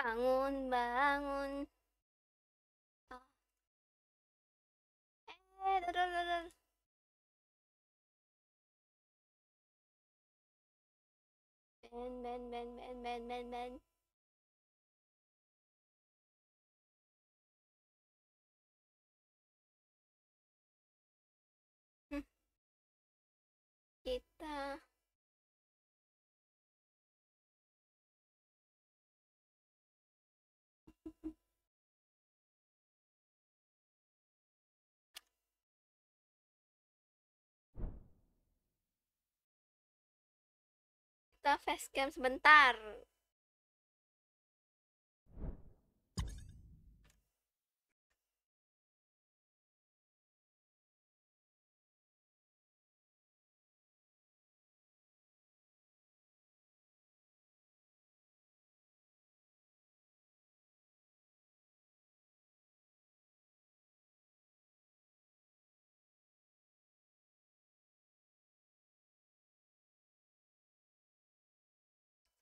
bangun bangun eh duduk duduk ben ben ben ben ben ben ben hm. kita kita facecam sebentar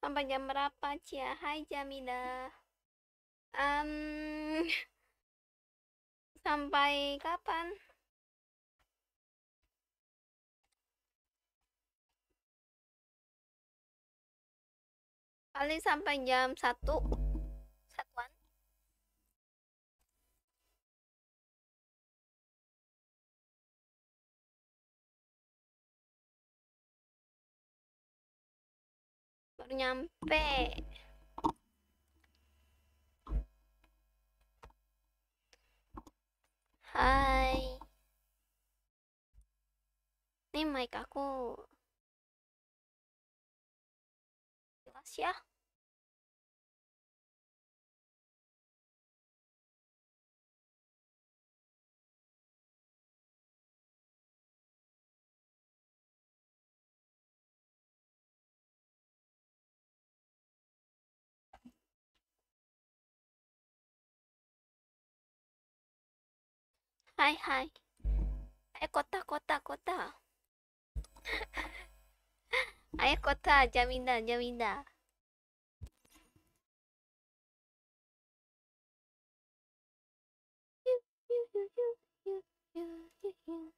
sampai jam berapa Cia Hai Jamida um, sampai kapan kali sampai jam satu baru nyampe hai ini mic aku jelas ya はいはい。あやこたこたこた。あやこた、じゃあみんな、じゃあみんな。You, you, you, you, you, you, you.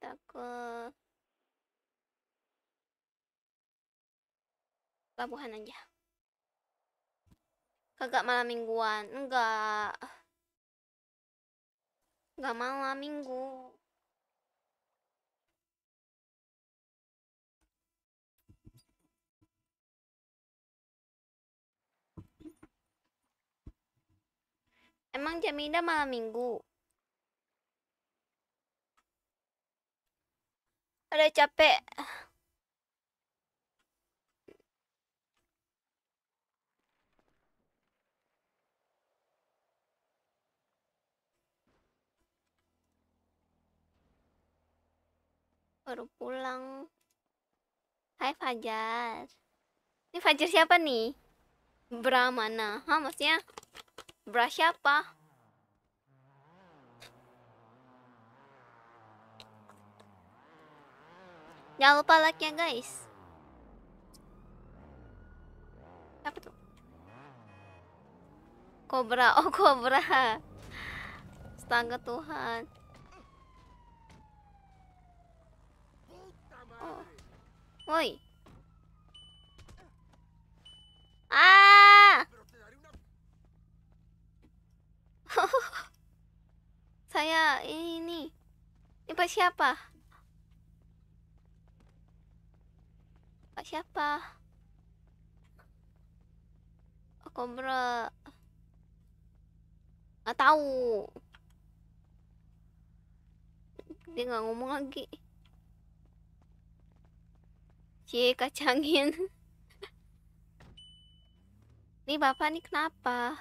ke pelabuhan aja kagak malam mingguan enggak enggak malam minggu Emang Jamida malam minggu? Ada capek. Baru pulang. Hai Fajar. Ini Fajar siapa nih? Bra mana? Hah maksudnya? Bra siapa? Jangan lupa like ya guys. Apa tuh? Kobra, oh kobra. Astaga Tuhan. Oh. Woi. Ah! Saya ini. Ini siapa? kakak siapa aku bro nggak tahu dia nggak ngomong lagi cie kacangin nih bapak nih kenapa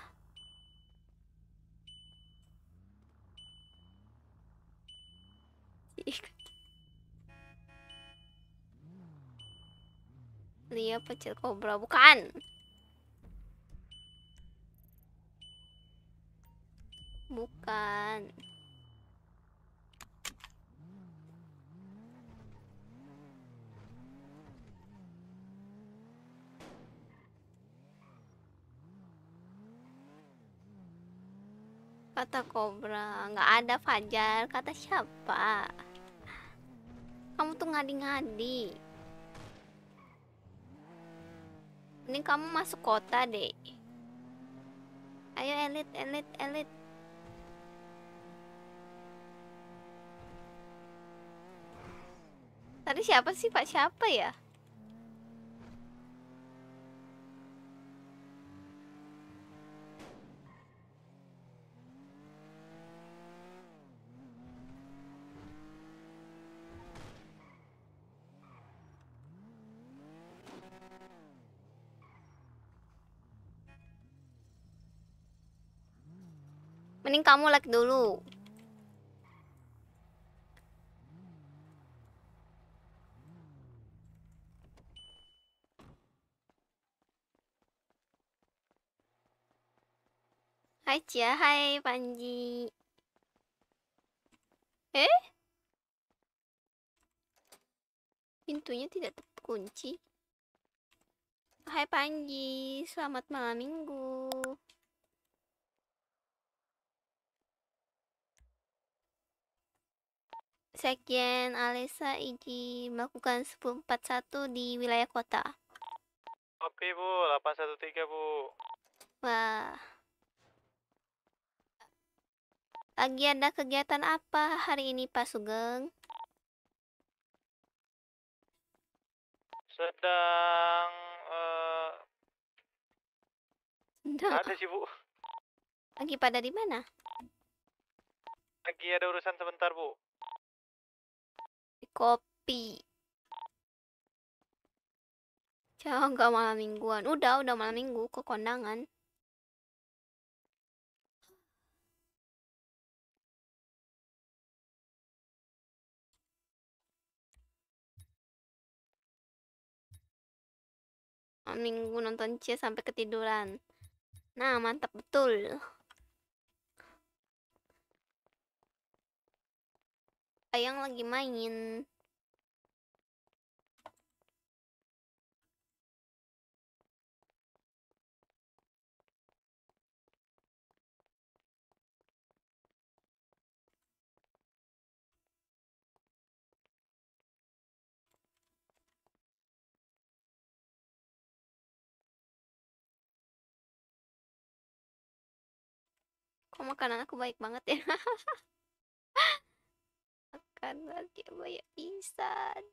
Lia ya, pecil kobra bukan. Bukan. Kata kobra, nggak ada Fajar. Kata siapa? Kamu tuh ngadi-ngadi. Ini kamu masuk kota deh. Ayo elit, elit, elit. Tadi siapa sih Pak siapa ya? Mending kamu like dulu. Hai Cia, hai Panji. Eh? Pintunya tidak terkunci. Hai Panji, selamat malam minggu. Sekjen Alesa Iji melakukan 1041 di wilayah kota. Oke Bu, 813 Bu. Wah. Lagi ada kegiatan apa hari ini Pak Sugeng? Sedang uh... Ada sih Bu. Lagi pada di mana? Lagi ada urusan sebentar Bu kopi Jangan gak malam mingguan Udah, udah malam minggu ke kondangan Malam minggu nonton C sampai ketiduran Nah, mantap betul Ayang lagi main. Kok makanan aku baik banget ya kan lagi banyak pisan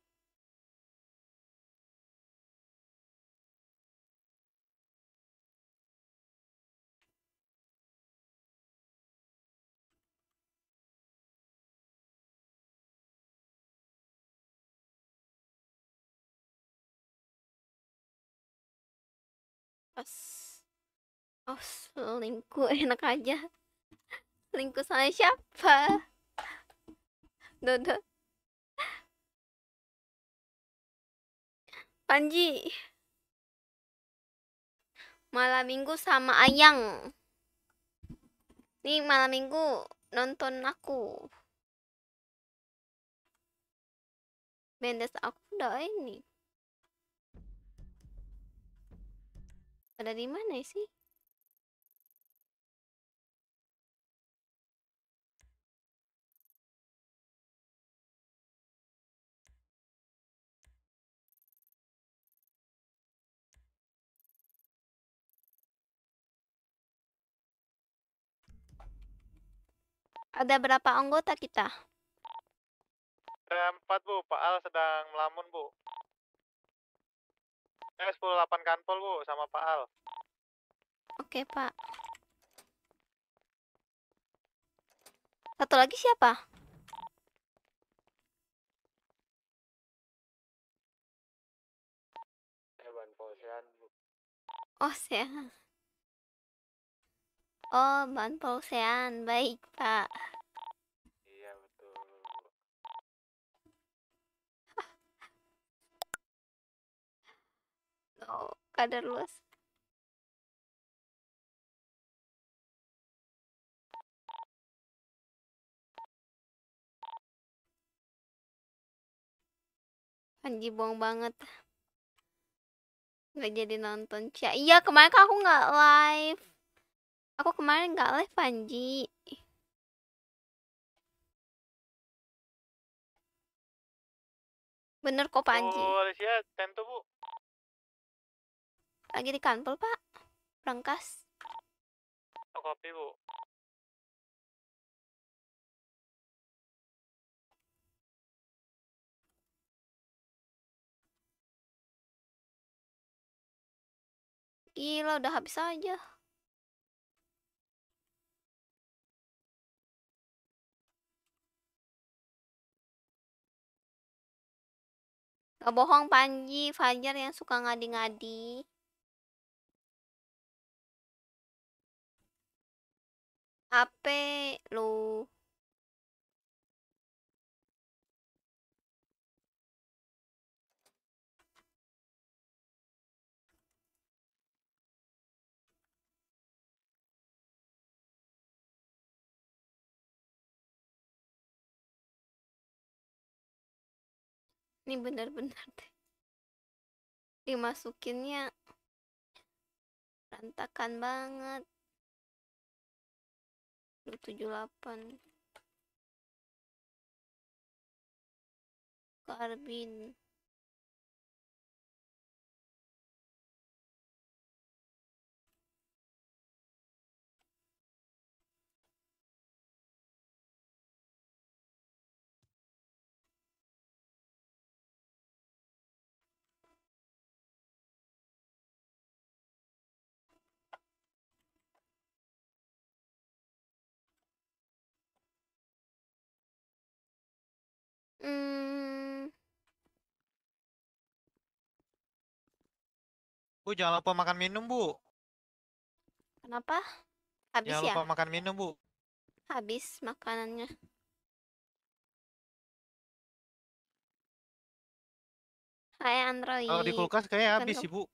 pas oh selingkuh enak aja selingkuh sama siapa Dodo. Panji. Malam minggu sama Ayang. Nih malam minggu nonton aku. Mendes aku udah ini. Ada di mana sih? Ada berapa anggota kita? Ada empat bu, Pak Al sedang melamun bu. Eh, delapan kanpol bu, sama Pak Al. Oke Pak. Satu lagi siapa? Evan Polsian bu. Oh, saya. Oh, bahan polsean. Baik, Pak. Iya, betul. no, oh, kadar luas. Anji bohong banget Gak jadi nonton Cia. Iya kemarin kan aku nggak live. Aku kemarin gak live Panji. Bener kok Panji. Oh, Alicia, tentu Bu. Lagi di kantor, Pak. Rangkas. Oh, kopi, Bu. Gila, udah habis aja. Gak bohong Panji, Fajar yang suka ngadi-ngadi. Apa lu? ini benar-benar deh dimasukinnya rantakan banget tujuh 278 karbin Bu, jangan lupa makan minum, Bu. Kenapa? Habis jangan ya? Jangan lupa makan minum, Bu. Habis makanannya. Hai Android. Kalau di kulkas kayaknya habis sih, Bu.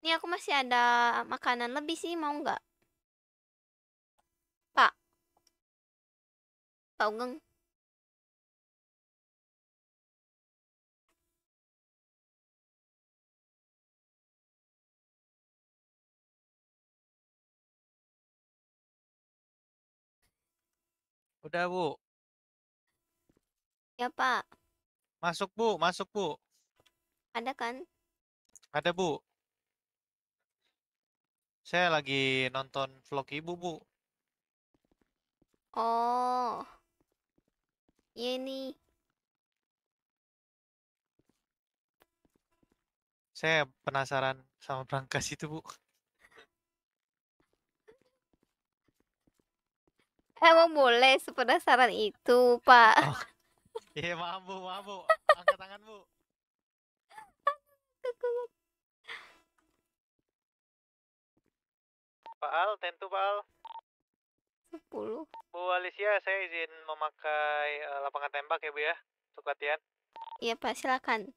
Ini aku masih ada makanan lebih sih, mau nggak? Pak. Pak Ugeng. Udah, Bu. Ya, Pak. Masuk, Bu. Masuk, Bu. Ada kan? Ada, Bu. Saya lagi nonton vlog Ibu, Bu. Oh. Iya, ini. Saya penasaran sama perangkas itu, Bu. Emang boleh sepenasaran itu, Pak? Oh. Iya, maaf Bu, maaf Bu. Angkat tangan Bu. Pak Al, tentu Pak Al. 10. Bu Alicia, saya izin memakai uh, lapangan tembak ya Bu ya, untuk latihan. Iya Pak, silakan.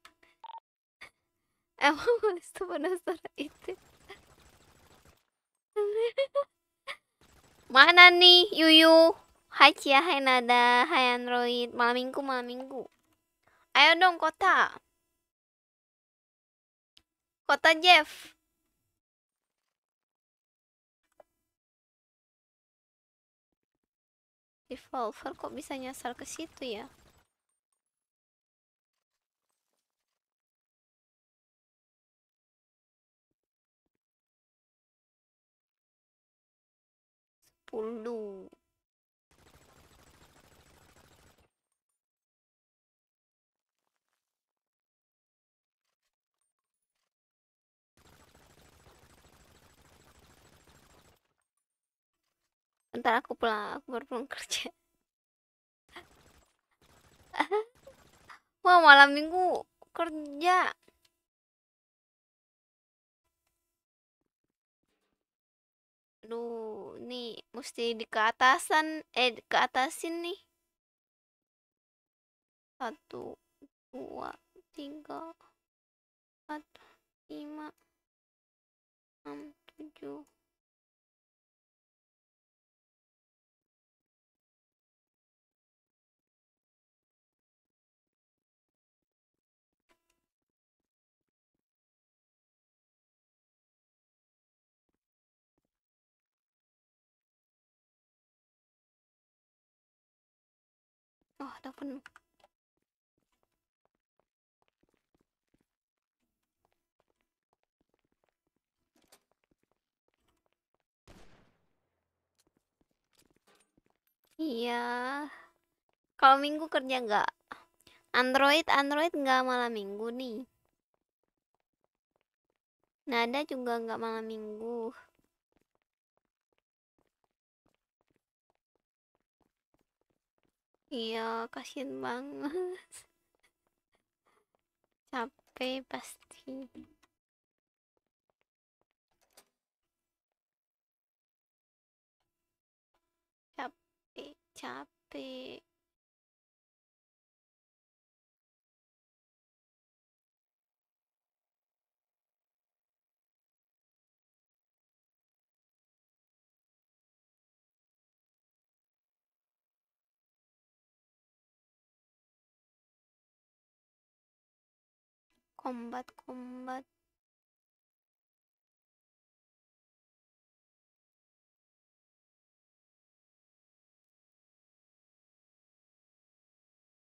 Emang boleh sepenasaran itu? Mana nih Yuyu? Hai Cia, hai Nada, hai Android Malam minggu, malam minggu Ayo dong kota Kota Jeff Revolver kok bisa nyasar ke situ ya? puluh. ntar aku pulang aku baru pulang kerja wah malam minggu kerja Aduh, nih mesti di atasan eh ke atasin nih. Satu, dua, tiga, empat, lima, enam, tujuh. Oh, udah penuh. Iya. Kalau minggu kerja nggak? Android, Android nggak malam minggu nih. Nada juga nggak malam minggu. iya kasian banget capek pasti capek capek Kombat, kombat.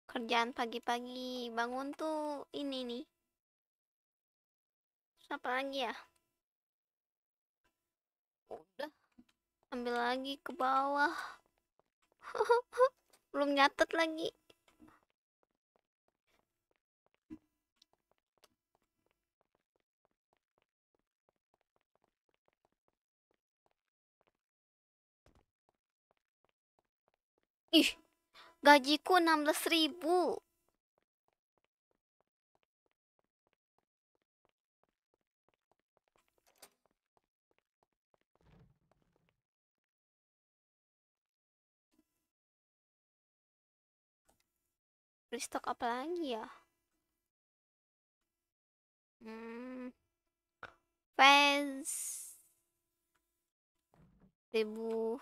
Kerjaan pagi-pagi bangun tuh ini nih. Siapa lagi ya? Udah, ambil lagi ke bawah. Belum nyatet lagi. Ih, gajiku 16 ribu. restock apa lagi ya? Hmm. Fans. Ribu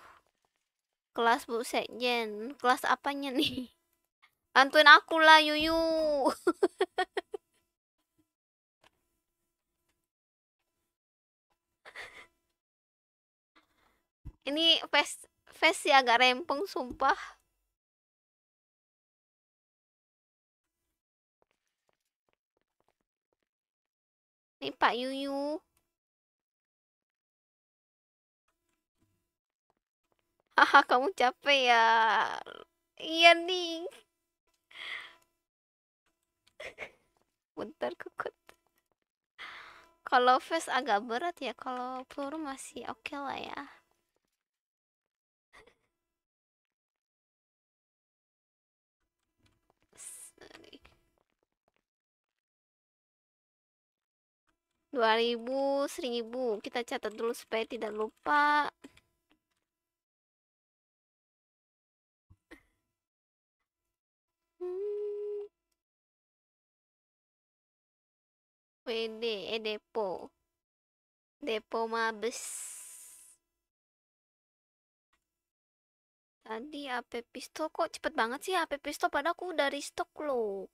kelas Bu Sekjen kelas apanya nih bantuin aku lah Yuyu ini face face sih agak rempong sumpah ini Pak Yuyu haha kamu capek ya iya nih bentar kukut kalau face agak berat ya kalau peluru masih oke okay lah ya dua ribu seribu kita catat dulu supaya tidak lupa Wede, hmm. eh depo. Depo mabes. Tadi AP pistol kok cepet banget sih AP pistol padahal aku dari stok loh.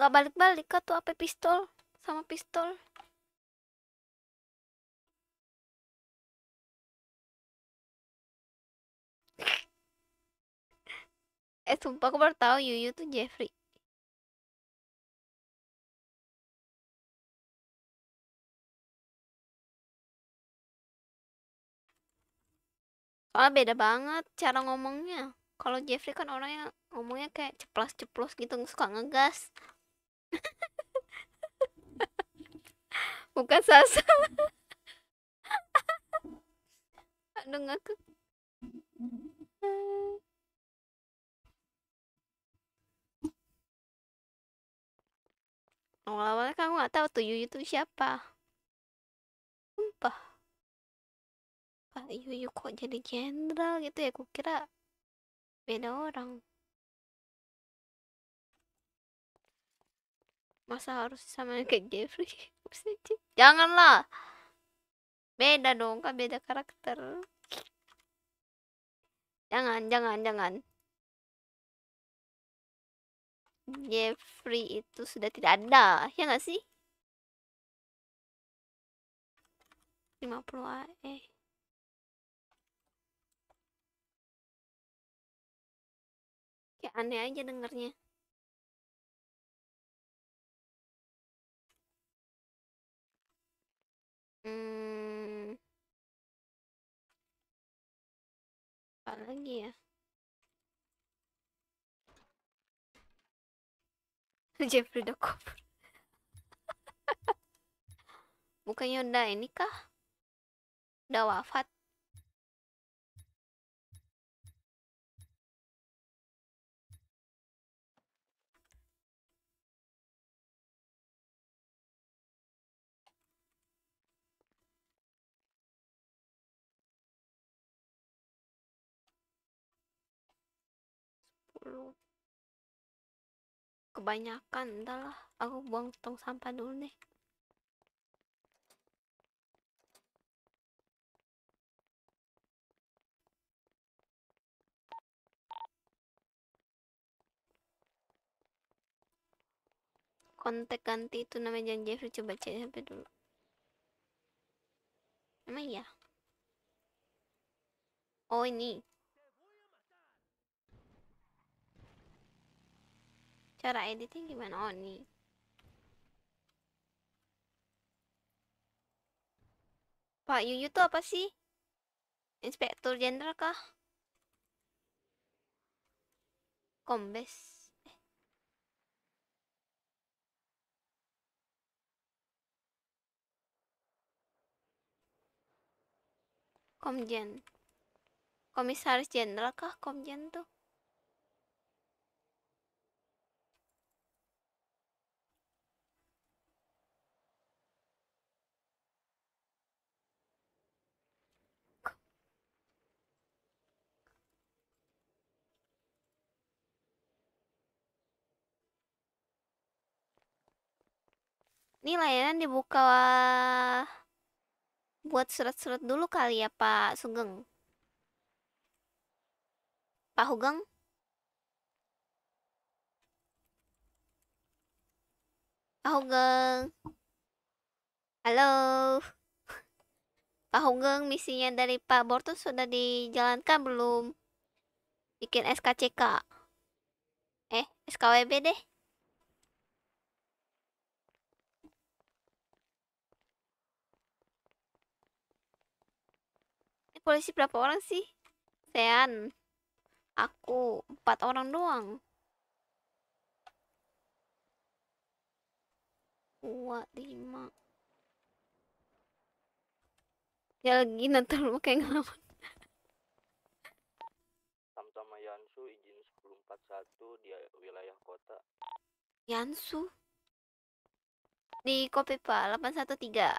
Gak balik-balik kah tuh AP pistol sama pistol? Eh sumpah aku baru tahu Yuyu tuh Jeffrey. Soalnya beda banget cara ngomongnya. Kalau Jeffrey kan orang yang ngomongnya kayak ceplos-ceplos gitu, suka ngegas. Bukan Sasa. Aduh ngakak. awal-awalnya kan aku nggak tahu tuh Yuyu tuh siapa sumpah Pak Yuyu kok jadi jenderal gitu ya aku kira beda orang masa harus sama kayak Jeffrey janganlah beda dong kan beda karakter jangan jangan jangan Jeffrey itu sudah tidak ada ya nggak sih 50 AE eh. Kayak aneh aja dengernya hmm apa lagi ya Jeffrey the Cobra bukannya udah ini kah udah wafat kebanyakan entahlah aku buang tong sampah dulu deh kontak ganti itu namanya janji Jeffrey coba cek sampai dulu emang iya oh ini cara editing gimana oh Pak Yuyu tuh apa sih? Inspektur Jenderal kah? Kombes. Komjen. Komisaris Jenderal kah Komjen tuh? Ini layanan dibuka buat surat-surat dulu kali ya Pak Sugeng. Pak Hugeng? Pak Hugeng? Halo? Pak Hugeng, misinya dari Pak Borto sudah dijalankan belum? Bikin SKCK? Eh, SKWB deh. polisi berapa orang sih? Sean. Aku empat orang doang. Dua, lima. Ya lagi nanti lu kayak ngelaman Sama-sama Yansu izin 1041 di wilayah kota. Yansu? Di Kopi Kopipa 813.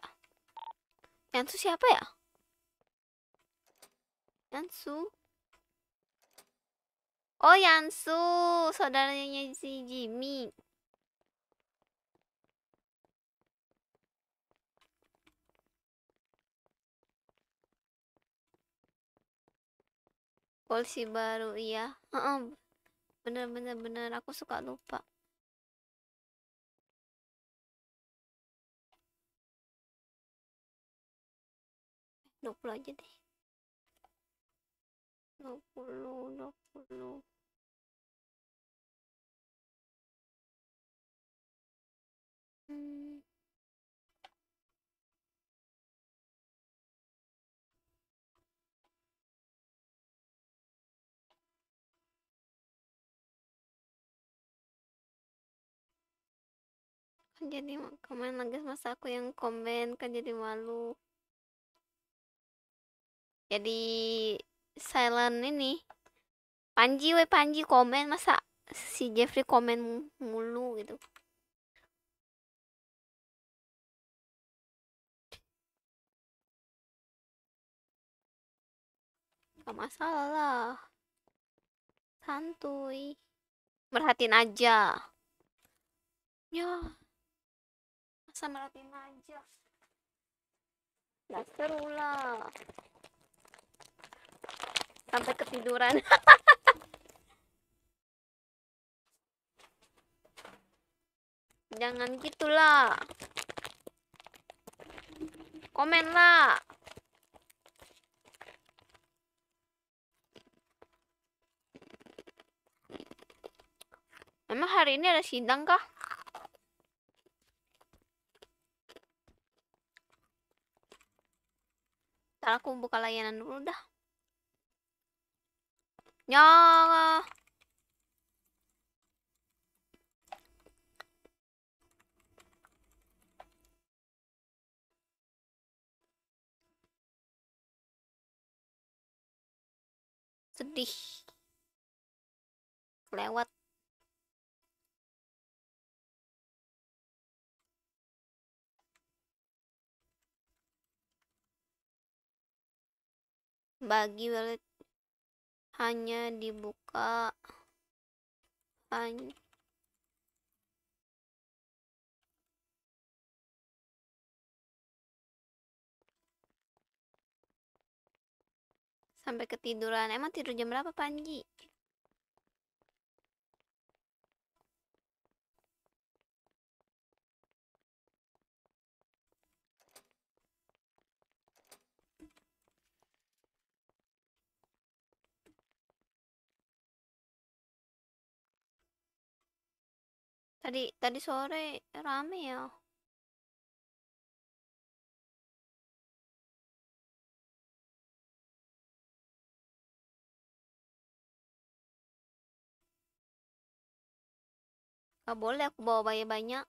Yansu siapa ya? Yansu. Oh, Yansu, saudaranya si Jimmy. Polisi baru, iya. Uh -uh. Bener, bener, bener. Aku suka lupa. Lupa aja deh. 20 20 kan jadi komen lagi masa aku yang komen kan jadi malu jadi silent ini Panji we Panji komen masa si Jeffrey komen mulu gitu gak masalah lah santuy merhatiin aja ya masa merhatiin aja gak seru lah sampai ketiduran jangan gitulah komen lah emang hari ini ada sidang kah Ntar aku buka layanan dulu dah nyala. sedih lewat bagi wallet hanya dibuka hanya sampai ketiduran. Emang tidur jam berapa Panji? Tadi tadi sore rame ya. Gak boleh aku bawa bayi banyak.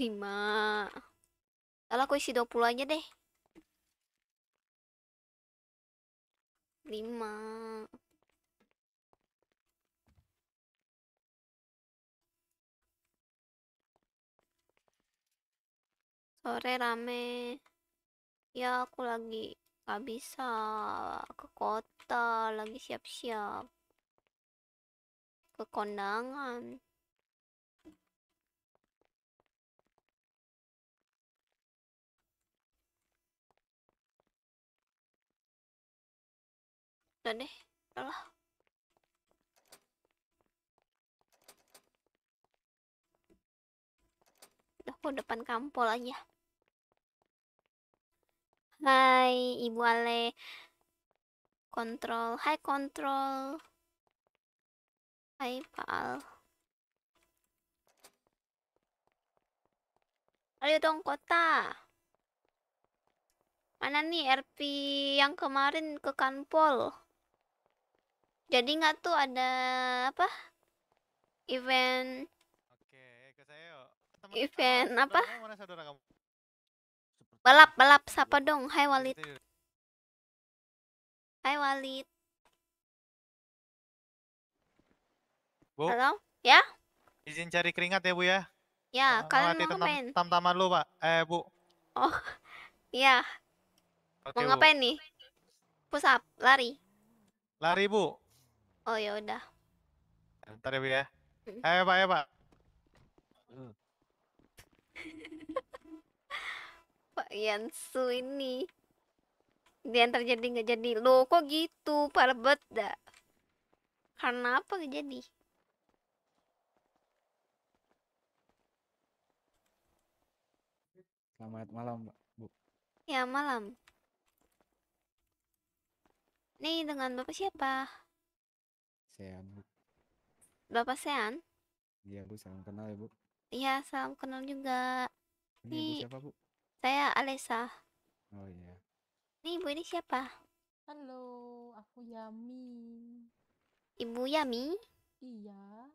Lima. Kalau aku isi dua puluh aja deh. Lima. sore rame ya aku lagi gak bisa ke kota lagi siap-siap ke kondangan udah deh lah udah aku depan kampol aja Hai Ibu Ale. Kontrol, hai kontrol. Hai Pak Al. Ayo dong kota. Mana nih RP yang kemarin ke Kanpol? Jadi nggak tuh ada apa? Event Oke, ke saya yuk. event apa? Mana saudara kamu? Balap, balap, siapa dong. Hai Walid. Hai Walid. Bu. Halo? Ya? Izin cari keringat ya, Bu ya. Ya, uh, kalian mau ngapain? Tam taman lu, Pak. Eh, Bu. Oh. Iya. Okay, mau ngapain nih? Pusap, lari. Lari, Bu. Oh, ya udah. Ntar ya, Bu ya. Mm. Ayo, Pak, ya, Pak. Hmm. Pak Yansu ini dia terjadi nggak jadi lo kok gitu parbet dah karena apa nggak jadi selamat malam bu ya malam nih dengan bapak siapa saya bu bapak Sean iya bu salam kenal ya bu iya salam kenal juga ini Nih, bu siapa bu saya Alessa. Oh iya. Ini ibu ini siapa? Halo, aku Yami. Ibu Yami? Iya.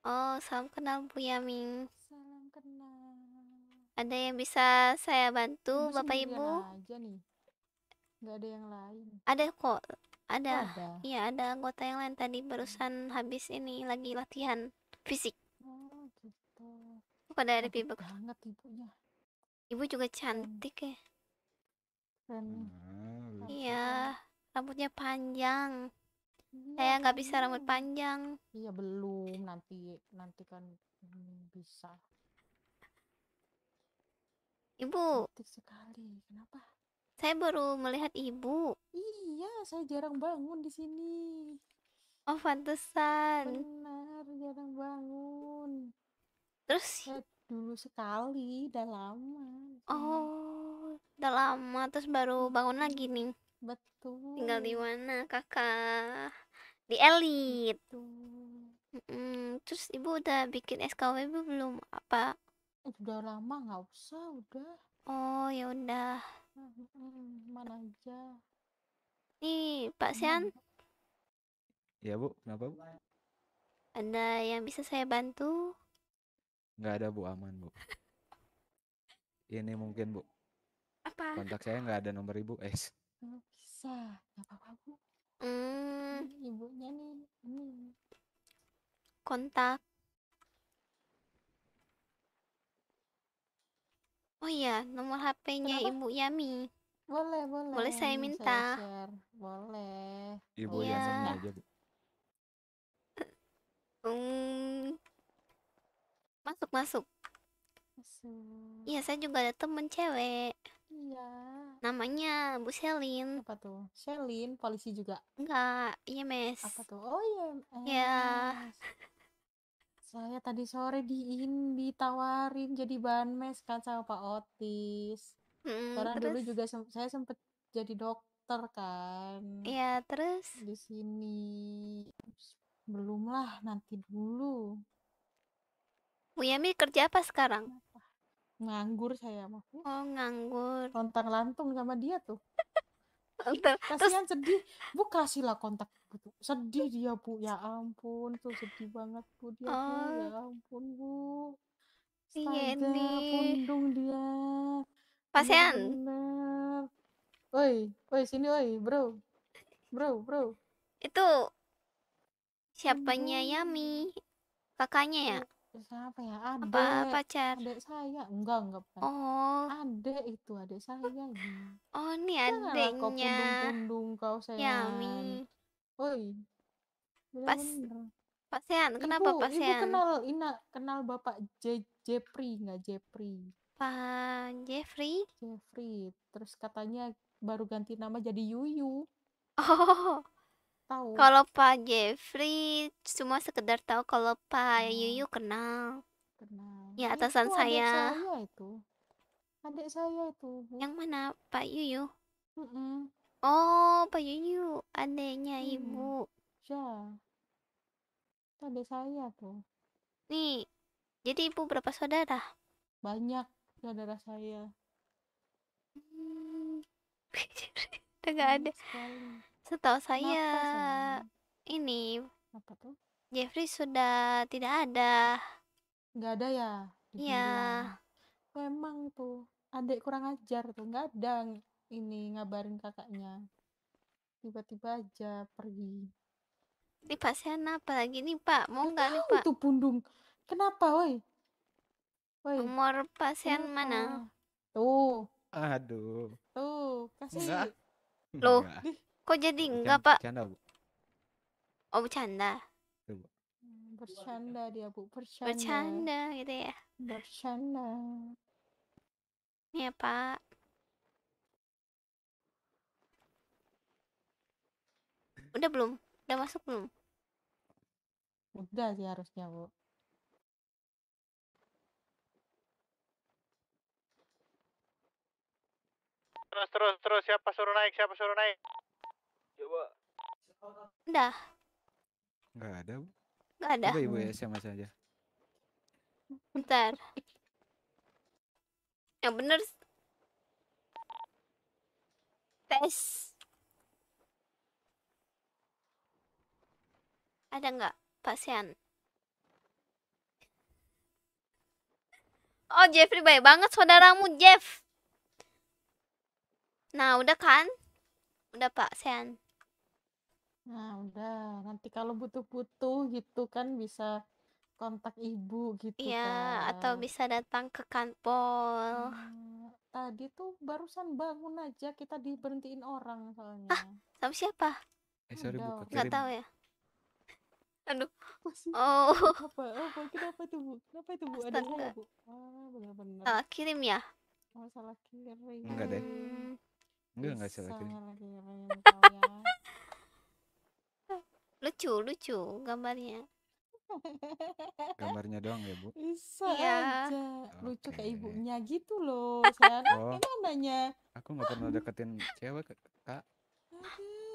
Oh, salam kenal Bu Yami. Salam kenal. Ada yang bisa saya bantu, Bapak Ibu? Aja nih. Nggak ada yang lain. Ada kok. Ada. Ya ada. Iya, ada anggota yang lain tadi barusan habis ini lagi latihan fisik. Oh, gitu. Kok ada pibek. Banget ibunya. Ibu juga hmm. cantik ya. Hmm, iya, rambutnya panjang. Iya saya nggak bisa rambut panjang. Iya belum, nanti nanti kan hmm, bisa. Ibu. Cantik sekali. Kenapa? Saya baru melihat ibu. Iya, saya jarang bangun di sini. Oh, pantesan. Benar, jarang bangun. Terus? dulu sekali, udah lama. Oh, udah lama terus baru hmm. bangun lagi nih. Betul. Tinggal di mana, Kakak? Di elit. Hmm, Terus ibu udah bikin SKWB belum apa? Eh, udah lama nggak usah, udah. Oh ya udah. Mana aja. Nih Pak Sian. Ya bu, kenapa bu? Ada yang bisa saya bantu? nggak ada bu aman bu ini mungkin bu apa kontak saya nggak ada nomor ibu es. Eh, bisa nggak apa-apa bu hmm. ibunya nih ini kontak Oh iya, nomor HP-nya Ibu Yami. Boleh, boleh. Boleh saya minta. Boleh. Ibu Yami aja, Bu. Hmm masuk masuk masuk iya saya juga ada temen cewek iya namanya Bu Selin apa tuh Selin polisi juga enggak IMS apa tuh oh iya ya saya tadi sore diin ditawarin jadi bahan mes kan sama Pak Otis mm, karena terus? dulu juga sem saya sempet jadi dokter kan iya terus di sini belum lah nanti dulu Yami kerja apa sekarang? Nganggur saya mah. Oh, nganggur. Kontak lantung sama dia tuh. kasihan sedih bu kasih lah kontak bu gitu. sedih dia bu ya ampun tuh sedih banget bu dia ya oh. Tuh. ya ampun bu Iya nih. Pundung dia. Pasien. Iya, bener. Oi, oi sini oi, bro. Bro, bro. Itu siapanya iya. Yami? Kakaknya ya? Iya siapa apa ya, Apa pacar? adek saya enggak enggak pacar. Oh. Adek itu adek saya. Oh, ini Janganlah kau adeknya. pundung kau saya Yami. oi Pas bener-bener. Ibu, kenapa ibu kenal Ina, kenal Bapak J jeffrey nggak jeffrey Pak Jeffrey? Jeffrey. Terus katanya baru ganti nama jadi Yuyu. Oh, tahu. Kalau Pak Jeffrey cuma sekedar tahu kalau Pak hmm. Yuyu kenal. Kenal. Ya atasan itu saya. Adik saya itu. Adik saya itu. Yang mana Pak Yuyu? Mm -mm. Oh Pak Yuyu adiknya hmm. ibu. Ya. adik saya tuh. Nih. Jadi ibu berapa saudara? Banyak saudara saya. Hmm. Tidak ada. Sekali Setahu saya Kenapa ini Apa tuh? Jeffrey sudah tidak ada. Nggak ada ya? Iya. Memang tuh adik kurang ajar tuh nggak ada ini ngabarin kakaknya. Tiba-tiba aja pergi. Ini Pak Sen apa lagi nih Pak? Mau nggak nih Pak? Itu bundung. Kenapa, woi? Woi. Nomor Pak Kenapa? mana? Tuh. Aduh. Tuh, kasih. Enggak. Loh. Enggak. Kok jadi enggak, Pak? Bercanda, Bu. Oh, bercanda. Iya, hmm, bercanda dia, Bu. Bercanda. Bercanda gitu ya. Bercanda. Nih ya, Pak. Udah belum? Udah masuk belum? Udah sih harusnya, Bu. Terus, terus, terus. Siapa suruh naik? Siapa suruh naik? Coba. Udah. Enggak ada, Bu. Enggak ada. Coba Ibu ya, SMS aja. Bentar. Yang bener tes. Ada nggak pasien? Oh Jeffrey baik banget saudaramu Jeff. Nah udah kan? Udah Pak Sean. Nah, udah. Nanti kalau butuh-butuh gitu kan bisa kontak ibu gitu ya kan. atau bisa datang ke kantor nah, tadi tuh barusan bangun aja kita diberhentiin orang soalnya. Ah, sama siapa? Eh, sorry, Bu, Gak Nggak tahu ya. Aduh. Masih- Oh, Apa? Apa? Kenapa tuh, Bu? Kenapa itu, Bu? Ada astaga. Bu. Ah, benar-benar. ah kirim ya? Oh, salah kirim. Enggak deh. Hmm. Enggak, enggak salah kirim. Ya, lucu lucu gambarnya gambarnya doang ya bu bisa ya. aja lucu okay. kayak ibunya gitu loh sayang oh. gimana aku nggak pernah deketin cewek kak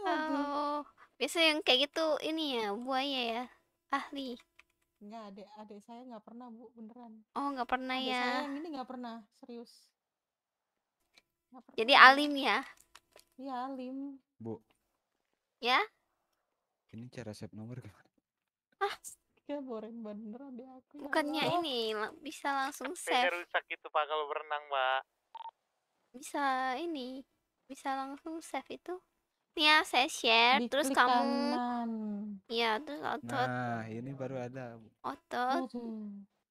Oh, biasa yang kayak gitu ini ya buaya ya ahli nggak adek adek saya nggak pernah bu beneran oh nggak pernah adek ya saya yang ini nggak pernah serius gak pernah. jadi alim ya iya alim bu ya ini cara save nomor gimana? Astaga, ah, boring bener deh aku. Ya Bukannya ya ini bisa langsung save. Kayaknya rusak itu Pak kalau berenang, Pak. Bisa ini, bisa langsung save itu. Nih ya, saya share Di terus kamu Iya, terus otot. Nah, ini baru ada. Otot.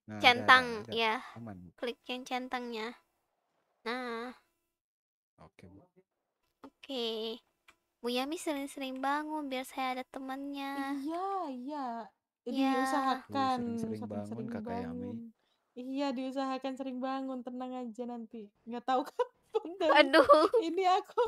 Nah, centang, ada, ada, ya. Aman. Klik yang centangnya. Nah. Oke, Bu. Oke. Bu Yami sering-sering bangun biar saya ada temannya. Iya, iya. Ini ya. diusahakan. Sering-sering bangun, sering kakak bangun. Yami. Iya, diusahakan sering bangun. Tenang aja nanti. Nggak tahu kapan. Aduh. Ini aku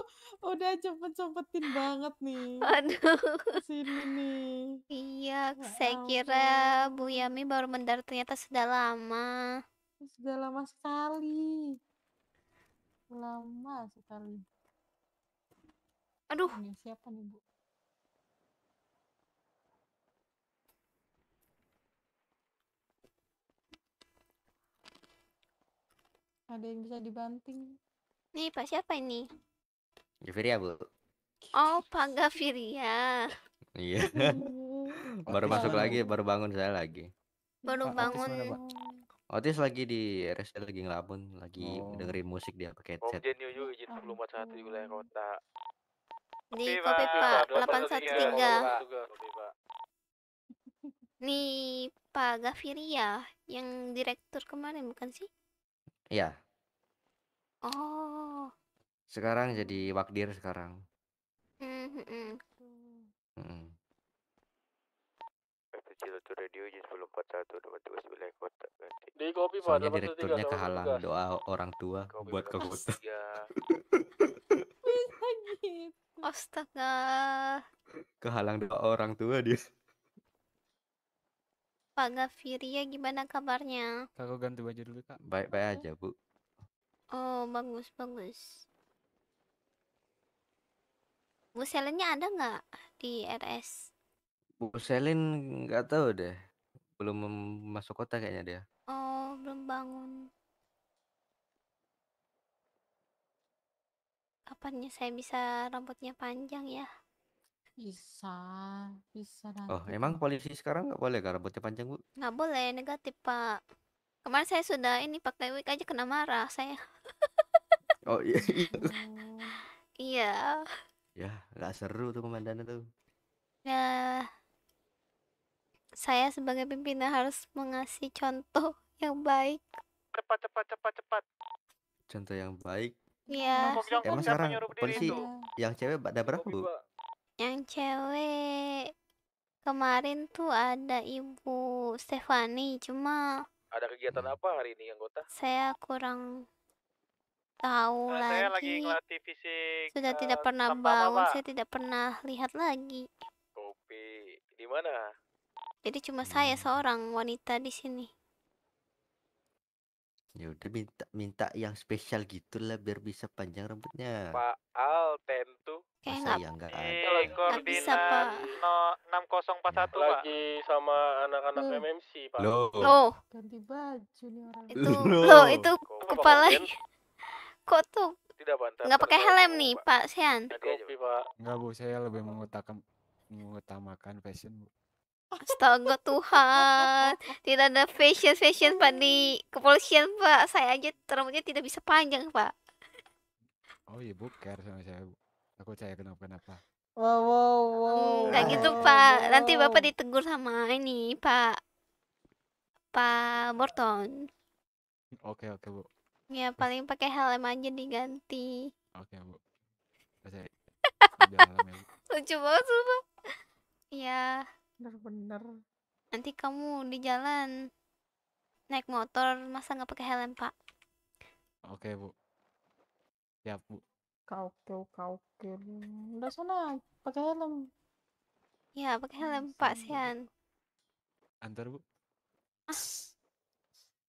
udah cepet-cepetin banget nih. Aduh. Sini nih. Iya, ya saya ampun. kira Bu Yami baru mendarat ternyata sudah lama. Sudah lama sekali. Lama sekali. Aduh. siapa nih, Bu? Ada yang bisa dibanting. Nih, Pak siapa ini? Gaviria, Bu. Oh, Pak Gaviria. Iya. baru masuk lagi, baru bangun saya lagi. Baru bangun. Otis, lagi di RS lagi ngelabun, lagi oh. dengerin musik dia pakai headset. Komjen Yuyu izin maklumat satu di wilayah kota di kopi pak delapan satu tiga nih Pak Gaviria yang direktur kemarin bukan sih iya oh sekarang jadi wakdir sekarang mm -hmm. -hmm. hmm. hmm. Ciloto Radio Jus 1041 kota nanti Di kopi Soalnya direkturnya kehalang doa orang tua kopi buat ke kota. Astaga. Kehalang doa orang tua dia. Pak Gafiria ya, gimana kabarnya? Kak, ganti baju dulu kak. Baik-baik aja bu. Oh bagus bagus. Bu Selennya ada nggak di RS? Selin nggak tahu deh. Belum masuk kota kayaknya dia. Oh, belum bangun. Kapannya saya bisa rambutnya panjang ya? Bisa, bisa oh, nanti. Oh, emang polisi sekarang nggak boleh kan rambutnya panjang, Bu? Nggak boleh, negatif, Pak. Kemarin saya sudah ini pakai wig aja kena marah saya. oh iya. Iya. Oh. Ya, nggak seru tuh komandan tuh. Ya, saya sebagai pimpinan harus mengasih contoh yang baik. Cepat, cepat, cepat, cepat. Contoh yang baik. Iya. Emang sekarang polisi itu? yang cewek ada berapa bu? Yang cewek kemarin tuh ada ibu Stefani, cuma. Ada kegiatan apa hari ini anggota? Saya kurang tahu nah, lagi. Saya lagi fisik. Sudah uh, tidak pernah bangun, saya tidak pernah lihat lagi. Kopi di mana? Jadi cuma Hmm. saya seorang wanita di sini. Ya udah minta minta yang spesial gitulah biar bisa panjang rambutnya. Pak Al Tentu Kayak nggak ya ada. bisa pak. no 6041 Pak. lagi sama anak-anak uh. MMC Pak. Lo lo Ganti baju nih orang. itu lo itu Kok kepala kok tuh Tidak nggak pakai helm nih Pak Sean. Nggak bu, saya lebih mengutamakan mengutamakan fashion bu. Astaga Tuhan, tidak ada fashion fashion Pak di kepolisian Pak. Saya aja rambutnya tidak bisa panjang Pak. Oh iya bukan sama saya. Aku saya kenapa kenapa. Wow wow wow. Enggak hmm, wow, nah, gitu iya, Pak. Iya. Nanti Bapak ditegur sama ini Pak. Pak Morton. Oke oke Bu. Ya paling pakai helm aja diganti. Oke Bu. Saya... Ya, Lucu banget Ya bener-bener nanti kamu di jalan naik motor masa nggak pakai helm pak oke bu siap bu kau kau udah sana pakai helm ya pakai helm pak Sian antar bu ah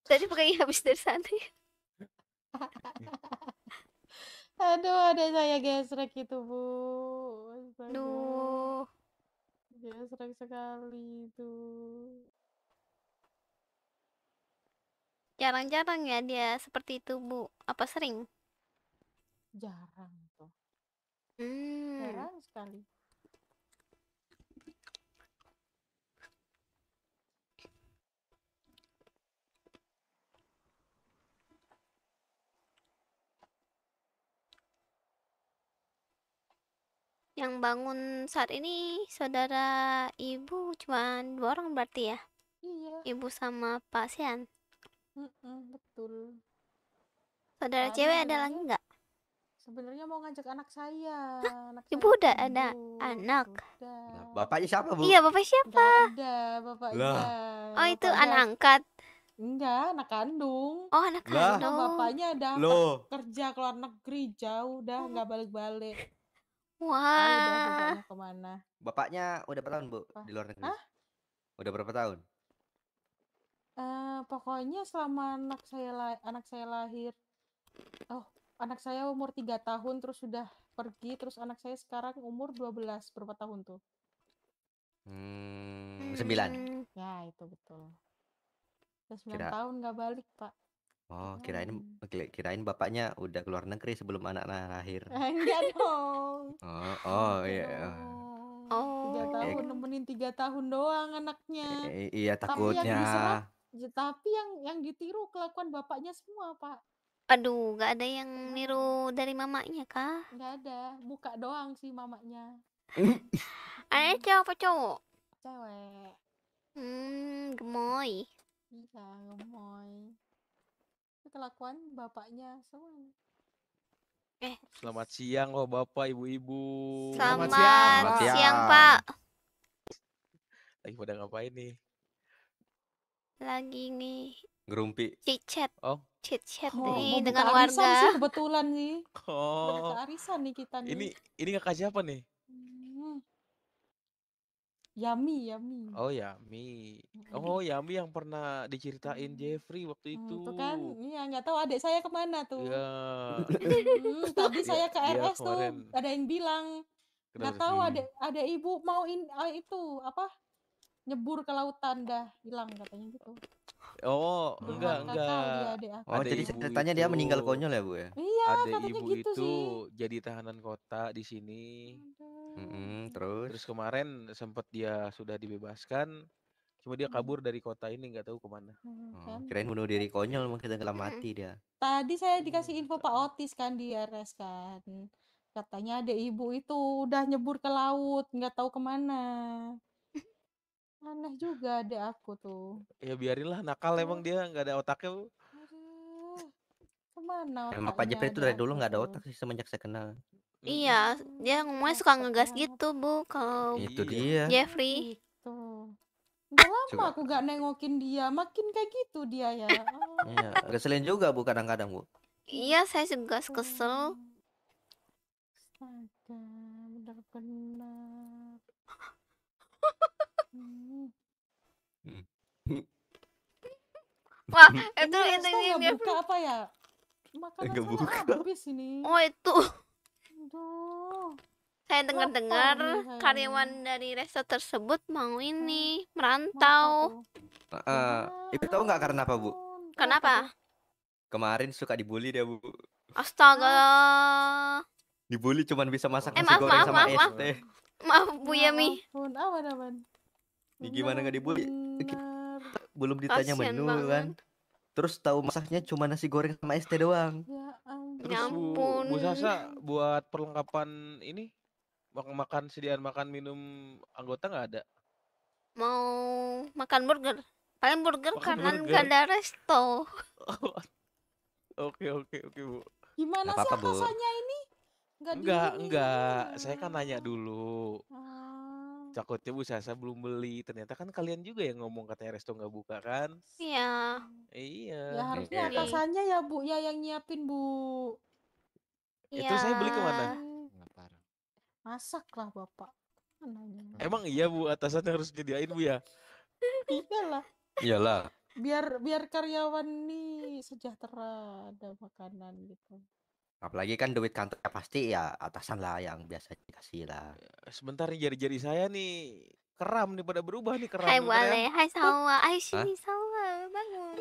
tadi pakai habis dari sana aduh ada saya gesrek itu bu Astaga. aduh ya sering sekali itu. Jarang-jarang ya dia seperti itu, Bu. Apa sering? Jarang tuh. Hmm. Jarang sekali. yang bangun saat ini saudara ibu cuma dua orang berarti ya iya ibu sama pasien. mm -mm, betul saudara Karena cewek ada lagi nggak sebenarnya mau ngajak anak saya anak ibu udah ibu. ada anak udah. bapaknya siapa bu iya bapak siapa ada bapaknya oh itu bapaknya... anak angkat Enggak, anak kandung. Oh, anak kandung. Bapaknya ada kerja keluar negeri jauh dah hmm. nggak balik-balik. Wah. bapaknya Bapaknya udah berapa tahun, Bu, Apa? di luar negeri? Hah? Udah berapa tahun? Eh, pokoknya selama anak saya la- anak saya lahir, oh, anak saya umur 3 tahun terus sudah pergi, terus anak saya sekarang umur 12, berapa tahun tuh? Hmm, 9. Hmm. Ya, itu betul. Udah 9 Kira tahun nggak balik, Pak. Oh, kirain oh. kirain bapaknya udah keluar negeri sebelum anaknya lahir. Enggak dong. Oh, oh iya. Eh. oh. Tiga tahun oke. Iya. nemenin tiga tahun doang anaknya. Eh, eh iya Tapi yang takutnya. Ya, tapi yang yang ditiru kelakuan bapaknya semua, Pak. Aduh, nggak ada yang iya. niru dari mamanya kah? Nggak ada. Buka doang sih mamanya. Ayo cowok apa cowok? Cewek. Hmm, gemoy. Iya, gemoy kelakuan bapaknya semuanya. Eh, selamat siang loh Bapak Ibu-ibu. Selamat, selamat siang. Selamat siang, Pak. Lagi pada ngapain nih? Lagi nih Gerumpi. chat. Oh. chat. oh, nih dengan warga. Sih, kebetulan nih. Oh. ada arisan nih kita nih. Ini ini kakak siapa nih? Yami, Yami. Oh, Yami. Oh, Yami yang pernah diceritain hmm. Jeffrey waktu hmm, itu. Hmm, tuh kan, iya nggak tahu adik saya kemana tuh. Iya. Hmm, tadi iya, saya ke iya, RS RS tuh, ada yang bilang nggak tahu ada hmm. ada ibu mau in, oh, itu apa nyebur ke lautan dah hilang katanya gitu. Oh, Bukan enggak enggak. Dia, oh, jadi ceritanya dia meninggal konyol ya, Bu ya? Iya, katanya ibu gitu itu sih. jadi tahanan kota di sini. Aduh Mm-hmm, terus terus kemarin sempat dia sudah dibebaskan cuma dia hmm. kabur dari kota ini nggak tahu kemana hmm, oh, kan kirain bunuh diri konyol emang kita mati dia tadi saya dikasih info Pak hmm. Otis kan di RS kan katanya ada ibu itu udah nyebur ke laut nggak tahu kemana aneh juga ada aku tuh ya biarinlah nakal iya. emang dia nggak ada otaknya Aduh, kemana otaknya emang Pak Jepri itu dari dulu nggak ada otak sih semenjak saya kenal Iya, dia ngomongnya suka ngegas gitu, Bu, kalau Itu iya, dia. Jeffrey. Gitu. Udah lama Coba. aku gak nengokin dia, makin kayak gitu dia ya. Iya, keselin juga Bu kadang-kadang Bu. Iya, saya juga kesel. Astaga, benar-benar. Wah, itu Ini ini, ini, ini, Jeffrey. ini, ini, ini, ini, ini, ini, ini, ini, ini. Oh, itu. Aduh. Saya dengar-dengar karyawan dari resto tersebut mau ini merantau. Uh, eh, eh, ibu tahu nggak karena apa bu? Kenapa? Kemarin suka dibully dia bu. Astaga. Dibully cuman bisa masak eh, nasi maaf, goreng maaf, sama maaf, es Maaf Bu Yami. aman Di gimana nggak dibully? Belum ditanya Kasian menu kan. Terus tahu masaknya cuma nasi goreng sama es teh doang. Ya. Terus Bu, Bu Sasa buat perlengkapan ini makan makan sediaan makan minum anggota nggak ada? Mau makan burger. Paling burger makan kanan burger. gak ada resto. Oke oke oke Bu. Gimana sih rasanya ini? Gak enggak, enggak. Saya kan nanya dulu. Ah takutnya Bu Sasa belum beli. Ternyata kan kalian juga yang ngomong katanya resto nggak buka kan? Iya. Iya. Ya harusnya okay. atasannya ya Bu ya yang nyiapin Bu. Itu ya. saya beli kemana? Ngapar. Masak lah Bapak. Mananya. Emang iya Bu atasannya harus nyediain Bu ya? Iyalah. Iyalah. Biar biar karyawan nih sejahtera ada makanan gitu. Apalagi kan duit kantor ya pasti ya atasan lah yang biasa dikasih lah. Ya, sebentar nih jari-jari saya nih keram nih pada berubah nih keram. Hai wale hai sawa hai sini sawa bangun.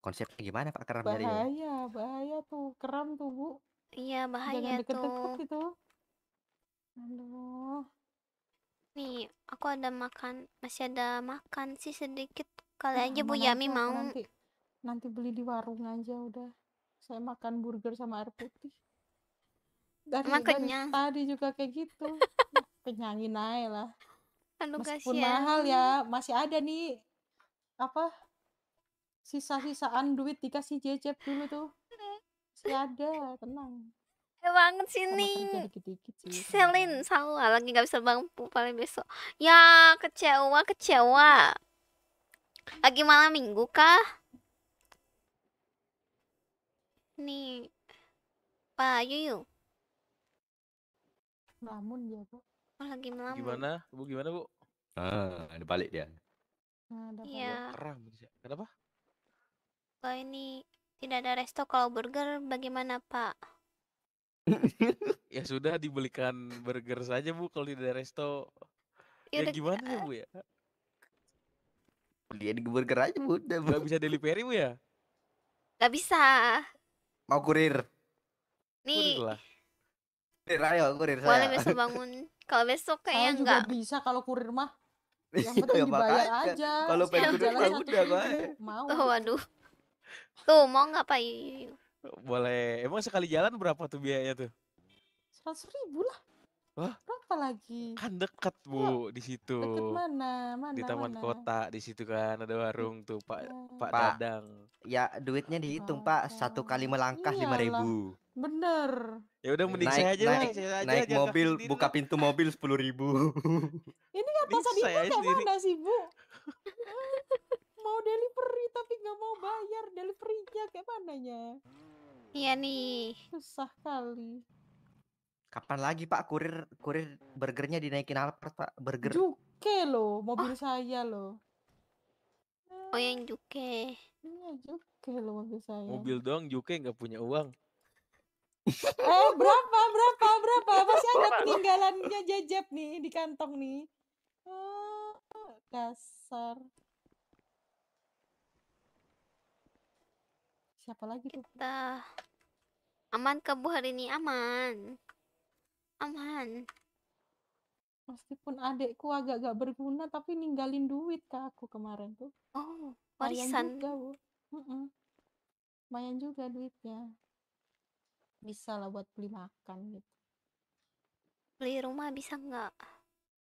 Konsepnya gimana Pak keram jari? Bahaya, bahaya tuh keram tuh Bu. Iya bahaya Jangan deket -deket tuh. Gitu. Aduh. Nih aku ada makan, masih ada makan sih sedikit. Kali nah, aja Bu Yami mau. nanti beli di warung aja udah saya makan burger sama air putih dari, dari tadi juga kayak gitu kenyangin aja lah Aduh, meskipun kasihan. mahal ya masih ada nih apa sisa-sisaan duit dikasih jejep dulu tuh masih ada tenang banget sini nih. Selin salah lagi nggak bisa bangun paling besok ya kecewa kecewa lagi malam minggu kah nih Pak Yuyu melamun dia bu oh lagi melamun gimana bu gimana bu ah ada balik dia ah, iya kenapa kalau ini tidak ada resto kalau burger bagaimana Pak ya sudah dibelikan burger saja bu kalau tidak ada resto ya, ya gimana ya eh. bu ya beli di burger aja bu udah bu. Gak bisa delivery bu ya Gak bisa mau kurir nih kurir, lah. ayo kurir saya. boleh besok bangun kalau besok kayaknya enggak juga bisa kalau kurir mah yang penting ya, dibayar aja kalau pengen kurir mah udah mau oh, waduh tuh mau nggak pak boleh emang sekali jalan berapa tuh biayanya tuh seratus ribu lah Wah? apa lagi? Kan deket bu Bu di situ. deket mana? Mana Di taman mana? kota di situ kan ada warung tuh Pak Oh. Pak Dadang. ya duitnya dihitung Pak, satu kali melangkah iya lima ribu. Bener. Ya udah mending Naik, saya aja naik, aja Naik mobil, sendiri buka pintu mobil sepuluh ribu. Ini nggak pas di mana sih, Bu? mau delivery tapi nggak mau bayar deliverynya kayak mananya? Iya nih. Susah kali. Kapan lagi Pak kurir kurir burgernya dinaikin Alphard Pak burger? Juke lo mobil ah. saya lo, Oh yang Juke. Iya Juke lo mobil saya. Mobil doang Juke nggak punya uang. eh berapa berapa berapa masih ada peninggalannya jejep nih di kantong nih. Oh, ah, dasar. Siapa lagi tuh? Kita aman kebu hari ini aman. Aman. Meskipun adekku agak gak berguna tapi ninggalin duit ke aku kemarin tuh. Oh, warisan. juga, Bu. Mm-mm. Lumayan juga duitnya. Bisa lah buat beli makan gitu. Beli rumah bisa nggak?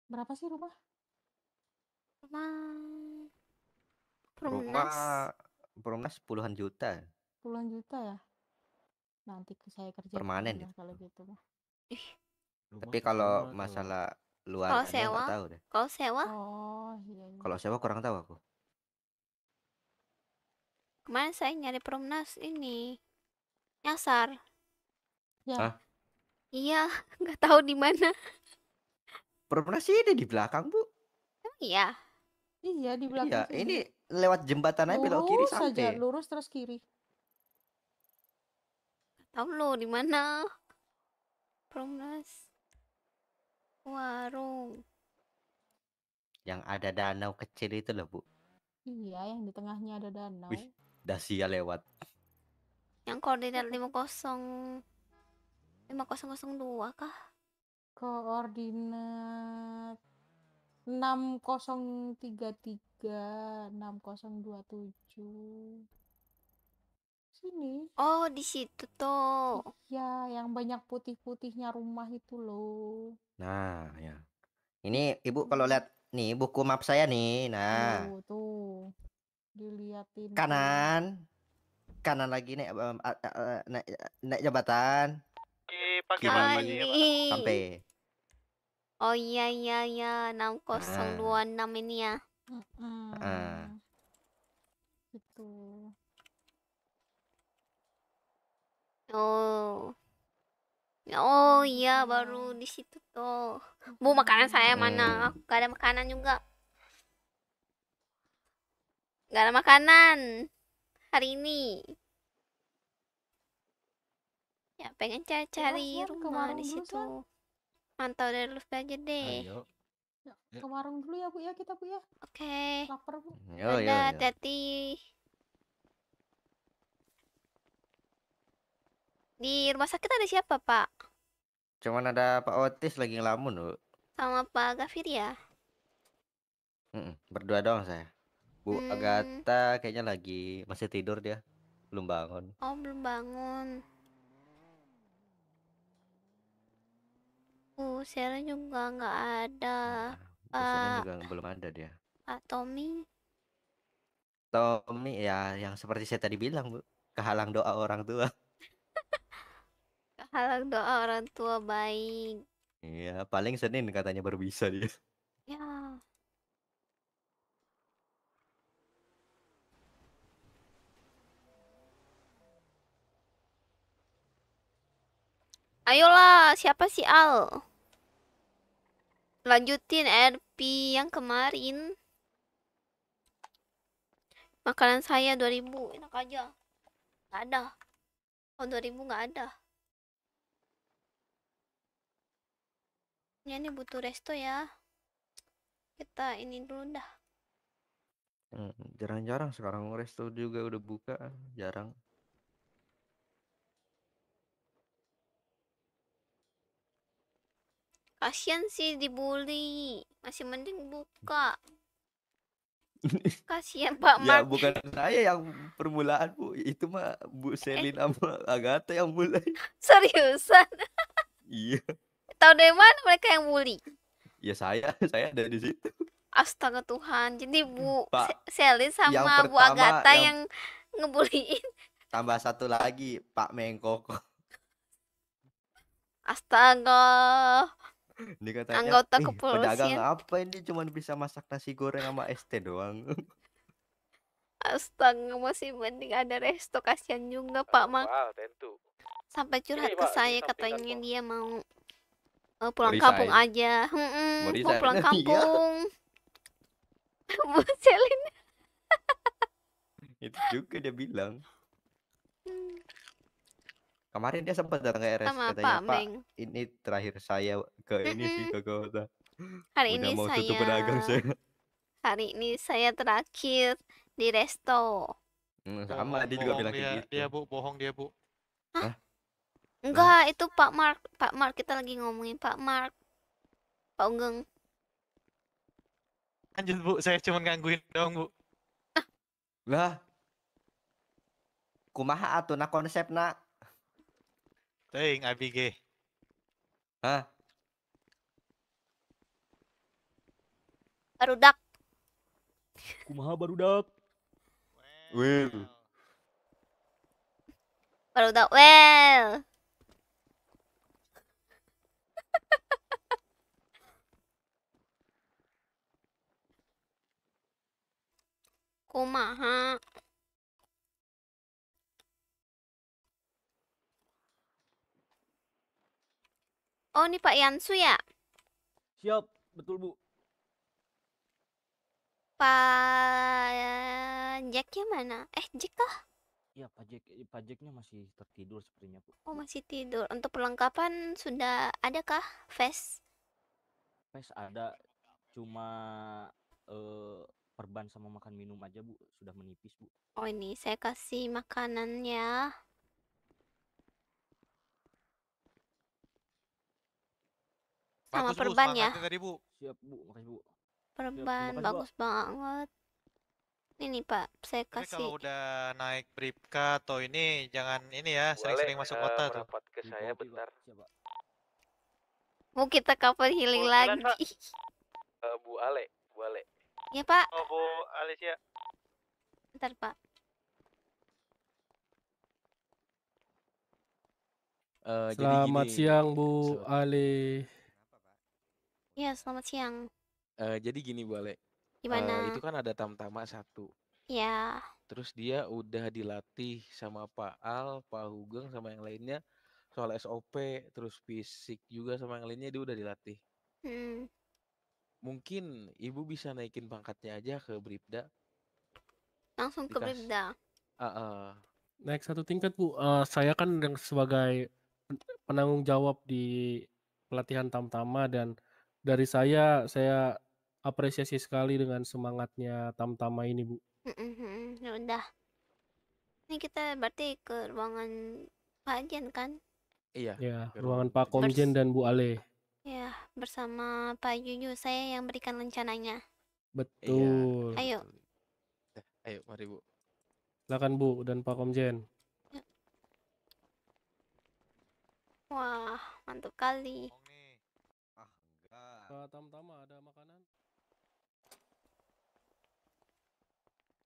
Berapa sih rumah? Rumah Perumnas. Rumah Perumnas puluhan juta. Puluhan juta ya? Nanti saya kerja permanen ya. kalau gitu Rumah Tapi kalau masalah tuh. masalah luar Kalau sewa, nggak tahu deh. Ya? kalau sewa Oh, iya iya. Kalau sewa kurang tahu aku. kemarin saya nyari perumnas ini nyasar. Ya, Hah? Iya, nggak tahu di mana. Perumnas sih ini di belakang, Bu. Iya, iya di iya, belakang Iya, sini. ini lewat jembatan aja belok kiri sampai. saja, lurus terus kiri. tahu lo di mana. Perumnas. Warung. Yang ada danau kecil itu loh, Bu. Iya, yang di tengahnya ada danau. Wih, Dasia lewat. Yang koordinat lima lima 50 dua kah? Koordinat enam enam tiga tiga 6033 tujuh sini. Oh, di situ tuh. Iya, yang banyak putih-putihnya rumah itu loh. Nah, ya. Ini Ibu kalau hmm. lihat nih buku map saya nih. Nah. Tuh, iya, tuh. Diliatin. Kanan. Kanan lagi naik um, naik, naik jabatan. Oke, pakai Sampai. Oh iya iya iya 6026 enam ini ya. Heeh. Mm -mm. ah. Gitu. Oh. Oh iya baru di situ tuh. Bu makanan saya mana? Aku hmm. gak ada makanan juga. Gak ada makanan hari ini. Ya pengen cari-cari iya, rumah di situ. Mantau dari lu aja deh. Ayo. Ya, ke warung dulu ya Bu ya kita Bu ya. Oke. Okay. Lapar Bu. Ada hati-hati. Di rumah sakit ada siapa, Pak? Cuman ada Pak Otis lagi ngelamun, Bu. Sama Pak Gafir ya? Mm -mm, berdua doang saya. Bu hmm. Agatha kayaknya lagi masih tidur dia. Belum bangun. Oh, belum bangun. Bu Sarah juga nggak ada. Nah, uh, juga belum ada dia. Pak Tommy. Tommy ya yang seperti saya tadi bilang, Bu. Kehalang doa orang tua halang doa orang tua baik. Iya, paling Senin katanya baru bisa dia. Ya. Ayolah, siapa si Al? Lanjutin RP yang kemarin. Makanan saya 2000, enak aja. Gak ada. Oh, 2000 gak ada. Ini butuh resto ya. Kita ini dulu dah. Hmm, jarang-jarang sekarang resto juga udah buka, jarang. Kasian sih dibully. Masih mending buka. Kasian Pak Mat. Ya bukan saya yang permulaan Bu, itu mah Bu eh. Selin sama Agatha yang mulai. Seriusan? iya. Tahu dari mana mereka yang bully? Ya saya, saya ada di situ. Astaga Tuhan. Jadi Bu Selin sama pertama, Bu Agatha yang, yang ngebuliin. Tambah satu lagi, Pak Mengkoko. Astaga. Ini katanya, anggota kepolisian. Pedagang apa ini cuma bisa masak nasi goreng sama es teh doang. Astaga, masih mending ada resto kasihan juga Pak Mak. Sampai curhat ke saya katanya dia mau Oh, pulang Mau iya. kampung aja. Hmm, -mm, Mau, mau pulang kampung. Bu Selin. Itu juga dia bilang. Hmm. Kemarin dia sempat datang ke RS Sama katanya, Pak, Pak ini terakhir saya ke mm -mm. ini sih ke kota. Hari Udah ini mau saya tutup pedagang saya. Hari ini saya terakhir di resto. Hmm, sama bohong, dia juga bilang dia, gitu. Dia Bu bohong dia Bu. Hah? Enggak, nah. itu Pak Mark. Pak Mark kita lagi ngomongin Pak Mark. Pak Unggeng. Lanjut Bu, saya cuma gangguin dong Bu. Lah. Kumaha atuh na konsepna? Teuing ABG. Hah? Barudak. Kumaha barudak? Well. well. Barudak well. kumaha Oh, ini Pak Yansu ya? Siap, betul Bu. Pak Jacknya mana? Eh, Jack kah? Ya, Pak Jack, eh, Pak Jacknya masih tertidur sepertinya Bu. Oh, masih tidur. Untuk perlengkapan sudah ada kah, vest? Vest ada, cuma eh, perban sama makan minum aja bu sudah menipis bu oh ini saya kasih makanannya sama bagus, perban bu, ya tadi, bu. siap bu makasih bu perban siap, bagus bu. banget ini pak saya kasih Tapi kalau udah naik bripka atau ini jangan ini ya sering-sering masuk eh, kota tuh ke saya bentar siap, mau kita kapan healing bu, lagi uh, Bu Ale Bu Ale Iya pak. Oh Bu Alicia. Ntar pak. Uh, eh, selamat jadi gini, siang Bu so, Ali. Iya selamat siang. Uh, jadi gini Bu Ale. Gimana? Uh, itu kan ada tamtama satu. Iya. Terus dia udah dilatih sama Pak Al, Pak Hugeng sama yang lainnya soal SOP, terus fisik juga sama yang lainnya dia udah dilatih. Hmm mungkin ibu bisa naikin pangkatnya aja ke Bribda. Langsung ke Bribda. Uh, uh. Naik satu tingkat bu. Uh, saya kan yang sebagai penanggung jawab di pelatihan tamtama dan dari saya saya apresiasi sekali dengan semangatnya tamtama ini bu. Mm-hmm, ya udah. Ini kita berarti ke ruangan Pak Jen kan? Iya. Ya, ruangan Pak Komjen Bers- dan Bu Ale. Ya, bersama Pak Yuyu saya yang berikan rencananya. Betul. Iya, ayo. Eh, ayo, mari Bu. Silakan Bu dan Pak Komjen. Ya. Wah, mantap kali. Ah, Tama-tama ada makanan.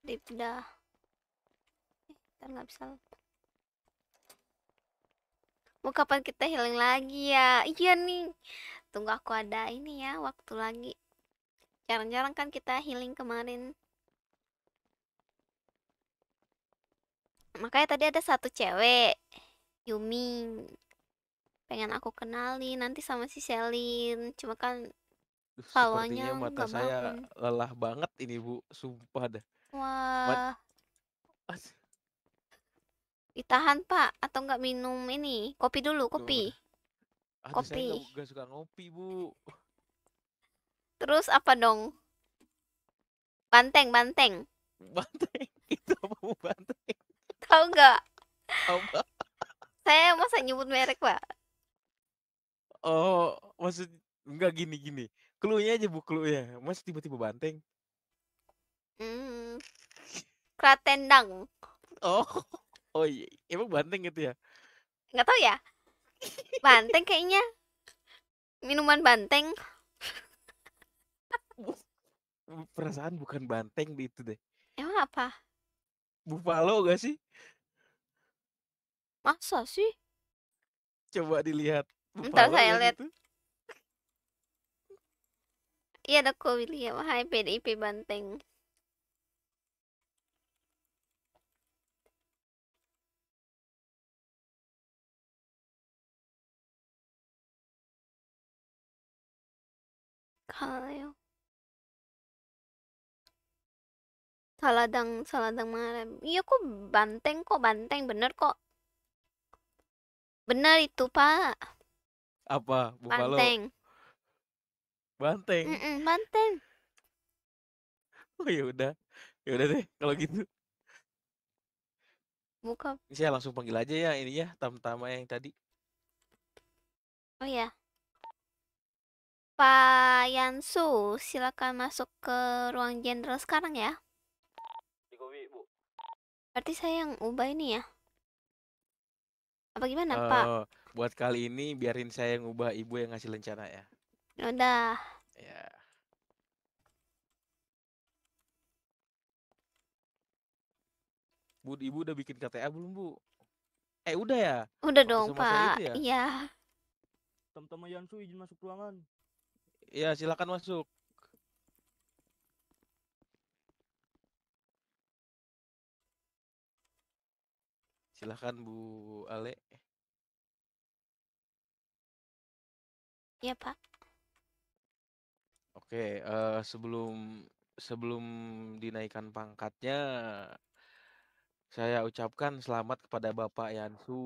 Dipda. Eh, nggak bisa mau kapan kita healing lagi ya iya nih tunggu aku ada ini ya waktu lagi jarang-jarang kan kita healing kemarin makanya tadi ada satu cewek Yumi pengen aku kenali nanti sama si Selin cuma kan Sepertinya mata saya lelah banget ini bu, sumpah dah. Wah. Mat... Ditahan, Pak, atau nggak minum ini? Kopi dulu, kopi. Aduh, kopi. Saya suka ngopi, Bu. Terus apa dong? Banteng, banteng. Banteng. Itu apa Bu banteng? tau nggak Apa? Saya masa nyebut merek, Pak? Oh, maksud nggak gini-gini. Keluarnya aja Bu, keluarnya. Mas tiba-tiba banteng. Hmm. Kratendang. Oh. Oh iya, emang banteng gitu ya? Nggak tahu ya. Banteng kayaknya. Minuman banteng. Perasaan bukan banteng itu deh. Emang apa? Buffalo gak sih? Masa sih? Coba dilihat. Entar saya lihat. Iya, ada William. Hai PDIP Banteng. dong, Saladang, Saladang Maret. Iya kok banteng kok, banteng bener kok. Bener itu, Pak. Apa? Buffalo. Banteng. Banteng. Mm -mm, banteng. Oh ya udah. Ya udah deh kalau gitu. Buka. Saya langsung panggil aja ya ininya tam-tama yang tadi. Oh ya. Pak Yansu, silakan masuk ke ruang jenderal sekarang ya. Dikopi, Bu. Berarti saya yang ubah ini ya? Apa gimana, uh, Pak? Eh, buat kali ini biarin saya yang ubah Ibu yang ngasih rencana ya. ya. Udah. Ya. Bu, Ibu udah bikin KTA belum, Bu? Eh, udah ya? Udah dong, Pak. Ya? Iya. Ya? Teman-teman Yansu izin masuk ruangan. Iya, silakan masuk. Silakan Bu Ale. Iya, Pak. Oke, uh, sebelum sebelum dinaikkan pangkatnya saya ucapkan selamat kepada Bapak Yansu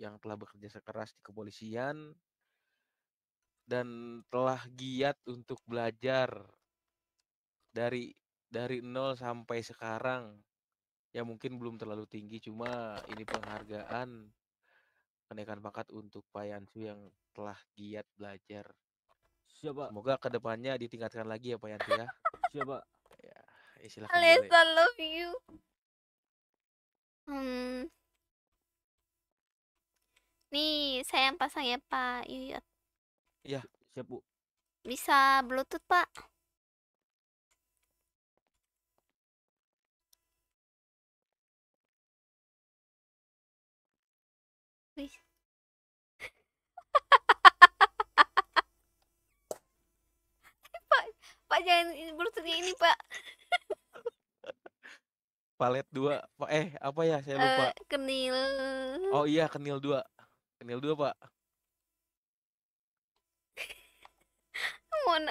yang telah bekerja sekeras di kepolisian dan telah giat untuk belajar dari dari nol sampai sekarang ya mungkin belum terlalu tinggi cuma ini penghargaan kenaikan pangkat untuk Pak Yansu yang telah giat belajar siapa semoga kedepannya ditingkatkan lagi ya Pak Yansu ya siapa ya, ya silakan love you hmm nih saya yang pasang ya Pak Yuyot Iya, siap, Bu. Bisa Bluetooth, Pak. Pak, Pak jangan Bluetoothnya ini, Pak. Palet dua, Pak. Eh, apa ya? Saya lupa. Uh, kenil. Oh iya, kenil dua, Kenil dua Pak. Bisa,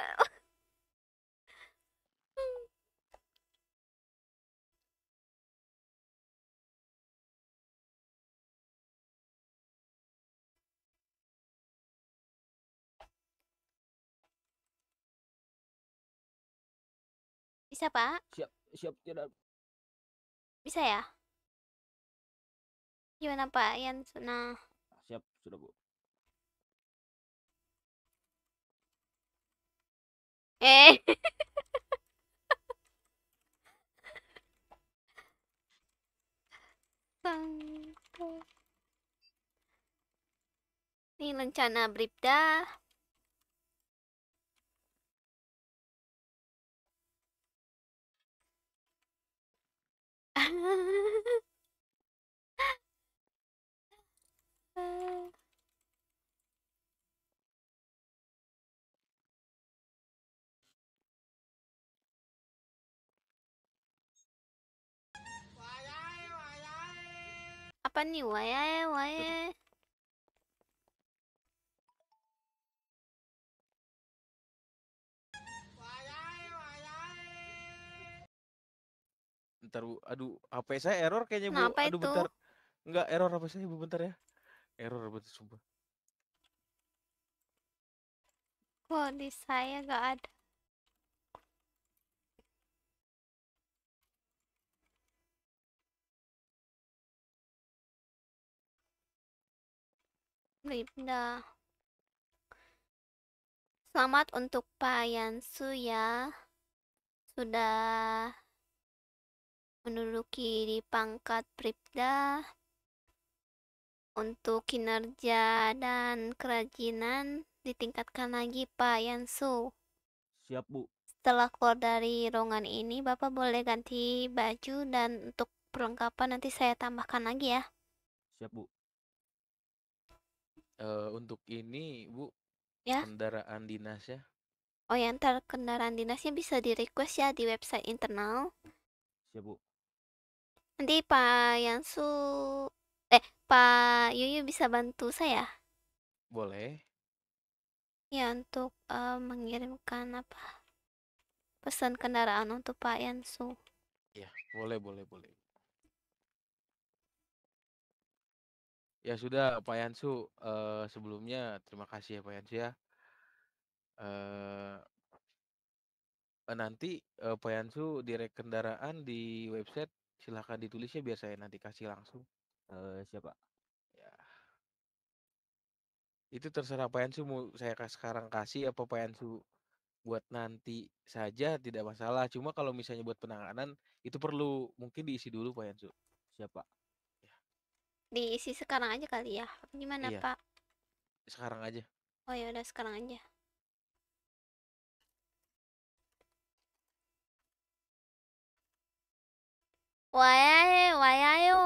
Pak? Siap, siap, tidak. Bisa ya? Gimana, Pak? Yang nah. Siap, sudah, Bu. Eh. Ini rencana Bribda. Ah. 빨리 와야 ya 와야 ya. bentar bu aduh HP saya error kayaknya bu Kenapa aduh itu? bentar enggak error apa sih bu bentar ya error berarti sumpah kok di saya enggak ada Ribda. Selamat untuk Pak Yansu ya. Sudah menduduki di pangkat Pripda untuk kinerja dan kerajinan ditingkatkan lagi Pak Yansu. Siap Bu. Setelah keluar dari ruangan ini, Bapak boleh ganti baju dan untuk perlengkapan nanti saya tambahkan lagi ya. Siap Bu uh, untuk ini Bu, Ya. kendaraan dinas ya Oh ya, ntar kendaraan dinasnya bisa di-request ya di website internal. ya Bu. Nanti Pak Yansu eh, Pak Yuyu bisa bantu saya? Boleh. Ya, untuk, uh, mengirimkan apa, pesan kendaraan untuk Pak Yansu. ya boleh boleh boleh. Ya sudah Pak Yansu, uh, sebelumnya terima kasih ya Pak Yansu ya. Uh, nanti uh, Pak Yansu direk kendaraan di website silahkan ditulis ya biar saya nanti kasih langsung. Uh, siapa? Ya. Itu terserah Pak Yansu mau saya sekarang kasih apa Pak Yansu buat nanti saja tidak masalah. Cuma kalau misalnya buat penanganan itu perlu mungkin diisi dulu Pak Yansu. Siapa? diisi sekarang aja kali ya gimana iya. pak sekarang aja oh ya udah sekarang aja wah yo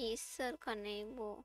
Isir kan ibu.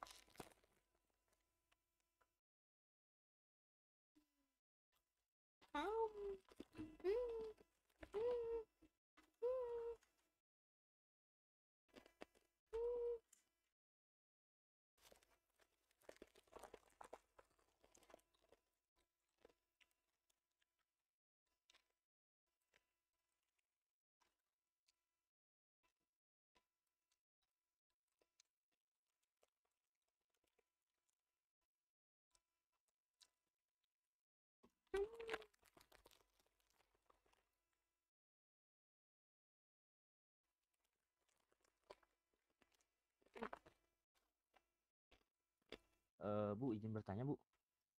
uh, Bu izin bertanya Bu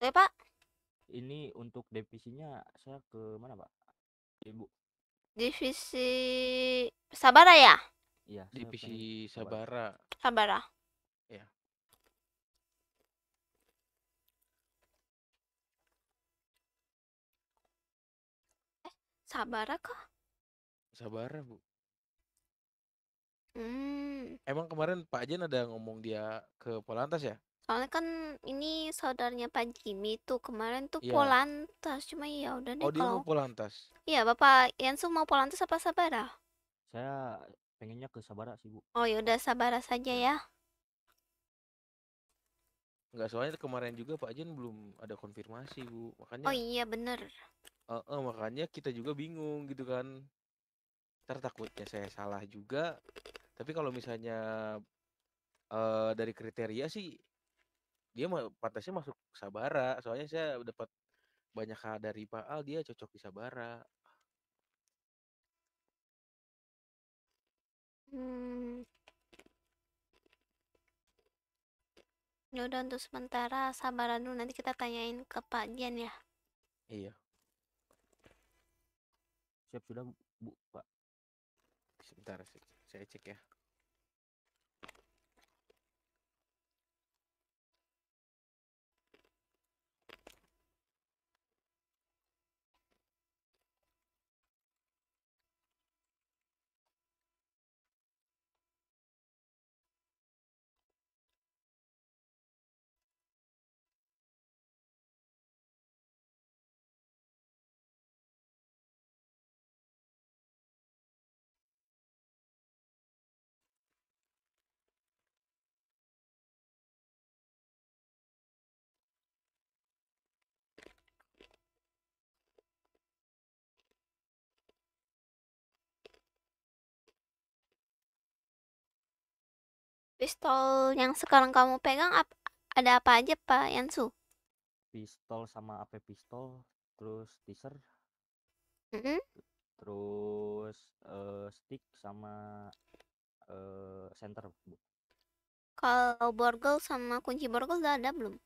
ya Pak ini untuk divisinya saya ke mana Pak Ibu divisi Sabara ya iya divisi Sabara Sabara Iya. eh, Sabara kok Sabara Bu Hmm. Emang kemarin Pak Jen ada ngomong dia ke Polantas ya? Soalnya kan ini saudaranya Pak Jimmy tuh kemarin tuh yeah. Polantas, cuma ya udah nih Oh, dia mau Polantas. Iya, Bapak Yansu mau Polantas apa Sabara? Saya pengennya ke Sabara sih, Bu. Oh, ya udah Sabara saja iya. ya. Enggak, soalnya kemarin juga Pak Jen belum ada konfirmasi, Bu. makanya Oh iya bener. uh, uh, makanya kita juga bingung gitu kan. Ntar takutnya saya salah juga. Tapi kalau misalnya uh, dari kriteria sih dia pantasnya masuk Sabara soalnya saya dapat banyak hal dari Pak Al dia cocok di Sabara hmm. ya udah untuk sementara Sabara dulu nanti kita tanyain ke Pak Dian ya iya siap sudah Bu Pak sebentar saya cek ya Pistol yang sekarang kamu pegang ap ada apa aja Pak Yansu? Pistol sama apa pistol, terus teaser, mm -hmm. terus uh, stick sama uh, eh, center Kalau borgol sama kunci borgol udah ada belum?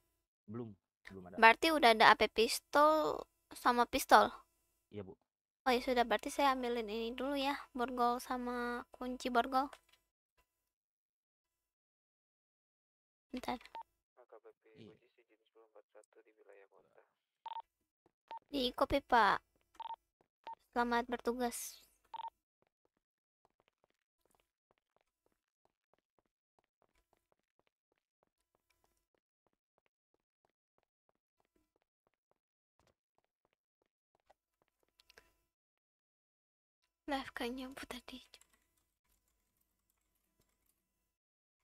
Belum, belum ada. Berarti udah ada apa pistol sama pistol. Iya, Bu. Oh ya sudah, berarti saya ambilin ini dulu ya, borgol sama kunci borgol. Bentar. AKBP iya. di kopi, Pak. Selamat bertugas. Live kayaknya bu tadi.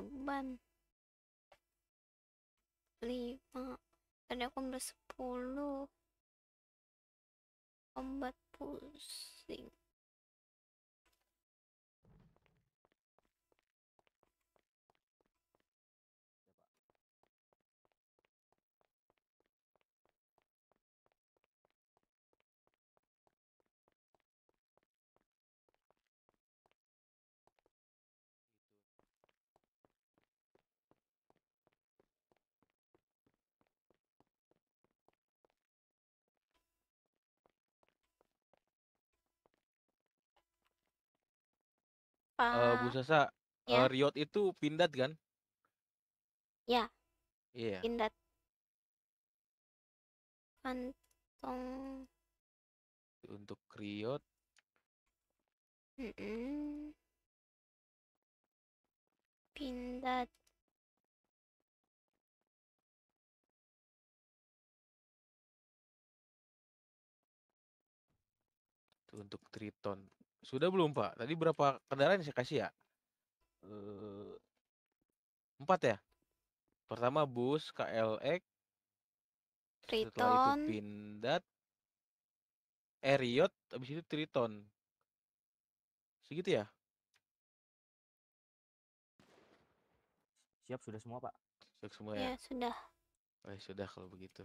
perban lima tadi aku ambil sepuluh obat pusing Uh, Bu Sasa, eee, uh, ya. Riot itu Pindad kan? Ya, Iya. Pindad. Kantong. Untuk Riot. Mm-mm. Pindad. Untuk Triton. Sudah belum Pak? Tadi berapa kendaraan yang saya kasih ya? Eh, empat ya? Pertama bus KLX. Triton. Setelah itu Pindad. Eriot, eh, habis itu Triton. Segitu ya? Siap sudah semua Pak? Siap semua ya? Ya sudah. Eh, sudah kalau begitu.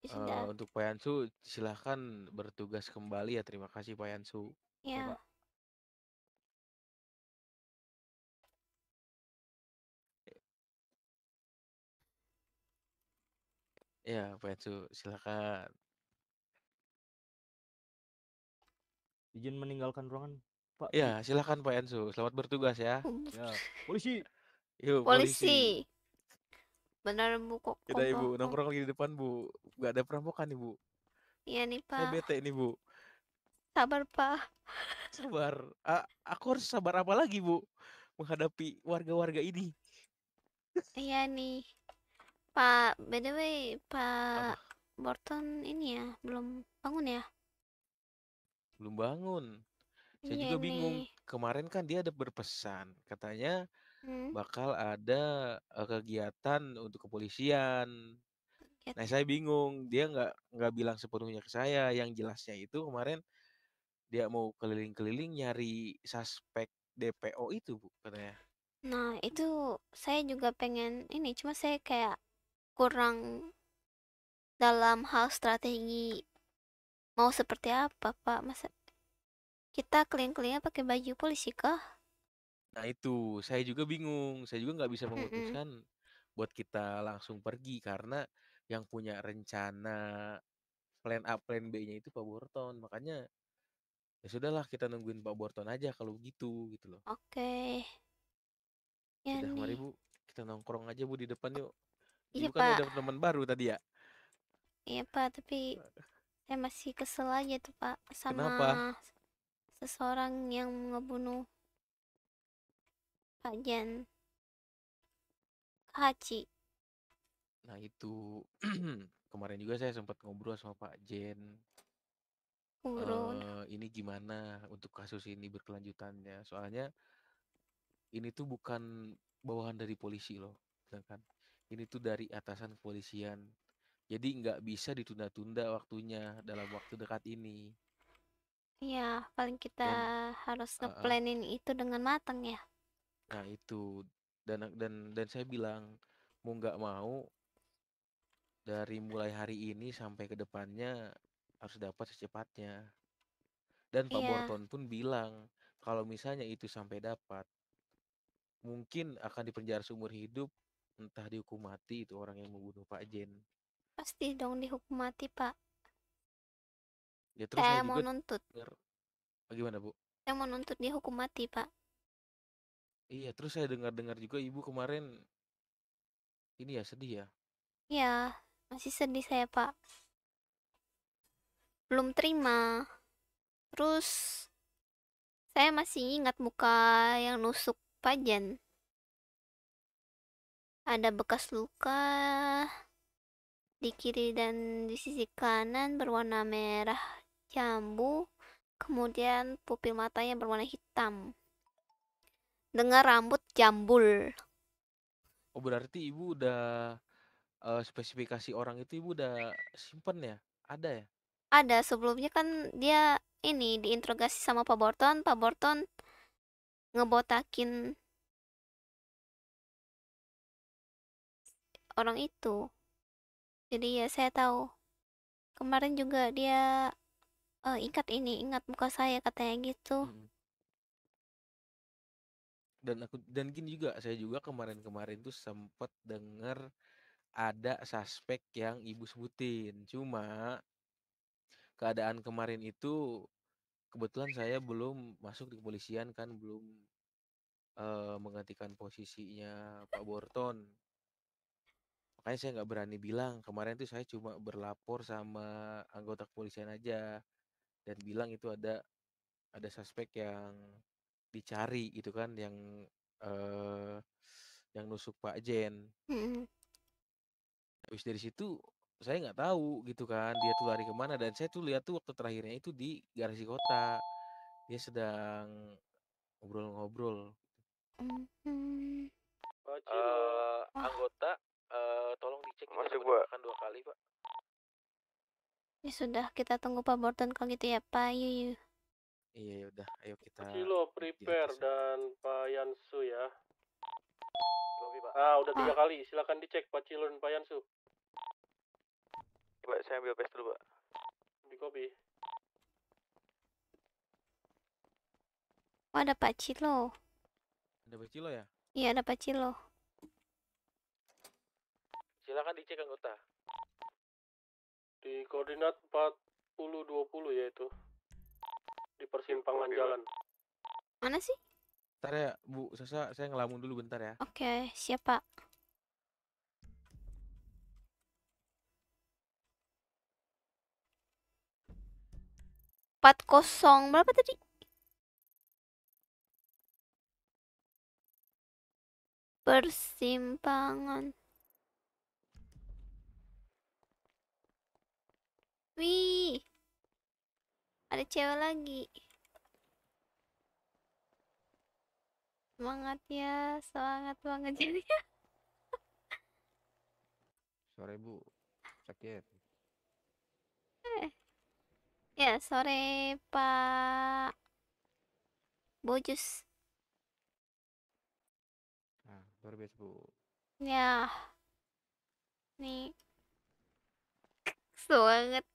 Uh, untuk Pak Yansu silahkan bertugas kembali ya, terima kasih Pak Yansu. Ya Iya. Pak. Iya, Pak Yansu silahkan. Izin meninggalkan ruangan, Pak. Ya, silahkan Pak Yansu, selamat bertugas ya. Ya, polisi! Yuk polisi! Polisi. Benar bu kok kita ibu nongkrong lagi di depan bu Gak ada perampokan ibu Iya nih Saya bete nih bu Sabar pak Sabar A Aku harus sabar apa lagi bu Menghadapi warga-warga ini Iya nih Pak, by the way, Pak apa? Borton ini ya belum bangun ya? Belum bangun. Saya iya juga nih. bingung. Kemarin kan dia ada berpesan, katanya hmm. Bakal ada, uh, kegiatan untuk kepolisian. Nah, saya bingung, dia nggak nggak bilang sepenuhnya ke saya, yang jelasnya itu kemarin dia mau keliling-keliling nyari suspek DPO itu, Bu, katanya. Nah, itu saya juga pengen ini, cuma saya kayak kurang dalam hal strategi mau seperti apa, Pak? Masa kita keliling-kelilingnya pakai baju polisi kah? Nah itu, saya juga bingung. Saya juga nggak bisa mm memutuskan buat kita langsung pergi karena yang punya rencana plan A, plan B-nya itu Pak Borton. Makanya ya sudahlah kita nungguin Pak Borton aja kalau gitu gitu loh. Oke. Ya nih. mari Bu, kita nongkrong aja Bu di depan yuk. Iya kan pak. kan udah teman baru tadi ya? Iya Pak, tapi saya masih kesel aja tuh Pak sama Kenapa? seseorang yang ngebunuh Jen, haji nah itu kemarin juga saya sempat ngobrol sama Pak Jen Uh, ini gimana untuk kasus ini berkelanjutannya soalnya ini tuh bukan bawahan dari polisi loh kan ini tuh dari atasan kepolisian jadi nggak bisa ditunda-tunda waktunya dalam waktu dekat ini ya paling kita Dan, harus ngeplanin uh, uh, itu dengan matang ya Nah itu dan dan dan saya bilang mau nggak mau dari mulai hari ini sampai ke depannya harus dapat secepatnya. Dan Pak yeah. Borton pun bilang kalau misalnya itu sampai dapat mungkin akan dipenjara seumur hidup entah dihukum mati itu orang yang membunuh Pak Jen. Pasti dong dihukum mati Pak. Ya, terus saya, saya mau nuntut. Bagaimana Bu? Saya mau nuntut dihukum mati Pak. Iya, terus saya dengar-dengar juga ibu kemarin ini ya sedih ya. Iya, masih sedih saya, Pak. Belum terima. Terus saya masih ingat muka yang nusuk pajen. Ada bekas luka di kiri dan di sisi kanan berwarna merah jambu, kemudian pupil matanya berwarna hitam dengan rambut jambul. Oh berarti ibu udah uh, spesifikasi orang itu ibu udah simpen ya? Ada ya? Ada sebelumnya kan dia ini diinterogasi sama Pak Borton, Pak Borton ngebotakin orang itu. Jadi ya saya tahu. Kemarin juga dia uh, ingat ini, ingat muka saya katanya gitu. Hmm dan aku dan gini juga saya juga kemarin-kemarin tuh sempat denger ada suspek yang ibu sebutin cuma keadaan kemarin itu kebetulan saya belum masuk di kepolisian kan belum uh, menggantikan posisinya Pak Borton makanya saya nggak berani bilang kemarin tuh saya cuma berlapor sama anggota kepolisian aja dan bilang itu ada ada suspek yang Dicari gitu kan yang, uh, yang nusuk Pak Jen. Mm-hmm. Habis dari situ, saya nggak tahu gitu kan dia tuh lari kemana dan saya tuh lihat tuh waktu terakhirnya itu di garasi kota. Dia sedang ngobrol-ngobrol. Mhm. anggota, uh, tolong dicek kita Maksud gua dua kali, Pak. Ya sudah, kita tunggu Pak Morton kalau gitu ya, Pak Yuyu. Iya, ya udah. Ayo kita. Kilo prepare ya. dan Pak Yansu ya. Ah, udah tiga kali. Silakan dicek Pak Cilo dan Pak Yansu. Pak, saya ambil pes dulu, Pak. Di kopi. Oh, ada Pak Cilo. Ada Pak Cilo ya? Iya, ada Pak Cilo. Silakan dicek anggota. Di koordinat 4020 yaitu di persimpangan jalan. Mana sih? Bentar ya, Bu Sasa, saya ngelamun dulu bentar ya. Oke, okay, siap, Pak. Empat kosong berapa tadi? Persimpangan. Wih ada cewek lagi semangat ya semangat banget jadinya sore bu sakit eh. ya sore pak bojus nah luar biasa bu ya nih semangat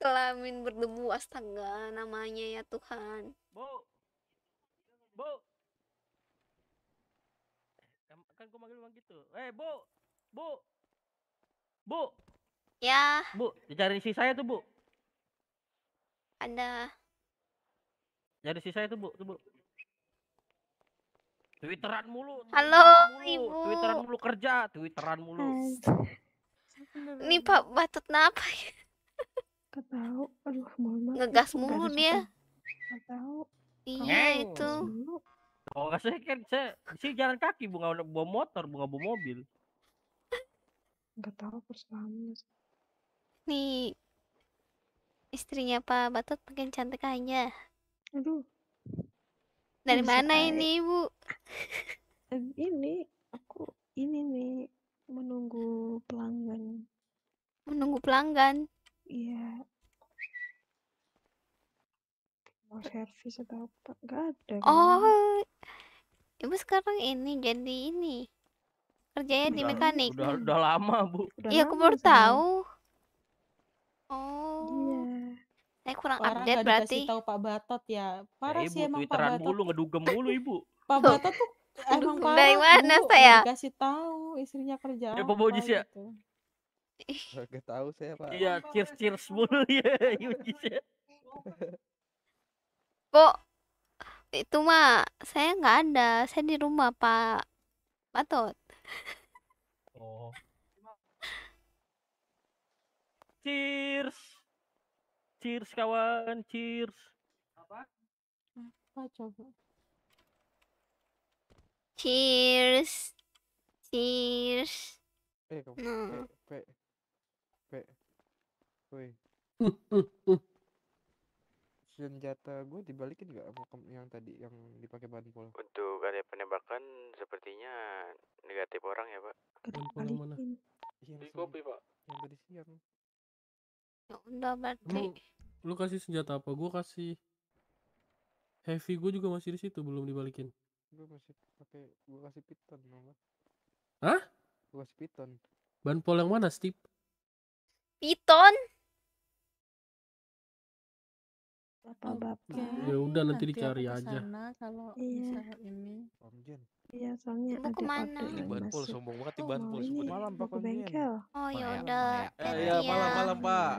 kelamin berdebu astaga namanya ya Tuhan bu bu eh, kan gua manggil manggil gitu eh hey, bu bu bu ya bu dicari si saya tuh bu ada dari si saya tuh bu tuh bu Twitteran mulu. Halo, mulu. Ibu. Twitteran mulu kerja, Twitteran mulu. Ini Pak Batut apa ya? Gak Aduh, mohon maaf. Ya, ngegas mulu dia. Gak tahu. Iya, oh. itu. Oh, saya kan saya, sih jalan kaki bunga bawa motor, bunga bawa mobil. Gak tahu persoalannya. Nih. Istrinya Pak Batut pengen cantik aja. Aduh. Dari Bisa mana ini ini, Ibu? Ini aku ini nih menunggu pelanggan. Menunggu pelanggan. Iya. Mau servis atau apa? nggak ada. Oh, ibu sekarang ini jadi ini kerjanya udah, di mekanik. Udah, udah lama bu. Iya, aku baru tahu. Iya. Oh. Iya. Saya kurang Parah update berarti. tahu Pak Batot ya. ya parah ya, ibu, sih emang Pak Batot. mulu ngedugem mulu ibu. Pak Batot tuh emang parah. Dari mana saya? kasih tahu istrinya kerja. Ya, apa, apa gitu. ya? Gak tahu saya pak. Iya, cheers cheers mulu ya Yudis ya. Kok itu mah saya nggak ada, saya di rumah Pak Batot. Oh. Cheers. Cheers kawan, cheers. Apa? Apa coba? Cheers. Cheers. Eh, kok, Hmm. Nah. Eh, Woi. Senjata gue dibalikin nggak sama yang tadi yang dipakai bahan pol? Untuk ada penembakan sepertinya negatif orang ya pak. Mana mana? Iya, di kopi pak. Yang tadi siang. Ya udah berarti. Lu, lu kasih senjata apa? Gue kasih heavy gue juga masih di situ belum dibalikin. Gue masih pakai gue kasih piton nggak? Hah? Gue kasih piton. Ban pol yang mana, Steve? Piton? Bapak-bapak. Ya udah nanti, nanti dicari aja. Sana kalau iya. ini. Om Jen. Iya, soalnya Mau ke mana Di Banpol sombong banget oh, di Banpol. Iya. Oh, malam Pak Komjen. Oh, iya, ya udah. Eh, Iya, malam-malam, Pak.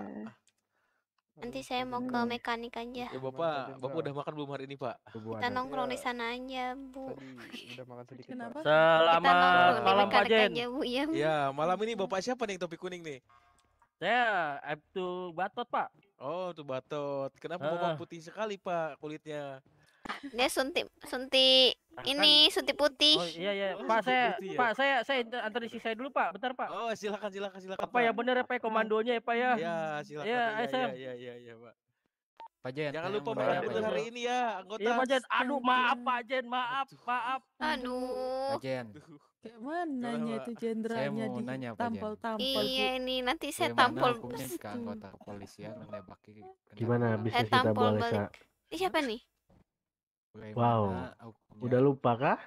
Nanti saya mau ke mekanik aja. Ya Bapak, Bapak udah makan belum hari ini Pak? Kita nongkrong di sana aja Bu. udah makan sedikit. Kenapa? Selamat malam Pak Jen. Aja, ya, iya, malam ini Bapak siapa nih topi kuning nih? Saya Abdul Batot Pak. Oh, tuh Batot. Kenapa ah. bapak putih sekali, Pak, kulitnya? Dia suntik suntik ah, ini kan. suntik putih. Oh, iya iya. Oh, pak saya putih, ya? Pak saya saya antar saya dulu, Pak. Bentar, Pak. Oh, silakan silakan silakan. Apa ya benar ya, Pak, komandonya ya, Pak ya? Iya, silakan. Iya, ya, ya, ya, ya, Pak. Pak Jen. Jangan lupa Pak Jen hari ini ya, anggota. Iya, Pak Jen. Aduh, maaf Pak Jen, maaf, maaf. Aduh. Pak Jen. Aduh. Kayak mana nanya itu jenderalnya di nanya apa, tampol-tampol. Iya ini nanti saya Bagaimana tampol. ke anggota kepolisian menembaki kendaraan? Gimana bisa eh, kita tampol boleh, Kak? Ini siapa nih? Bagaimana wow. Hukumnya? Udah lupa kah?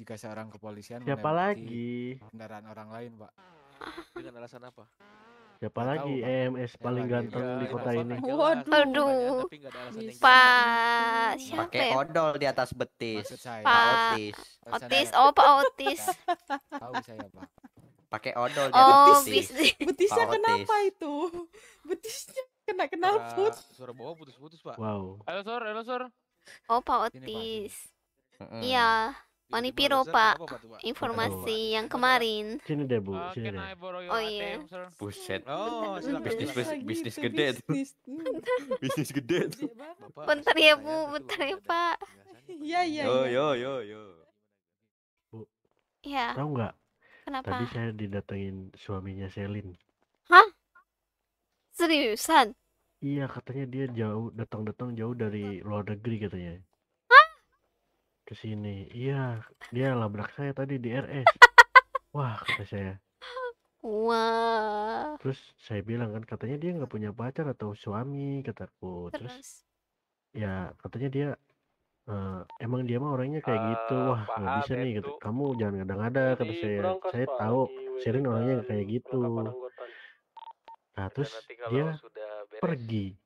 Jika seorang kepolisian Siapa lagi? kendaraan orang lain, Pak. Dengan alasan apa? Siapa Nggak lagi tahu, EMS paling ganteng ya, di kota ini? Waduh. Aduh. Pak siapa? Pakai ya? odol di atas betis. Pak Otis. Otis, oh Pak Otis. Pak. Pakai odol di oh, atas betis. Betisnya kenapa itu? Betisnya kena kenal put. Suara bawah putus-putus, Pak. Wow. elosor elosor. Oh, Pak Otis. Iya. Mm Iya, Manipiro pak informasi Aduh. yang kemarin. Sini deh bu, ah, sini deh. Oh iya. Buset. Oh, bisnis bisnis gede tuh. Ya, bisnis ya, gede tuh. Bentar ya bu, bentar ya pak. Iya iya. Yo iya. yo yo yo. Bu. Iya. Tahu nggak? Kenapa? Tadi saya didatengin suaminya Selin. Hah? Seriusan? Iya katanya dia jauh datang-datang jauh dari luar negeri katanya ke sini. Iya, dia labrak saya tadi di RS. Wah, kata saya. Wah. Terus saya bilang kan katanya dia nggak punya pacar atau suami, kataku. Terus, Terus ya katanya dia uh, emang dia mah orangnya kayak uh, gitu. Eh, Wah, nggak bisa nih Kamu jangan kadang ngada kata saya. Saya tahu Sherin orangnya kayak gitu. Nah, terus dia pergi.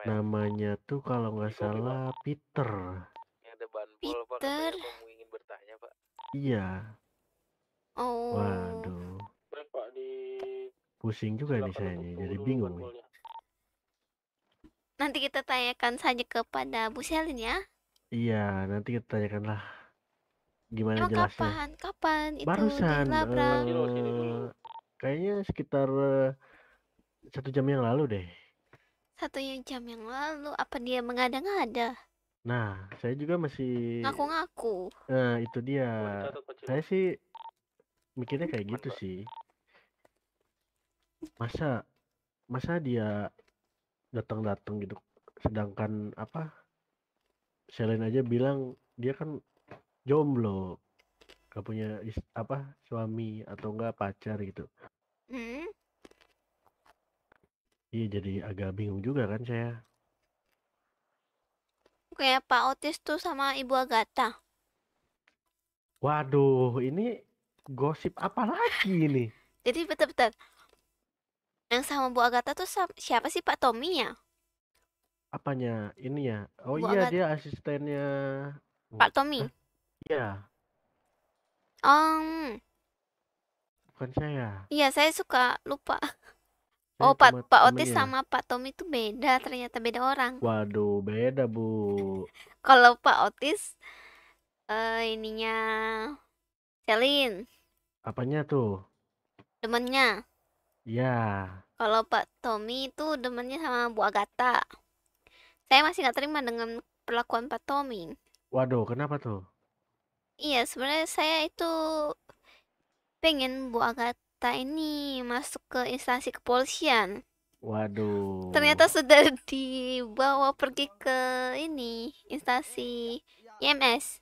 Gitu. namanya tuh kalau nggak salah Peter Peter iya oh waduh di pusing juga nih saya jadi bingung nih nanti kita tanyakan saja kepada Bu Selin ya iya nanti kita tanyakanlah gimana Emang jelasnya kapan kapan itu barusan uh, kayaknya sekitar eh, satu jam yang lalu deh satunya jam yang lalu apa dia mengada-ngada nah saya juga masih ngaku-ngaku nah itu dia saya sih mikirnya kayak gitu sih masa masa dia datang-datang gitu sedangkan apa Selain aja bilang dia kan jomblo gak punya apa suami atau enggak pacar gitu hmm? Iya jadi agak bingung juga kan saya. Kayak Pak Otis tuh sama Ibu Agatha. Waduh, ini gosip apa lagi ini? Jadi betul-betul yang sama Bu Agatha tuh siapa sih Pak Tommy ya? Apanya? Ini ya. Oh Bu iya Agatha. dia asistennya Pak Tommy. Iya. Um. Bukan saya. Iya, saya suka lupa. Oh, Pak Pak Otis ya? sama Pak Tommy itu beda, ternyata beda orang. Waduh, beda, Bu. Kalau Pak Otis eh ininya Celine. Apanya tuh? Demennya. Iya. Kalau Pak Tommy itu demennya sama Bu Agatha. Saya masih nggak terima dengan perlakuan Pak Tommy. Waduh, kenapa tuh? Iya, sebenarnya saya itu pengen Bu Agatha kita ini masuk ke instansi kepolisian. Waduh. Ternyata sudah dibawa pergi ke ini instansi IMS.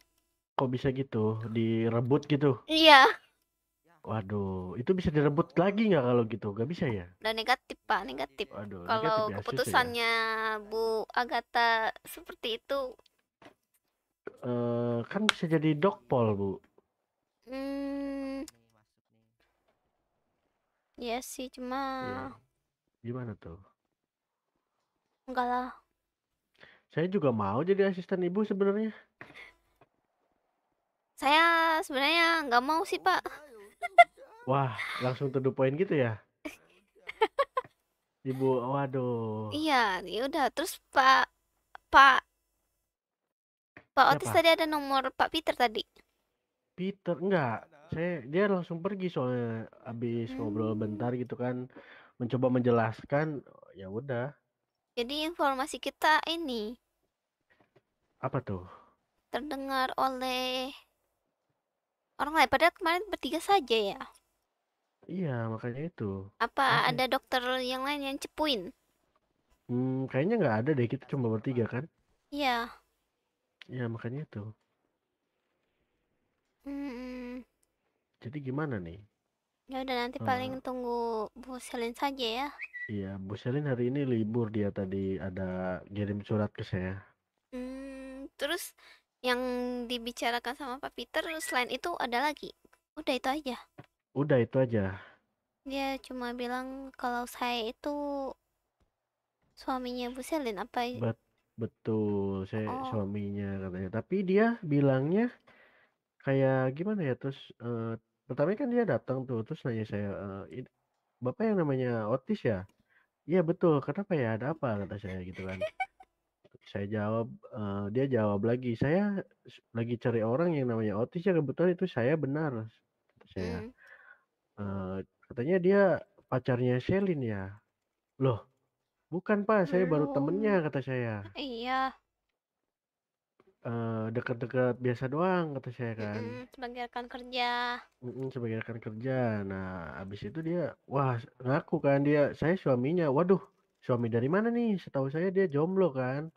Kok bisa gitu? Direbut gitu? Iya. Waduh, itu bisa direbut lagi nggak kalau gitu? Gak bisa ya? Dan negatif pak, negatif. Waduh, kalau negatif ya. keputusannya ya? Bu Agatha seperti itu, uh, kan bisa jadi dokpol bu. Hmm, Iya sih, cuma ya. Gimana tuh? enggak lah. Saya juga mau jadi asisten ibu sebenarnya. Saya sebenarnya nggak mau sih, Pak. Wah, langsung to poin gitu ya? Ibu, waduh. Iya, ya udah. Terus Pak Pak Pak iya, Otis Kenapa? tadi ada nomor Pak Peter tadi. Peter, enggak saya dia langsung pergi soalnya abis hmm. ngobrol bentar gitu kan mencoba menjelaskan ya udah jadi informasi kita ini apa tuh terdengar oleh orang lain padahal kemarin bertiga saja ya iya makanya itu apa ah. ada dokter yang lain yang cepuin hmm kayaknya nggak ada deh kita cuma bertiga kan iya iya makanya itu hmm jadi gimana nih? Ya udah nanti eh. paling tunggu Bu Selin saja ya. iya, Bu Selin hari ini libur dia tadi ada kirim surat ke saya. Hmm, terus yang dibicarakan sama Pak Peter selain itu ada lagi. Udah itu aja. Udah itu aja. Dia cuma bilang kalau saya itu suaminya Bu Selin apa Bet betul, saya Oh, suaminya katanya. Tapi dia bilangnya kayak gimana ya? Terus uh, Pertama kan dia datang tuh, terus nanya saya, e, Bapak yang namanya Otis ya? Iya betul, kenapa ya? Ada apa? Kata saya gitu kan. saya jawab, uh, dia jawab lagi, saya lagi cari orang yang namanya Otis ya kebetulan itu saya benar. Kata saya, hmm. uh, katanya dia pacarnya Selin ya. Loh, bukan pak, saya baru temennya oh. kata saya. Iya uh, eh, dekat-dekat biasa doang kata saya kan. sebagai rekan kerja. sebagai rekan kerja. Nah, abis itu dia wah ngaku kan dia, "Saya suaminya." Waduh, suami dari mana nih? Setahu saya dia jomblo kan.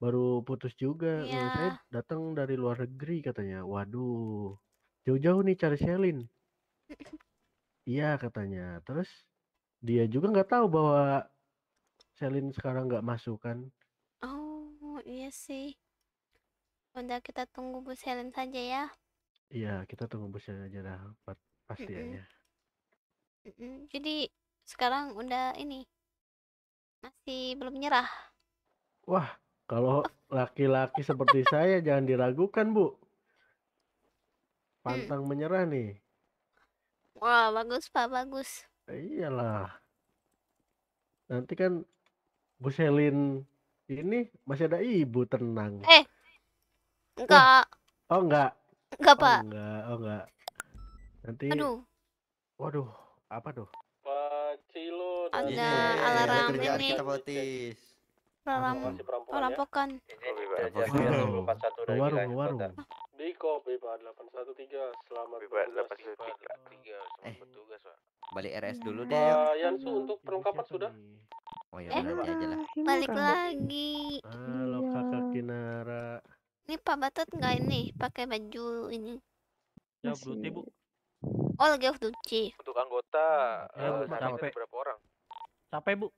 Baru putus juga. nah, "Saya datang dari luar negeri," katanya. Waduh, jauh-jauh nih cari Selin "Iya," katanya. Terus dia juga nggak tahu bahwa Selin sekarang nggak masuk kan. Oh, iya sih. Udah kita tunggu Bu Helen saja ya. Iya, kita tunggu Bu Helen aja dah buat pastiannya. Mm -mm. Mm Jadi sekarang udah ini masih belum nyerah. Wah, kalau laki-laki seperti saya jangan diragukan, Bu. Hmm. Pantang menyerah nih. Wah, bagus Pak, bagus. Iyalah. Nanti kan Bu Selin ini masih ada ibu tenang. Eh, Enggak. Uh, oh enggak. Enggak, oh, Enggak, oh enggak. Nanti Aduh. Waduh, apa tuh? Pacilut. Ada yeah, alarm yeah, ini. Kita potis. Alarm ya? perampokan. Ya. Keluar, keluar. Diko BBA 813 selamat BBA 813 eh. tugas, Pak. Balik RS dulu deh. Pak Yansu untuk perlengkapan sudah? Oh ya, eh, aja Balik lagi. Halo Kakak Kinara. Ini Pak Batut nggak ini pakai baju ini? Ya blue tea, Bu. Oh, lagi off duty. Untuk anggota ya, uh, capek. berapa orang? Capek, Bu.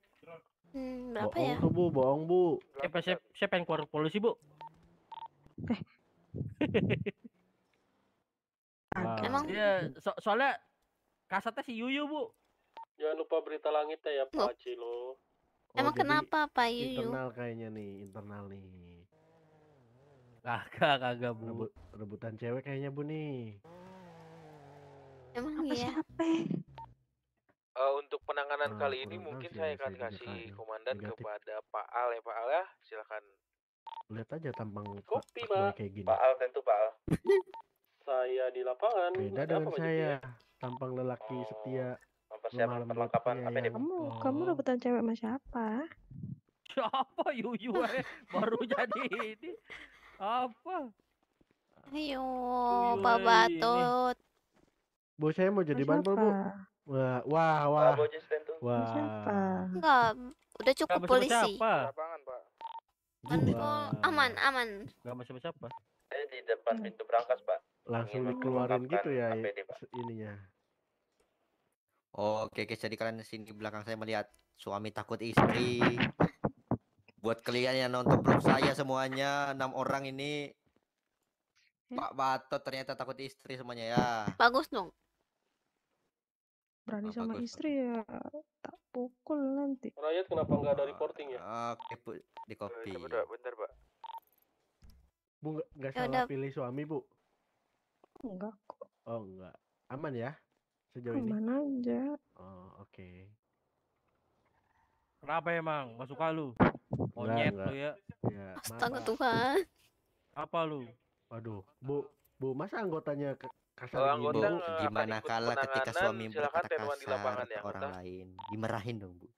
Hmm, berapa boong ya? Tuh, bu, bohong, Bu. Eh, siapa siapa, siapa yang keluar polisi, Bu? nah, Emang? Iya, so soalnya kasatnya si Yuyu, Bu. Jangan lupa berita langitnya ya, Pak Cilo. Oh, Emang kenapa, Pak Yuyu? Internal kayaknya nih, internal nih. Kagak, kagak bu. Rebut, rebutan cewek kayaknya bu nih. Emang apa iya? Siapa? Uh, untuk penanganan nah, kali ini mungkin saya akan kasih komandan negatif. kepada Pak Al ya Pak Al ya, silakan. Lihat aja tampang Kopi, Pak. Pak Al tentu Pak Al. saya di lapangan. Beda dengan saya, tampang lelaki oh, setia. Mempersiapkan perlengkapan apa yang... Iya. Kamu, oh. kamu rebutan cewek sama siapa? Siapa Yuyu eh? baru jadi ini apa? Ayo, Pak Batut. Bu saya mau jadi ban Bu. Wah, wah, wah. Wah. Enggak, udah cukup polisi. Siapa? Kan aman, aman. Enggak macam siapa. Saya di depan hmm. pintu berangkas, Pak. Langsung dikeluarin gitu ya APD, ininya. Oh, oke, okay, guys. Jadi kalian sini di belakang saya melihat suami takut istri buat kalian yang nonton vlog saya semuanya enam orang ini hmm? Pak Batot ternyata takut istri semuanya ya bagus dong berani Apa ah, sama istri istri ya tak pukul nanti rakyat kenapa nggak ada reporting ah, ya oke ah, bu di kopi iya, bentar, bentar pak bu nggak ya salah Yaudah. pilih suami bu enggak kok oh enggak aman ya sejauh aman ini aman aja oh oke okay. Kenapa emang? Gak suka lu? Monyet lu ya. Iya, Astaga Tuhan. Apa lu? Waduh, Bu, Bu, masa anggotanya kasar oh, anggota Bu, gimana kala ketika suami berkata kasar ke ya, orang lain? Dimerahin dong, Bu.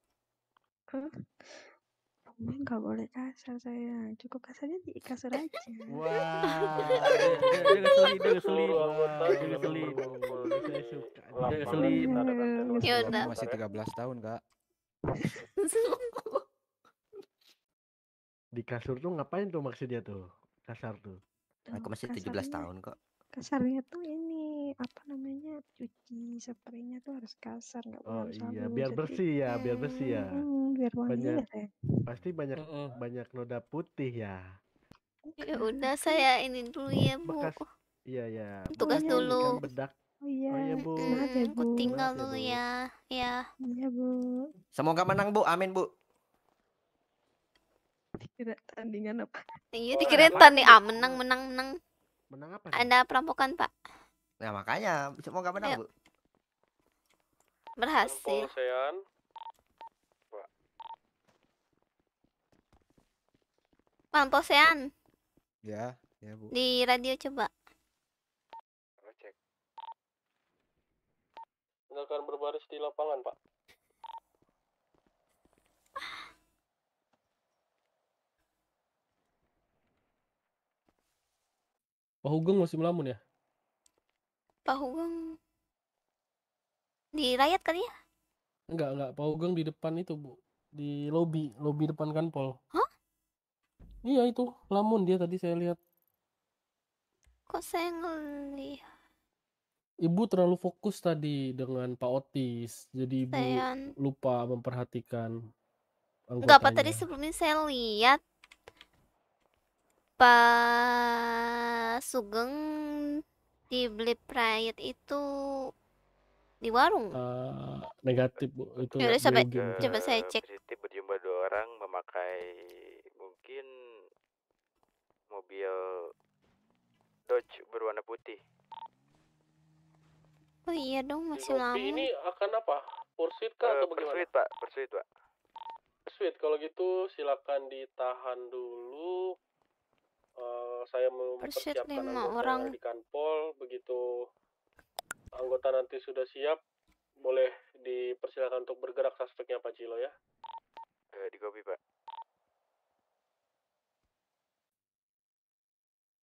Enggak boleh kasar saya, cukup kasarnya di kasar aja. Wah, dia ngeselin, dia ngeselin, dia ngeselin, dia ngeselin. Dia udah. Masih 13 tahun, Kak di kasur tuh ngapain tuh maksudnya tuh kasar tuh aku masih tujuh belas tahun kok kasarnya tuh ini apa namanya cuci spraynya tuh harus kasar nggak oh iya sabun, biar bersih ya biar bersih ya biar wangi ya pasti banyak uh -uh. banyak noda putih ya ya udah saya ini dulu ya bu bekas iya ya tugas dulu bedak Oh iya. Oh iya, Bu. Maaf ya, hmm, Bu. Aku tinggal Maaf ya, ya, ya. Iya, Bu. Semoga menang, Bu. Amin, Bu. Dikira tandingan apa? Iya, oh, dikira tanding ah menang menang menang. Menang apa? Nih? Ada perampokan, Pak. Ya makanya semoga menang, Ayo. Bu. Berhasil. Polisian. Pak Polisian. Ya, ya, Bu. Di radio coba. Silakan berbaris di lapangan, Pak. Pak Hugeng masih melamun ya? Pak Hugeng di rakyat kali ya? Enggak, enggak. Pak Hugeng di depan itu, Bu. Di lobi, lobi depan kanpol. Hah? Iya, itu. Lamun dia tadi saya lihat. Kok saya ngelihat? Ibu terlalu fokus tadi dengan Pak Otis, jadi Ibu Sayan. lupa memperhatikan anggotanya. Enggak, Pak, tadi sebelumnya saya lihat Pak Sugeng di beli Pride itu di warung. Uh, negatif Bu, itu. Yaudah, sampai. coba saya eh, cek. Positif berjumpa dua orang memakai mungkin mobil Dodge berwarna putih. Oh iya dong masih Ruby lama. Ini akan apa? Pursuit kah uh, atau bagaimana? Pursuit pak, pursuit pak. Pursuit kalau gitu silakan ditahan dulu. Uh, saya mempersiapkan lima orang di kanpol begitu anggota nanti sudah siap boleh dipersilakan untuk bergerak suspeknya Pak Cilo ya. Uh, di kopi pak.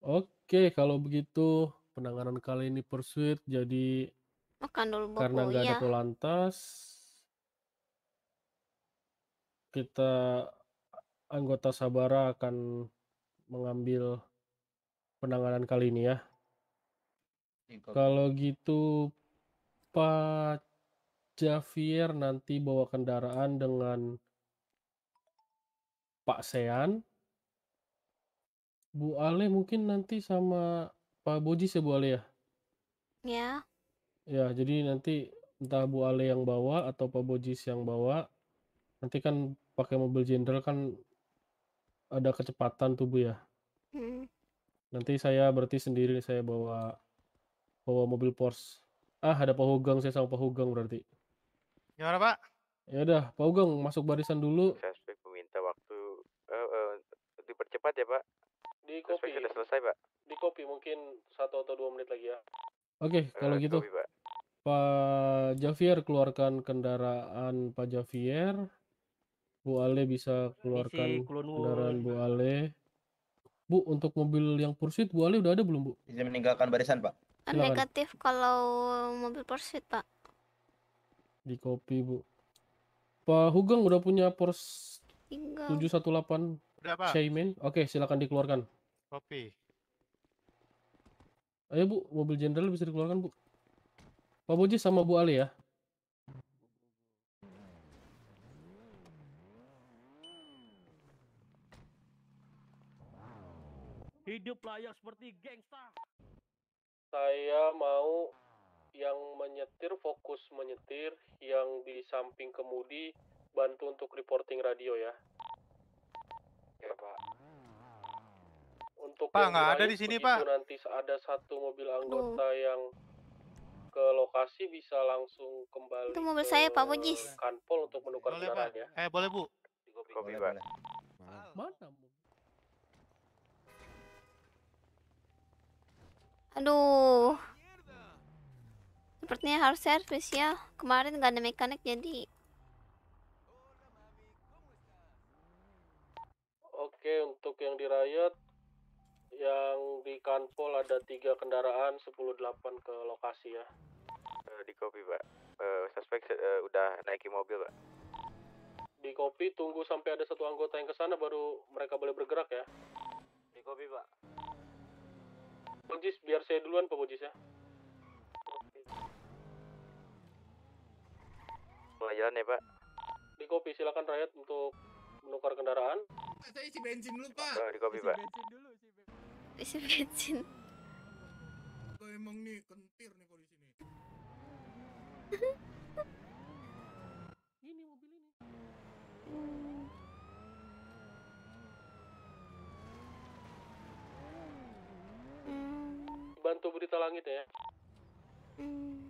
Oke kalau begitu penanganan kali ini pursuit jadi Makan dulu buku Karena nggak iya. ada ya. polantas, kita anggota Sabara akan mengambil penanganan kali ini ya. Iya, gitu. Kalau gitu Pak Javier nanti bawa kendaraan dengan Pak Sean. Bu Ale mungkin nanti sama Pak Boji ya Bu Ale ya? Ya. Ya, jadi nanti entah Bu Ale yang bawa atau Pak Bojis yang bawa, nanti kan pakai mobil jenderal kan ada kecepatan tubuh ya. Hmm. Nanti saya berarti sendiri saya bawa bawa mobil Porsche. Ah, ada Pak Hugeng saya sama Pak Hugeng berarti. Gimana, Pak? Ya udah, Pak Hugeng masuk barisan dulu. Saya meminta waktu uh, uh, dipercepat ya, Pak. Di kopi. sudah selesai, Pak. Di kopi mungkin satu atau dua menit lagi ya. Oke, okay, eh, kalau gitu Pak. Javier keluarkan kendaraan Pak Javier. Bu Ale bisa keluarkan kendaraan Bu Ale. Bu, untuk mobil yang Pursuit Bu Ale udah ada belum, Bu? Bisa meninggalkan barisan, Pak. Silahkan. Kan negatif kalau mobil Pursuit, Pak. Di copy Bu. Pak Hugeng udah punya Porsche 718 Udah, Pak. Oke, okay, silakan dikeluarkan. Copy. Ayo bu, mobil jenderal bisa dikeluarkan bu. Pak Boji sama Bu Ali ya. Hidup layak seperti gengsa. Saya mau yang menyetir fokus menyetir, yang di samping kemudi bantu untuk reporting radio ya. Ya Pak. Untuk Pak nggak ada di sini Pak. Nanti ada satu mobil anggota Duh. yang ke lokasi bisa langsung kembali. Itu mobil saya Pak Bojis. Kanpol untuk menukar boleh, Pak. ya. Eh boleh Bu. Kopi Pak. Mana? Aduh. Sepertinya harus servis ya. Kemarin nggak ada mekanik jadi. Oke, untuk yang dirayat yang di Kanpol ada tiga kendaraan 108 ke lokasi ya. Uh, di kopi pak. Uh, suspek uh, udah naiki mobil pak. Di kopi tunggu sampai ada satu anggota yang kesana baru mereka boleh bergerak ya. Di kopi pak. Bojis biar saya duluan pak Bojis ya. Mulai jalan ya pak. Di kopi silakan rakyat untuk menukar kendaraan. saya isi bensin dulu pak. Oh, di kopi isi Bensin dulu, isi bensin isi bensin emang nih kentir nih kalau di sini ini mobil ini hmm. bantu berita langit ya hmm.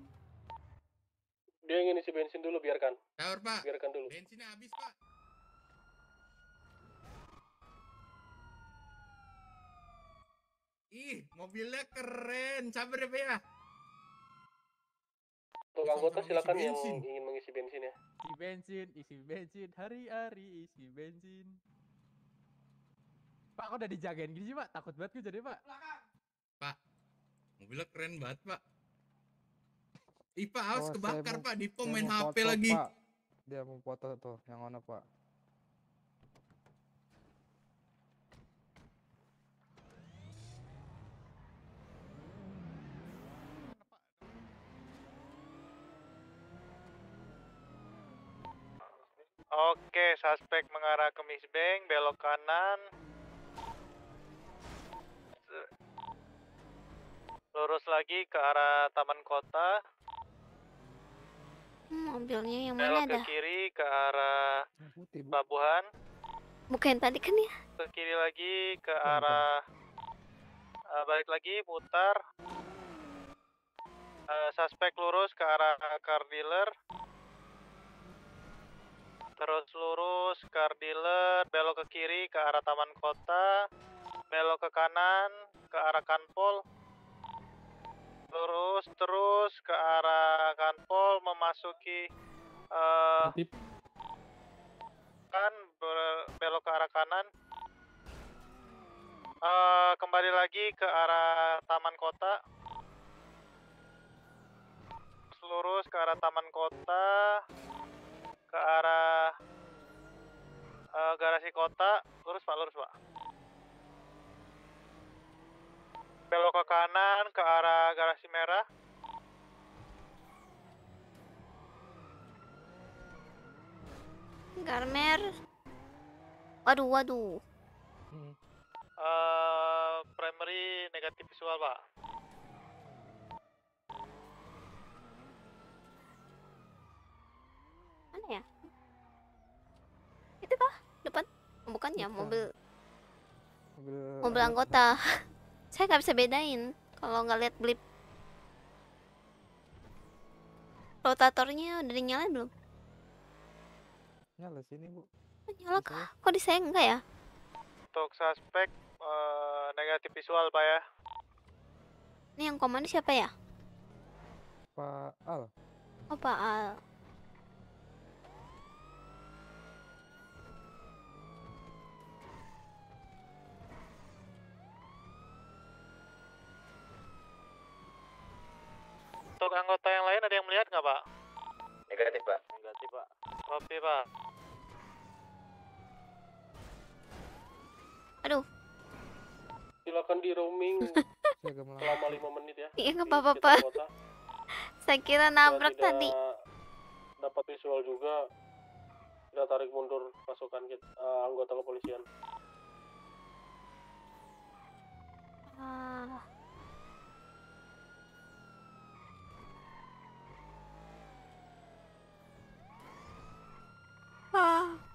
dia ingin isi bensin dulu biarkan Daur, pak biarkan dulu bensinnya habis pak Ih, mobilnya keren. Sabar ya, Bea. Ya. Tukang foto silakan yang ingin mengisi bensin ya. Isi bensin, isi bensin, hari-hari isi bensin. Pak, kok udah dijagain gini sih, Pak? Takut banget gue jadi, Pak. Pak, mobilnya keren banget, Pak. Ih, Pak, harus oh, kebakar, Pak. Di pom main HP lagi. Pak. Dia mau foto tuh, yang mana, Pak? Oke, suspek mengarah ke Miss Bank, belok kanan. Lurus lagi ke arah Taman Kota. Hmm, mobilnya yang belok mana ke kiri ke arah Pelabuhan. Bukan tadi kan ya? Ke kiri lagi ke arah uh, balik lagi putar. Uh, suspek lurus ke arah car dealer. Terus lurus, car dealer, belok ke kiri ke arah taman kota, belok ke kanan ke arah kanpol. Lurus terus ke arah kanpol memasuki uh, kan belok ke arah kanan. Uh, kembali lagi ke arah taman kota. Lurus ke arah taman kota ke arah uh, garasi kota lurus pak lurus pak belok ke kanan ke arah garasi merah Garmer waduh waduh uh, primary negatif visual pak itu depan oh, bukannya Bukan. mobil mobil eh, mobil anggota saya nggak bisa bedain kalau nggak lihat blip rotatornya udah dinyalain belum nyala sini bu oh, nyala kah ya. kok di saya enggak ya untuk suspek uh, negatif visual pak ya ini yang komando siapa ya pak al oh pak al Untuk anggota yang lain ada yang melihat nggak, Pak? Negatif, Pak. Negatif, Pak. Kopi, Pak. Aduh. Silakan di roaming selama lima menit ya. Iya, nggak apa-apa, Pak. Saya kira nabrak tadi. Dapat visual juga. Kita tarik mundur pasukan kita, uh, anggota kepolisian. Ah. 啊。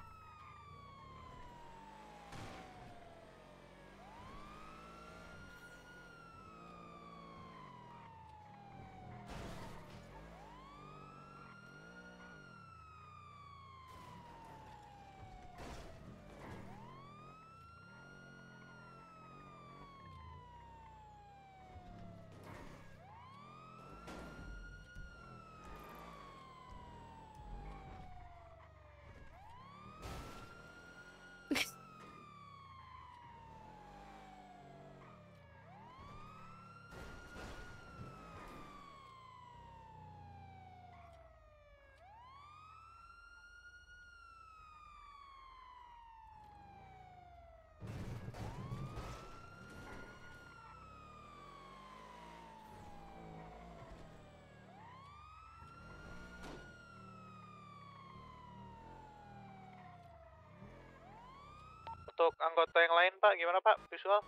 untuk anggota yang lain pak gimana pak visual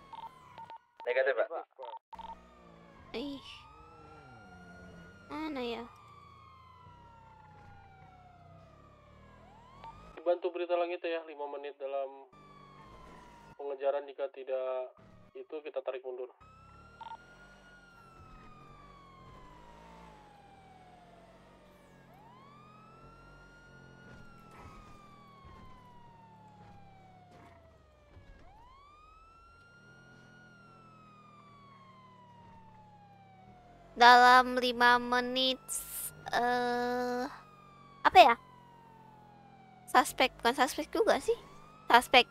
negatif pak ih mana ya dibantu berita itu ya 5 menit dalam pengejaran jika tidak itu kita tarik mundur dalam lima menit uh, apa ya? Suspek bukan suspek juga sih. Suspek.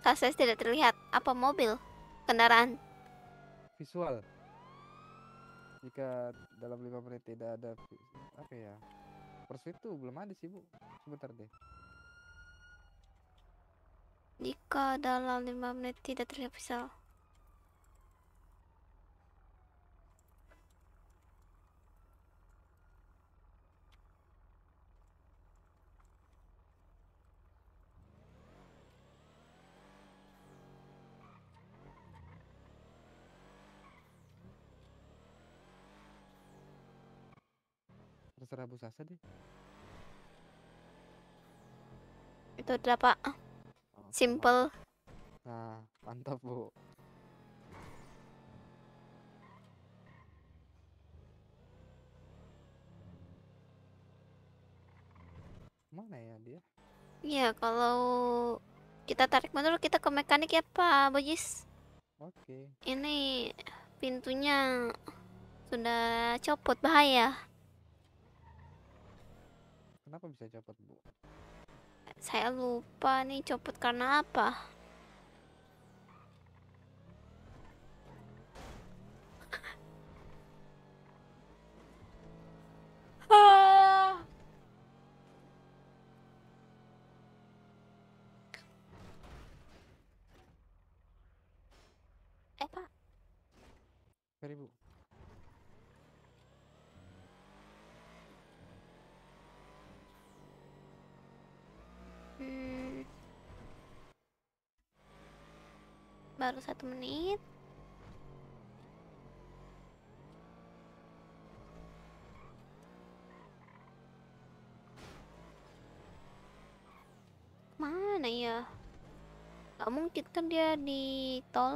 Suspek tidak terlihat. Apa mobil? Kendaraan? Visual. Jika dalam lima menit tidak ada apa ya? Persis itu belum ada sih, Bu. Sebentar deh. Jika dalam lima menit tidak terlihat visual. Rabu Sasa deh. Itu udah oh, Pak. Simple. Nah, mantap Bu. Mana ya dia? Iya, kalau kita tarik mundur kita ke mekanik ya Pak Bojis. Oke. Okay. Ini pintunya sudah copot bahaya. Kenapa bisa copot, Bu? Saya lupa nih copot karena apa? Ah. baru satu menit mana ya nggak mungkin kan dia di tol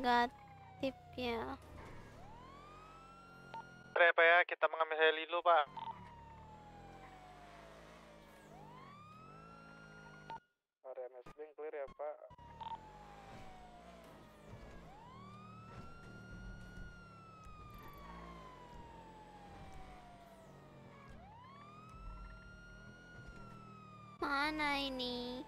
negatif ya Bentar ya Pak ya, kita mengambil heli dulu Pak Area messing clear ya Pak Mana ini?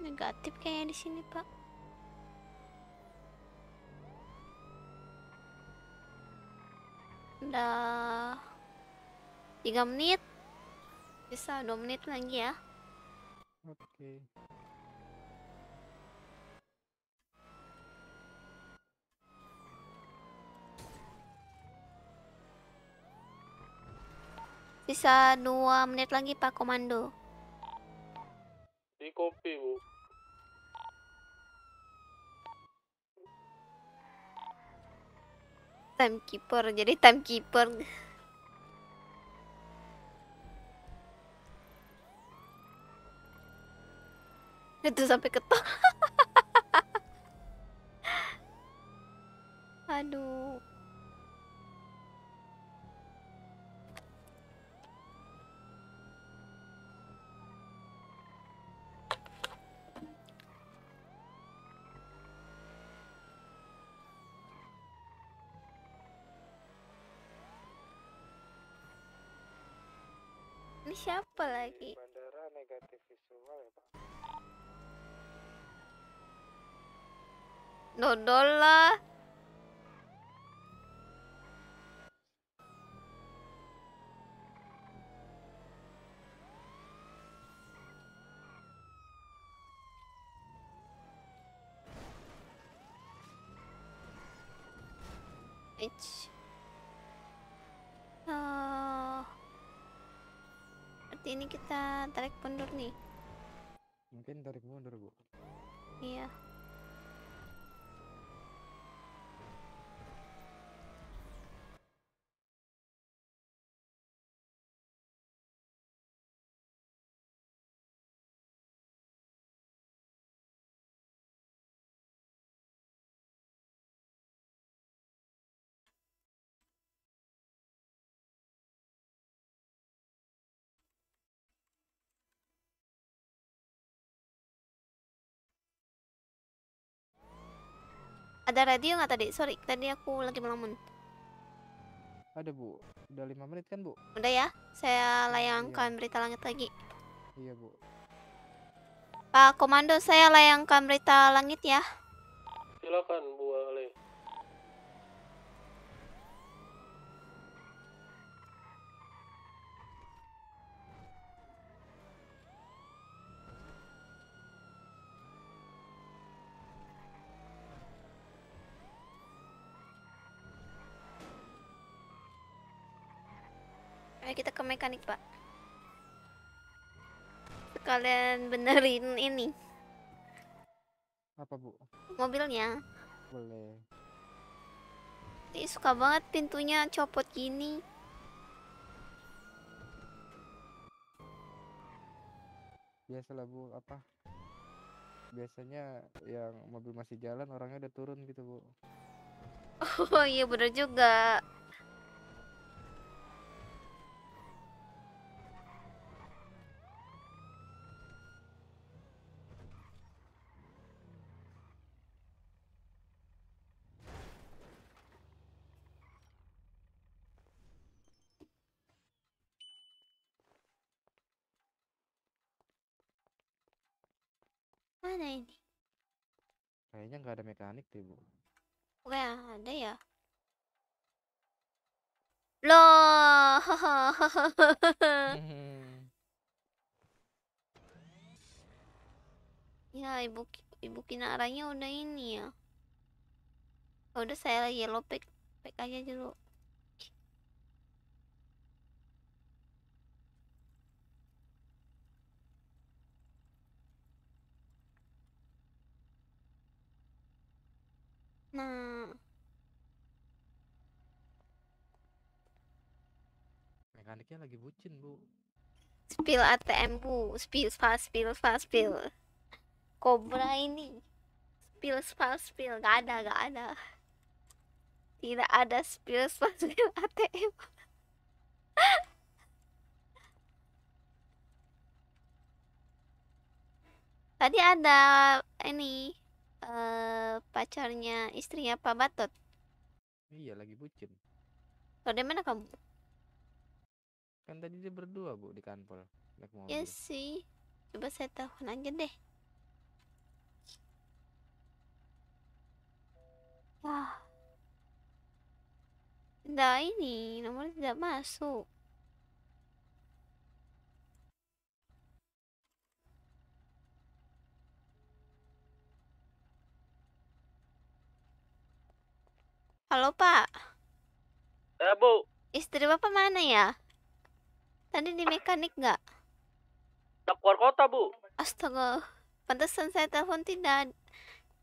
negatif kayaknya di sini pak udah tiga menit bisa dua menit lagi ya oke okay. sisa dua menit lagi pak komando di kopi, Bu. Timekeeper, jadi timekeeper. Itu sampai ketok. Aduh. siapa lagi? Bandara negatif visual ya, Pak. Dodol lah. ini kita tarik mundur nih mungkin tarik mundur bu iya Ada radio nggak tadi? Sorry, tadi aku lagi melamun. Ada bu, udah lima menit kan bu? Udah ya, saya iya. layangkan iya. berita langit lagi. Iya bu. Pak Komando, saya layangkan berita langit ya. Silakan bu. mekanik pak kalian benerin ini apa bu mobilnya boleh ini suka banget pintunya copot gini biasa lah bu apa biasanya yang mobil masih jalan orangnya udah turun gitu bu oh iya bener juga Mana ini? Kayaknya nggak ada mekanik deh, Bu. Oke, ada ya? Loh. ya, Ibu Ibu Kinaranya udah ini ya. ya udah saya yellow pick pick aja dulu. Nah. Mekaniknya lagi bucin, Bu. Spill ATM, Bu. Spill, fast, spill, fast, spill. Cobra ini. Spill, fast, spill. Gak ada, gak ada. Tidak ada spill, fast, spill ATM. Tadi ada ini uh, pacarnya istrinya Pak Batut. Iya, lagi bucin. Lo dari mana kamu? Kan tadi dia berdua, Bu, di kantor. Naik iya mobil. Ya sih. Coba saya telepon aja deh. Wah. Nah, ini, nomor tidak masuk. Halo Pak. Eh, Bu. Istri Bapak mana ya? Tadi di mekanik nggak? Udah keluar kota Bu. Astaga, pantesan saya telepon tidak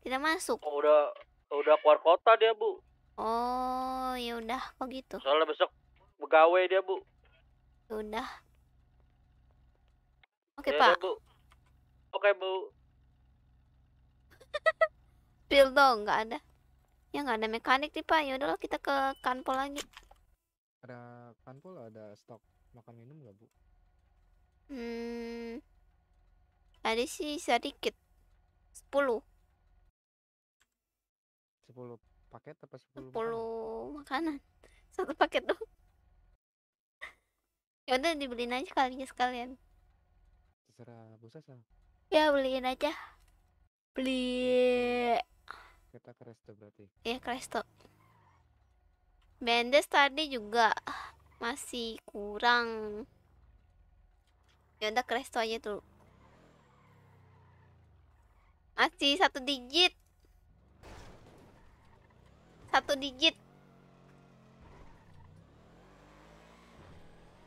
tidak masuk. Oh, udah udah keluar kota dia Bu. Oh, ya udah kok gitu. Soalnya besok pegawai dia Bu. Ya udah. Oke ya, Pak. Ya, Bu. Oke Bu. Pil dong nggak ada ya nggak ada mekanik nih pak ya kita ke kanpol lagi ada kanpol ada stok makan minum nggak bu hmm Ada sih sedikit sepuluh sepuluh paket apa sepuluh makanan? makanan satu paket dong ya udah dibeliin aja kali ya sekalian terserah bu sasa ya beliin aja beli kita ke resto berarti iya ke resto Bendes tadi juga masih kurang ya udah ke resto aja tuh. masih satu digit satu digit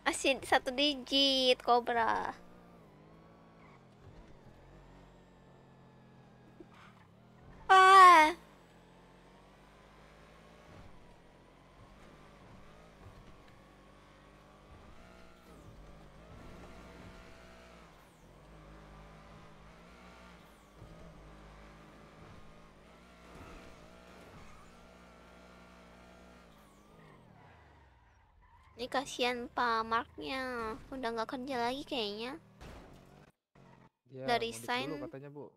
masih satu digit kobra Ini kasihan Pak Marknya, udah nggak kerja lagi kayaknya. dari sign katanya, Bu.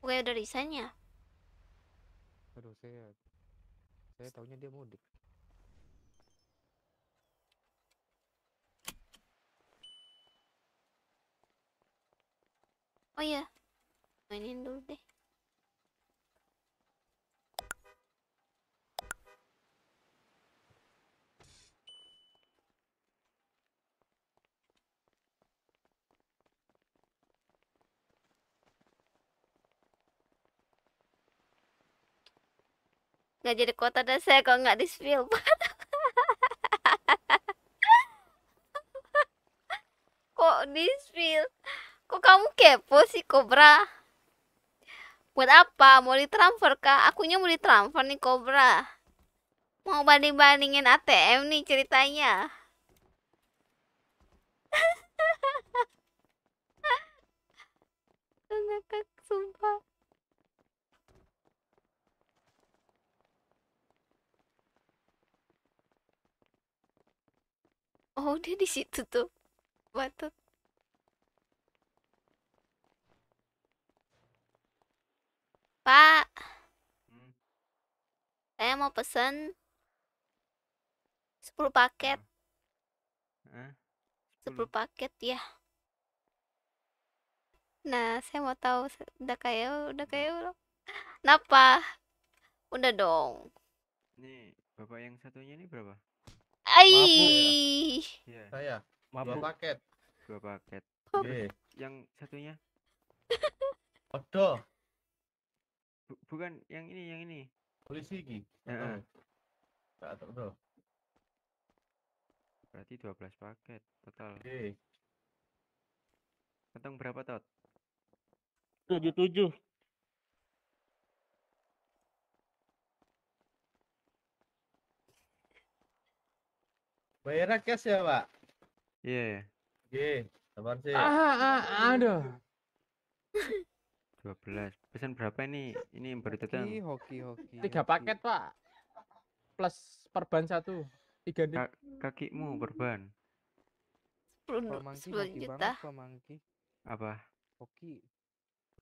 Gue udah resign ya? aduh saya saya taunya dia mudik oh iya mainin dulu deh nggak jadi kota dan saya kok nggak di spill kok di spill kok kamu kepo si kobra buat apa mau di ditransfer kak akunya mau di transfer nih kobra mau banding bandingin ATM nih ceritanya ngakak sumpah oh dia di situ tuh Batut Pak hmm. Saya mau pesen 10 paket hmm. 10 paket ya Nah, saya mau tahu udah kayak udah kayak hmm. lo, Kenapa? Udah dong. Nih, bapak yang satunya ini berapa? Ai. Ya. Iya. Saya. Mabuk. Dua paket. Dua paket. Oke. Yang satunya. Odo. bukan yang ini, yang ini. Polisi iki. Heeh. Tak to. Berarti 12 paket total. Oke. Kentang berapa, Tot? 77. Bayar cash ya, Pak? Iya. Yeah. Oke, sabar sih. Ah, ah, ah aduh. 12. Pesan berapa ini? Ini yang baru datang. Hoki, hoki, hoki. Tiga paket, Pak. Plus perban satu. Tiga Ka kakimu perban. 10, pemangki, 10 juta. Banget, pemangki. Apa? Hoki.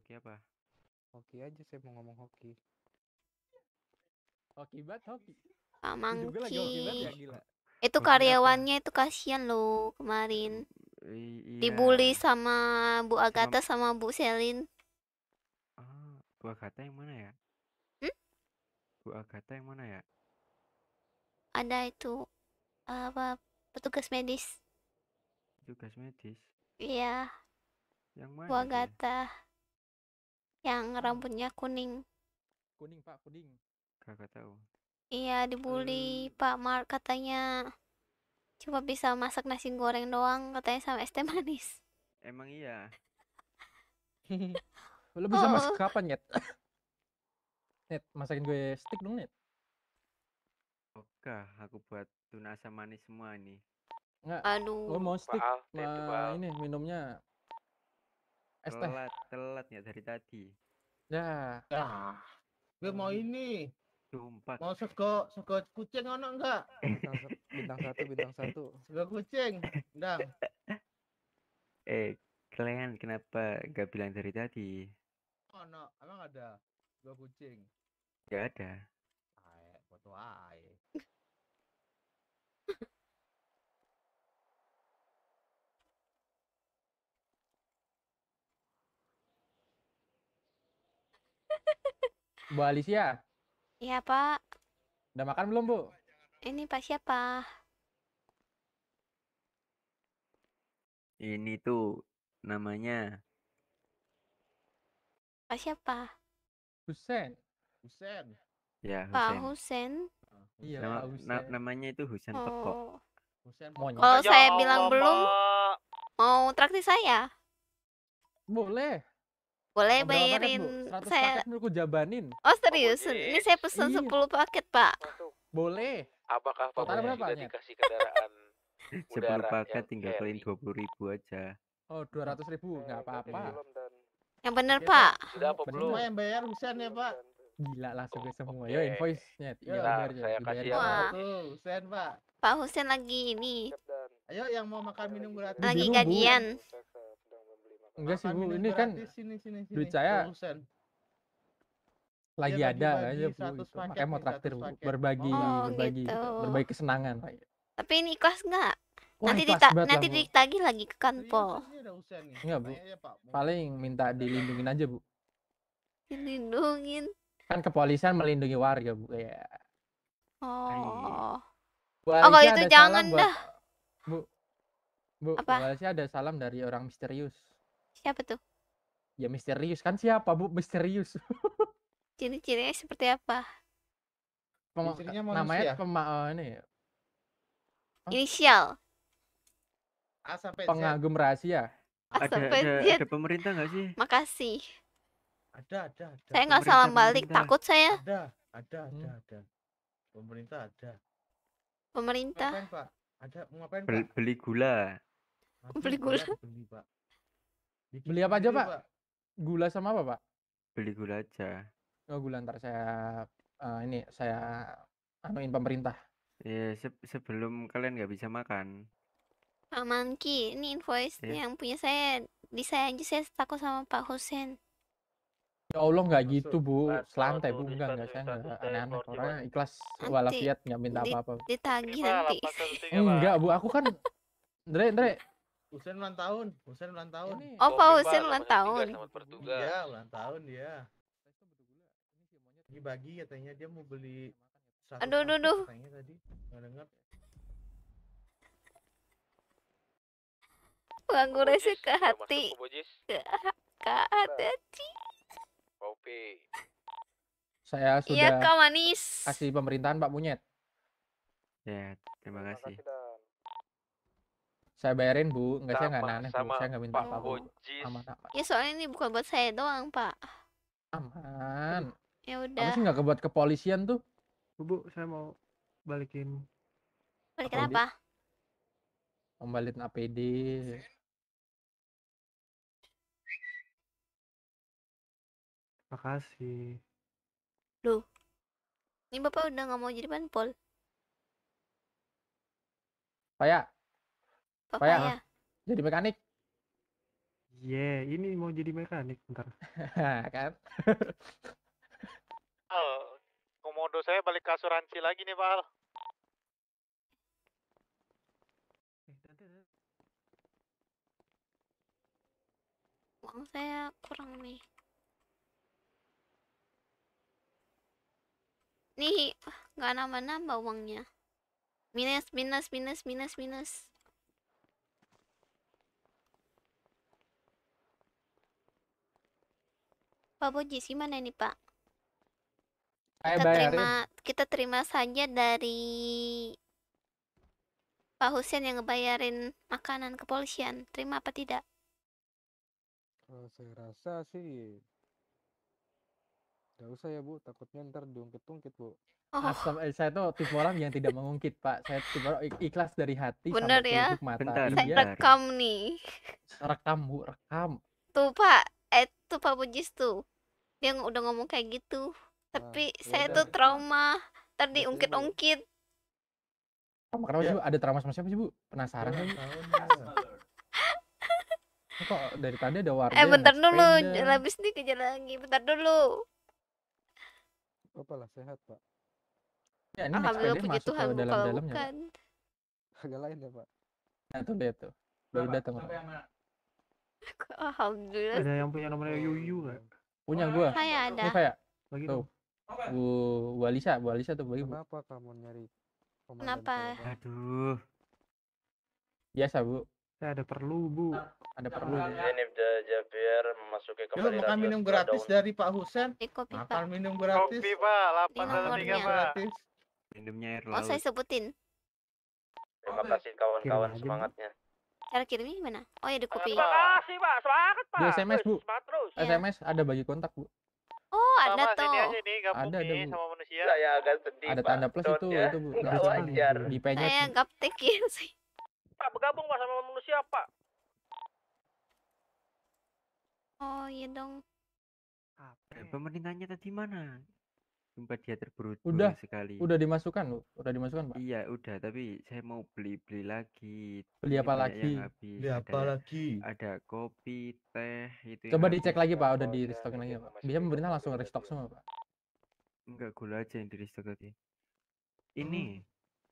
Hoki apa? Hoki aja saya mau ngomong hoki. Hoki banget hoki. Pamangki. Juga lagi hoki banget ya gila. Itu karyawannya itu kasihan loh kemarin. iya. dibully sama Bu Agatha sama Bu Selin. ah, Bu Agatha yang mana ya? Hmm? Bu Agatha yang mana ya? Ada itu apa petugas medis. Petugas medis. Iya, Yang mana Bu Agatha yang rambutnya kuning. Kuning, Pak, kuning. Kakak tahu. Iya dibully hmm. Pak Mark katanya cuma bisa masak nasi goreng doang katanya sama es teh manis. Emang iya. Lo bisa oh. masak kapan Net? Net, masakin gue stick dong Net. Oke, aku buat tuna asam manis semua ini. Enggak. Aduh. Lo mau stick? Ma ini minumnya es teh. Telat, telat ya dari tadi. Ya. Nah. Gue mau ini Sumpah. Mau sego sego kucing ono enggak? Bintang, satu bintang satu. Sego kucing, ndang. Eh, kalian kenapa gak bilang dari tadi? Oh emang ada sego kucing? Gak ada. Ae, foto ae. Bu Alicia. Iya, Pak. Udah makan belum, Bu? Ini Pak siapa? Ini tuh namanya. Pak siapa? Husen. Husen. Ya, Husen. Pak Husen. Iya, Nama, Husen. Na namanya itu Husen oh. Teko. Husen Kalau oh, saya ya bilang belum, mau traktir saya? Boleh. Boleh bayarin paket, saya paket aku jabanin. Oh serius? Oh, ini saya pesan iya. 10 paket, Pak. Boleh. Apakah Pak boleh berapa dikasih kendaraan udara 10 paket tinggal kalian 20 ribu aja. Oh, 200 ribu, hmm, nggak apa-apa. Yang bener, ya, Pak. Sudah apa belum? yang bayar Husen ya, Pak. Gila langsung ke semua. Okay. Yo invoice nya. Yo, nah, bayar, saya kasih ya. Husen, Pak. Pak Husen lagi ini. Ayo yang mau makan minum gratis. Lagi gajian enggak sih bu ini kan sini, sini, sini. duit saya lagi ya, ada aja bu makanya mau traktir bu berbagi oh, oh, berbagi gitu. berbagi kesenangan iya. tapi ini ikhlas nggak nanti dita nanti lah, ditagi lagi ke iya, kanpo enggak iya, bu paling minta dilindungin aja bu dilindungin kan kepolisian melindungi warga bu ya oh oh kalau itu jangan dah bu Bu, Apa? sih ada salam dari orang misterius. Siapa tuh? Ya misterius kan siapa bu misterius. Ciri-cirinya seperti apa? Pema Cirinya Namanya pema uh, ini. Ya. Huh? Inisial. A sampai Pengagum rahasia. A ada, ada, ada pemerintah nggak sih? Makasih. Ada ada. ada. Saya nggak salah balik pemerintah. takut saya. Ada ada ada hmm. ada. Pemerintah ada. Pemerintah. Ngapain, Pak? Ada ngapain, Pak? Beli, beli gula. Beli gula. Beli, Pak. Bikin Beli apa aja, Pak? Pak? Gula sama apa, Pak? Beli gula aja. Oh, gula ntar saya uh, ini saya anuin pemerintah. Iya, yeah, se sebelum kalian nggak bisa makan. Pak Mangki, ini invoice iya. yeah. yang punya saya di saya aja saya takut sama Pak hussein Ya Allah nggak gitu bu, selantai bu enggak enggak saya enggak aneh-aneh orang ikhlas walafiat nggak minta apa-apa. Ditagih nanti. Enggak bu, aku kan Dre Dre Husen ulang tahun, Husen ulang tahun. Ini. Oh, Pak Husen ulang tahun. Selamat Iya, ulang tahun dia. Ini bagi katanya dia mau beli ya. Aduh, aduh, aduh. tadi enggak dengar. Ganggu sih ke hati. Ke, ke hati. Kopi. Saya iya, sudah Iya, Kak Manis. Kasih pemerintahan Pak Munyet. Ya, terima kasih. Terima kasih saya bayarin bu nggak saya nggak nanya sama, bu. saya nggak minta pak sama aman, ya soalnya ini bukan buat saya doang pak aman ya udah tapi sih nggak kebuat kepolisian tuh bu, bu saya mau balikin balikin apa apa membalikin APD makasih lu. ini bapak udah nggak mau jadi pak saya Payang. Jadi mekanik. Iya, yeah, ini mau jadi mekanik bentar. kan? oh, komodo saya balik ke asuransi lagi nih, Pak. Eh, Uang saya kurang nih. Nih, nggak nambah-nambah uangnya. Minus, minus, minus, minus, minus. Pak sih mana nih Pak? Kita terima kita terima saja dari Pak Husin yang ngebayarin makanan kepolisian. Terima apa tidak? Kalau saya rasa sih nggak usah ya Bu, takutnya ntar diungkit-ungkit Bu. Oh. Asam, eh, saya tuh tipe orang yang tidak mengungkit Pak. Saya tipe orang ikhlas dari hati Bener ya? mata. Bentar, iya. saya rekam nih. Rekam Bu, rekam. Tuh Pak, eh tuh Pak Bujis tuh dia udah ngomong kayak gitu tapi nah, saya tuh trauma tadi iya, iya, iya. ungkit-ungkit oh, kenapa ya. sih ya. ada trauma sama siapa sih bu penasaran kan kok dari tadi ada warga eh bentar dulu habis nih kejar lagi bentar dulu apalah sehat pak ya, ini Alhamdulillah puji Tuhan dalam dalamnya bukan agak lain ya pak nah tuh lihat tuh baru datang Alhamdulillah ada yang punya nomornya Yuyu gak? Punya gua. saya ada. Ini saya Bagi Tuh. Bu, Bu Alisa, Bu Alisa tuh bagi. Kenapa Bu. kamu nyari? Kenapa? Coba? Aduh. Biasa, Bu. Saya ada perlu, Bu. Ada perlu. Ini udah Jabir memasuki kembali. makan minum gratis dari Pak Husen. Makan minum gratis. Kopi, Pak. 8 gratis. Minumnya air oh, laut. Oh, saya sebutin. Terima kasih kawan-kawan semangatnya. Cara kirimnya gimana? Oh ya di kopi. Terima kasih Pak, semangat Pak. Di SMS Bu. Terus, SMS ya. ada bagi kontak Bu. Oh ada Sama toh. Sini nih, ada ada Bu. Sama manusia. Saya agak sedih, ada tanda plus itu ya. itu Bu. Enggak wajar. Di penyet. Saya nggak ya sih. Pak bergabung Pak sama manusia Pak. Oh iya dong. Apa? Pemerintahnya tadi mana? Sumpah dia terburu-buru udah, sekali. Udah dimasukkan, Udah dimasukkan, Pak. Iya, udah, tapi saya mau beli-beli lagi. Beli apa lagi? Beli apa ada, lagi? Ada kopi, teh, itu. Coba dicek lagi, Pak. Udah ya, di restock lagi, gitu. Pak. bisa pemerintah langsung restock semua, Pak. Enggak, gula aja yang di restock lagi Ini hmm.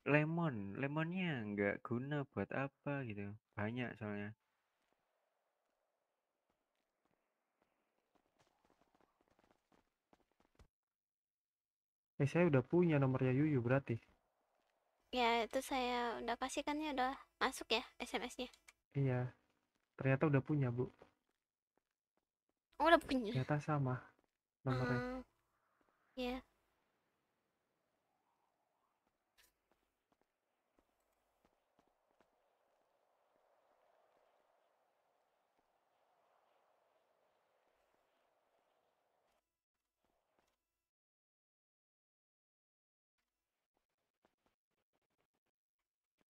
lemon, lemonnya enggak guna buat apa gitu. Banyak soalnya. Eh saya udah punya nomornya Yuyu berarti. Ya itu saya udah kasih kan ya udah masuk ya SMS-nya. Iya. Ternyata udah punya bu. Oh, udah punya. Ternyata sama nomornya. Hmm. Iya. Hmm. Yeah.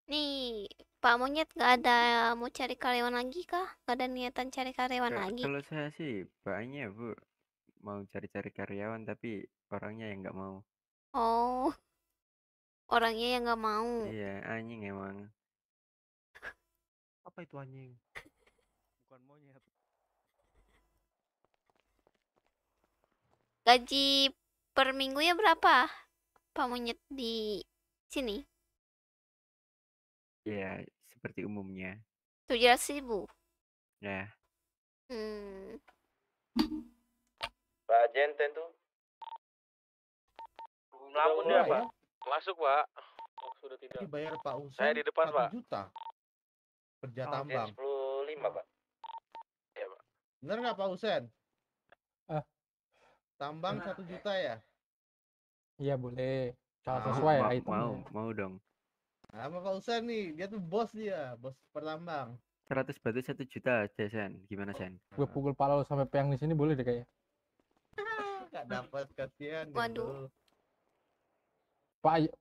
Nih, Pak Monyet nggak ada mau cari karyawan lagi kah? Gak ada niatan cari karyawan lagi? Kalau saya sih banyak bu, mau cari-cari karyawan tapi orangnya yang nggak mau. Oh, orangnya yang nggak mau. Iya, anjing emang. Apa itu anjing? Bukan monyet. Gaji per minggunya berapa? Pak Monyet di sini? Ya, seperti umumnya. ribu. Ya. Hmm. Pak Jenten tuh. Melamun dia, Pak. Masuk, Pak. Oh, sudah tidak. Bayar Pak Ungsan. Saya di depan, Pak. juta. Kerja oh, tambang. 10.5, Pak. Ya, Pak. Benar nggak Pak Usen? Ah. Tambang satu nah. juta ya? Iya, boleh. Kalau sesuai mau, ya, mau, mau dong sama Pak Usan nih dia tuh bos dia bos pertambang 100 batu 1 juta aja Sen gimana Sen gue pukul pala lo sampai peang di sini boleh deh kayaknya gak dapat kasihan waduh Pak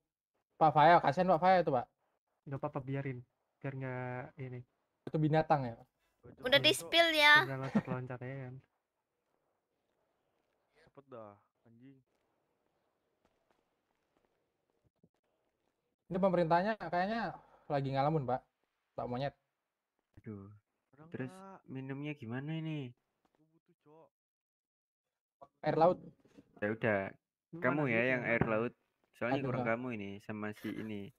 Pak Faya kasihan Pak Faya itu Pak nggak apa-apa biarin biar nggak ini itu binatang ya udah di spill ya udah loncat loncat ya kan cepet dah anjing Ini pemerintahnya kayaknya lagi ngalamin, Pak. Tak monyet. Aduh. Terus minumnya gimana ini? Air laut. Ya udah. Kamu ya yang air laut. Soalnya kurang kamu ini sama si ini.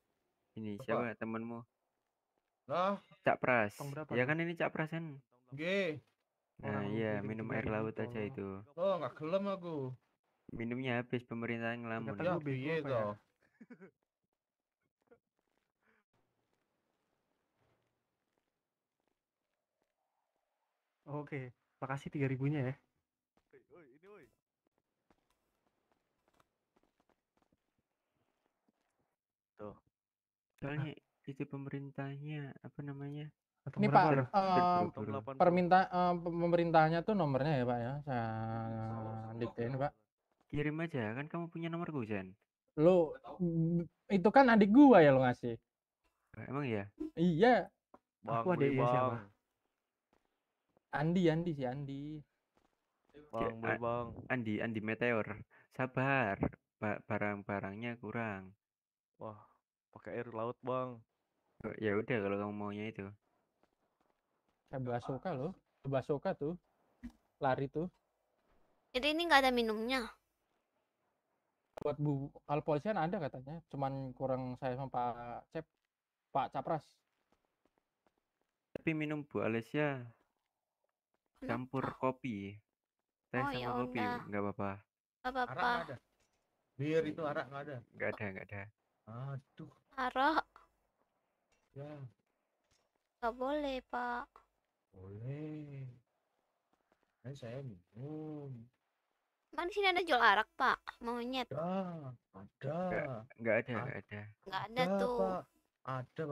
Ini siapa temanmu? Lah, Cak Pras. Ya kan ini Cak Pras kan. Nggih. Nah, iya, minum air laut gitu, aja itu. Oh, nggak gelem aku. Minumnya habis pemerintah ngelamun. Iya ya, ya, ya, Oke, makasih tiga ribunya ya. Oke, oi, ini oi. Tuh. Soalnya itu pemerintahnya apa namanya? Atau ini Pak, uh, perminta uh, pemerintahnya tuh nomornya ya Pak ya, saya diktein Pak. Kirim aja, kan kamu punya nomor gue Jen. Lo itu kan adik gua ya lo ngasih. Emang iya? Iya. Bang, aku adik siapa? Andi Andi si Andi Bang, bang, bang. Andi, Andi Meteor. Sabar, ba barang-barangnya kurang. Wah, pakai air laut, Bang. Oh, ya udah kalau kamu maunya itu. Ya, basoka loh. basoka tuh. Lari tuh. Jadi ini nggak ada minumnya. Buat Bu Alpolsian ada katanya, cuman kurang saya sama Pak Cep, Pak Capras. Tapi minum Bu Alesia campur ah. kopi teh oh, ya sama kopi nggak apa-apa apa-apa bir itu arak nggak ada nggak ada nggak ada aduh arak ya nggak boleh pak boleh kan saya minum kan sini ada jual arak pak monyet ya, ada nggak ada nggak ada nggak ada, ada tuh pak ada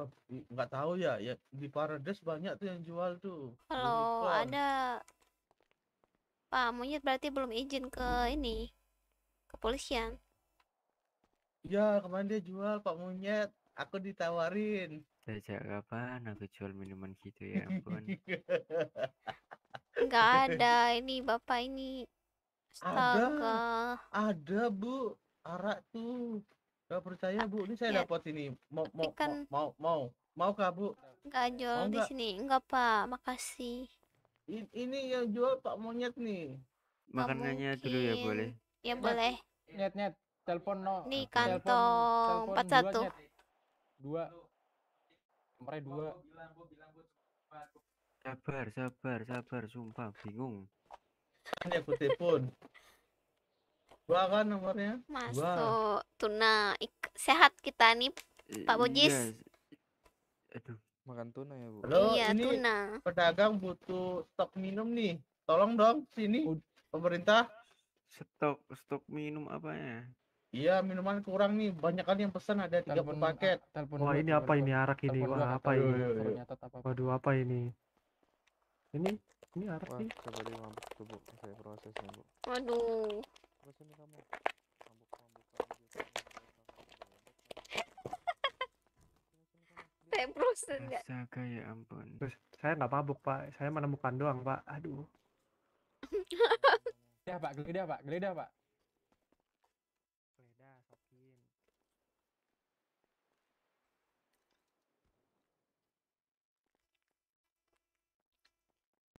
nggak tahu ya. Ya di Paradise banyak tuh yang jual tuh. Kalau ada Pak monyet berarti belum izin ke ini kepolisian. Ya kemarin dia jual Pak monyet, aku ditawarin. Sejak kapan aku jual minuman gitu ya ampun. Enggak ada ini bapak ini. Astaga. Ada, ada bu, arak tuh. Gak percaya bu, ini saya ya. dapat ini. Mau mau, kan... mau mau mau mau kah bu? Gak jual mau di sini, enggak pak. Makasih. Ini, ini yang jual Pak Monyet nih. Makanannya dulu ya boleh. Ya nyet, boleh. Nyet nyet, telepon no. Di kantong empat satu. Dua. Kemarin dua. Sabar, sabar, sabar. Sumpah bingung. Ini aku telepon dua kan nomornya masuk dua. tuna Ik sehat kita nih eh, Pak Bojis iya. aduh makan tuna ya bu Halo, iya ini tuna pedagang butuh stok minum nih tolong dong sini pemerintah stok stok minum apa ya? Iya minuman kurang nih banyak kali yang pesan ada tiga puluh paket. Ah, telepon Wah ini apa ini arak ini? Wah apa ini? Iya, iya. Waduh apa ini? Ini ini arak nih. Coba di bu saya proses ya, bu. Waduh ke sini kamu mabuk mabuk mabuk enggak? Astaga ya ampun. Terus, saya nggak mabuk pak, saya menemukan doang pak. Aduh. ya pak, geledah pak, geledah pak. Geledah, sokin.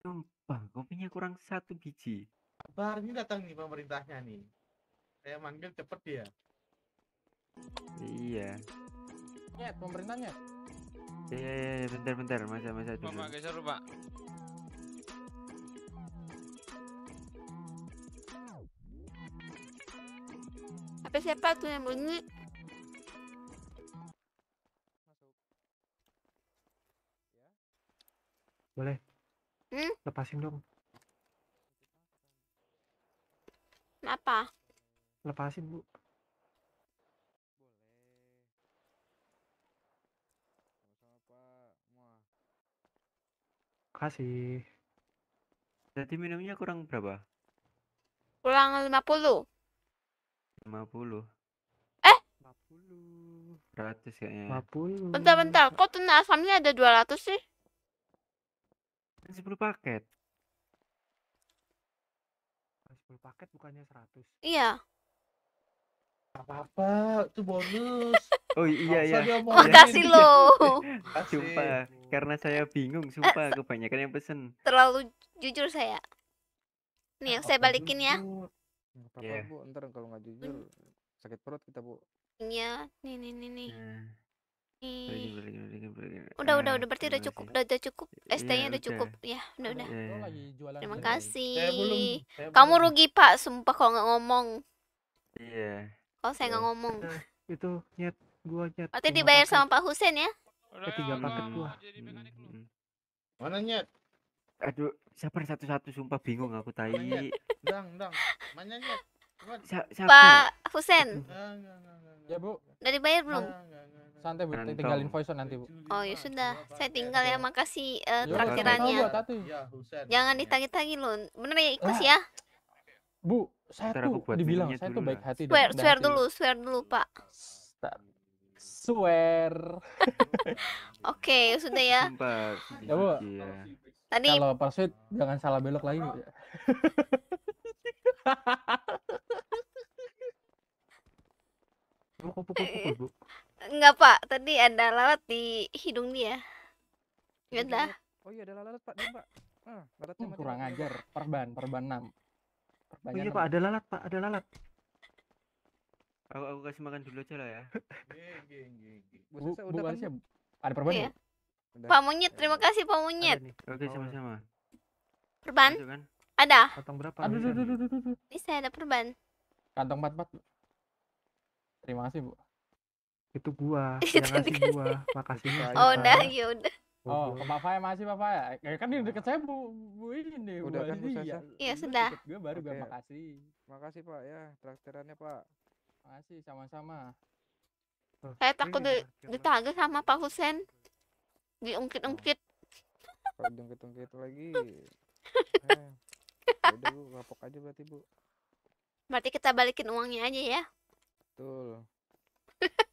Numpah, kopinya kurang satu biji. Sabar, ini datang nih pemerintahnya nih. Saya manggil cepet dia. Iya. ya pemerintahnya. Iya, iya, ya, bentar, bentar, masa, masa dulu. mama geser, Pak. apa siapa tuh yang bunyi? Boleh. Hmm? Lepasin dong. Apa? Lepasin, Bu. Kasih. Jadi minumnya kurang berapa? Kurang 50. 50. Eh? 50. 100 kayaknya. 50. Bentar-bentar, kok tenang asamnya ada 200 sih? 10 kan paket. 10 paket bukannya 100 iya apa-apa itu bonus oh iya iya oh, makasih lo sumpah karena saya bingung eh, sumpah kebanyakan yang pesen terlalu jujur saya nih yang saya balikin ya apa-apa yeah. bu ntar kalau nggak jujur hmm. sakit perut kita bu iya nih nih nih nih nah. Udah, udah, ah, udah. Berarti udah cukup. Udah, udah cukup. Iya, ST-nya udah cukup. Ya, udah, udah. Iya. Terima kasih. Eh, eh, Kamu rugi, Pak. Sumpah kalau nggak ngomong. Iya. Kalau saya nggak iya. ngomong. Eh, itu nyet gua nyet. Berarti dibayar sama Pak Husen ya? Ketiga paket gua. Hmm. Mana nyet? Aduh, siapa satu-satu sumpah bingung aku tahi. Dang, dang. Mana nyet? Pak Husen. Ya, Bu. Udah dibayar belum? santai bu tinggalin voice nanti bu oh ya sudah saya tinggal ya makasih uh, traktirannya ya, jangan ditagi-tagi loh bener ya ikhlas ah. ya bu saya tuh dibilang saya tuh baik hati swear swear dulu swear dulu pak swear oke sudah ya ya bu iya. tadi kalau password jangan salah belok lagi bu. Pukul, pukul, pukul, Enggak, Pak. Tadi ada lalat di hidung dia. Ya udah. Oh iya, ada lalat, Pak. Diam, Pak. Ah, lalatnya hmm, mati. kurang ajar. Perban, perban 6. Perban oh iya, 6. Pak, ada lalat, Pak. Ada lalat. Aku aku kasih makan dulu aja lah ya. Geng, geng, geng. Bu, udah kan? Siap. Ada perban iya. ya? Pak Monyet, terima eh, kasih Pak Monyet. Oke, sama-sama. Perban? Kan? Ada. Kantong berapa? Aduh, aduh, aduh, aduh, aduh. Ini saya ada perban. Kantong 44. Terima kasih, Bu itu gua yang ngasih gua makasih oh udah ya udah oh, oh ke Papa ya masih Papa ya eh, kan ini deket saya bu bu ini udah kan sih iya iya sudah gua baru gua makasih makasih pak ya traktirannya pak makasih sama-sama saya takut di, ditagih sama Pak Husen diungkit-ungkit kalau diungkit-ungkit lagi eh, udah bu kapok aja berarti bu berarti kita balikin uangnya aja ya betul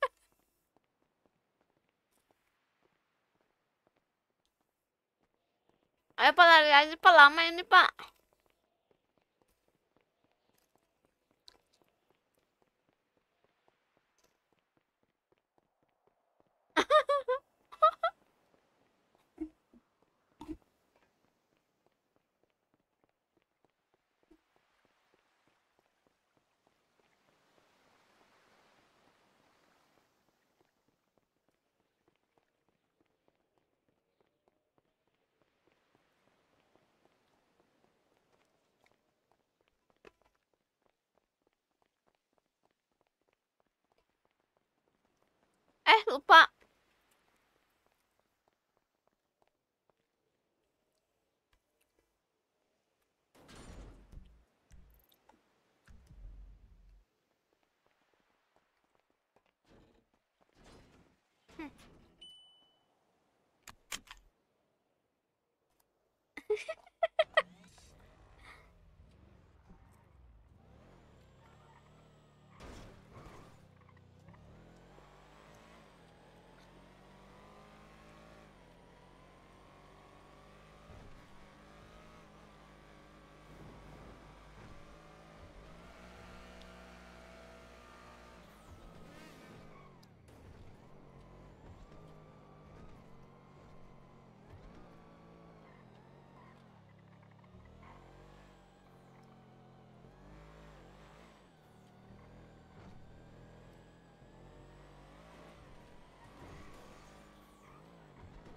Aí para aliás e para lá, mas e para. É, perto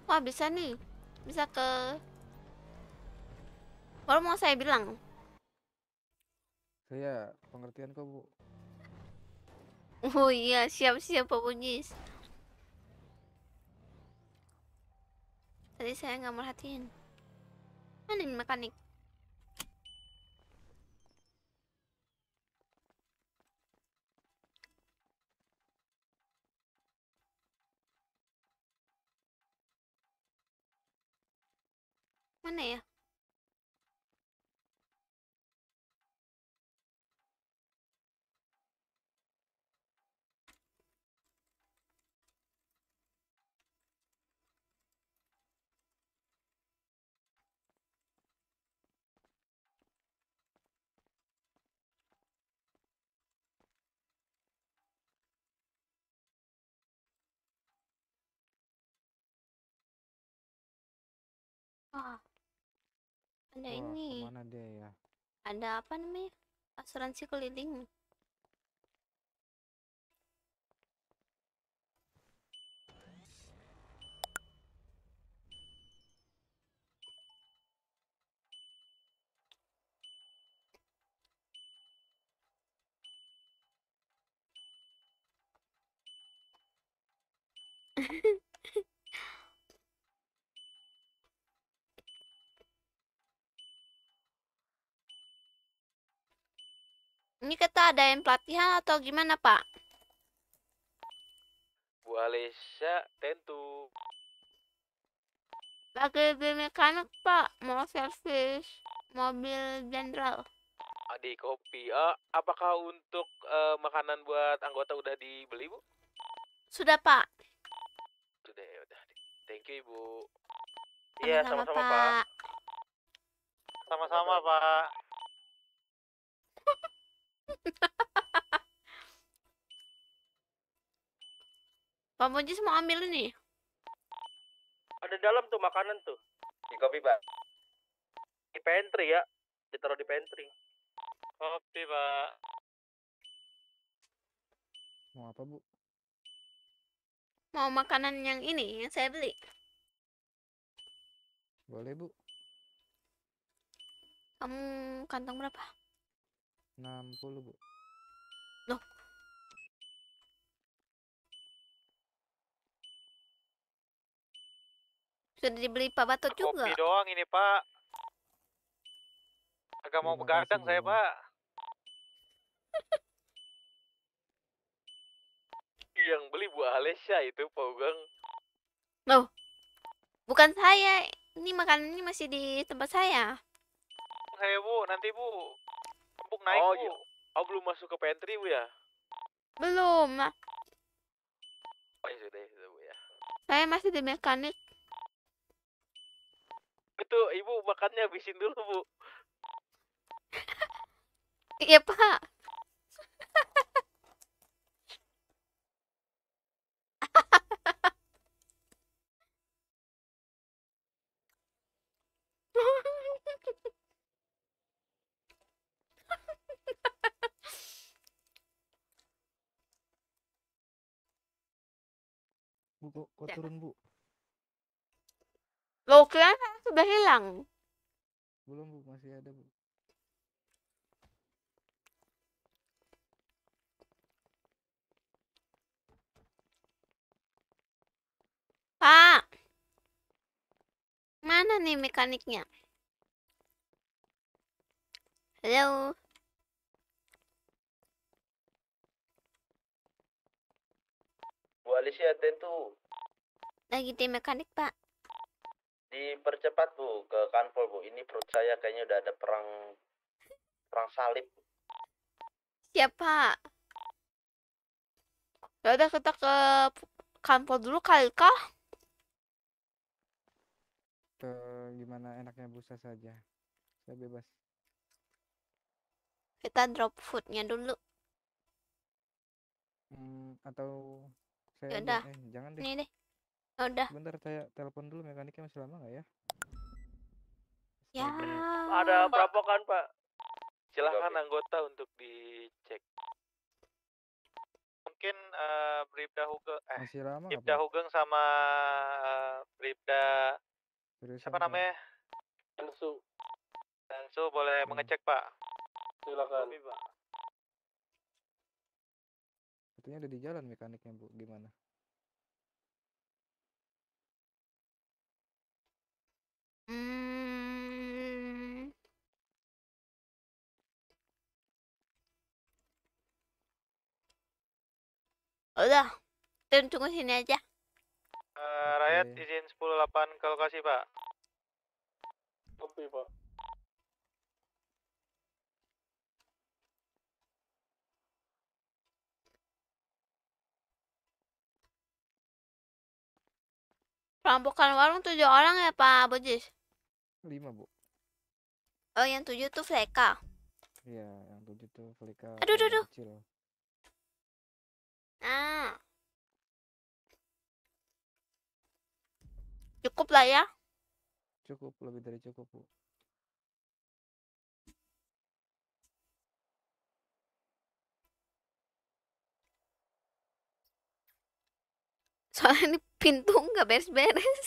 Wah bisa nih Bisa ke Baru mau saya bilang Saya pengertian kok bu Oh iya siap-siap Pak Bunyis Tadi saya nggak merhatiin Mana ini mekanik Mana ya? ada oh, ini dia ya ada apa namanya asuransi keliling Ini kita adain pelatihan atau gimana, Pak? Bu tentu. Lagi di mekanik, Pak. Mau servis mobil general. Adik kopi, uh, apakah untuk uh, makanan buat anggota udah dibeli, Bu? Sudah, Pak. Sudah, ya udah. Thank you, Ibu. Iya, sama-sama, Pak. Sama-sama, Pak. Pak Mojis mau ambil ini. Ada dalam tuh makanan tuh. Di kopi, Pak. Di pantry ya. Ditaruh di pantry. Kopi, Pak. Mau apa, Bu? Mau makanan yang ini yang saya beli. Boleh, Bu. Kamu kantong berapa? 60 bu loh sudah dibeli Pak Batot Kopi juga kopi doang ini Pak agak mau iya, begadang saya Pak yang beli Bu Alesya itu Pak Ugang loh bukan saya ini makanan ini masih di tempat saya saya Bu nanti Bu Empuk naik oh, iya. Oh belum masuk ke pantry bu ya? Belum. Oh ya sudah ya sudah bu ya. Saya masih di mekanik. Itu ibu makannya habisin dulu bu. Iya pak. Bu, kok, kok ya. turun, Bu? lo kira sudah hilang. Belum, Bu. Masih ada, Bu. Pak. Mana nih mekaniknya? Halo. Alicia tentu. Lagi di mekanik, Pak. Dipercepat, Bu, ke kanvol, Bu. Ini perut saya kayaknya udah ada perang perang salib. Siap, Pak. Ya udah kita ke kanvol dulu kali kah? Ke gimana enaknya busa saja. Saya bebas. Kita drop foodnya dulu. Hmm, atau saya ya udah. Eh, jangan deh. Ini deh. Ya udah. Bentar saya telepon dulu mekaniknya masih lama nggak ya? Ya. Ada perampokan, Pak. Silahkan anggota untuk dicek. Mungkin uh, Bribda Hugeng eh lama Bribda apa? Hugeng sama uh, Bribda Bribda siapa namanya? Dansu. Dansu boleh hmm. mengecek, Pak. Silakan. Tapi, Pak katanya ada di jalan mekaniknya bu gimana hmm. Udah, Tim tunggu sini aja. Uh, Rayat izin 108 ke lokasi, Pak. Kopi, Pak. Perampokan warung tujuh orang ya Pak Bojis? Lima Bu. Oh yang tujuh tuh Fleka. Iya yang tujuh tuh Fleka. Aduh aduh aduh. Ah. Cukup lah ya. Cukup lebih dari cukup Bu. soalnya ini pintu nggak beres-beres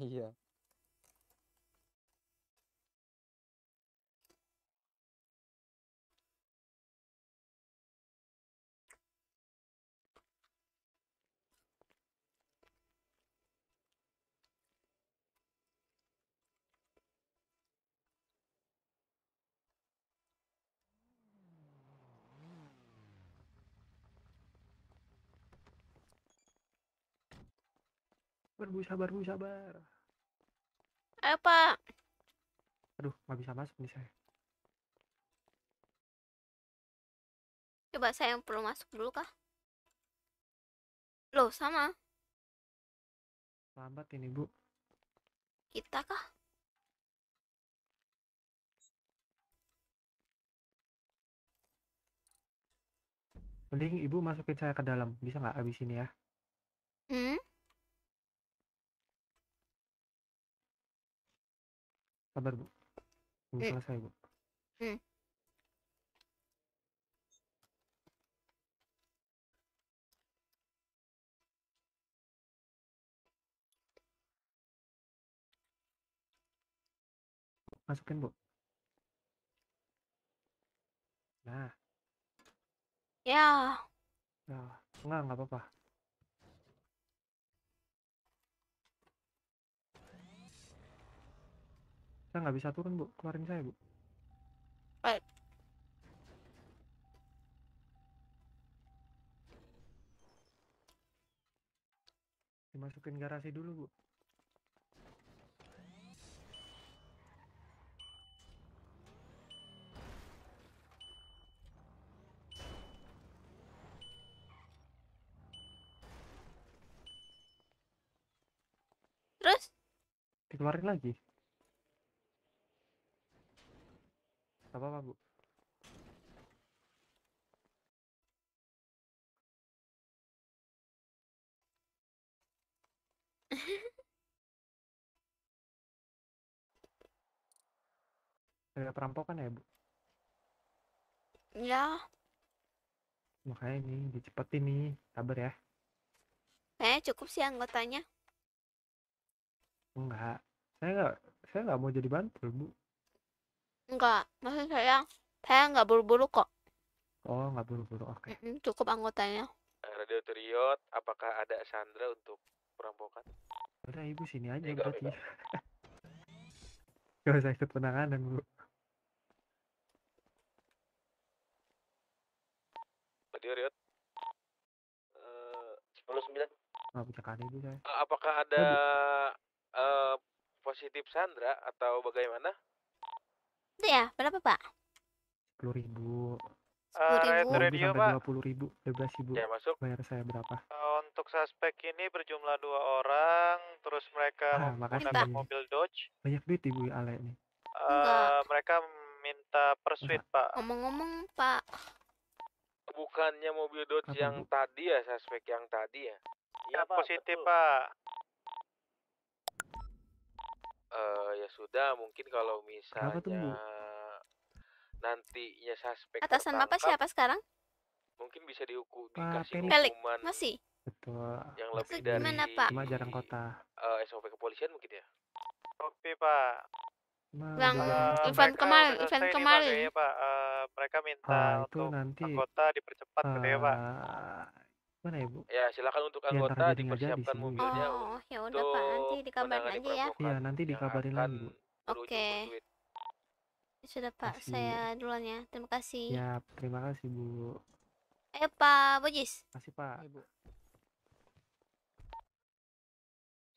iya Sabar bu, sabar bu, sabar. Ayo pak. Aduh, nggak bisa masuk nih saya. Coba saya yang perlu masuk dulu kah? Loh, sama. Lambat ini, Bu. Kita kah? Mending Ibu masukin saya ke dalam. Bisa nggak abis ini ya? Hmm? Sabar bu, belum eh. selesai bu. Eh. Masukin bu. Nah. Ya. Nah, enggak, enggak apa-apa. saya nggak bisa turun bu keluarin saya bu eh. dimasukin garasi dulu bu Terus? Dikeluarin lagi. Apa apa bu? Ada perampokan ya bu? Ya. Makanya nih dicepetin nih, sabar ya. Kayaknya eh, cukup sih anggotanya. Enggak, saya nggak, saya nggak mau jadi bantul bu. Enggak, maksud saya saya nggak buru-buru kok. Oh, nggak buru-buru. Oke. Okay. Cukup anggotanya. Eh, Radio Triot, apakah ada Sandra untuk perampokan? Udah ibu sini aja Ega, berarti. Ega. usah ikut penanganan bu. Radio Riot. Eh, sepuluh sembilan. Nggak bisa kali saya. Eh, apakah iya, ada uh, positif Sandra atau bagaimana? itu ya berapa pak sepuluh ribu eh, sepuluh uh, ribu dua puluh ribu bebas ribu. ya, masuk. bayar saya berapa eh, untuk suspek ini berjumlah dua orang terus mereka ah, menggunakan mobil Dodge banyak duit ibu ya, Ale nih uh, mereka minta persuit pak ngomong-ngomong pak bukannya mobil Dodge Apa, yang bu? tadi ya suspek yang tadi ya Iya, positif, Pak uh, ya sudah mungkin kalau misalnya nantinya suspek atasan apa siapa sekarang mungkin bisa dihukum dikasih Pelik. hukuman masih betul yang lebih Maksud dari gimana, Pak? cuma jarang kota uh, eh, SOP kepolisian mungkin ya oke Pak Bang, uh, event kemarin, event kemarin. Pak, uh, mereka minta ah, itu untuk nanti, anggota dipercepat uh, gitu ya, Pak. Mana ya, Ya, silakan untuk ya, anggota ya, dipersiapkan mobilnya. Oh, ya udah Pak, nanti dikabarin aja ya. Iya, nanti dikabarin lagi, Bu. Oke. Okay. Sudah Pak, saya duluan ya. Terima kasih. Ya, terima kasih, Bu. Eh, Pak Bojis. Kasih, Pak. Iya,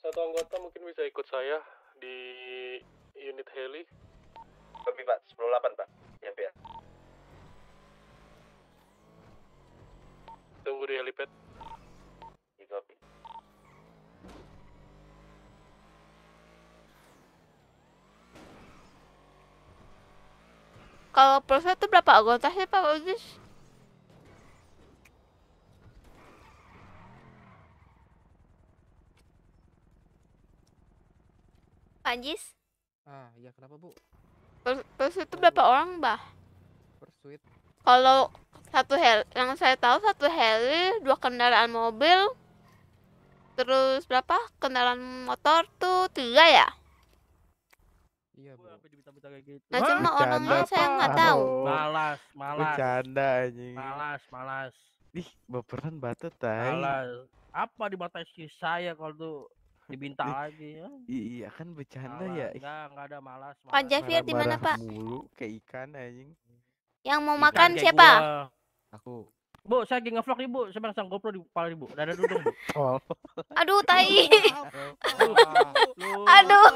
Satu anggota mungkin bisa ikut saya di unit heli. Kami, Pak. 108, Pak. Ya, Pak. Tunggu di helipad. Kalau pulsa itu berapa anggota sih Pak Uzis? Panjis? Ah, iya kenapa, Bu? Pulsa itu berapa orang, Mbah? Persuit? Kalau satu hel yang saya tahu satu heli dua kendaraan mobil terus berapa kendaraan motor tuh tiga ya Iya, Bu. Gitu. Nah, cuma orangnya saya nggak tahu. Malas, malas. Bercanda anjing. Malas, malas. Ih, baperan batu tay. Malas. Apa dibatasi saya kalau tuh dibinta lagi ya. Iya kan bercanda ya. malas, ya. Enggak, enggak ada malas. malas. Pak Javier di mana, Pak? Mulu kayak ikan anjing. Yang mau ikan makan siapa? Gua. Aku Bu, saya lagi ngevlog nih, Bu. Saya pasang GoPro di kepala Ibu. Dada dudung, Bu. Oh. Aduh, tai. Aduh.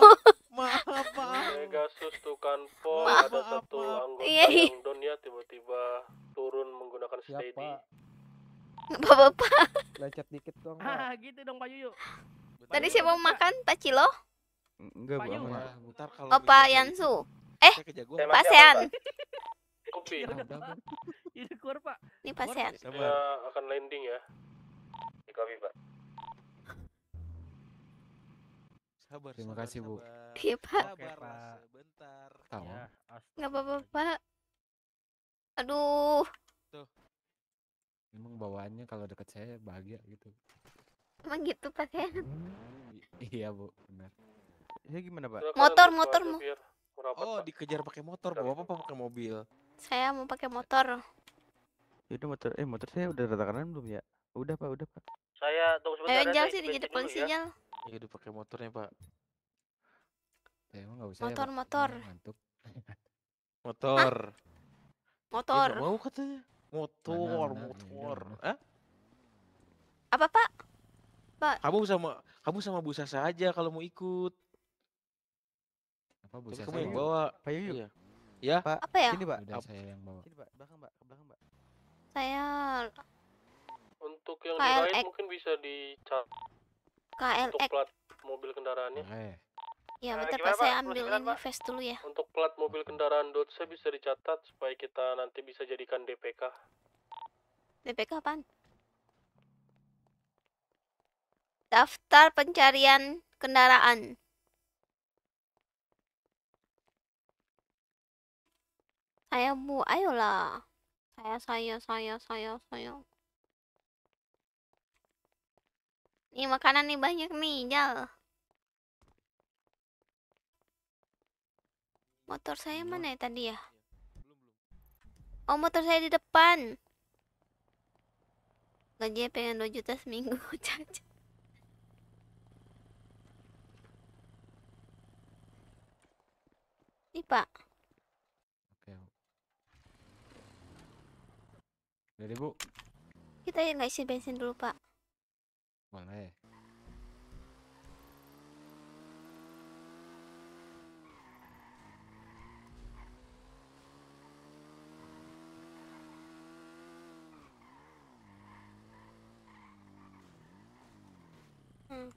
Maaf, maaf. Pegasus tukang pol ada satu anggota iya, iya. yang down tiba-tiba turun menggunakan steady. Bapak-bapak. Lecet dikit dong. Ah, gitu dong, Pak Yuyu. Tadi siapa mau makan? Pak Cilo? Enggak, Bu. ntar kalau Oh, Pak Yansu. Eh, Pak Sean. Kopi. Iya, Ini keluar pak. Ini pasien. Saya akan landing ya. Di kopi pak. Sabar. Terima kasih bu. Iya pak. Sabar, pak. Sebentar. Tahu. Ya, Nggak apa-apa pak. Aduh. Tuh. Emang bawaannya kalau deket saya bahagia gitu. Emang gitu pak Hmm, iya bu, benar. Saya gimana pak? Motor, motor, mau. oh, dikejar pakai motor, bapak apa pakai mobil. Saya mau pakai motor. Ya udah motor eh motor saya udah rata kanan belum ya? Udah pak, udah pak. Saya tunggu sebentar. Eh, ya, jangan sih di depan ya. sinyal. ya udah pakai motornya pak. saya eh, emang nggak bisa. Motor ya, motor. Ngantuk. motor. Hah? Motor. Eh, mau katanya. Motor, mana, mana, motor. Hah? Apa pak? Pak. Kamu sama kamu sama Bu Sasa aja kalau mau ikut. Apa Bu Sasa? Kamu yang bawa. Pak Yuyu. Iya. Ya. Pak. Apa ya? Sini, Pak. Udah saya yang bawa. Sini, Pak. Belakang, Pak. belakang, Pak saya untuk yang KLX. lain mungkin bisa dicat KLX untuk plat mobil kendaraannya eh. ya nah, bentar nah, pak saya ambil ini vest dulu ya untuk plat mobil kendaraan dot saya bisa dicatat supaya kita nanti bisa jadikan DPK DPK apaan? Daftar pencarian kendaraan Saya bu, ayolah saya saya saya saya saya ini makanan nih banyak nih jal motor saya mana ya tadi ya oh motor saya di depan gaji pengen dua juta seminggu caca ini pak Jadi bu Kita yang nggak isi bensin dulu pak Boleh hmm.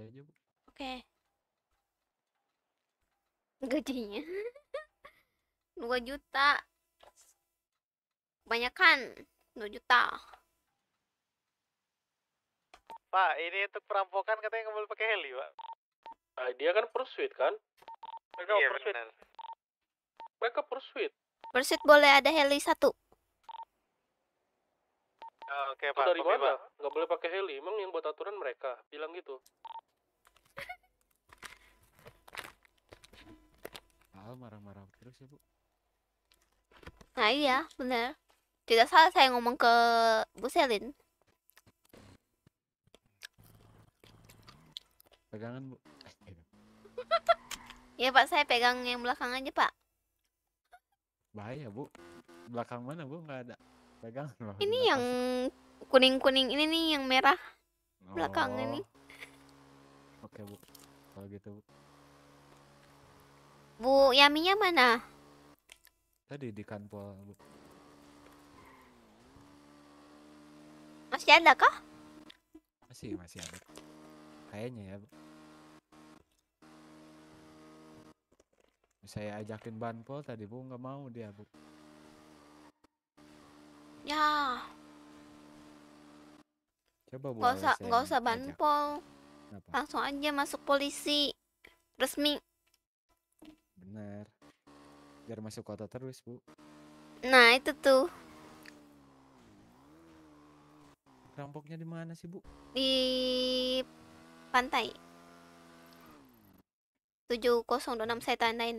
aja bu. Oke. Okay. Gajinya. 2 juta kebanyakan 2 juta Pak, ini untuk perampokan katanya nggak boleh pakai heli, Pak. Nah, dia kan pursuit kan? Mereka iya, pursuit. Bener. Mereka pursuit. Pursuit boleh ada heli satu. Oh, Oke, okay, Pak. Dari mana? Nggak boleh pakai heli. Emang yang buat aturan mereka bilang gitu. Al marah-marah terus ya, Bu. Nah iya, bener. Tidak salah saya ngomong ke Bu Selin. Pegangan Bu. ya Pak, saya pegang yang belakang aja Pak. Bahaya Bu. Belakang mana Bu? Nggak ada. Pegang. Ini belakang. yang kuning-kuning ini nih yang merah. Oh. Belakang ini. Oh. Oke Bu. Kalau gitu Bu. Bu Yaminya mana? Tadi di kantor. Masih ada kah? Masih, masih ada. Kayaknya ya. Saya ajakin banpol tadi bu nggak mau dia bu. Ya. Coba bu. Gak usah, gak usah banpol. Langsung aja masuk polisi resmi. benar biar masuk kota terus bu nah itu tuh rampoknya di mana sih bu di pantai 7026 saya tandain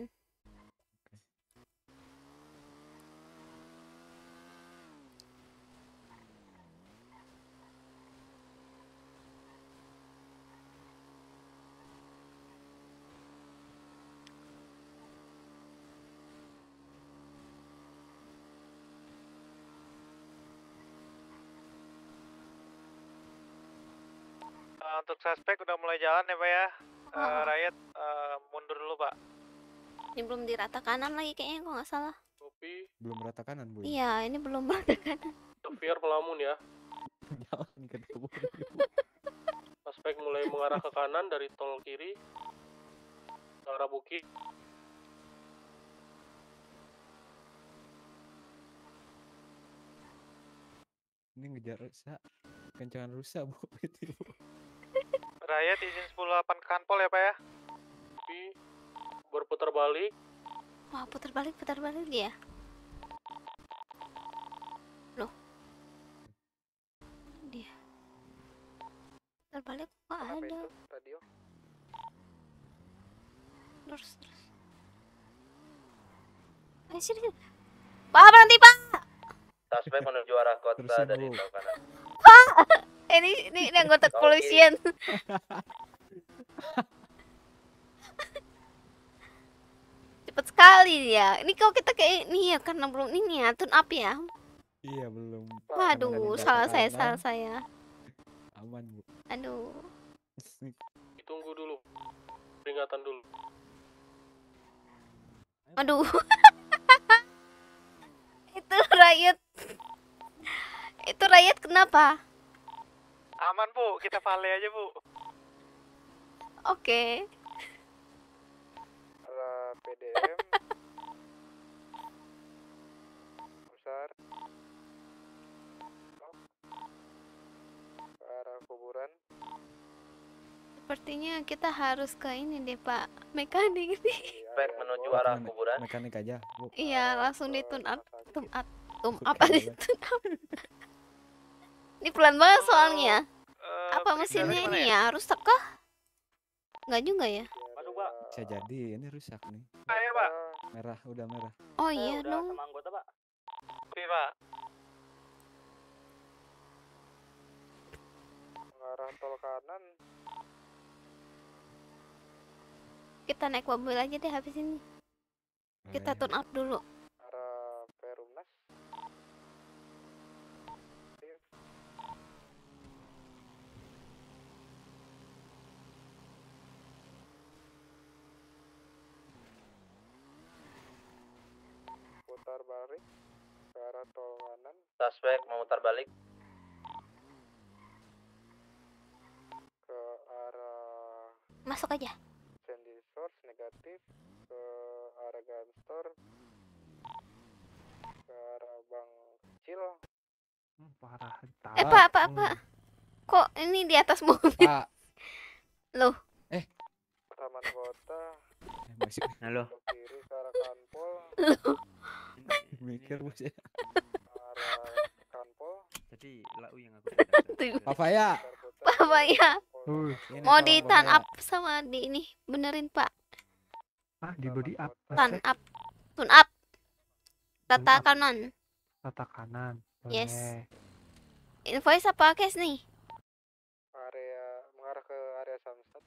suspek udah mulai jalan ya pak ya eh, oh. uh, Riot uh, mundur dulu pak ini belum di rata kanan lagi kayaknya kok nggak salah Kopi. belum rata kanan bu ya? iya ini belum rata kanan biar pelamun ya jalan ke suspek mulai mengarah ke kanan dari tol kiri ke arah bukit ini ngejar rusak kencangan rusak bu itu Raya, izin 108 kanpol ya Pak ya? Tapi berputar balik. Wah putar balik, putar balik dia. Loh. Dia. Putar balik kok Kenapa ada. radio? Terus, terus. Ayo sini. Pak berhenti Pak! Suspek menuju arah kota dari Pak! ini ini, ini anggota kepolisian Cepat sekali ya ini kalau kita kayak ini ya karena belum ini ya turn up ya iya belum waduh salah saya salah saya aman bu aduh ditunggu dulu peringatan dulu aduh itu rakyat itu rakyat kenapa Aman bu, kita vale aja bu. Oke. Okay. Ala PDM. Besar. Ke arah kuburan. Sepertinya kita harus ke ini deh Pak mekanik nih. Iya, Baik iya. menuju arah kuburan. Mekanik aja. Bu. Iya langsung di tune up, tune up, tune up. Ini pelan banget soalnya. Oh. Eh, apa mesinnya ini ya? ya? Rusak kah? Enggak juga ya? Masuk, Pak. Bisa jadi ini rusak nih. Ayo, ah, iya, Pak. Merah, udah merah. Oh eh, iya dong. Sama anggota, Pak. Kita naik mobil aja deh habis ini. Kita iya, iya. turn up dulu. balik ke arah tol kanan. Suspek memutar balik. Ke arah... Masuk aja. Sandy Source negatif. Ke arah Gun Store. Ke arah Bang Kecil. Hmm, oh, parah. Eh, Pak, Pak, hmm. Pak. Kok ini di atas mobil? Pak. Loh. Eh. Taman kota. Eh, Halo. Kiri ke arah Kanpol mikir iya. bos ya jadi lau yang aku papaya ya. ya? mau di tan ya? up sama di ini benerin pak ah di body up tan up tun up Tata kanan Tata kanan yes invoice apa case nih area mengarah ke area sunset.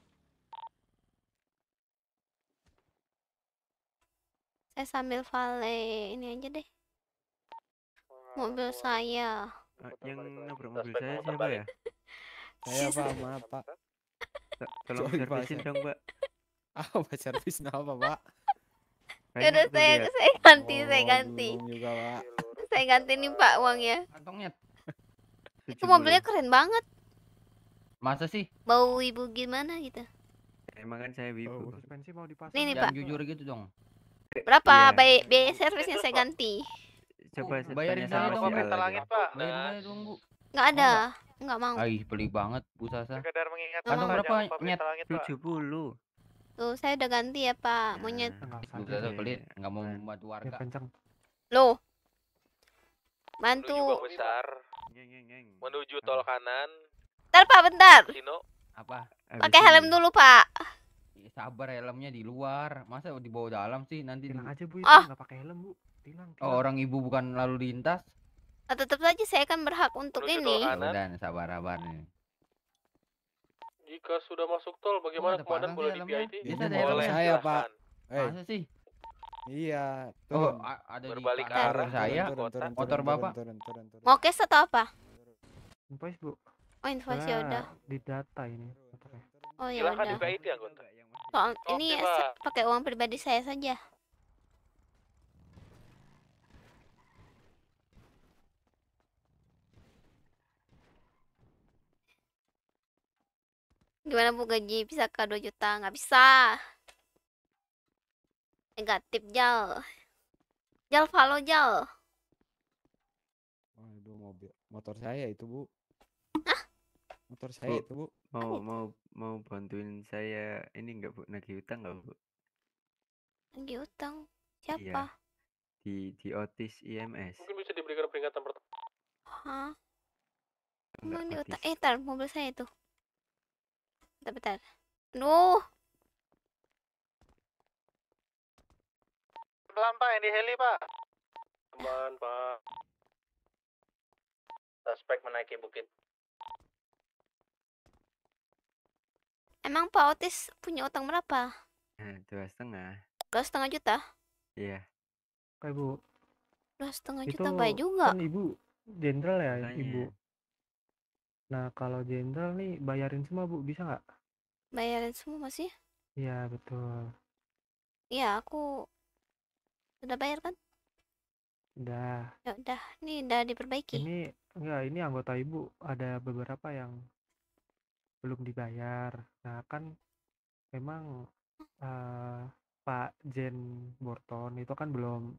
saya eh, sambil vale ini aja deh mobil saya eh, yang nabrak mobil saya siapa ya saya apa maaf pak tolong servisin dong pak ah pak servis apa pak udah saya saya ganti, oh, saya ganti. Saya ganti nih Pak uangnya. Kantongnya. Itu mobilnya keren banget. Masa sih? Bau ibu gimana gitu? Emang kan saya ibu. Oh, Nih, nih Pak. Jujur gitu dong. Berapa? Iya. Bay biaya servisnya saya ganti. Coba oh, bayarin sama dong pemerintah langit, Pak. Bayarin dong, Bu. Enggak ada. Enggak mau. Ai, beli banget Bu Sasa. Sekedar mengingatkan Kantong berapa? Nyet 70. Tuh, saya udah ganti ya, Pak. Ya, nyet Bu Sasa pelit, enggak mau nah. membantu ya, warga. Loh. Bantu. besar. Menuju tol kanan. Bentar, Pak, bentar. Sino. Apa? Pakai helm dulu, Pak sabar helmnya di luar masa dibawa dalam sih nanti tilang aja bu itu oh. Ah. nggak pakai helm bu tilang, oh, tilang. Oh, orang ibu bukan lalu lintas ah, tetap saja saya kan berhak untuk Lalu ini dan sabar sabar nih jika sudah masuk tol bagaimana oh, boleh di PIT boleh saya pak eh. masa sih Iya, tuh Oh, ada berbalik di arah saya, motor bapak. Mau kes atau apa? Invoice bu. Oh invoice nah, ya udah. Di data ini. Oh ya udah. di PIT ya kontak kok Oke, ini ya, pakai uang pribadi saya saja. Gimana bu gaji bisa ke 2 juta? Nggak bisa. Negatif jal. Jal follow jal. itu oh, mobil motor saya itu bu. Hah? Motor saya bu, oh. itu bu. Mau mau mau bantuin saya ini enggak Bu nagih utang enggak Bu? Nagih utang iya. siapa? Iya. Di di Otis IMS. Mungkin bisa diberikan peringatan pertama. Hah? Enggak di utang. Eh, tar mobil saya itu. Bentar, bentar. Nuh. Pelan Pak, yang di heli Pak. teman Pak. Suspek menaiki bukit Emang Pak Otis punya utang berapa? Nah, dua setengah. Dua setengah juta? Iya. Pak ibu? Dua setengah juta Pak juga. Kan ibu jenderal ya Tanya. ibu. Nah kalau jenderal nih bayarin semua bu bisa nggak? Bayarin semua masih? Iya betul. Iya aku sudah bayar kan? Udah. Ya udah, ini udah diperbaiki. Ini enggak, ini anggota ibu ada beberapa yang belum dibayar. Nah, kan memang uh, Pak Jen Borton itu kan belum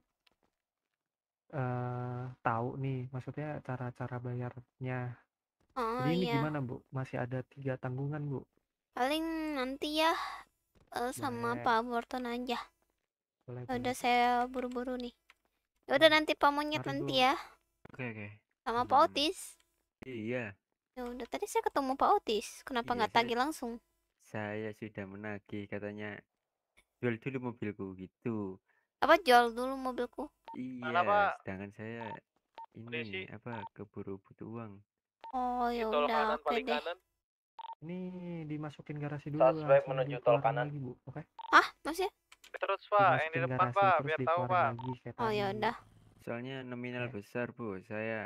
uh, tahu nih maksudnya cara-cara bayarnya. Oh, Jadi ini iya. gimana, Bu? Masih ada tiga tanggungan, Bu? Paling nanti ya uh, sama Pak Borton aja. Boleh, ya udah boleh. saya buru-buru nih. Ya udah nanti Pak Monyet nanti ya. Oke, okay, oke. Okay. Sama Pak Otis. Iya. Ya udah tadi saya ketemu Pak Otis. Kenapa iya, nggak iya, tagih langsung? Saya sudah menagih katanya jual dulu mobilku gitu. Apa jual dulu mobilku? Iya. Kenapa? Sedangkan saya ini Polisi. apa keburu butuh uang. Oh ya udah oke deh. Kanan. Ini dimasukin garasi dulu. Suspek menuju tol kanan. Lagi, Bu. Oke. Okay? Hah, masih? Terus Pak, yang di depan Pak, biar tahu Pak. Lagi, oh ya udah. Soalnya nominal iya. besar Bu, saya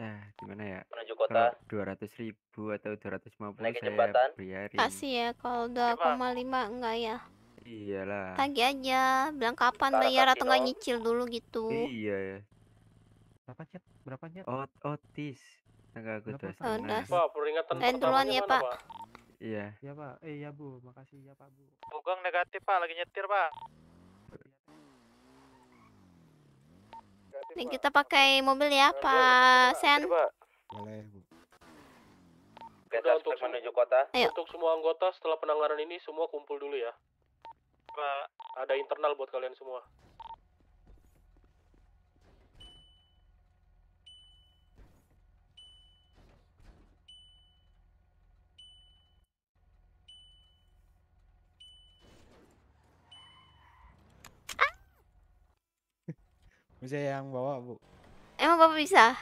eh gimana ya menuju kota dua ratus ribu atau dua ratus lima puluh saya jembatan. biarin kasih ya kalau iya, dua koma lima enggak ya iyalah pagi aja bilang kapan Para bayar atau nggak nyicil dulu gitu iya ya berapa chat berapa chat Ot otis enggak aku tuh oh, nah. pak peringatan eh, duluan ya pak iya iya pak eh iya bu makasih ya pak bu bugang negatif pak lagi nyetir pak Nih kita pakai mobil ya, Pak Sen. Boleh. Kita untuk menuju kota. Ayo. Untuk semua anggota setelah penanggaran ini semua kumpul dulu ya. Pak, ada internal buat kalian semua. Bisa yang bawa, Bu. Emang Bapak bisa?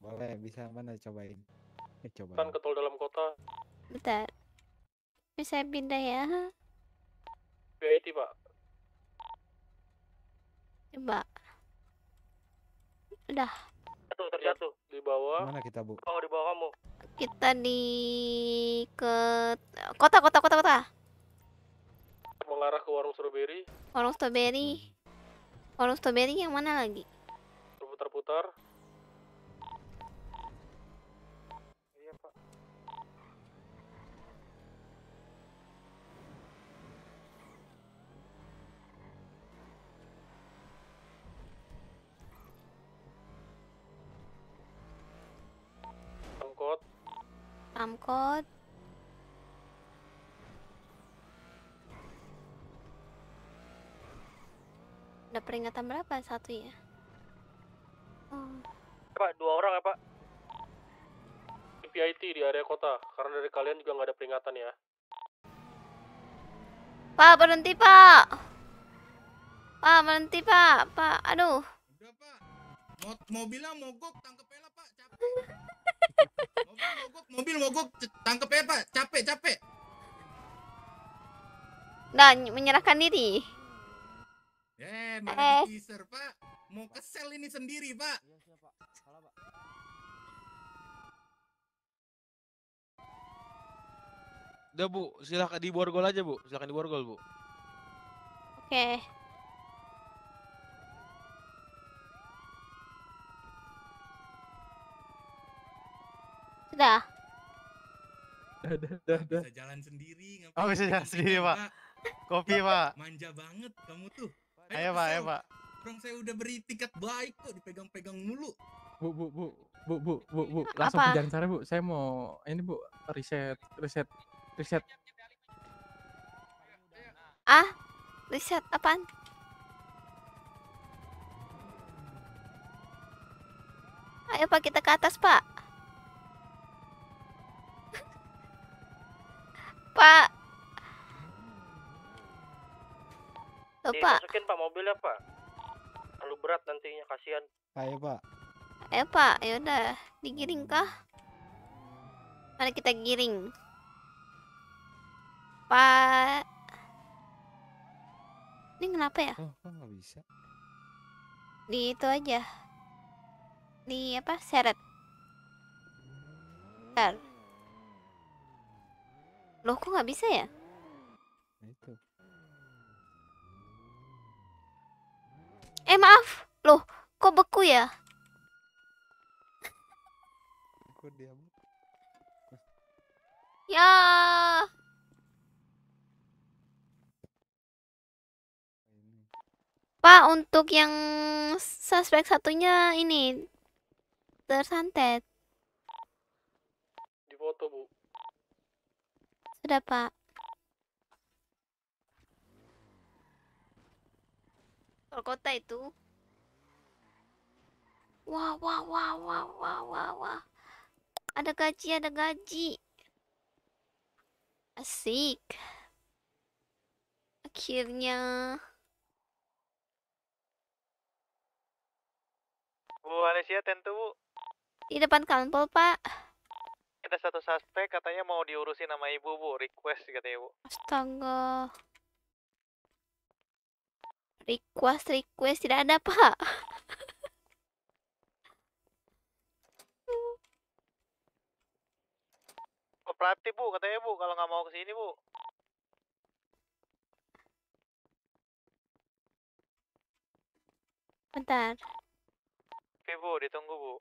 Boleh, bisa mana cobain. Eh, coba. Kan ke tol dalam kota. Bentar. Bisa pindah ya. BIT, Pak. Coba. Udah. Jatuh, terjatuh. Di bawah. Mana kita, Bu? Oh, di bawah kamu. Kita di ke kota kota kota kota. Mengarah ke warung stroberi Warung strawberry. Kalau strawberry yang mana lagi? Putar-putar. Iya, Pak. Udah peringatan berapa satu ya? Hmm. Pak, dua orang ya Pak. PIT di area kota, karena dari kalian juga nggak ada peringatan ya. Pak, berhenti Pak. Pak, berhenti Pak. Pak, aduh. Udah Pak. Mo mobilnya mogok, tangkep ya Pak, capek. mobil mogok, mobil mogok, tangkep ya Pak, capek, capek. dan nah, menyerahkan diri. Eh, mau eh. teaser, Pak? Mau kesel ini sendiri, Pak. Iya, siap, Pak. Salah, Pak. Udah, Bu. Silahkan diborgol aja, Bu. Silahkan diborgol Bu. Oke. Okay. Sudah. Udah, udah, udah. Bisa jalan sendiri, ngapain? Oh, bisa jalan sendiri, Pak. Kopi, Pak. Manja banget kamu tuh. Ayo, Pak, ayo, Pak. Kurang saya udah beri tiket baik kok dipegang-pegang mulu. Bu, bu, bu, bu, bu, bu, bu. Langsung jalan sana, Bu. Saya mau ini, Bu, riset, riset, riset. Ah, riset apaan? Ayo Pak kita ke atas Pak Pak Loh, Pak. Masukin Pak mobilnya, Pak. Terlalu berat nantinya kasihan. Ayo, nah, iya, Pak. Ayo, eh, Pak. Ya udah, digiring kah? Mari kita giring. Pak. Ini kenapa ya? Oh, kok nggak bisa? Di itu aja. Di apa? Seret. Ntar. Loh, kok nggak bisa ya? Eh maaf, loh kok beku ya? ya. Pak, untuk yang suspek satunya ini tersantet. Di foto, Bu. Sudah, Pak. Kalau kota itu. Wah, wah, wah, wah, wah, wah, wah. Ada gaji, ada gaji. Asik. Akhirnya. Bu Alesia tentu Bu. Di depan kantor, Pak. Ada satu suspek katanya mau diurusin sama Ibu, Bu. Request katanya, Bu. Astaga request request tidak ada pak kooperatif bu katanya bu kalau nggak mau kesini bu bentar oke bu ditunggu bu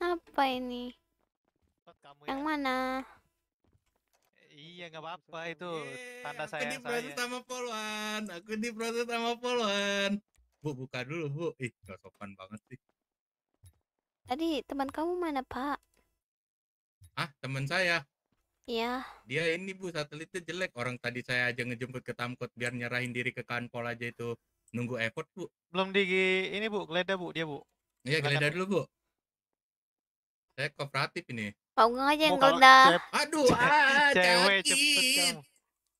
apa ini yang ya? mana Iya nggak apa-apa itu yeah, tanda saya. aku diproses sama Polwan, aku diproses sama Polwan. Bu buka dulu bu, ih nggak sopan banget sih. Tadi teman kamu mana Pak? Ah teman saya. Iya. Dia ini bu satelitnya jelek. Orang tadi saya aja ngejemput ke Tamkot biar nyerahin diri ke kanpol aja itu nunggu effort bu. Belum di ini bu, geledah bu dia bu. Iya geledah dulu bu. Saya kooperatif ini. Mau aja yang goda. Aduh, ah, cewek cepet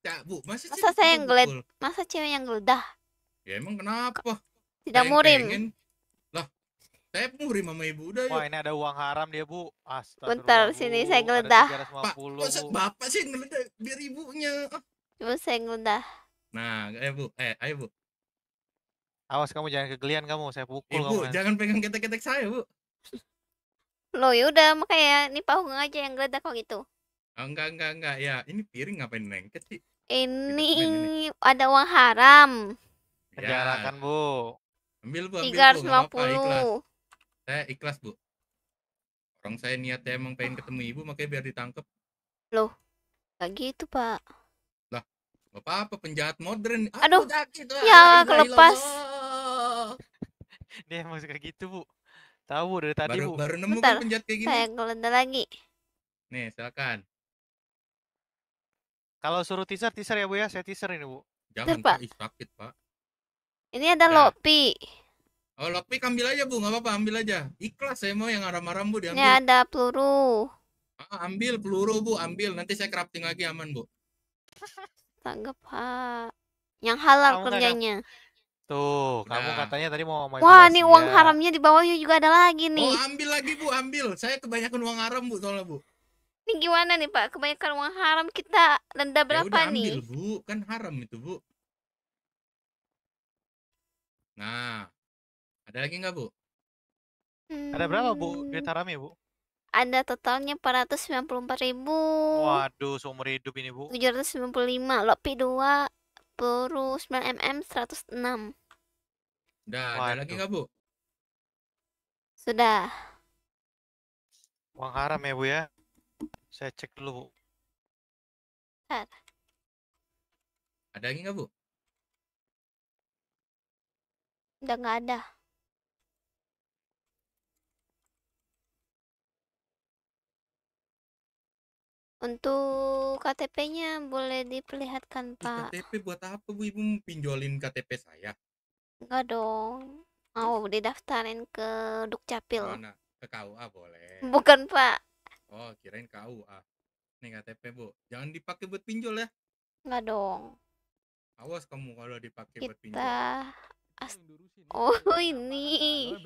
Cak, Bu, masa, masa saya yang geled, masa cewek yang geledah? Ya emang kenapa? Tidak Peng murim. Pengen. Lah, saya murim sama ibu udah Wah, yuk. ini ada uang haram dia, Bu. Astaga. Bentar, bu. sini saya geledah. Pak, masa Bapak sih yang geledah biar ibunya. Ah. Coba saya geledah. Nah, ayo Bu, eh, ayo Bu. Awas kamu jangan kegelian kamu, saya pukul Ibu, kamu. Ya. jangan pegang ketek-ketek saya, Bu lo ya udah makanya ini Pak aja yang geledah kok gitu. Oh, enggak, enggak, enggak. Ya, ini piring ngapain nengket sih? Ini, ini ada uang haram. Penjarakan, ya. Bu. Ambil, Bu, tiga ratus lima puluh Saya ikhlas, Bu. Orang saya niatnya emang pengen ketemu Ibu, makanya biar ditangkap. Loh, gak gitu, Pak. Lah, bapak apa penjahat modern. Aduh, Aduh gitu. ya, kelepas. Dia emang suka gitu, Bu. Tahu dari tadi, baru, Bu. Baru nemu kan Bentar, kan penjat kayak gini. Saya ngelenda lagi. Nih, silakan. Kalau suruh teaser, teaser ya, Bu ya. Saya teaser ini, Bu. Jangan, Pak. Ih, sakit, Pak. Ini ada ya. lopi. Oh, lopi ambil aja, Bu. Nggak apa-apa, ambil aja. Ikhlas saya mau yang aram-aram, Bu, diambil. Ini ada peluru. Ah, ambil peluru, Bu, ambil. Nanti saya crafting lagi aman, Bu. Tanggap, Pak. Yang halal Kamu kerjanya. Tanya. Tuh, nah. kamu katanya tadi mau main Wah, ini uang ya. haramnya di bawahnya juga ada lagi nih. Oh, ambil lagi, Bu, ambil. Saya kebanyakan uang haram, Bu, soalnya, Bu. Ini gimana nih, Pak? Kebanyakan uang haram kita denda ya berapa ya udah, nih? Ambil, Bu. Kan haram itu, Bu. Nah, ada lagi nggak, Bu? Hmm. Ada berapa, Bu? Duit hmm. haram ya, Bu? Ada totalnya 494 ribu. Waduh, seumur hidup ini, Bu. 795, lopi 2, peluru 9mm 106. Udah, ada lagi nggak, Bu? Sudah. Uang haram ya, Bu ya? Saya cek dulu, Bu. Bentar. Ada lagi nggak, Bu? Udah nggak ada. Untuk KTP-nya boleh diperlihatkan, Pak. KTP buat apa, Bu? Ibu pinjolin KTP saya? Enggak dong. Mau didaftarin ke Dukcapil. Oh, nah, ke KUA boleh. Bukan, Pak. Oh, kirain KUA. Nih KTP, Bu. Jangan dipakai buat pinjol ya. Enggak dong. Awas kamu kalau dipakai buat pinjol. Oh ini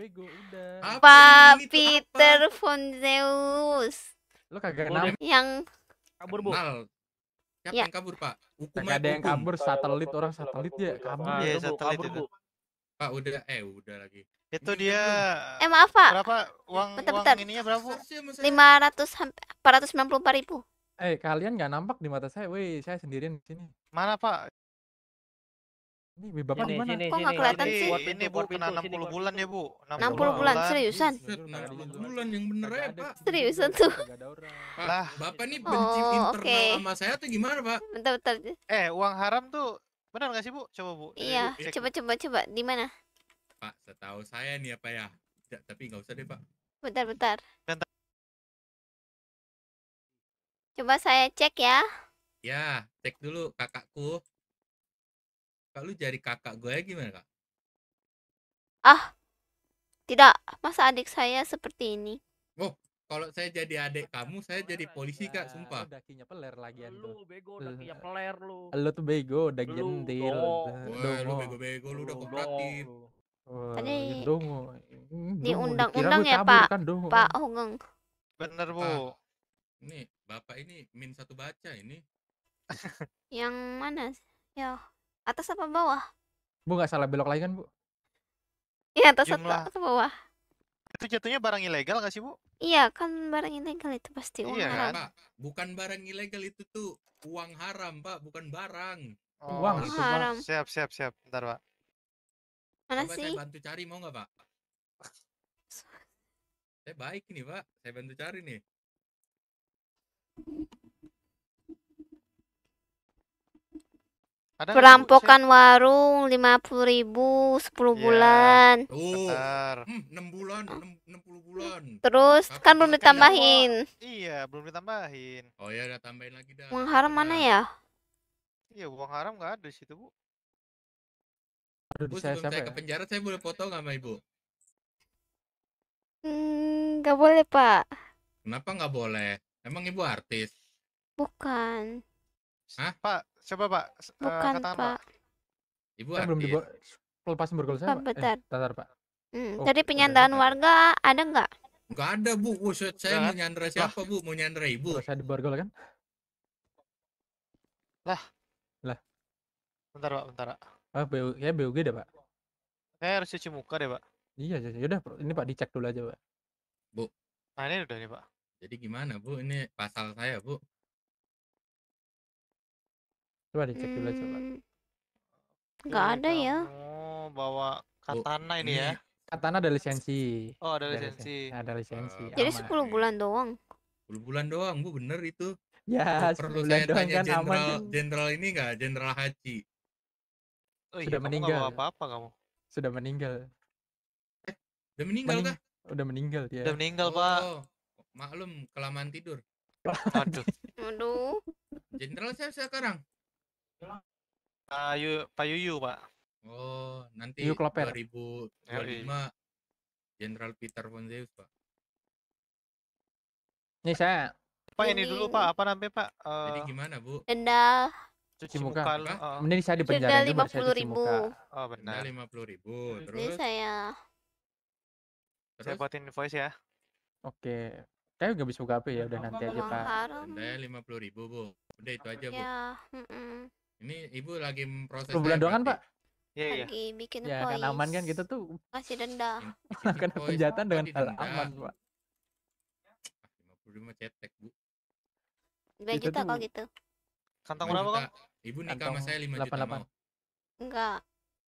Apa Pak Peter apa? von Zeus Lo kagak kenal Yang kabur bu Siapa ya. yang kabur pak? Hukumnya ada yang kabur satelit orang satelit ya kabur ya, satelit itu. Pak udah eh udah lagi. Itu dia. Eh maaf Pak. Berapa uang bentar, uang bentar. ininya berapa? Lima ratus empat ratus sembilan puluh empat ribu. Eh kalian nggak nampak di mata saya, wih saya sendirian di sini. Mana Pak? Ini bapak sini, mana? Sini, Kok nggak kelihatan sih? Ini, ini bu kena enam puluh bulan ya bu. Enam puluh bulan seriusan? Enam puluh bulan yang bener ya Pak. Seriusan tuh. Lah, bapak nih oh, benci oh, internal okay. sama saya tuh gimana Pak? Bentar bentar. Eh uang haram tuh Benar nggak sih Bu? Coba Bu. Iya, Cek. coba coba coba di mana? Pak, setahu saya nih apa ya? Tidak, tapi nggak usah deh Pak. Bentar bentar. bentar. Coba saya cek ya. Ya, cek dulu kakakku. Kak lu jadi kakak gue gimana kak? Ah, tidak. Masa adik saya seperti ini? kalau saya jadi adik kamu, saya jadi polisi kak, sumpah. dagingnya dakinya peler lagi Lu bego, dakinya peler lu. Lu tuh bego, udah jentil. Lu bego-bego, lu udah kooperatif. Tadi iya, mm, di undang-undang ya Pak Pak Hongeng. Bener Bu. Ini ah, Bapak ini min satu baca ini. Yang mana? Ya atas apa bawah? Bu nggak salah belok lagi kan Bu? Iya atas atau bawah. Itu jatuhnya barang ilegal gak sih, Bu? Iya, kan barang ilegal itu pasti iya uang iya, haram. Pak, bukan barang ilegal itu tuh uang haram, Pak, bukan barang. Oh, gitu. uang itu, haram. Pak. Siap, siap, siap. Ntar Pak. Mana Coba sih? Saya bantu cari mau nggak, Pak? saya baik nih, Pak. Saya bantu cari nih. Ada Perampokan warung puluh ribu sepuluh iya, bulan. Oh. Hmm, 6 bulan, 6, 60 bulan. Terus kan belum ditambahin. Iya, belum ditambahin. Oh ya udah tambahin lagi dah. Uang haram ya. mana nah. ya? Iya, uang haram nggak ada di situ, Bu. Aduh, Bu, saya, saya ke ya. penjara saya boleh foto nggak sama Ibu? Hmm, nggak boleh, Pak. Kenapa nggak boleh? Emang Ibu artis? Bukan. Hah? Pak, Coba Pak. Eh, Bukan uh, Pak. Ibu saya belum dibawa. Pelepas bergol saya. Pak, bentar. Eh, tatar Pak. Hmm, oh, Jadi penyandaran warga ada nggak? Nggak ada Bu. Oh, saya mau nyandra siapa Bu? Mau nyandra Ibu. Saya diborgol kan? Lah. Lah. Bentar Pak, bentar Pak. Ah, oh, BU, ya BUG deh Pak. Saya harus cuci muka deh Pak. Iya, iya, iya. yaudah ini Pak dicek dulu aja Pak. Bu. Nah, ini udah nih Pak. Jadi gimana Bu? Ini pasal saya Bu. Coba dicek dulu coba. Hmm. nggak iya, ada ya. Oh, bawa katana ini iya. ya. Katana ada lisensi. Oh, ada, lisensi. Ada lisensi. Uh, Jadi sepuluh 10 bulan doang. sepuluh bulan doang, Bu, bener itu. Ya, perlu saya tanya kan jenderal jenderal ini nggak jenderal Haji. Oh, iya, sudah meninggal. apa-apa kamu. Sudah meninggal. Eh, udah meninggal Mening kah? Udah meninggal dia. Udah meninggal, oh, Pak. Maklum kelamaan tidur. Aduh. Aduh. Jenderal saya sekarang. Pak Yu, Pak Yuyu, Pak. Oh, nanti Yuyu 2025 Jenderal Peter von Zeus, Pak. Ini saya. Pak ini, dulu Pak, apa namanya Pak? Uh, eh, Jadi gimana Bu? Denda. Cuci muka. muka uh, Mending saya di penjara dulu saya cuci ribu. muka. Oh benar. Denda 50 ribu. Hmm, terus? Ini saya. Terus? Saya buatin invoice ya. Oke. Saya nggak bisa buka HP ya, udah nanti aja Pak. Denda 50 ribu Bu. Udah itu aja Bu. Ya. Ini ibu lagi proses. Bulan doang kan pak? Iya iya. Lagi bikin ya, voice. kan aman kan gitu tuh. Masih denda. Melakukan penjatan dengan hal aman pak. Ah, lima cetek bu. Dua juta kok gitu. Kantong berapa kok? Ibu nikah sama saya lima juta Delapan Enggak.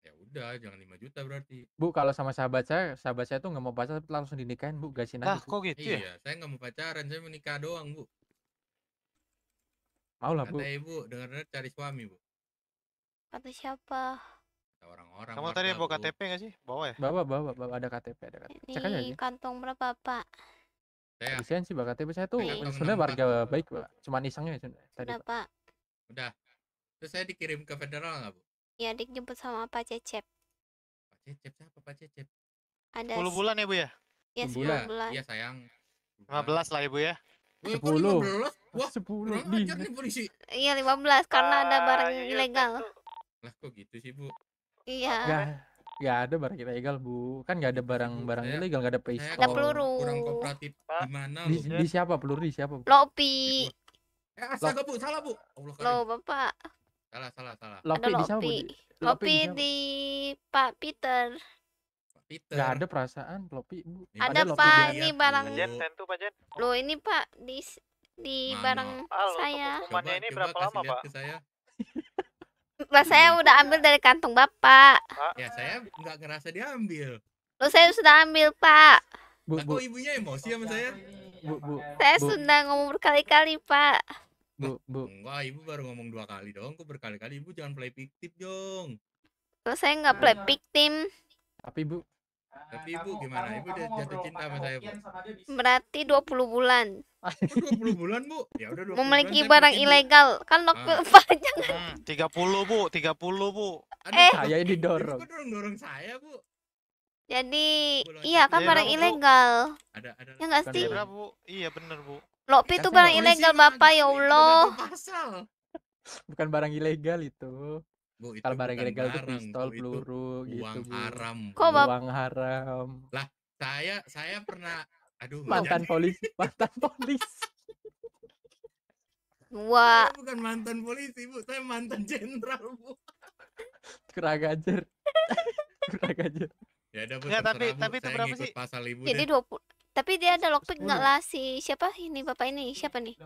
Ya udah, jangan lima juta berarti. Bu, kalau sama sahabat saya, sahabat saya tuh nggak mau pacaran langsung dinikahin, Bu. Gasin aja. ah kok gitu ya? Iya, saya nggak mau pacaran, saya mau nikah doang, Bu. Mau lah, Bu. Kata ibu, dengar cari suami, Bu. Kata siapa? Kata orang-orang. Kamu tadi ya, bawa KTP nggak sih? Bawa ya? Bawa, bawa, bawa. Ada KTP, ada KTP. Ini aja kantong berapa, Pak? Saya. Isian sih, bawa KTP saya tuh sebenarnya warga baik, Pak. Cuman isengnya tadi. Sudah Pak. Udah. Terus saya dikirim ke federal nggak, Bu? Iya, dijemput sama Pak Cecep. Pak Cecep siapa, Pak Cecep? Ada 10 bulan ya, Bu ya? Iya, 10 bulan. Iya, sayang. 15 lah, Ibu ya. 10. 15? Ya? Wah, 10 ajar nih polisi. Iya, 15 karena uh, ada barang ah, iya, iya, ilegal. Lah kok gitu sih, Bu? Iya. Gak, gak ada barang ilegal, Bu. Kan gak ada gitu barang-barang ilegal, gak ada pistol. Ada peluru. Kurang kooperatif gimana di, lu? Di siapa peluru di siapa? Bu? Lopi. Eh, astaga, Bu, salah, Bu. Allah Loh, Bapak. Salah, salah, salah. Lopi, ada Lopi. Di siapa, Bu? Di, Lopi, Lopi di, di Pak Peter. Peter. Gak ada perasaan Lopi, Bu. Ada, ada Pak, ini barang. lo tentu, Loh, ini Pak di di Mana? bareng Halo, saya. Hukumannya ini coba berapa lama, Pak? Ke saya. Pak saya iya, udah ambil dari kantong Bapak. Ya, saya nggak ngerasa diambil. Lo saya sudah ambil, Pak. Bu, bu. Kok ibunya emosi sama saya? Bu, bu. Saya sudah ngomong berkali-kali, Pak. Bu, bu. Enggak, ibu baru ngomong dua kali dong. Kok berkali-kali ibu jangan play victim dong. Lo saya nggak play iya. victim. Tapi, Bu, Ah, Tapi ibu kamu, gimana? Kamu, ibu udah jatuh cinta sama saya, Bu. Berarti 20 bulan. 20 bulan, Bu? Ya udah 20 Memiliki bulan, barang ilegal. Bu. Kan nok ah. panjang. Hmm, 30, Bu. 30, Bu. Aduh, eh. saya didorong. Ibu dorong-dorong saya, Bu. Jadi, Bulu, iya kan barang ilegal. Ada, ada. Ya enggak kan sih? Ada, iya, Bu. Iya, benar, Bu. Lopi itu barang ilegal, Bapak, ya iya, Allah. Bukan barang ilegal itu. Bu, kalau barang ilegal itu pistol, peluru uang gitu. Uang haram. Kok uang haram. Lah, saya saya pernah aduh mantan polisi, mantan polisi. Wah. Saya bukan mantan polisi, Bu. Saya mantan jenderal, Bu. Kurang ajar. Kurang ajar. Ya ada Bu. tapi bu. tapi itu berapa sih? Pasal ibu Jadi deh. 20. Tapi dia ada lockpick enggak lah si siapa ini Bapak ini? Siapa nih?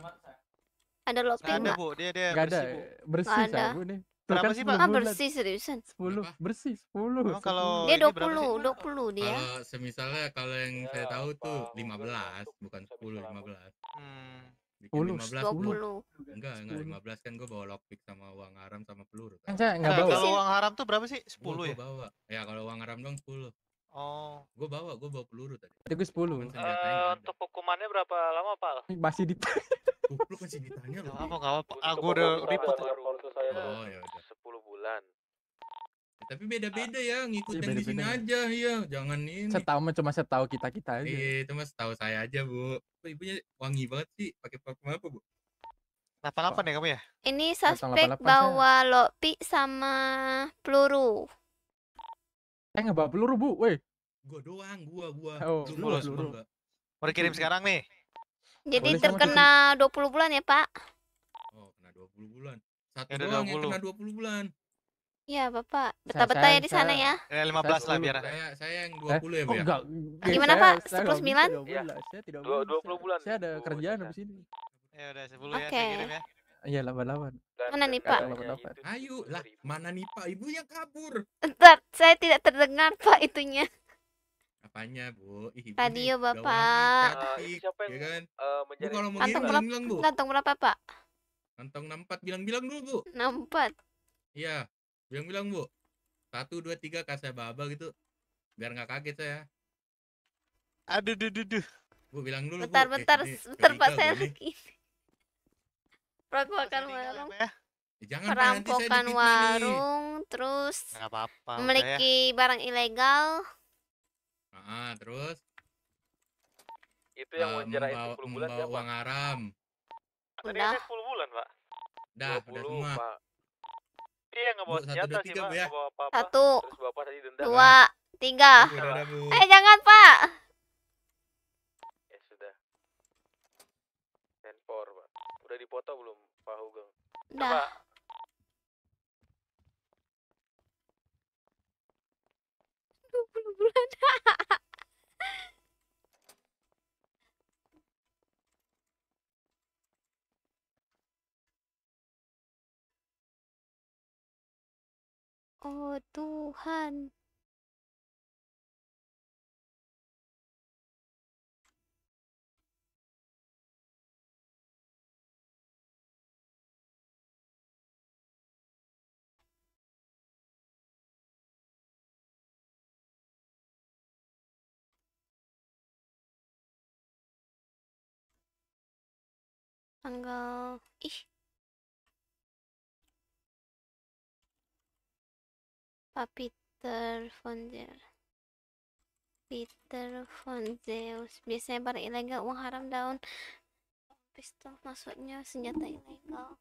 Ada lockpick enggak? Ada, Bu. Dia dia bersih, ada. Bu. Bersih, Bu nih. Kan berapa sih, Pak? Ah, bersih seriusan. 10, Berapa? bersih 10. Oh, kalau dia 20, 20 dia. Kalau semisalnya kalau yang ya, saya tahu tuh belas bukan 10, 15. Hmm. lima 10, 15 10. Enggak, enggak belas kan gue bawa lockpick sama uang haram sama peluru. Kan Enggak, enggak bawa. Kalau uang haram tuh berapa sih? sepuluh ya? Gua bawa. Ya kalau uang haram dong sepuluh Oh. Gue bawa, gue bawa peluru tadi. Tadi gue sepuluh. Uh, untuk hukumannya berapa lama, Pal? Masih di Lu masih ditanya loh. Apa enggak apa-apa. Ah, gue udah ribut. Oh, ya udah. sepuluh bulan. Tapi beda-beda ah. ya, ngikutin ya, di sini aja ya. Jangan ini. Setahu mah cuma setahu kita-kita aja. Iya, itu mah setahu saya aja, Bu. Ibunya wangi banget sih, pakai parfum apa, Bu? Lapan lapan ya kamu ya? Ini suspek bawa lopi sama peluru. Eh nggak bawa peluru bu, weh. Gua doang, gua, gua. Oh, lu lu lu. Mau kirim sekarang nih. Jadi Boleh terkena dua puluh bulan ya pak? Oh kena dua puluh bulan. Satu ya, doang 20. yang kena dua puluh bulan. Iya bapak, betah-betah ya di sana ya. Eh lima belas lah biar. Saya, saya yang eh, dua puluh ya. Oh, enggak. Gimana saya, pak? Sepuluh sembilan? Saya tidak. Dua puluh bulan. Saya ada kerjaan di ya? sini. Ya udah sepuluh okay. ya. Oke. Ya. Iya, lawan-lawan. Mana nih, Pak? Gitu. Ayo, lah, mana nih, Pak? Ibu yang kabur. Entar, saya tidak terdengar, Pak, itunya. Apanya, Bu? Tadi Radio, Bapak. Uh, siapa ya yang ya kan? uh, bu, kalau mau bilang, bilang, Bu. Kantong berapa, Pak? Kantong 64, bilang-bilang dulu, Bu. 64? Iya, bilang-bilang, Bu. Satu, dua, tiga, kasih baba gitu. Biar nggak kaget saya. Aduh, duh, duh, duh. Bu, bilang dulu, Bentar, Bu. bentar, eh, bentar, Pak, saya lagi perampokan warung ya? ya? Jangan perampokan warung nih. terus apa-apa ya. memiliki ya. barang ilegal ah terus itu yang uh, menjerat itu 10 bulan siapa? uang haram udah 10 bulan pak udah semua Satu, dua, tiga. Ya. eh jangan pak. Udah dipoto belum, Pak Hugeng? Udah. Dua bulan. oh Tuhan. tanggal ih Pak Peter von Zeus Peter von Zeus biasanya para ilegal uang haram daun pistol maksudnya senjata ilegal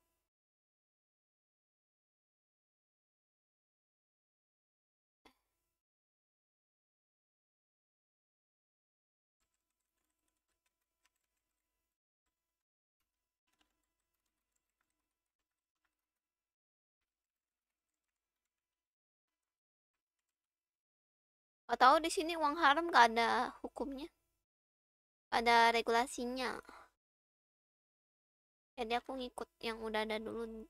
Gak tahu di sini uang haram gak ada hukumnya. ada regulasinya. Jadi aku ngikut yang udah ada dulu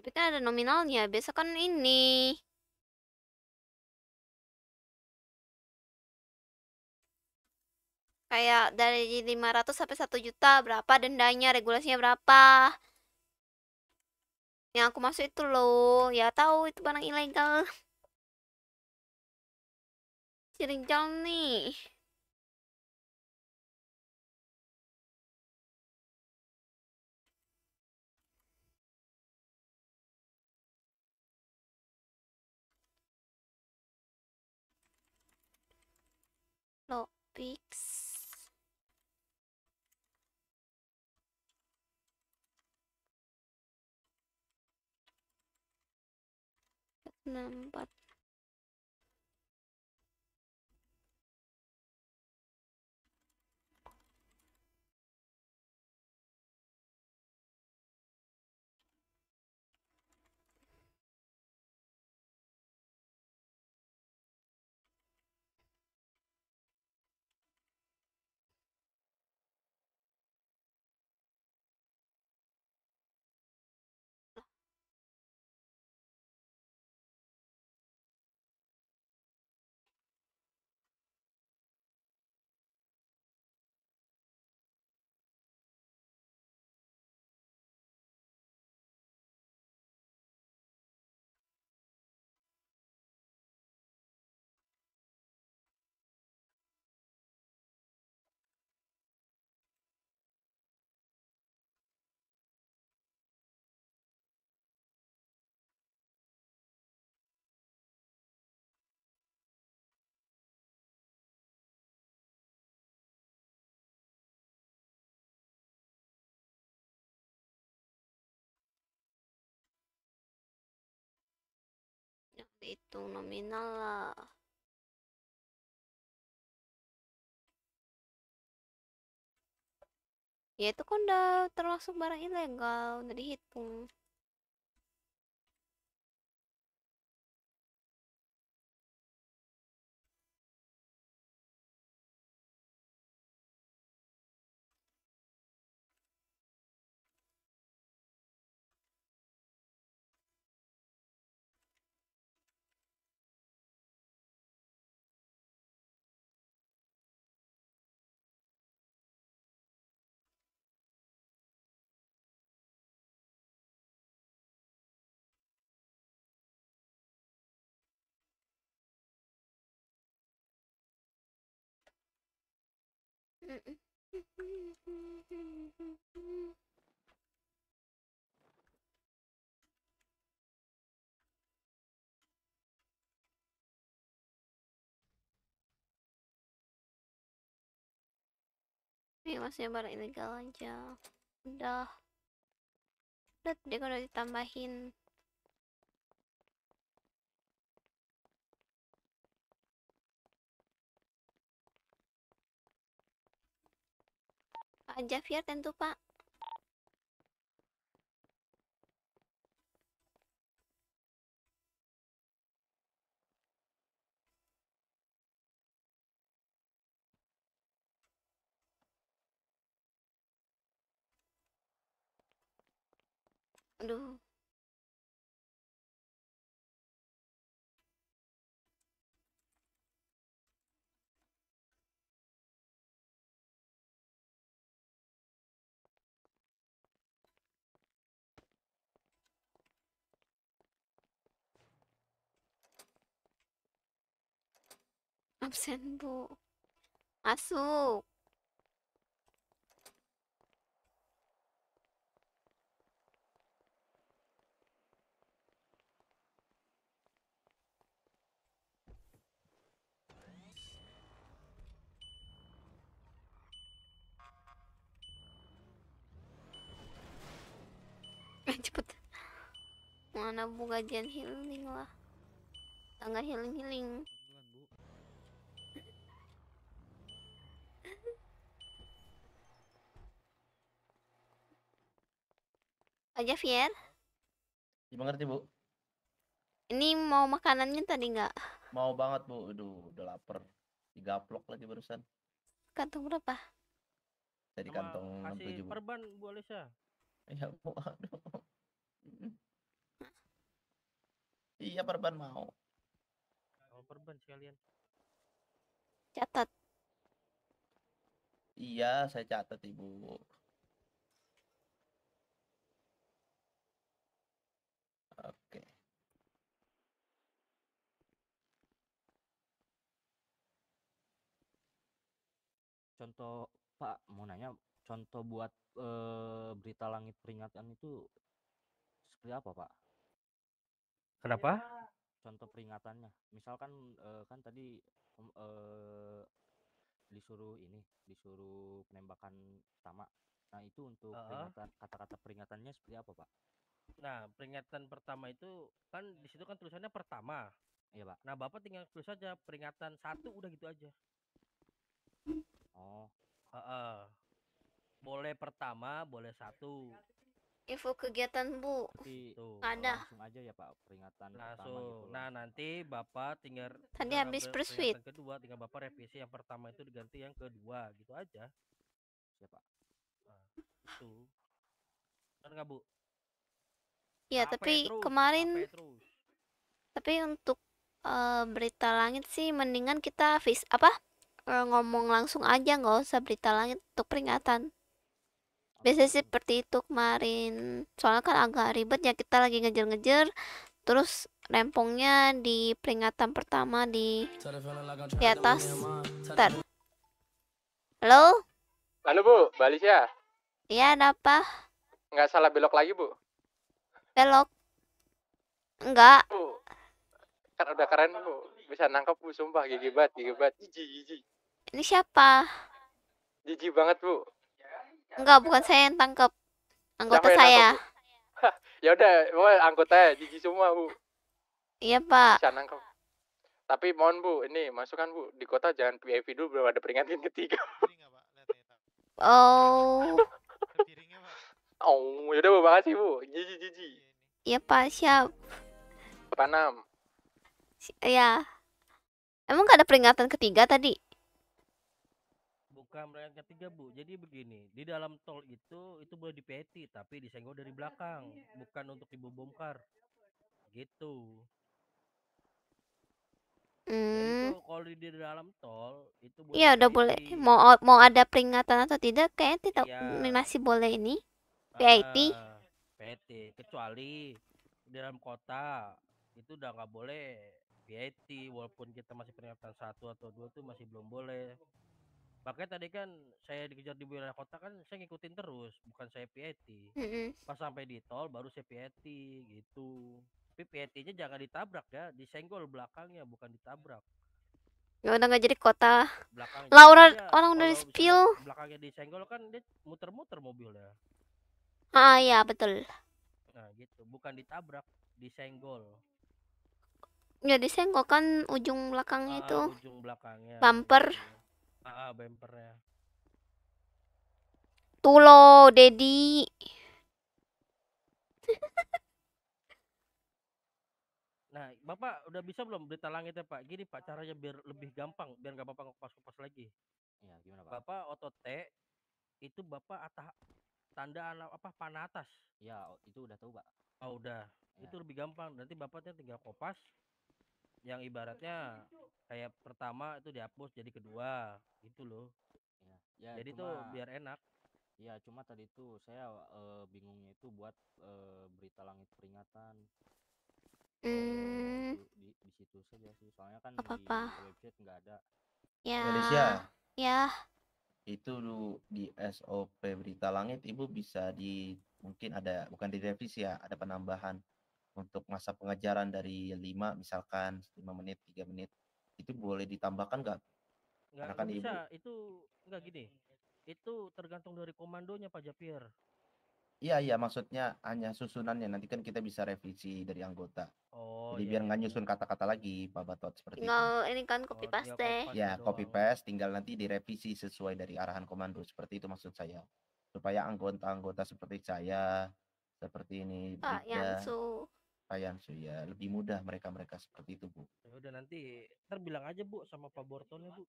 Tapi kan ada nominalnya. Biasa kan ini. Kayak dari 500 sampai 1 juta berapa dendanya, regulasinya berapa. Yang aku masuk itu loh. Ya tahu itu barang ilegal. Siring jalan nih. topics. hitung nominal lah ya itu kan udah termasuk barang ilegal udah dihitung ini masih barang ilegal aja udah udah dia udah ditambahin Pak Javier tentu Pak. Aduh. absen bu masuk eh, cepet mana bu gajian healing lah tangga healing healing Pak Javier? Dimengerti, Bu. Ini mau makanannya tadi nggak? Mau banget, Bu. Aduh, udah lapar. Tiga Digaplok lagi barusan. Kantong berapa? Dari kantong Sama kantong Bu. perban, Bu Alisa. Iya, Bu. Aduh. iya, perban mau. Mau perban sekalian. Catat. Iya, saya catat, Ibu. contoh Pak mau nanya contoh buat e, berita langit peringatan itu seperti apa Pak? Kenapa? Ya. Contoh peringatannya, misalkan e, kan tadi e, disuruh ini disuruh penembakan pertama. Nah itu untuk peringatan kata-kata peringatannya seperti apa Pak? Nah peringatan pertama itu kan di situ kan tulisannya pertama. Iya Pak. Nah Bapak tinggal tulis saja peringatan satu udah gitu aja. Oh. uh. Boleh pertama, boleh satu. Info kegiatan Bu. Tapi, tuh, ada. Langsung aja ya Pak peringatan langsung. pertama gitu. Nah, nanti Bapak tinggal Tadi eh, habis persuit. kedua tinggal Bapak revisi yang pertama itu diganti yang kedua gitu aja. Siapa? Nah, itu. Kan nggak Bu? Ya, Apa tapi ya terus? kemarin terus? Tapi untuk uh, berita langit sih mendingan kita vis apa? Eh, ngomong langsung aja nggak usah berita langit untuk peringatan. Biasanya seperti itu kemarin. Soalnya kan agak ribet ya kita lagi ngejar-ngejar terus rempongnya di peringatan pertama di di atas. ter Halo? Halo Bu, balik ya? Iya, ada apa? Nggak salah belok lagi Bu? Belok? Enggak. Bu, kan udah keren Bu, bisa nangkep Bu, sumpah gigi bat, gigi bat, iji, iji. Ini siapa? Jiji banget, Bu. Enggak, bukan saya yang tangkap. Anggota Siapa saya. ya udah, anggota ya, jiji semua, Bu. Iya, Pak. Bisa nangkep. Tapi mohon Bu, ini masukan Bu, di kota jangan PIV dulu belum ada peringatan ketiga. oh. oh, ya udah Bu, makasih Bu. Jiji jiji. Iya Pak, siap. Panam. Iya. Emang gak ada peringatan ketiga tadi? kamera yang ketiga bu jadi begini di dalam tol itu itu boleh dipeti tapi disenggol dari belakang bukan untuk ibu bongkar gitu Hmm. kalau di dalam tol itu boleh. Iya udah boleh. Mau mau ada peringatan atau tidak kayak tidak ya. masih boleh ini. PIT. Ah, PT kecuali di dalam kota itu udah nggak boleh PIT walaupun kita masih peringatan satu atau dua tuh masih belum boleh pakai tadi kan saya dikejar di wilayah kota kan saya ngikutin terus, bukan saya PIT. mm Pas sampai di tol baru saya PIT gitu. Tapi PIT-nya jangan ditabrak ya, disenggol belakangnya bukan ditabrak. Ya udah nggak jadi kota. Belakangnya Laura dia, orang udah spill. Belakangnya disenggol kan dia muter-muter mobilnya. Ah iya betul. Nah gitu, bukan ditabrak, disenggol. Ya disenggol kan ujung belakangnya ah, itu. Ujung belakangnya. Bumper. Gitu Ah, ah, bempernya. Tuh lo, Dedi. nah, Bapak udah bisa belum berita ya Pak? Gini Pak, caranya biar lebih gampang, biar nggak Bapak kupas-kupas lagi. Ya, gimana Pak? Bapak otot T itu Bapak atas tanda anak apa panah atas. Ya, itu udah tahu Pak. Oh, udah. Ya. Itu iya. lebih gampang. Nanti Bapaknya tinggal kopas, yang ibaratnya kayak pertama itu dihapus jadi kedua gitu loh iya, ya, jadi cuma, tuh biar enak ya cuma tadi itu saya e, bingungnya itu buat e, berita langit peringatan mm. di, hmm. di, di situ saja sih soalnya kan apa -apa. di website nggak ada ya Indonesia ya itu lu di SOP berita langit ibu bisa di mungkin ada bukan direvisi ya ada penambahan untuk masa pengejaran dari 5 misalkan 5 menit 3 menit itu boleh ditambahkan gak? enggak kan bisa ibu. itu nggak gini itu tergantung dari komandonya Pak Japir. Iya iya maksudnya hanya susunannya nanti kan kita bisa revisi dari anggota. Oh. Jadi iya, biar iya, nggak iya. nyusun kata-kata lagi Pak Batot seperti tinggal itu. ini kan copy oh, iya, paste. Oh, ya copy paste tinggal nanti direvisi sesuai dari arahan komando seperti itu maksud saya supaya anggota-anggota seperti saya seperti ini Pak Yansu pakaian so ya lebih mudah mereka-mereka seperti itu Bu. Ya udah nanti ntar bilang aja Bu sama Pak Borton ya Bu.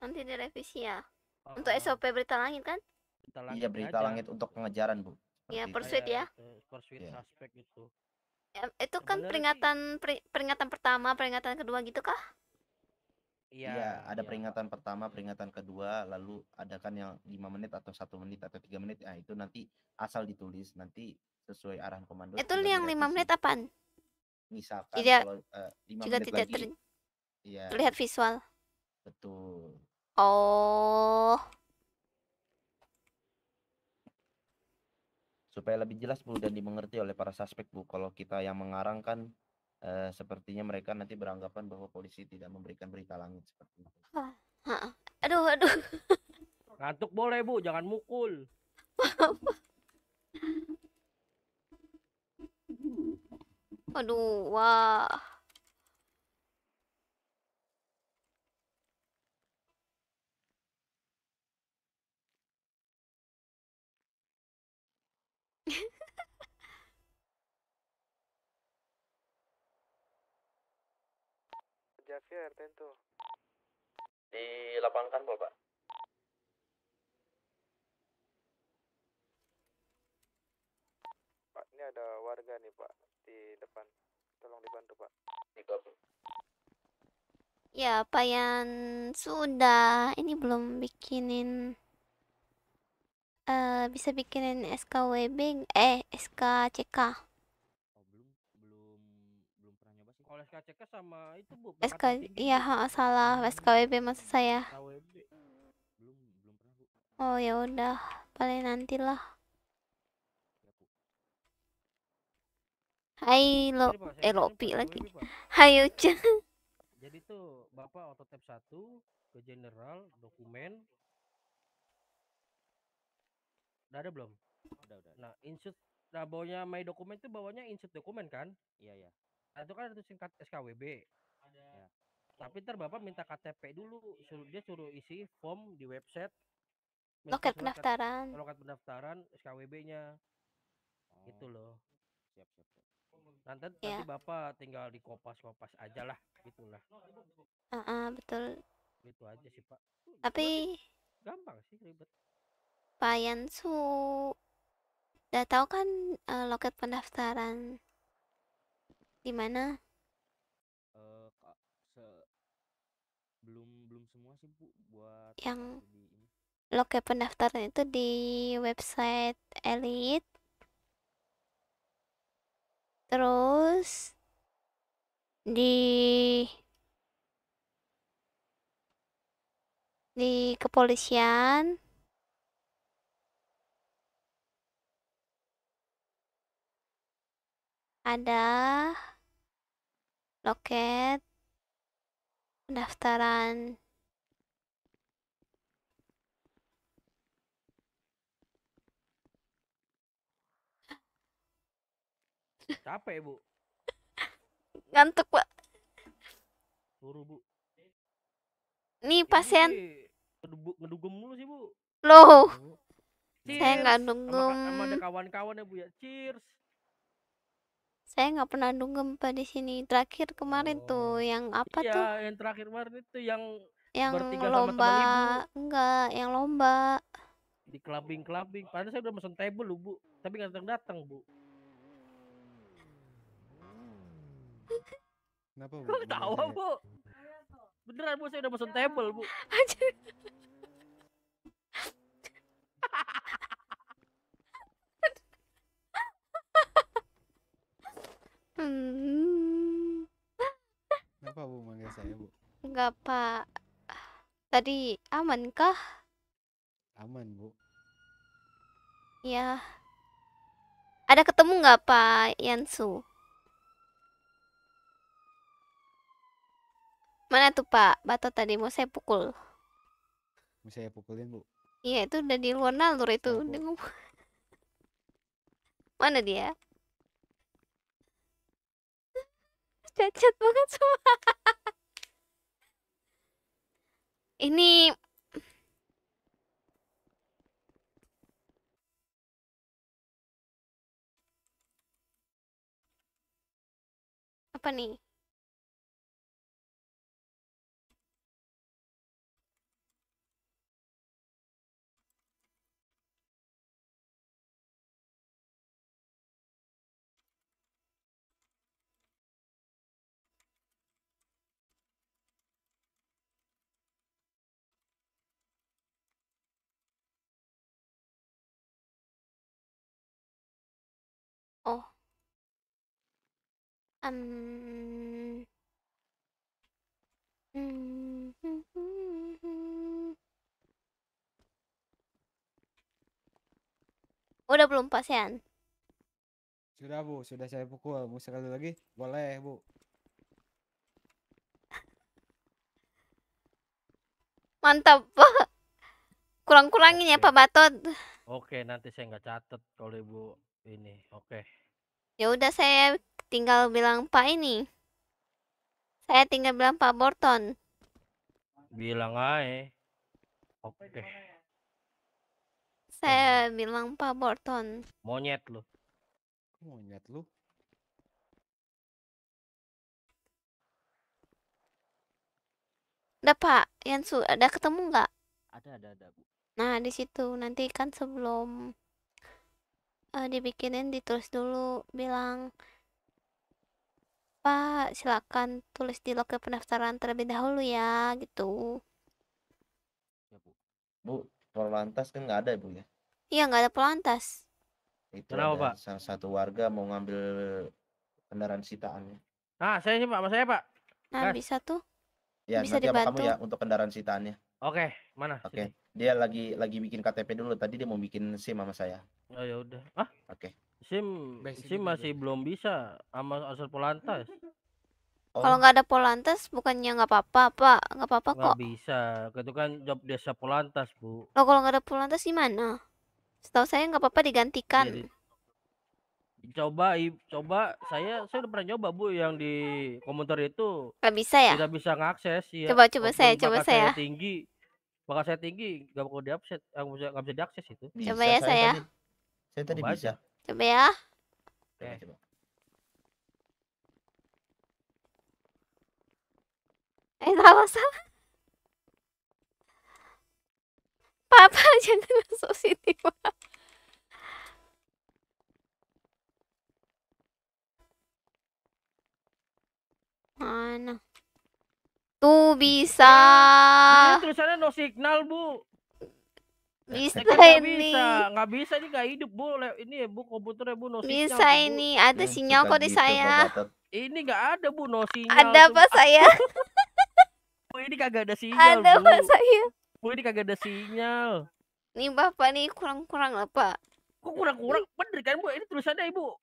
Nanti direvisi ya. Oh, untuk oh. SOP berita langit kan? Berita langit iya berita aja. langit untuk pengejaran Bu. Iya persuit ya. Persuit iya, ya. Iya. suspek itu. Ya, itu ya, kan Bener peringatan sih. peringatan pertama, peringatan kedua gitu kah? Iya, ya, ada ya. peringatan pertama, peringatan kedua, lalu ada kan yang lima menit atau satu menit atau tiga menit. Nah, itu nanti asal ditulis, nanti sesuai arahan komando. Itu yang lima menit apaan? Misalkan tidak, kalau uh, eh, 5 juga menit tidak lagi, ter ya. terlihat visual. Betul. Oh. Supaya lebih jelas Bu dan dimengerti oleh para suspek Bu, kalau kita yang mengarang kan uh, sepertinya mereka nanti beranggapan bahwa polisi tidak memberikan berita langit seperti itu. ha aduh, aduh. Ngantuk boleh Bu, jangan mukul. Aduh, wah. Javier, tentu. Di lapangan kan Pak. ada warga nih Pak di depan. Tolong dibantu Pak. Ya, apa yang sudah ini belum bikinin uh, bisa bikinin SKWB eh SKCK. Oh, belum belum belum pernah nyoba sih. Kalau SKCK sama itu Bu. SK iya salah SKWB maksud saya. SKWB. Belum belum pernah Bu. Oh ya udah, paling nantilah. Hai lo eh Lopi lagi. Hai Oce. Jadi tuh Bapak auto tab 1 ke general dokumen. Udah ada belum? Udah, udah. Nah, insert nah bawahnya my dokumen tuh bawahnya insert dokumen kan? Iya, iya. Nah, itu kan ada singkat SKWB. Ada. Ya. Tapi ntar Bapak minta KTP dulu, iya, suruh iya. dia suruh isi form di website. Loket pendaftaran. Loket pendaftaran SKWB-nya. Gitu oh. Gitu loh. Siap, siap, siap nanti yeah. bapak tinggal di kopas kopas aja lah gitulah uh -uh, betul itu aja sih pak tapi gampang sih ribet pak Yansu udah tahu kan uh, loket pendaftaran di mana eh, belum belum semua sih bu buat yang loket pendaftaran itu di website elite terus di di kepolisian ada loket pendaftaran Capek, Bu. Ngantuk, Pak. Buru, Bu. Nih pasien. Ngedugem mulu sih, Bu. Loh. Cheers. Saya nggak nunggum ada kawan-kawan ya, Bu ya. Cheers. Saya nggak pernah nunggum Pak di sini. Terakhir kemarin oh. tuh yang apa iya, tuh? yang terakhir kemarin itu yang yang lomba enggak, yang lomba di clubbing clubbing. Padahal saya udah mesen table lu, Bu. Tapi nggak datang-datang, Bu. Kenapa bu? Kok ketawa bu? Beneran bu saya udah masuk ya table bu. Kenapa bu manggil saya bu? Enggak pak. Tadi aman kah? Aman bu. Iya Ada ketemu nggak Pak Yansu? Mana tuh Pak Bato tadi mau saya pukul? Mau saya pukulin Bu? Iya itu udah di luar nalur itu. Mana dia? Cacat banget semua. Ini apa nih? Um, Udah belum pasean? Sudah bu, sudah saya pukul. Mau sekali lagi? Boleh bu. Mantap pak. Kurang-kurangin ya Pak Batot. Oke, nanti saya nggak catet kalau ibu ini. Oke. Ya udah saya tinggal bilang Pak ini. Saya tinggal bilang Pak Borton. Bilang aja. Oke. Okay. Saya bilang Pak Borton. Monyet lu. Monyet lu. Udah Pak, yang ada ketemu nggak? Ada, ada, ada Nah di situ nanti kan sebelum uh, dibikinin ditulis dulu bilang apa silakan tulis di loket pendaftaran terlebih dahulu ya gitu ya bu bu kan nggak ada ibu ya iya nggak ada perlantas itu Kenapa, Pak? salah satu warga mau ngambil kendaraan sitaannya ah saya sih pak mas saya pak nah bisa tuh ya bisa nanti dibantu. kamu ya untuk kendaraan sitaannya oke mana oke dia lagi lagi bikin KTP dulu tadi dia mau bikin SIM mama saya oh ya udah ah oke Sim Basic Sim masih juga. belum bisa sama asal Polantas. Oh. Kalau nggak ada Polantas bukannya nggak apa-apa, Pak. Nggak apa-apa kok. Nggak bisa. Itu kan job desa Polantas, Bu. Oh, kalau nggak ada Polantas gimana? Setahu saya nggak apa-apa digantikan. Jadi, coba coba saya saya udah pernah coba bu yang di komentar itu nggak bisa ya tidak bisa ngakses ya coba coba saya coba saya. saya tinggi bakal saya tinggi nggak mau diakses nggak eh, bisa nggak bisa diakses itu bisa, coba ya saya saya tadi, saya tadi bisa aja. Coba ya. Eh, salah salah. Papa jangan masuk sini, Pak. Mana? Tuh bisa. Ini tulisannya no signal, Bu. Bisa eh, kan ini. Bisa, nggak bisa ini nggak hidup bu. Ini ya bu komputernya bu. No bisa sinyal, ini ada sinyal kok di gitu, saya. Ini nggak ada bu no sinyal. Ada apa tuh. saya? bu ini kagak ada sinyal. Ada bu. apa saya? Bu ini kagak ada sinyal. ini bapak nih kurang-kurang apa Kok kurang-kurang? Bener kan bu? Ini tulisannya ibu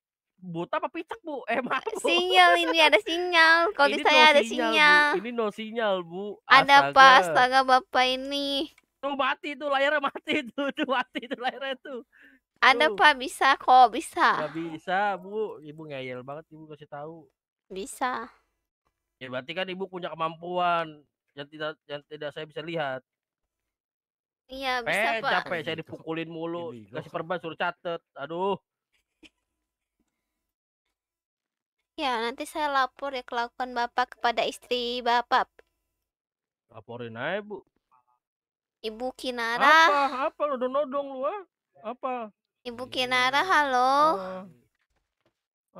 buta apa picek bu emang eh, bu. sinyal ini ada sinyal kalau di saya no ada sinyal, sinyal. ini no sinyal bu astaga. ada apa astaga bapak ini tuh mati tuh layarnya mati tuh tuh mati tuh layarnya tuh Ada pak bisa kok bisa Gak bisa bu ibu ngeyel banget ibu kasih tahu bisa ya berarti kan ibu punya kemampuan yang tidak yang tidak saya bisa lihat iya bisa eh, pak capek saya iya, dipukulin mulu kasih perban suruh catet aduh ya nanti saya lapor ya kelakuan bapak kepada istri bapak laporin aja bu Ibu Kinara. Apa? Apa lu nodong lu ah? Apa? Ibu iya, Kinara, iya. halo. Uh,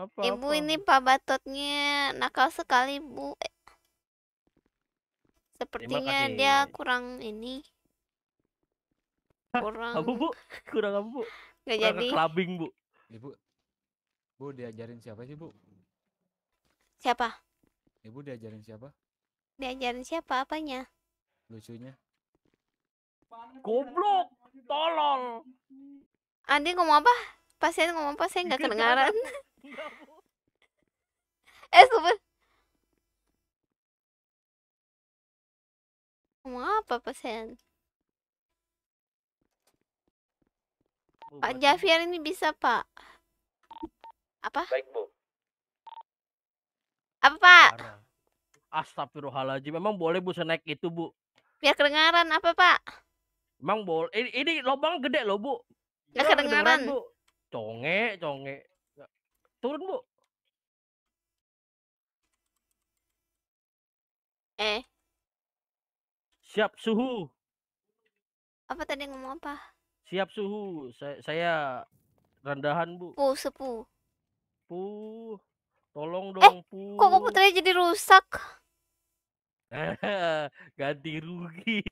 apa, Ibu apa? ini Pak Batotnya nakal sekali, Bu. Sepertinya dia kurang ini. Kurang. Apa, Bu? Kurang apa, Bu? Gak jadi. Clubbing, Bu. Ibu. Bu diajarin siapa sih, Bu? Siapa? Ibu diajarin siapa? Diajarin siapa apanya? Lucunya. Goblok, tolong. Andi ngomong apa? Pasien ngomong apa? Saya nggak kedengaran. eh, super. Ngomong apa pasien? Pak Javier ini bisa, Pak. Apa? Baik, Bu. Apa, Pak? Astagfirullahaladzim, memang boleh Bu senek itu, Bu? Biar kedengaran apa, Pak? Emang bol ini, ini lubang gede loh, Bu. Gak kedengaran, Bu. Conge, conge. Turun, Bu. Eh. Siap suhu. Apa tadi ngomong apa? Siap suhu. Saya, saya rendahan, Bu. Pu, sepu. Pu. Tolong eh, dong, eh, Pu. Kok komputernya jadi rusak? Ganti rugi.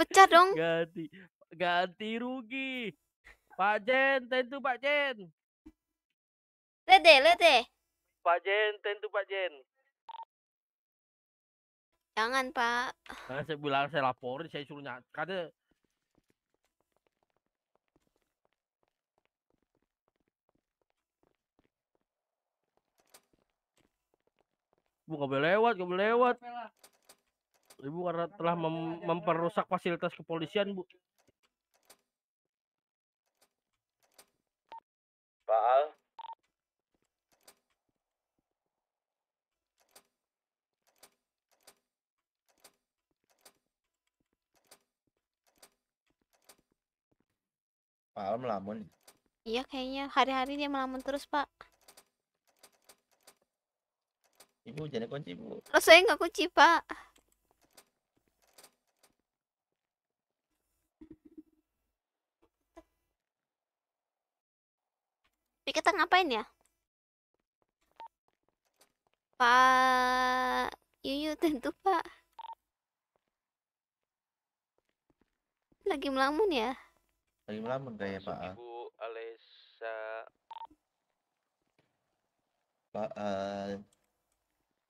Pecah dong. Ganti ganti rugi. Pak Jen, tentu Pak Jen. Lede, lede. Pak Jen, tentu Pak Jen. Jangan, Pak. Nah, saya bilang saya laporin, saya suruh nyat. Kata gak boleh lewat, gak boleh lewat. Ibu karena telah mem memperusak fasilitas kepolisian, Bu. Pak Al. Pak Al melamun. Iya kayaknya hari-hari dia melamun terus, Pak. Ibu jangan kunci, Bu. Lo oh, saya nggak kunci, Pak. Tapi kita ngapain ya? Pak Yuyu tentu Pak. Lagi melamun ya? Lagi melamun kayak Pak. Ibu Alesa. Pak. Eh.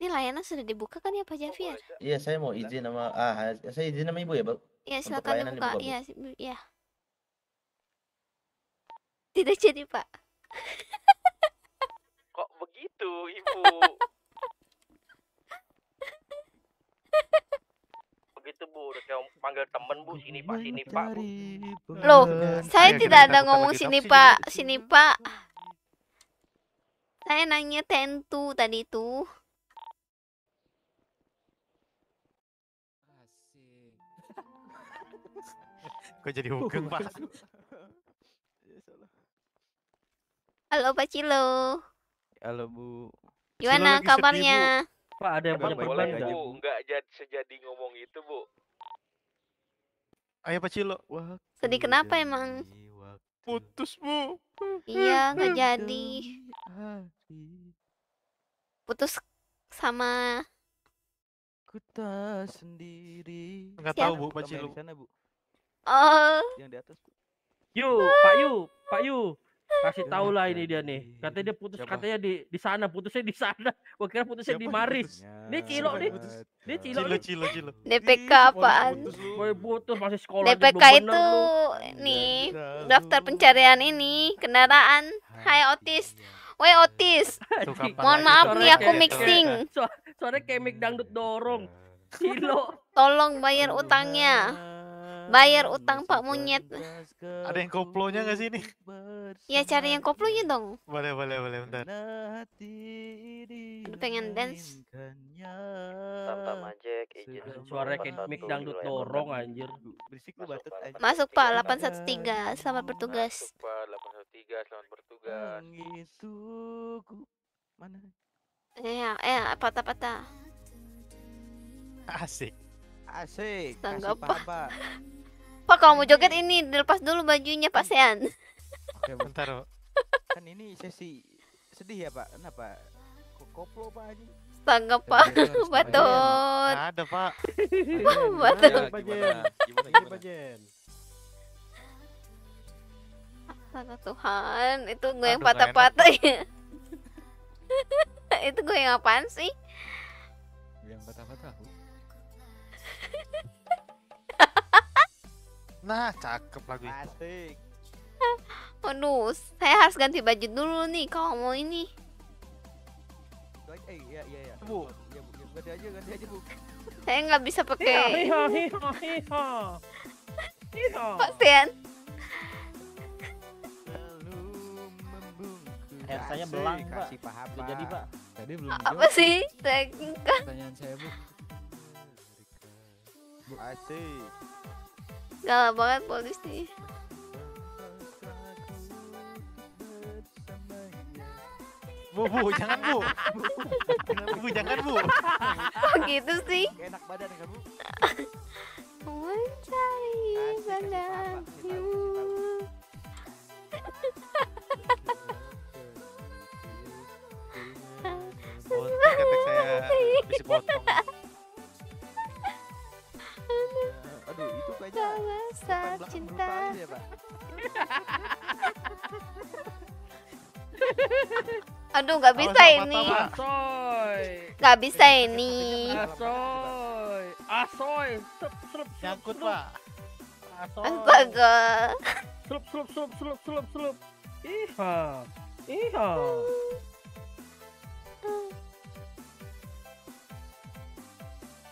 Ini layanan sudah dibuka kan ya Pak Javier? Ya? Iya, saya mau izin nama ah saya izin nama Ibu ya, Pak. Iya, silakan dibuka. Iya, iya. Tidak jadi, Pak. Kok begitu, Ibu? begitu bu udah kayak panggil temen bu sini pak sini pak bu loh saya tidak ada ngomong sini pak sini pak saya nanya tentu tadi itu Kok jadi hukum pak? Halo Pak Cilo. Halo Bu. Gimana kabarnya? Sedih, Pak ada yang banyak boleh Bu, enggak jadi sejadi ngomong itu, Bu. Ayo Pak Cilo. Wah. Sedih kenapa emang? Putus, Bu. Iya, enggak jadi. Putus sama Kuta sendiri. Enggak tahu Bu, Pak Cilo Sana, Bu. Oh. Yang di atas. Yu, Pak Yu, Pak Yu kasih ya tahu lah ini dia nih katanya dia putus Siapa? katanya di di sana putusnya di sana gua kira putusnya Siapa di Maris ini cilok nih ini cilok cilok cilok cilo. DPK apaan boy putus masih sekolah DPK itu nih daftar pencarian ini kendaraan Hai Otis Woi Otis, mohon maaf nih aku mixing. Suara kemik dangdut dorong. Ya. Cilo. Tolong bayar utangnya bayar utang Pak Munyet Ada yang koplonya gak sih ini? Ya cari yang koplunya dong. Boleh boleh boleh bentar. Aduh pengen dance. Tam-tam aja izin. Suara kayak mic dangdut dorong anjir. Berisik lu batut anjir. Masuk Pak 813, selamat bertugas. Masuk Pak 813, selamat bertugas. Itu mana? Eh, ya, eh patah-patah. Asik. Asik. apa? Pak kalau mau joget ini dilepas dulu bajunya Pak Sean. Oke, bentar. Kan ini sesi sedih ya, Pak. Kenapa? Koplo, Pak ini. Tangga, Pak. Batut. Ada, Pak. Batut. Gimana? Gimana? Gimana? Tangga Tuhan, itu gue yang patah-patah ya. itu gue yang apaan sih? Gue yang patah-patah. aku. nah, cakep lagi. Asik. Aduh, saya harus ganti baju dulu nih kalau mau ini. Eh, iya iya iya. Bu, ya, bu, ya, ganti aja, ganti aja, Bu. Saya nggak bisa pakai. Iya, iya, iya. Iya. iya. Pasien. saya belang, Pak. Pak. Jadi, Pak. Tadi belum. Apa sih? Saya Pertanyaan saya, Bu. Bu, asik. Galak banget polisi. Bu, bu, jangan bu. Bu, jangan bu. Kok gitu sih? Gak enak badan kan bu? Mencari badanku. Ha saya bisa potong. Aduh nggak bisa ini. Nggak bisa ini. Asoy. Asoy. Serup, serup, Nyangkut, Pak. Astaga. Serup serup serup serup serup serup Iha. Iha.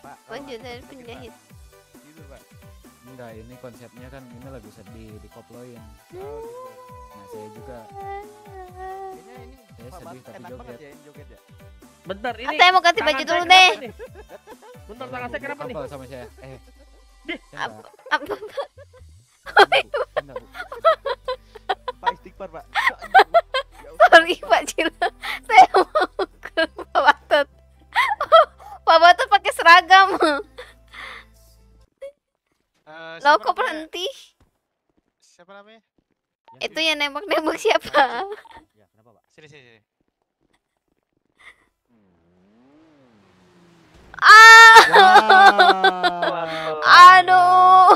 Pak. Lanjutan penjahit. Gitu, Pak enggak ini konsepnya kan ini lagu sedih dikoploin oh, nah saya juga ini saya sedih tapi joget. Ya, joget ya. bentar ini saya mau ganti baju dulu deh bentar tangan saya kenapa nih sama saya eh apa apa Pak istiqbar pak Sorry pak Cila Saya mau ke Pak Batot Pak batet pakai seragam Uh, eh, Lo kok berhenti? Siapa namanya? Yang eh, itu yang nembak-nembak siapa? Ya, kenapa, Pak? Sini, sini, sini. Ah. Aduh.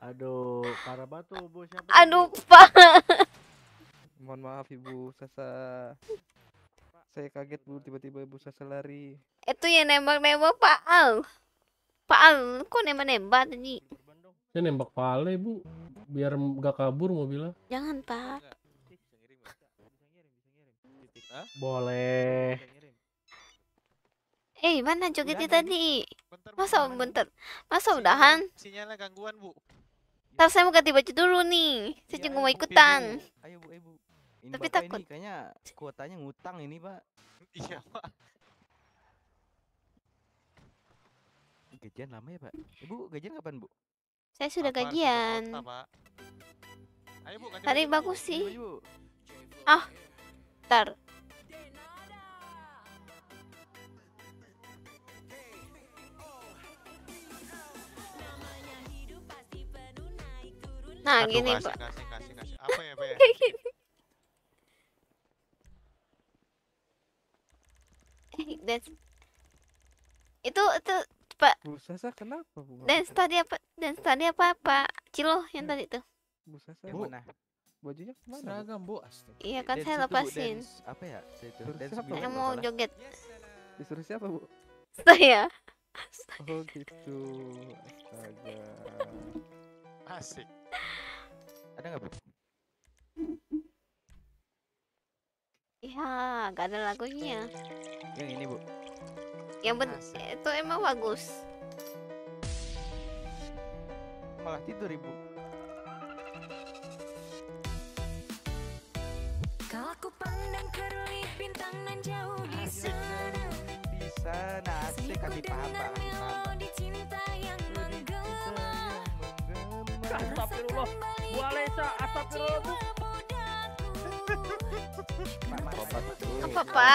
Aduh, parah banget tuh, Bu. Siapa? Aduh, Pak. Mohon maaf, Ibu Sasa. Saya kaget, Bu, tiba-tiba Ibu Sasa lari. Itu yang nembak-nembak Pak Al paal kok nembak-nembak tadi? Saya nembak pale Bu. Biar gak kabur mobilnya. Jangan, Pak. Boleh. Eh, mana jogetnya tadi? Masa bentar. Masa udahan? Sinyalnya gangguan, Bu. Ntar saya mau ganti baju dulu nih. Saya iya, juga mau ikutan. Ayo, Bu, Tapi takut. Ini kayaknya kuotanya ngutang ini, Pak. Iya, Pak. gajian lama ya pak ibu eh, gajian kapan bu saya sudah apa, gajian hari bagus sih ah oh, ntar Nah, Aduh, gini, Pak. Apa ya, Pak? Ya? Kayak gini. Eh, itu itu Pak. Busasa kenapa, dan Dance tadi apa? Dance tadi apa, Pak? Cilo yang ya. tadi tuh. Busasa ya, bu. mana? Bajunya kemana? Seragam, Bu. Astaga. Iya, kan dance saya lepasin. apa ya? Saya itu dance siapa, Saya mau masalah. joget. Disuruh siapa, Bu? Saya. Oh, gitu. Astaga. Asik. Ada nggak, Bu? Iya, gak ada lagunya. Yang ini, Bu yang benar ah, itu emang bagus malah tidur ibu kalau aku pandang kerlip bintang nan jauh di sana di sana asik kami paham paham melodi cinta yang menggema astagfirullah walesa astagfirullah apa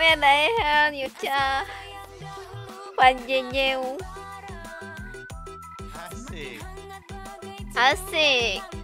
Mẹ đây ha nhiều cha Panjang Asik Asik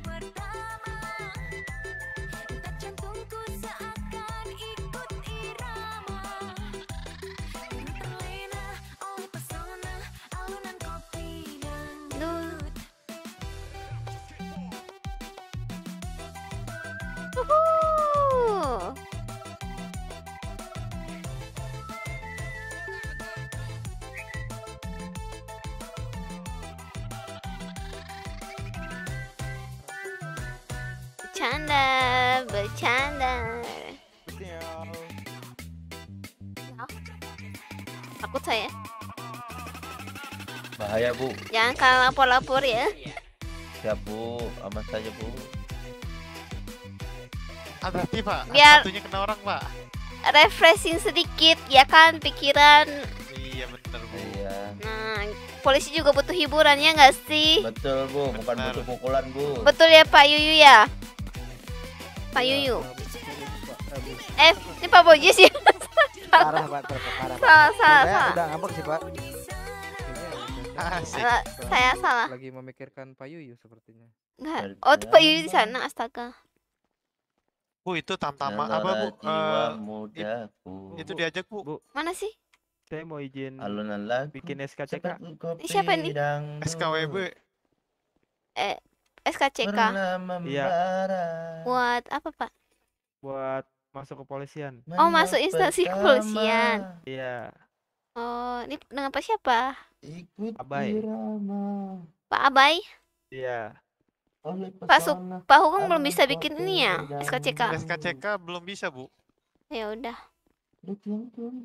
Jangan kalau lapor-lapor ya. Siap ya, bu, aman saja bu. hati-hati ah, pak, Biar... satunya kena orang pak. Refreshing sedikit ya kan pikiran. Iya bener bu. Iya. Nah, polisi juga butuh hiburan ya nggak sih? Betul bu, bener. bukan butuh pukulan bu. Betul ya Pak Yuyu ya. Pak ya, Yuyu. Eh, ini Pak Bojis ya. Parah Pak, parah. Salah, salah, salah. Udah ngambek sih Pak. Iya, ah, asik. Eh, saya salah. Lagi memikirkan Pak Yuyu sepertinya. Enggak. Oh, itu Pak Yuyu di sana, astaga. Bu, itu tamtama apa, Bu? Uh, eh, bu. itu diajak, Bu. bu. Mana sih? Saya mau izin alun bikin SKCK. siapa ini? SKWB. Eh, SKCK. Iya. Buat apa, Pak? Buat masuk kepolisian. Oh, masuk instansi kepolisian. Iya. Oh, ini dengan Pak siapa? Ikut Abai. Irama. Pak Abai? Iya. Pak, Su Pak Hukum belum bisa bikin ini ya, SKCK. SKCK belum bisa, Bu. Ya udah.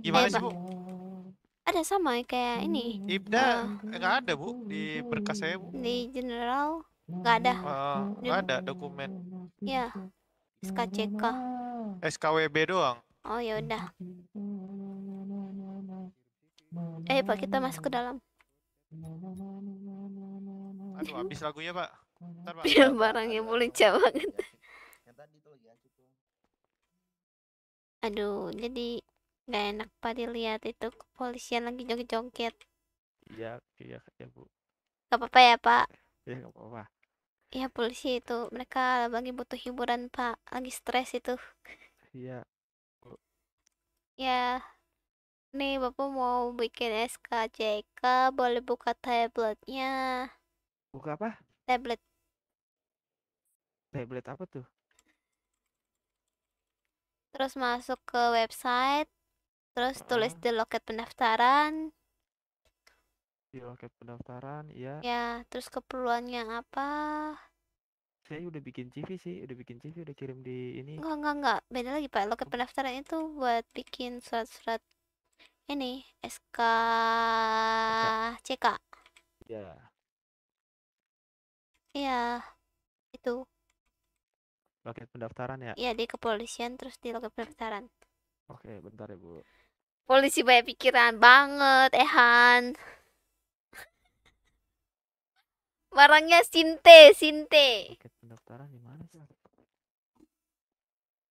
Gimana sih, Bu? Ada sama ya kayak ini. Ibda eh, nggak ada, Bu, di berkas saya, Bu. Di general nggak ada. Oh, nggak ada dokumen. Ya. SKCK. SKWB doang. Oh, ya udah. Eh pak kita masuk ke dalam. Aduh habis lagunya pak. Bentar, pak. ya barangnya boleh banget. Aduh, jadi nggak enak pak dilihat itu kepolisian lagi joget-joget. Iya, iya, iya bu. Gak apa-apa ya pak? Iya gak apa-apa. Iya polisi itu mereka lagi butuh hiburan pak, lagi stres itu. Iya. Ya, nih bapak mau bikin SKJK, boleh buka tabletnya buka apa tablet tablet apa tuh terus masuk ke website terus tulis di loket pendaftaran di loket pendaftaran ya. ya terus keperluannya apa saya udah bikin CV sih udah bikin CV udah kirim di ini enggak enggak enggak beda lagi pak loket oh. pendaftaran itu buat bikin surat-surat ini SKCK. CK. Iya. iya. Itu. Loket pendaftaran ya? Iya, di kepolisian terus di loket pendaftaran. Oke, bentar ya, Bu. Polisi banyak pikiran banget, Ehan. Barangnya Sinte, Sinte. Loket pendaftaran di mana sih?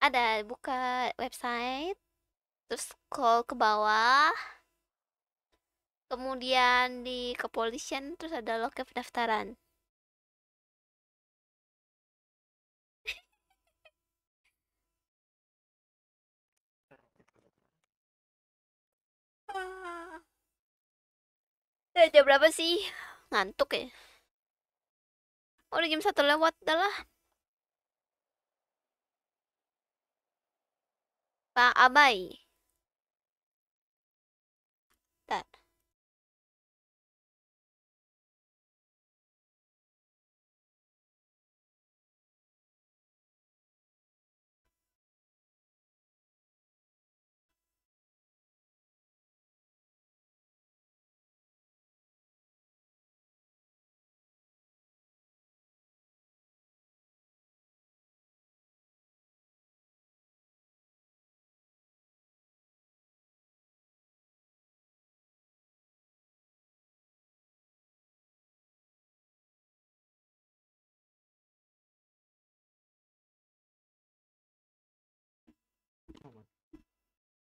Ada buka website terus scroll ke bawah kemudian di kepolisian terus ada loket pendaftaran Udah jam berapa sih? Ngantuk ya? Oh, udah jam satu lewat, dah lah. Pak Abai.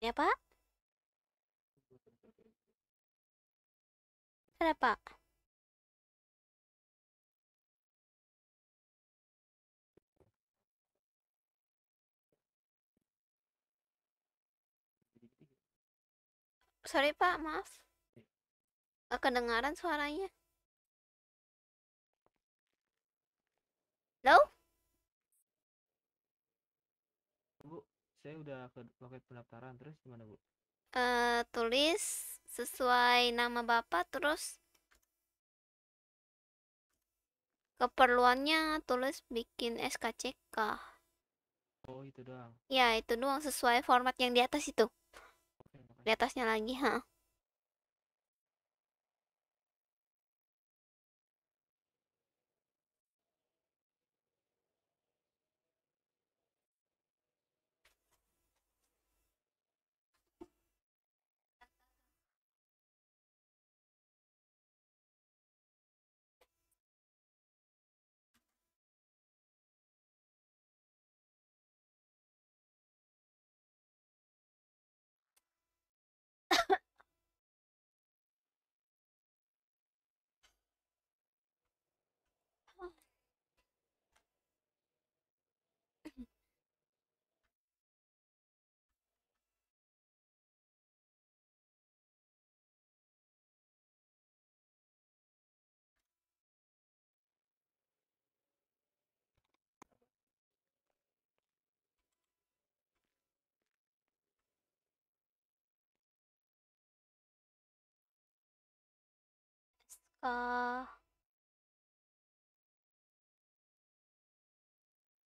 Ya, Pak? Kenapa? Sorry, Pak. Maaf. Gak kedengaran suaranya. Halo? saya udah ke loket pendaftaran terus gimana bu? Uh, tulis sesuai nama bapak terus keperluannya tulis bikin SKCK. Oh itu doang. Ya itu doang sesuai format yang di atas itu. Okay, di atasnya lagi ha.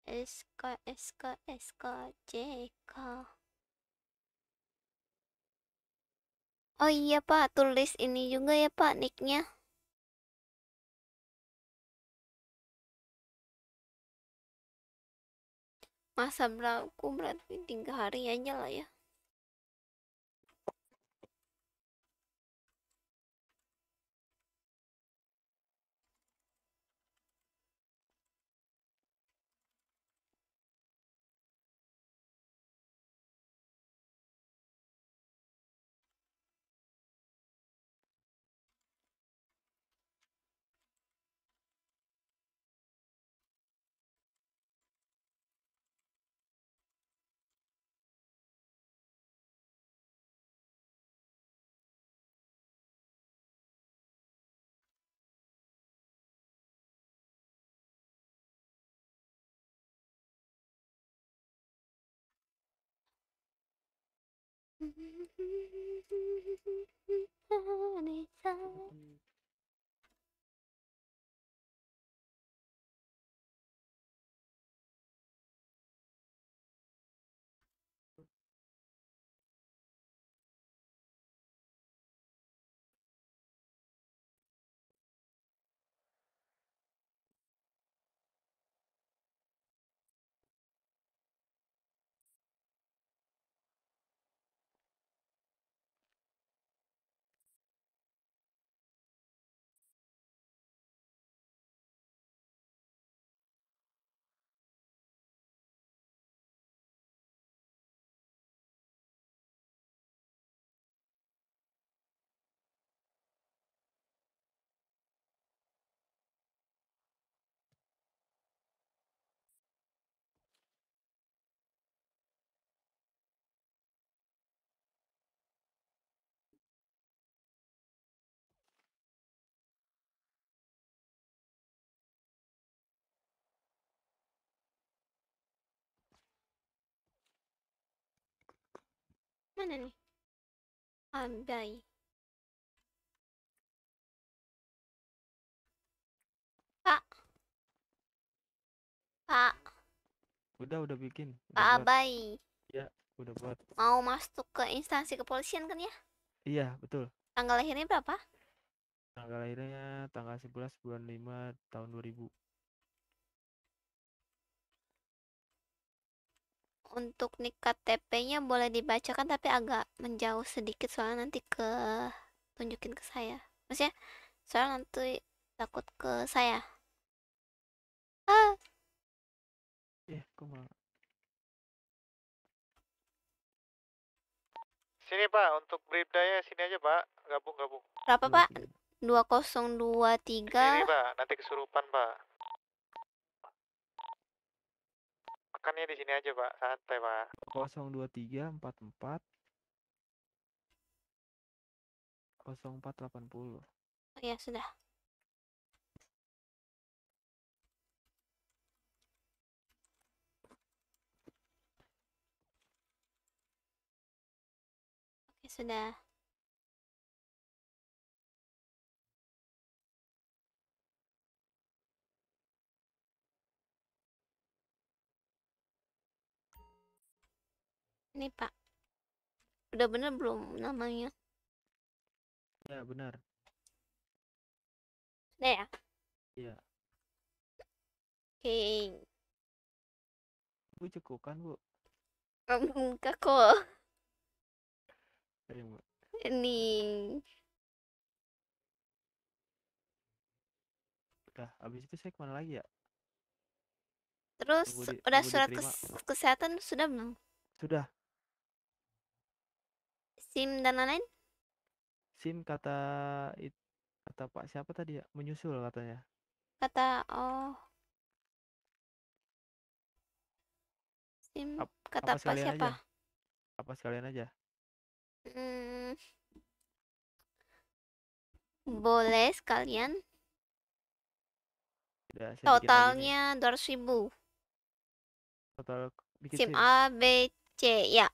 S K S K S K J K. Oh iya pak, tulis ini juga ya pak nicknya. Masa berlaku berarti tiga hari aja lah ya. 嗯哼哼哼哼哼哼，有你在。Mana nih? Pak. Pak. Udah, udah bikin. Udah Pak Abai. Iya, udah buat. Mau masuk ke instansi kepolisian kan ya? Iya, betul. Tanggal lahirnya berapa? Tanggal lahirnya tanggal 11 bulan 5 tahun 2000. untuk nik KTP-nya boleh dibacakan tapi agak menjauh sedikit soalnya nanti ke tunjukin ke saya. Maksudnya soalnya nanti takut ke saya. Ah. Eh, Sini Pak, untuk bribdanya sini aja Pak, gabung-gabung. Berapa Pak? 2023. Sini Pak, nanti kesurupan Pak. makannya di sini aja pak santai pak 023 empat 0480 oh, ya sudah Oke, sudah nih pak udah bener belum namanya ya benar udah ya iya oke okay. bu cukup kan bu enggak kok Ayo, bu. ini udah abis itu saya kemana lagi ya terus udah surat kes kesehatan sudah belum sudah SIM dan lain-lain? SIM kata kata Pak siapa tadi ya? Menyusul katanya. Kata oh. SIM Ap kata apa siapa? Aja? Apa sekalian aja? Hmm. Boleh sekalian. Totalnya dua ratus ribu. Total bikin SIM A B C ya.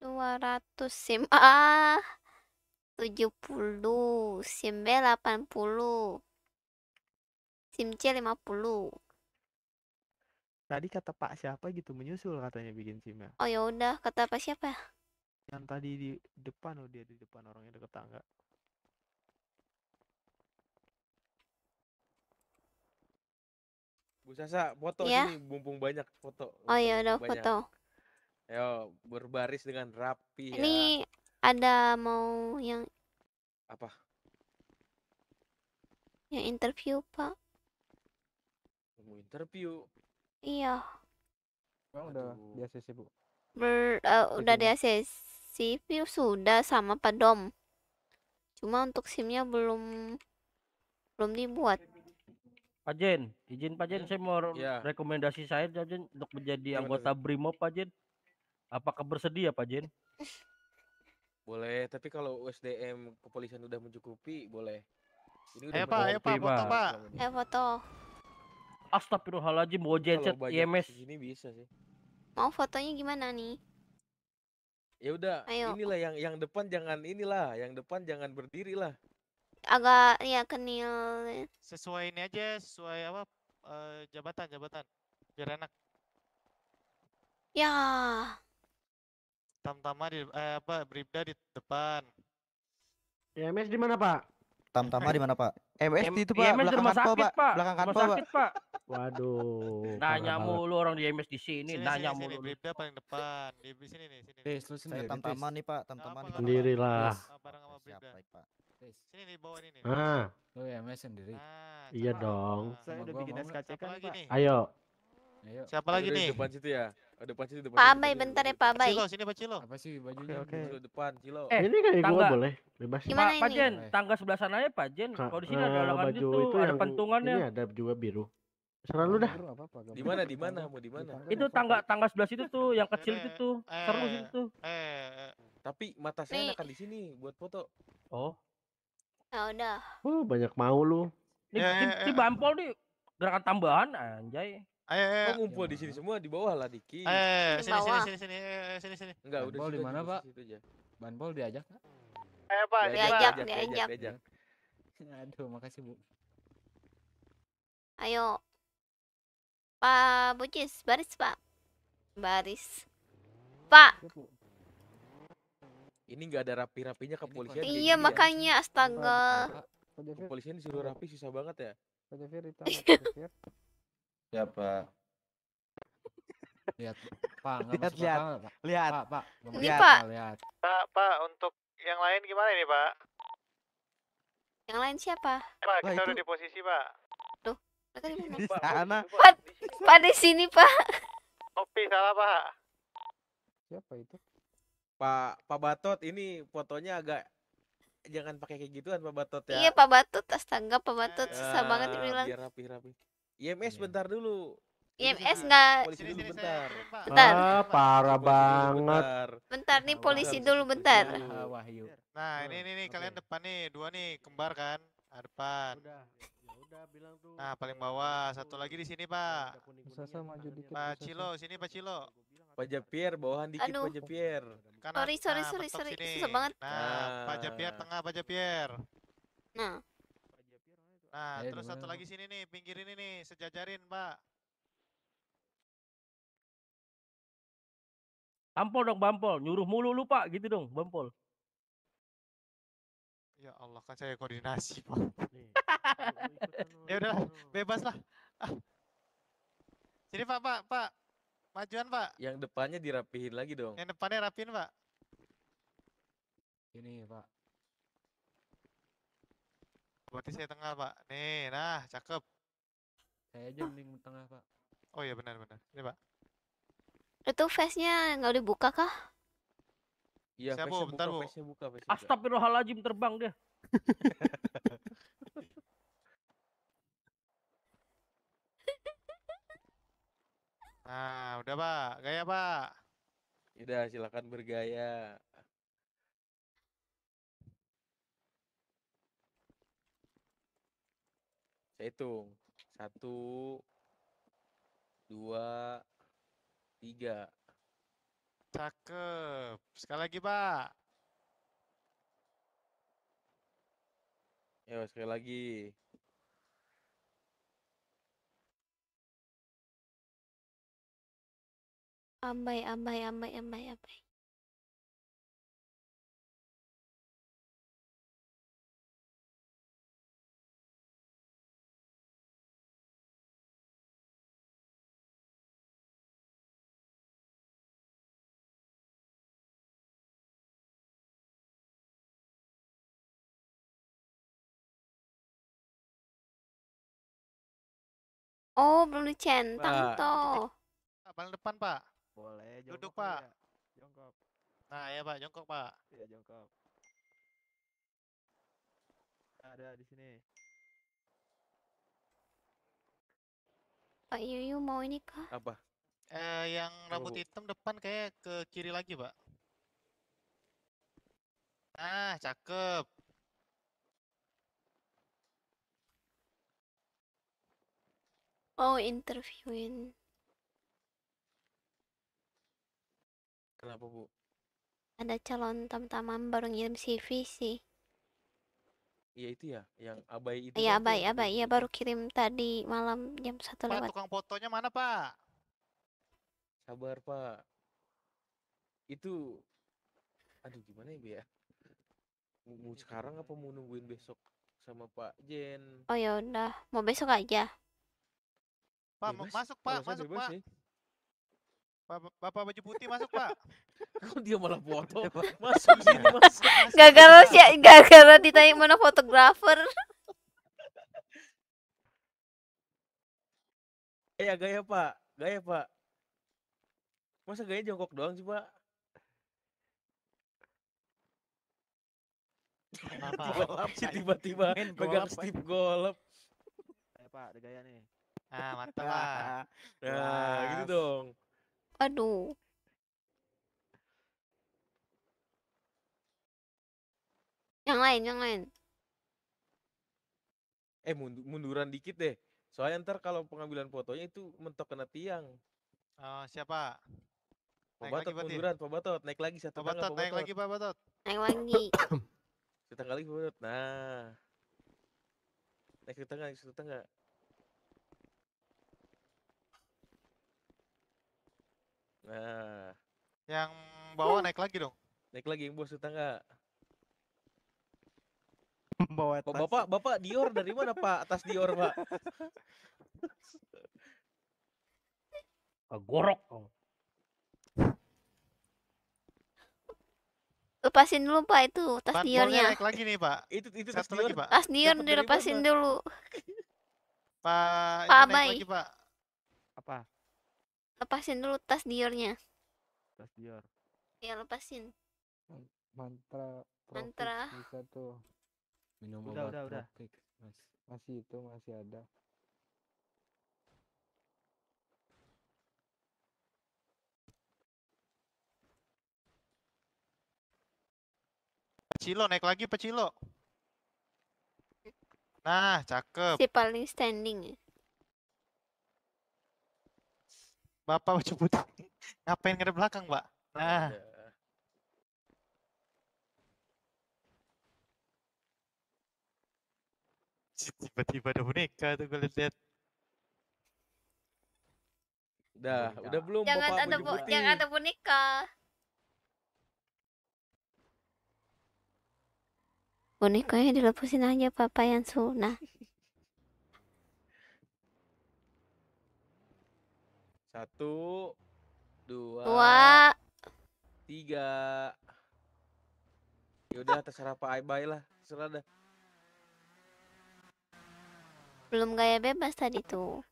200 sim ah 70 sim B 80 sim C 50 tadi kata Pak siapa gitu menyusul katanya bikin simnya oh ya udah kata Pak siapa yang tadi di depan oh dia di depan orangnya deket tangga Bu Sasa foto ya? ini mumpung banyak foto oh yaudah udah foto Yo, berbaris dengan rapi ya. Ini ada mau yang apa? Yang interview, Pak. Mau interview? Iya. Oh, udah di ACC, Bu? Ber, uh, udah di ACC, sudah sama Pak Dom. Cuma untuk SIM-nya belum belum dibuat. Pak Jen, izin Pak Jen, iya. saya mau ya. rekomendasi saya Pak Jen untuk menjadi anggota brimo Pak Jen. Apakah bersedia Pak Jen? Boleh, tapi kalau USDM kepolisian udah mencukupi, boleh. Ini udah eh, Pak, ayo eh, Pak, foto Pak. Ayo eh, foto. Astagfirullahaladzim, bawa genset IMS. Ini bisa sih. Mau fotonya gimana nih? Ya udah, inilah yang yang depan jangan inilah, yang depan jangan berdiri lah. Agak ya kenil. Sesuai ini aja, sesuai apa uh, jabatan jabatan biar enak. Ya. Tamtama di eh, apa Bribda di depan. Ya, MS di mana, Pak? Tamtama di mana, Pak? MS di itu, Pak. Ya, MS di rumah sakit, Pak. Pak. Belakang kantor, Pak. Waduh. Nanya mulu orang di MS di sini, nanya mulu. Sini, Bribda paling depan. Di sini nih, sini. Tes, lu sini. Saya Tamtama nih, Pak. Tamtama nih. Sendirilah. Iya, bareng sama Bribda. Pak. Sini nih bawa ini nih. Ah. Lu oh, iya, MS sendiri. Ah, iya dong. Saya udah bikin kan Pak. Ayo. Ayo. Siapa lagi nih? Depan situ ya. Oh, depan situ depan. Pamai bentar ya Pak eh, Cilo sini Pak Cilo. Apa sih bajunya? Oke, okay, okay. depan Cilo. Eh, ini kan tangga. gua boleh bebas. Gimana Pak, ini? Jen, tangga sebelah sana ya Pak Jen. Kalau di sini eh, ada lawan baju itu, ada pentungannya. Ini ada juga biru. Seru dah. Di mana di mana mau di mana? Itu tangga tangga sebelah situ tuh yang eh, kecil itu tuh. Seru situ tuh. Tapi mata saya akan di sini buat foto. Oh. Ya udah. Oh, banyak mau lu. Nih, si Bampol nih gerakan tambahan anjay. Ayo, ayo. Kok ngumpul di sini semua di bawah lah Diki. Eh, sini sini sini sini sini sini. Enggak, udah di mana, Pak? Banpol diajak enggak? Ayo, Pak, diajak, diajak, diajak. Aduh, makasih, Bu. Ayo. Pak Bucis, baris, Pak. Baris. Pak. Ini enggak ada rapi-rapinya kepolisian. Iya, makanya astaga. Kepolisian disuruh rapi susah banget ya siapa Lihat, Pak. Lihat, lihat. Pak. Lihat. Pak, Pak. lihat, Pak. Lihat. Pak, Pak, untuk yang lain gimana nih, Pak? Yang lain siapa? Pak, kita Wah, udah di posisi, Pak. Tuh, di sana. Pak, Pak di sini, Pak. Kopi salah, Pak. Siapa itu? Pak Pak Batot ini fotonya agak jangan pakai kayak gituan Pak Batot ya. Iya Pak Batot astaga Pak Batot susah banget ya, dibilang. Biar rapi rapi. IMS iya. bentar dulu. IMS enggak polisi dulu bentar. Eh, bentar. Ah, parah banget. Bentar nih polisi dulu bentar. Wahyu. Nah, ini nih, nih kalian depan nih, dua nih kembar kan? Nah, ya depan. Nah, paling bawah satu lagi di sini, Pak. Pak Cilo, sini Pak Cilo. Pak Japier bawahan dikit Pak Japier. sorry sorry sorry sorry. Susah banget. Nah, Pak Jepier nah. tengah Pak Jepier. Nah. Nah, Ayo, iya, terus satu lagi sini nih, pinggir ini nih, sejajarin, Mbak. Bampol dong, Bampol. Nyuruh mulu lupa gitu dong, Bampol. Ya Allah, kan saya koordinasi, Pak. ya udah, bebas lah. Ah. Sini, Pak, Pak, Pak. Majuan, Pak. Yang depannya dirapihin lagi dong. Yang depannya rapihin, Pak. Ini, Pak berarti saya tengah pak nih nah cakep saya aja mending tengah pak oh iya benar benar ini pak itu face-nya nggak dibuka kah iya siapa buka, bentar -nya buka, buka astagfirullahaladzim terbang dia nah udah pak gaya pak udah silakan bergaya saya hitung satu dua tiga cakep sekali lagi pak ya sekali lagi. amai amai amai amai amai Oh, belum dicentang toh. Pak, paling depan, Pak. Boleh, jongkok. Duduk, Pak. Ya. Jongkok. Nah, ya, Pak, jongkok, Pak. Iya, jongkok. Ada di sini. Pak Yuyu mau ini kah? Apa? Eh, yang rambut hitam depan kayak ke kiri lagi, Pak. Nah, cakep. Oh, interviewin. Kenapa, Bu? Ada calon tamtaman baru ngirim CV sih. Iya itu ya, yang abai itu. Iya, abai, abai. Iya, baru kirim tadi malam jam satu lewat. Pak, tukang fotonya mana, Pak? Sabar, Pak. Itu aduh gimana ya, ya? Mau sekarang apa mau nungguin besok sama Pak Jen? Oh ya udah, mau besok aja. Pak, bebas. masuk Pak, masuk bebas, Pak. Pak. Bapak, baju putih masuk pak kok dia malah foto iya. masuk sini masuk, Enggak gara sih, enggak gara ditanya mana fotografer gaya gaya pak gaya pak masa gaya jongkok doang sih pak si tiba-tiba pegang stick Golop. Eh, Pak, ada gaya nih. Ah, mantap lah. Nah, nah, gitu dong. Aduh. Yang lain, yang lain. Eh, mundur, munduran dikit deh. Soalnya ntar kalau pengambilan fotonya itu mentok kena tiang. Oh, siapa? Pak Batot munduran, Pak Batot. Naik lagi satu Pak naik lagi Pak Batot. Naik lagi. Setengah lagi Pak Batot. Nah. Naik satu tangga, satu tangga. Nah. Yang bawa naik lagi dong. Naik lagi yang bos tetangga. Bawa Oh, bapak, bapak Dior dari mana pak? Atas Dior pak. Gorok kamu. Lepasin dulu pak itu tas Diornya. Naik lagi nih pak. Itu itu tas Dior. pak. Tas Dior dilepasin dulu. Pak, pak pak. Apa? lepasin dulu tas Diornya tas Dior ya lepasin mantra mantra bisa tuh minum udah obat udah udah Mas. masih itu masih ada Pecilo naik lagi Pecilo. Nah, cakep. Si paling standing. Ya. Bapak baju putih. Ngapain ke belakang, Pak? Nah. Iya. Tiba-tiba ada boneka tuh gue lihat. Dah, udah belum jangan Bapak ada bu putih. Jangan ada boneka. Bonekanya dilepasin aja Papa yang sunah. Satu, dua, dua. tiga. Yaudah terserah Pak Aibai lah, terserah dah. Belum gaya bebas tadi tuh.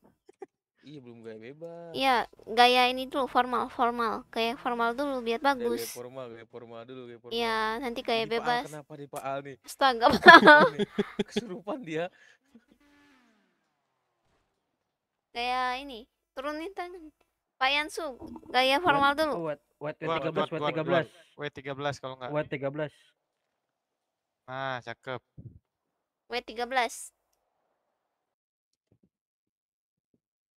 Iya belum gaya bebas. Iya gaya ini dulu formal formal kayak formal dulu biar bagus. Gaya formal gaya formal dulu gaya formal. Iya nanti gaya di bebas. Al, kenapa di Pak Al nih? Astaga Pak Kesurupan dia. Kayak ini turunin tangan Pak Yansu gaya formal what, dulu oh, what what 13 what 13 what 13 kalau enggak what 13 nah cakep what 13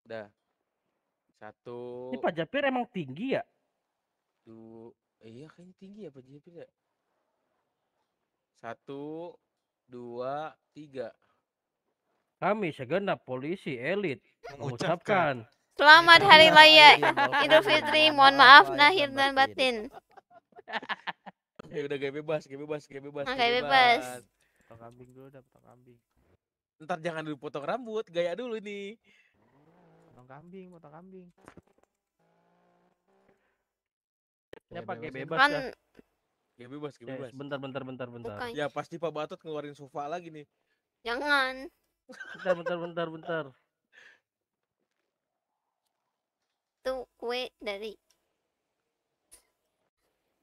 udah satu ini Pak Japir emang tinggi ya dua iya kayaknya tinggi ya Pak Japir ya satu dua tiga kami segenap polisi elit mengucapkan, mengucapkan Selamat Hari Raya Idul Fitri. Mohon maaf nahir dan batin. ya udah gak bebas, gak bebas, gak bebas. Ah, gak, bebas. Potong kambing dulu, dah potong kambing. Ntar jangan dulu potong rambut, gaya dulu ini. Potong kambing, potong kambing. Ya pakai bebas ya. Ya. kan... ya. Gak bebas, gak eh, bebas. Bentar, bentar, bentar, bentar. Bukan. Ya pasti Pak Batut ngeluarin sofa lagi nih. Jangan. Bentar, bentar, bentar, bentar. itu kue dari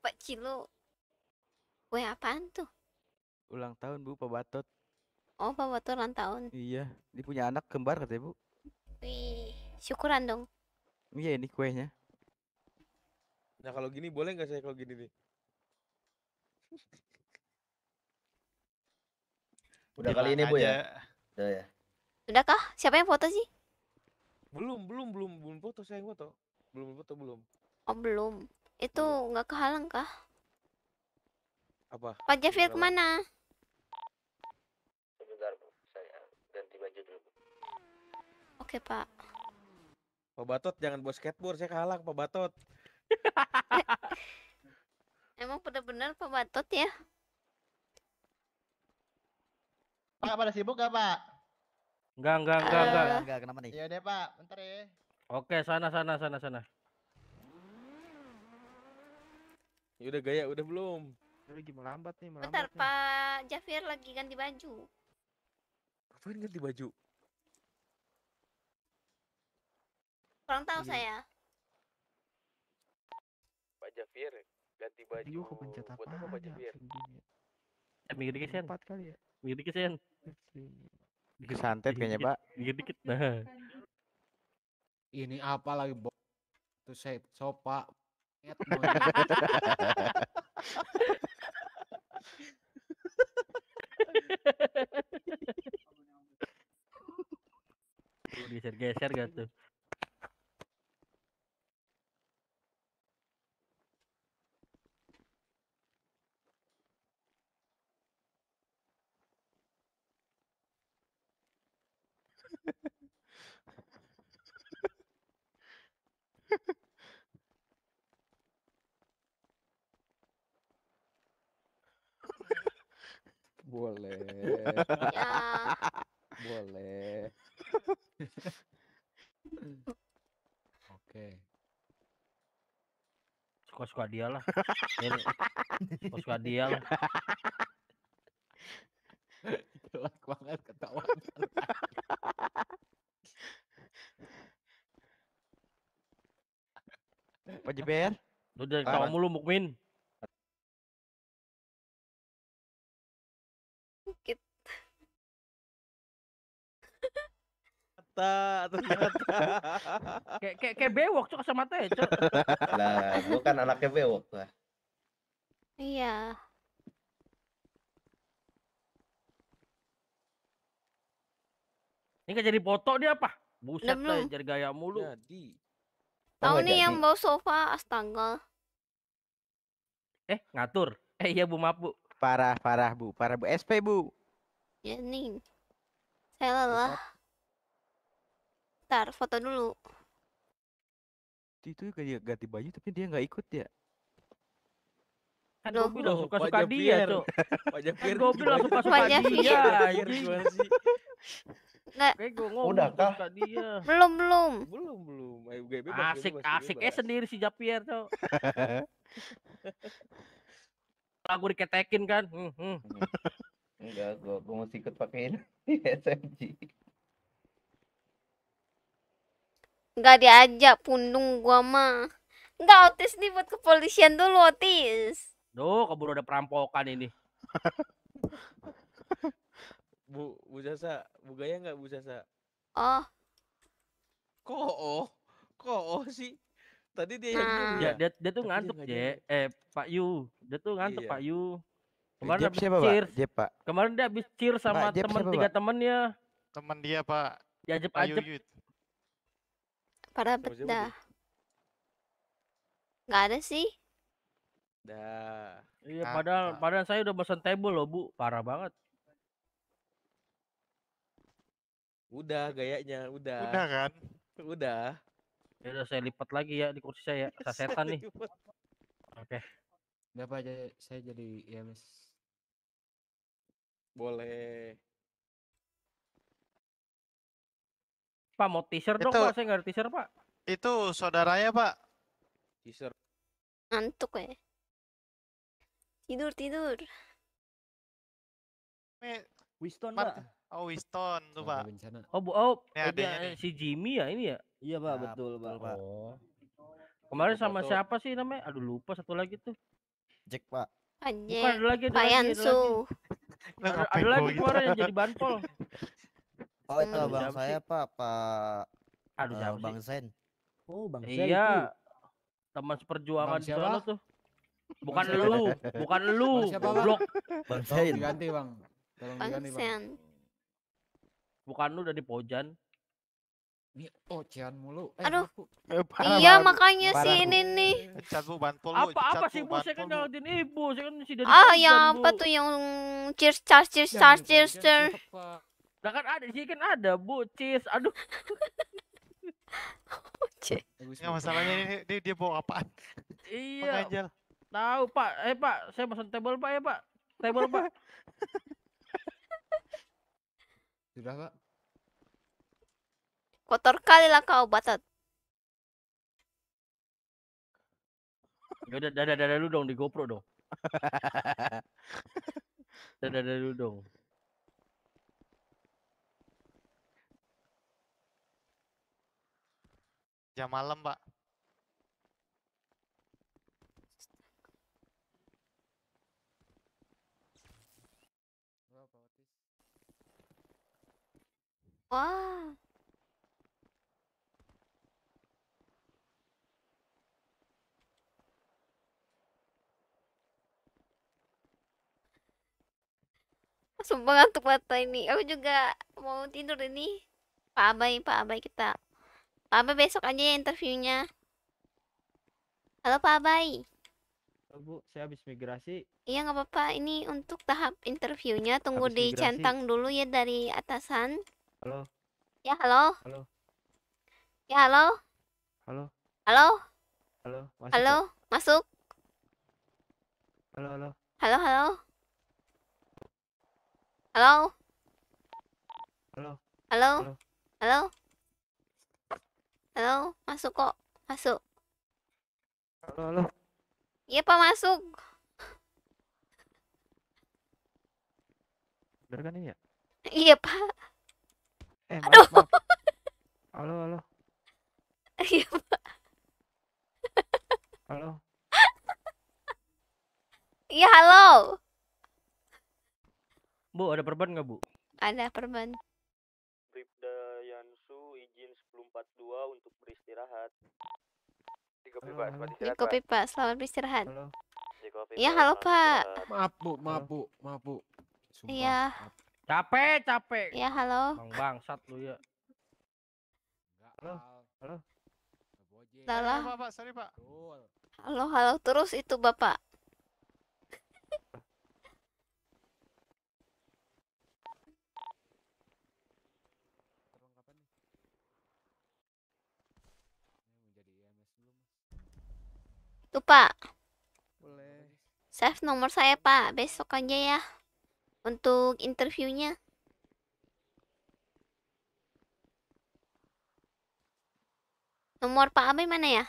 Pak Cilo kue apaan tuh ulang tahun bu Pak Batot oh Pak Batot ulang tahun iya dia punya anak kembar katanya bu wih syukuran dong iya ini kuenya nah kalau gini boleh nggak saya kalau gini nih udah, udah kali ini aja. bu ya udah ya udah kah siapa yang foto sih belum belum belum belum foto saya foto belum foto belum oh belum itu nggak kehalang kah apa Pak Jafir kemana sebentar saya ganti baju dulu oke pak Pak Batot jangan buat skateboard saya kehalang Pak Batot emang benar-benar Pak Batot ya Pak pada sibuk gak Pak Enggak, enggak, enggak, enggak. Enggak, kenapa nih? Iya deh, Pak. Bentar ya. Oke, sana sana sana sana. Ya udah gaya, udah belum? Lagi melambat nih, melambat. Bentar, Pak Jafir lagi ganti baju. Ngapain ganti baju? Kurang tahu Ini. Iya. saya. Pak Jafir ganti baju. Ayo, kepencet apa? Buat apa Pak Jafir? Ya, mikir dikit, Sen. Empat kali ya. Mikir dikit, Sen. Dikit santet kayaknya, Pak. Dikit-dikit. Nah. Ini apa lagi, Bo? Itu saya sopa. geser-geser gak tuh? Boleh. Ya. Boleh. Oke. Suka-suka dia lah. Suka-suka dia lah. jelas banget ketawa Pak JPR? Lu dari tahu mulu Mukmin. Bukit. Mata, atau mata. kayak kayak kayak bewok cok sama teh ya, cok. Lah, gua kan anaknya bewok lah. Iya. Ini gak jadi foto dia apa? Buset lah, jadi gaya mulu. Jadi. Tahu nih yang bawa sofa astaga. Eh, ngatur. Eh iya Bu maaf Bu. Parah, parah Bu. Parah Bu SP Bu. Ya nih. Saya lelah. Ntar foto dulu. Itu ganti, ganti baju tapi dia nggak ikut ya. Kan Loh. suka-suka dia, tuh. Wajah kan gue suka-suka dia. Wajah sih. Nggak. Kayak Udah kah? belum, belum. Belum, belum. Ayo asik, bebas, asik. Bebas. Eh sendiri si Japier, Cok. lagu diketekin kan. Hmm, hmm. Enggak, gue, gue mesti ikut pakein iya, SMG. Enggak diajak pundung gua mah. Enggak Otis nih buat kepolisian dulu Otis. Duh, keburu ada perampokan ini. Bu Bu Sasa, Bu Gaya nggak Bu Sasa? Oh. Kok oh? Kok oh sih? Tadi dia yang nah. Ya, ya, dia, dia tuh ngantuk, Je. Eh, Pak Yu. Dia tuh ngantuk, iya. Pak Yu. Eh, Kemarin dia siapa, Pak? Dia, Pak. Kemarin dia habis cheer sama Pak, temen tiga temennya. Temen dia, Pak. Ya ajep ajep. Para beda. Gak ada sih. Dah. Iya, nah, padahal nah. padahal saya udah pesan table loh, Bu. Parah banget. Udah gayanya, udah. Udah kan? Udah. Ya udah saya lipat lagi ya di kursi saya. setan nih. Oke. Okay. apa aja saya jadi ya mas. Boleh. Pak mau t-shirt dong pak, saya nggak ada t-shirt pak. Itu saudaranya pak. T-shirt. Ngantuk ya. Tidur tidur. Wiston pak. Oh Winston tuh pak. Bencana. Oh bu, oh ya, eh, eh, dia, si Jimmy ya ini ya? Iya pak nah, betul pak. Betul, pak. Oh. Kemarin betul, sama betul. siapa sih namanya? Aduh lupa satu lagi tuh. Jack pak. Anjir. Bukan, ada lagi ada lagi, Yansu. Ada, ada, ada lagi kemarin yang jadi banpol. Oh itu hmm. bang saya pak pak. Aduh uh, eh, jauh bang Sen. Oh bang Sen. Iya. Teman seperjuangan di sana tuh. Bukan lu, bukan lu. Bang siapa, Blok. Bang Sen. Ganti bang. Tolong diganti bang Sen bukan lu dari Pojan Oh Ocean mulu eh, aduh Eh, iya makanya si sih ini nih cat bu bantu lu apa apa sih bu saya kan jalanin ibu saya kan si dari ah yang apa tuh yang cheers cheers cheers cheers cheers cheers Nah kan ada sih iya kan ada bu cheers aduh Enggak masalahnya ini dia, dia bawa apa? Iya. Tahu Pak, eh Pak, saya pesan table Pak ya Pak. Table Pak. Sudah, Pak. Kotor kali lah kau, Batat. Ya udah, dadah, dadah lu dong di GoPro dong. dadah, dadah lu dong. Jam malam, Pak. Wah. Sumpah ngantuk mata ini. Aku juga mau tidur ini. Pak Abai, Pak Abai kita. Pak Abai besok aja ya interviewnya. Halo Pak Abai. Oh, Bu, saya habis migrasi. Iya nggak apa-apa. Ini untuk tahap interviewnya. Tunggu dicentang dulu ya dari atasan. Halo. Ya, halo. Halo. Ya, halo. Halo. Halo. Halo, masuk. Halo, ya? masuk. Halo, halo. Halo, halo. Halo. Halo. Halo. Halo. Halo, masuk kok. Masuk. Halo, halo. Iya, Pak, masuk. Bener kan ini ya? Iya, Pak. Eh, Aduh. Maaf, Halo, halo. Iya, Pak. Halo. Iya, halo. Bu, ada perban nggak, Bu? Ada perban. Ripda Yansu izin 1042 untuk beristirahat. Jika bebas, halo, halo. Jika bebas, selamat beristirahat. Halo. Iya, halo, Pak. Maaf, Bu, maaf, Bu, maaf, Bu. Iya. Capek, capek. Ya, halo. Bang bangsat lu ya. Enggak. Halo. Halo. Salah. Halo, Pak, sorry, Pak. Halo, halo terus itu Bapak. Tuh, Pak. Boleh. Save nomor saya, Pak. Besok aja ya untuk interviewnya nomor Pak Abe mana ya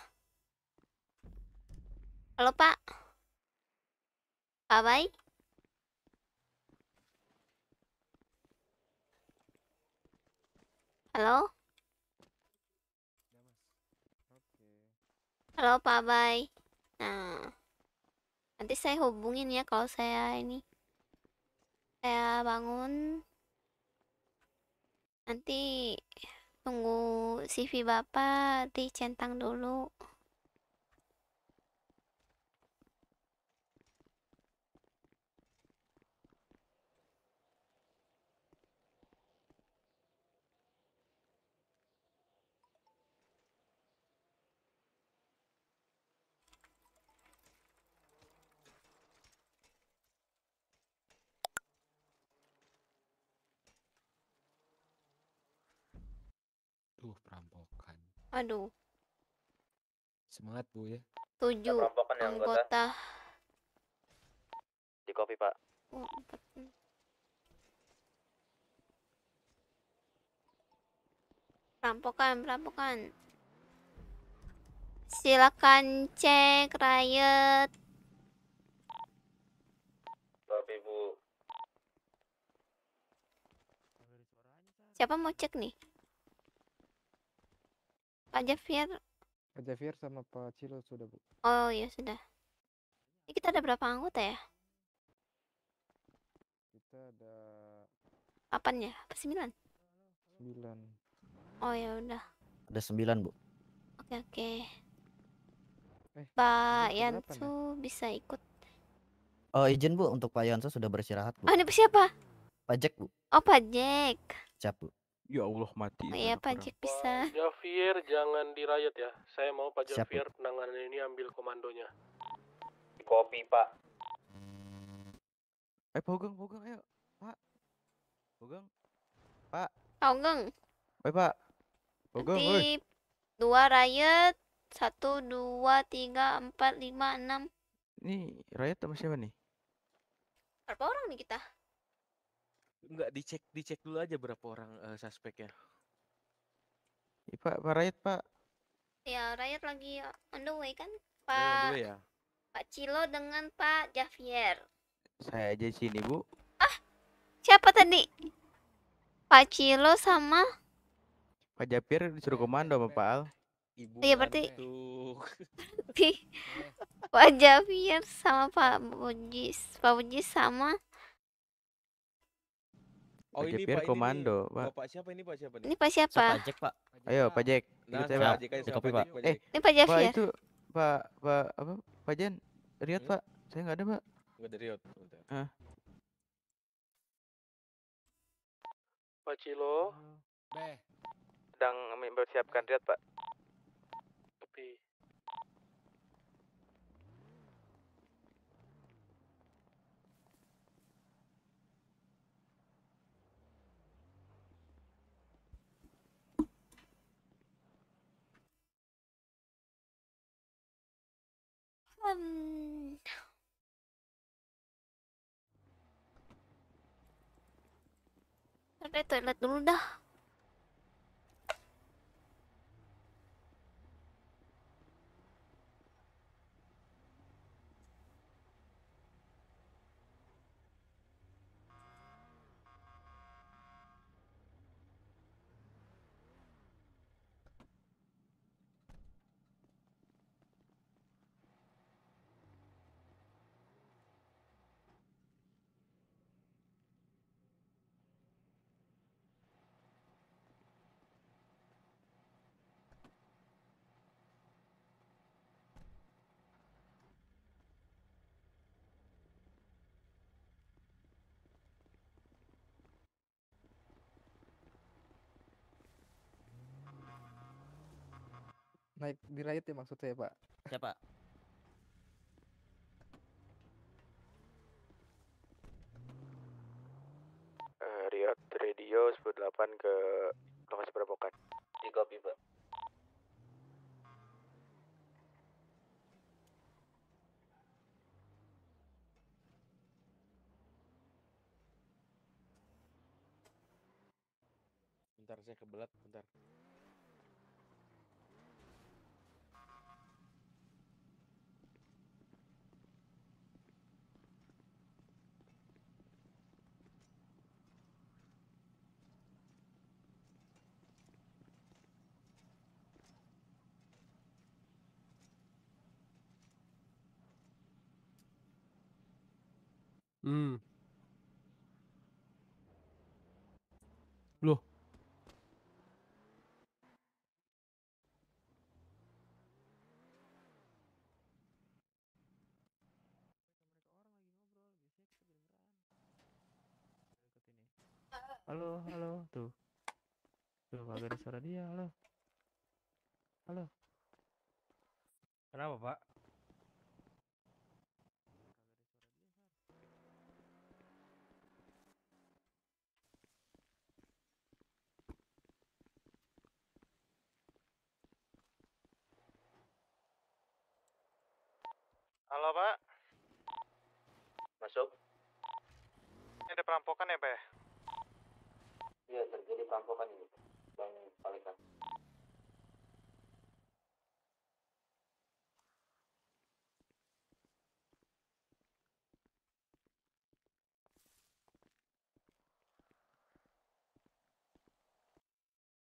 halo Pak Pak Abai halo halo Pak Abai nah nanti saya hubungin ya kalau saya ini saya bangun nanti tunggu CV bapak di centang dulu Aduh. Semangat Bu ya. Tujuh anggota. anggota. Di kopi Pak. Oh, empat. Perampokan, perampokan. Silakan cek riot. tapi bu Siapa mau cek nih? Pak Jafir Pak Jafir sama Pak Cilo sudah Bu oh ya sudah ini kita ada berapa anggota ya kita ada Apa ya? apa sembilan sembilan oh ya udah ada sembilan Bu oke oke eh, Pak Yansu bisa ikut Oh izin bu, untuk Pak Yansu sudah beristirahat bu. Oh, ini siapa? Pak Pajak bu. Oh Pak pajak. Siap bu. Ya Allah mati. Oh, iya, pajak Pak bisa. Javier jangan dirayat ya. Saya mau Pak Javier penanganan ini ambil komandonya. Kopi Pak. Eh Pogeng, Pogeng ayo. Pak. Pogeng. Pak. Pogeng. Eh Pak. Pogeng. Nanti dua rayat. Satu, dua, tiga, empat, lima, enam. Nih, rayat sama siapa nih? Berapa orang nih kita? Enggak dicek dicek dulu aja berapa orang uh, suspeknya. Ya, Pak, Pak rakyat Pak. Ya, rakyat lagi on the way kan? Ya, Pak. ya, ya? Pak Cilo dengan Pak Javier. Saya aja sini, Bu. Ah, siapa tadi? Pak Cilo sama Pak Javier disuruh komando sama Pak Al. Ibu iya berarti berarti Pak Javier sama Pak Bujis Pak Bujis sama Oh, oh Pak ini Pak komando, ini, Pak. Bapak siapa ini Pak siapa ini? Ini Pak siapa? Pak Jack, Pak. Ayo Pak Jack. Nah, saya, Pak. Jack, saya, Pak. Pak. Eh, ini Pak Javier. Pak ya? itu Pak Pak apa? Pak Jen, Riot, hmm? Pak. Saya nggak ada, Pak. Nggak ada Riot. Ah. Pak Cilo. Deh. Sedang mempersiapkan Riot, Pak. Tapi Um. Ada toilet dulu dah. naik dirayat ya maksud saya pak siapa uh, Riot Radio 98 ke lokasi perampokan di kopi pak Bentar saya kebelat, bentar. Hmm. Loh. Halo, halo, tuh. Tuh, kagak ada suara dia, halo. Halo. Kenapa, Pak? Halo Pak. Masuk. Ini ada perampokan ya Pak? Ya? Iya terjadi perampokan ini Bang Palikan.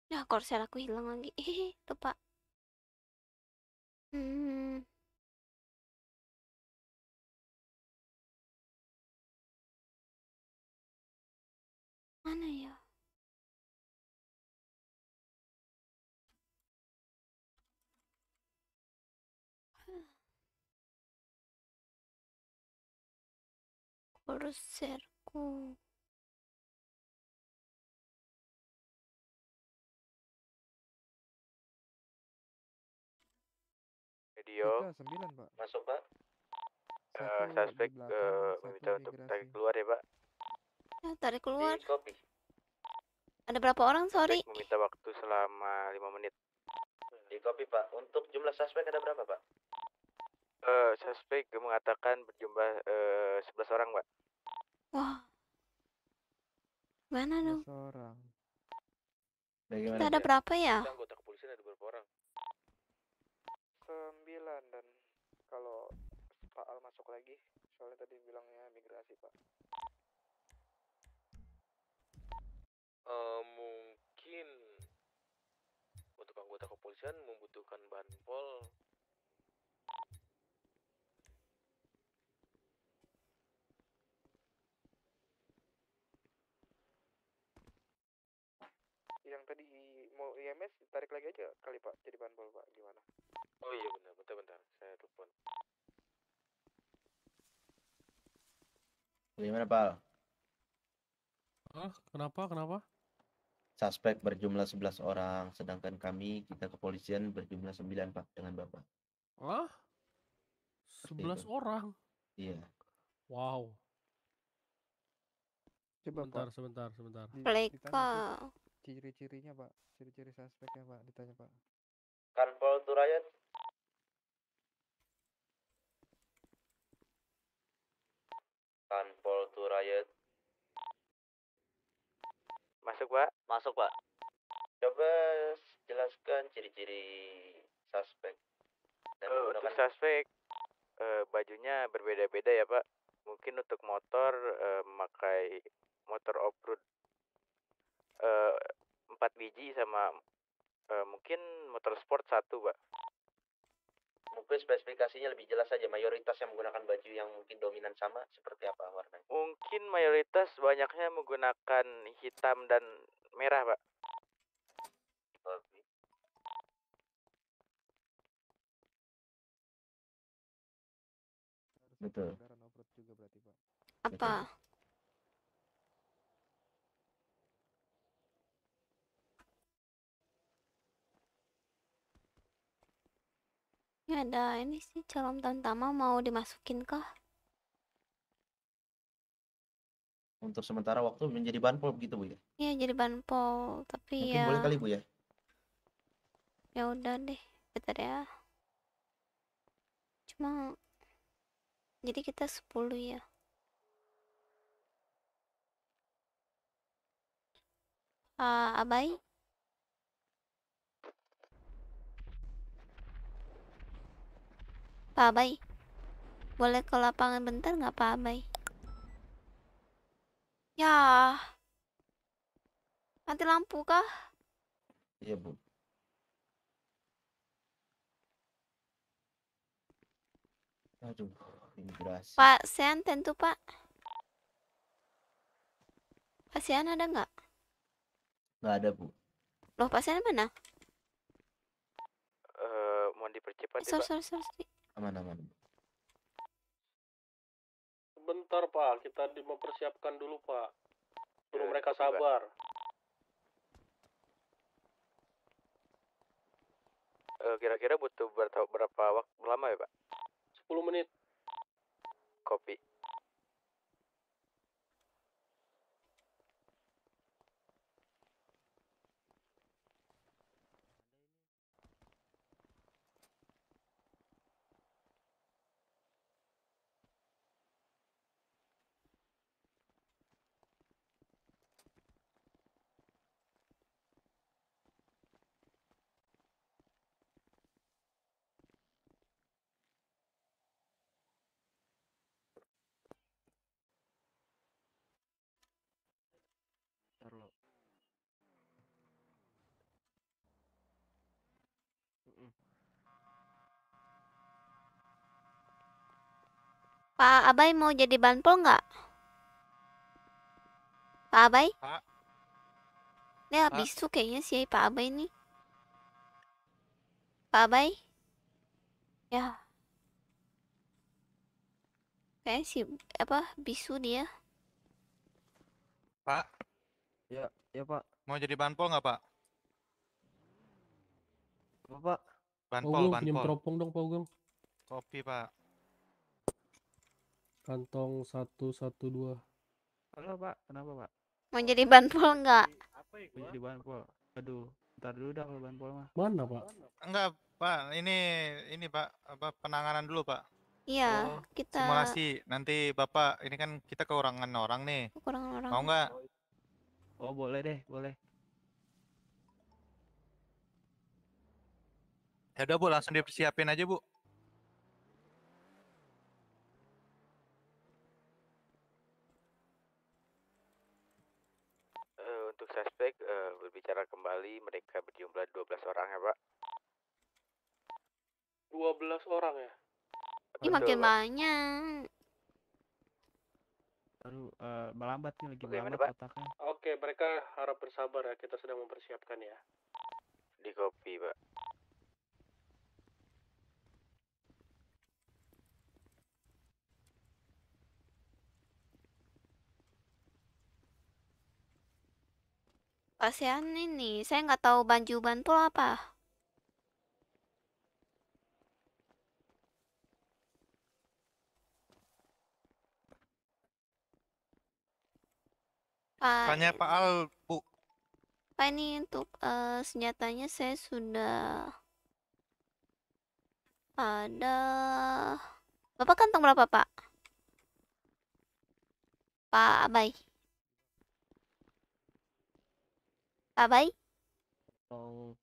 Nah, ya, korsel aku hilang lagi. tuh pak Hmm. mana ya kurserku video Masuk, Pak. Uh, suspek uh, meminta untuk tarik keluar ya, Pak. Ya, tarik keluar. Ada berapa orang, sorry? Meminta waktu selama 5 menit. Di kopi, Pak. Untuk jumlah suspek ada berapa, Pak? Uh, suspek mengatakan berjumlah uh, eh, 11 orang, Pak. Wah. Mana dong? orang. Bagaimana Kita ada dia? berapa ya? Kita anggota kepolisian ada berapa orang? 9 dan kalau Pak Al masuk lagi, soalnya tadi bilangnya migrasi, Pak. Eh, mungkin untuk anggota kepolisian membutuhkan bahan pol yang tadi mau IMS tarik lagi aja kali pak jadi bahan pol pak gimana oh iya benar bentar bentar saya telepon gimana pak ah kenapa kenapa suspek berjumlah 11 orang, sedangkan kami kita kepolisian berjumlah 9 Pak dengan Bapak. Wah. 11 orang. Iya. Wow. Coba sebentar, Pak. sebentar, sebentar. Pleka. Ciri-cirinya Pak, ciri-ciri suspeknya Pak, ditanya Pak. Kanpol Turayan. Kanpol Turayan. Masuk, Pak. Masuk, Pak. Coba jelaskan ciri-ciri suspek. Dan uh, menggunakan... suspek, uh, bajunya berbeda-beda ya, Pak. Mungkin untuk motor uh, memakai motor off-road uh, biji sama uh, mungkin motor sport satu, Pak mungkin spesifikasinya lebih jelas saja mayoritas yang menggunakan baju yang mungkin dominan sama seperti apa warnanya? Mungkin mayoritas banyaknya menggunakan hitam dan merah, Pak. Betul. Apa? ini ada ini sih calon tantama mau dimasukin kah untuk sementara waktu menjadi banpol begitu bu ya iya jadi banpol tapi Mungkin ya boleh kali bu ya ya udah deh bentar ya cuma jadi kita sepuluh ya uh, abai Pak Abai boleh ke lapangan bentar nggak Pak Abai ya mati lampu kah iya bu aduh Pak Sean tentu Pak Pak Sean ada nggak nggak ada bu loh Pak Sean mana Uh, eh, mau dipercepat eh, sorry, sorry, sorry aman aman Sebentar pak kita mempersiapkan dulu pak suruh eh, mereka sabar eh, kira-kira butuh berapa waktu lama ya pak 10 menit kopi Pak Abai mau jadi banpol nggak? Pak Abai? Pak? Dia habis tuh kayaknya sih Pak Abai ini Pak Abai? Ya. Kayaknya si apa bisu dia. Pak? Ya, ya Pak. Mau jadi banpol nggak Pak? Bapak. Banpol, banpol. Pinjam teropong dong, Pogong. Kopi, Pak kantong satu satu dua. halo pak kenapa pak mau jadi banpol nggak apa ya mau jadi banpol aduh ntar dulu dah kalau banpol mah mana pak enggak pak ini ini pak apa penanganan dulu pak Iya, oh, kita simulasi. Nanti Bapak, ini kan kita kekurangan orang nih. Kekurangan orang. Mau nggak? Oh, boleh deh, boleh. Ya udah Bu, langsung dipersiapin aja Bu. suspek uh, eh, berbicara kembali. Mereka berjumlah 12 orang ya, Pak. 12 orang ya? Ini makin Pak. banyak. Baru uh, melambat nih lagi Bagaimana, melambat Pak? otaknya. Oke, mereka harap bersabar ya. Kita sedang mempersiapkan ya. Di kopi, Pak. ASEAN ini. Saya nggak tahu Banjuban pula apa. Pak, Tanya Pak Al, Bu. Pak ini untuk uh, senjatanya saya sudah ada. Bapak kantong berapa, Pak? Pak Abai. Bye bye. Oh.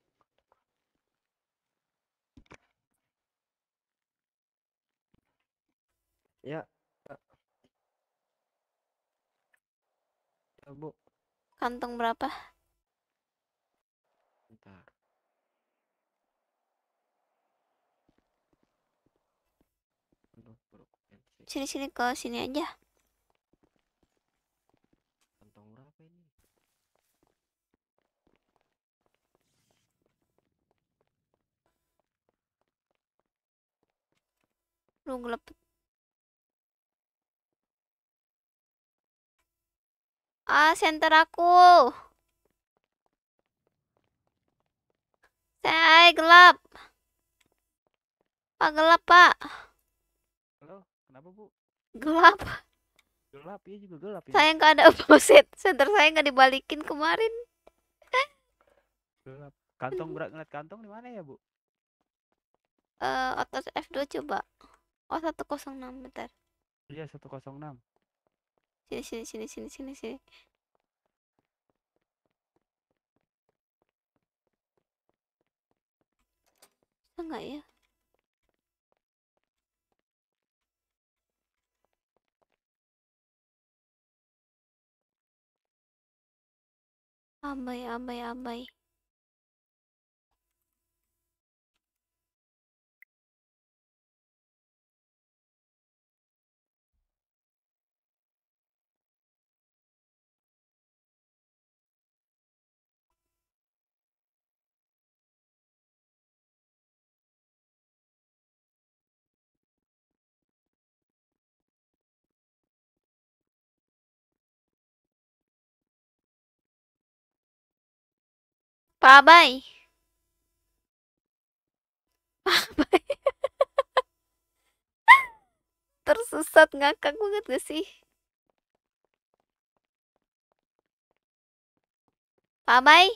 Ya. Ya, Bu. Kantong berapa? Bentar. Sini-sini ke sini aja. lu ngelepet ah center aku saya gelap pak gelap pak halo kenapa bu gelap gelap ya juga gelap ya saya nggak ada deposit center saya nggak dibalikin kemarin gelap kantong berat ngeliat kantong di mana ya bu uh, atas F2 coba Oh 106 bentar. Iya 106. Sini sini sini sini sini sini. Bisa nggak ya? abai abai abai Pak Abai. Tersesat ngakak banget gak sih? Pabay.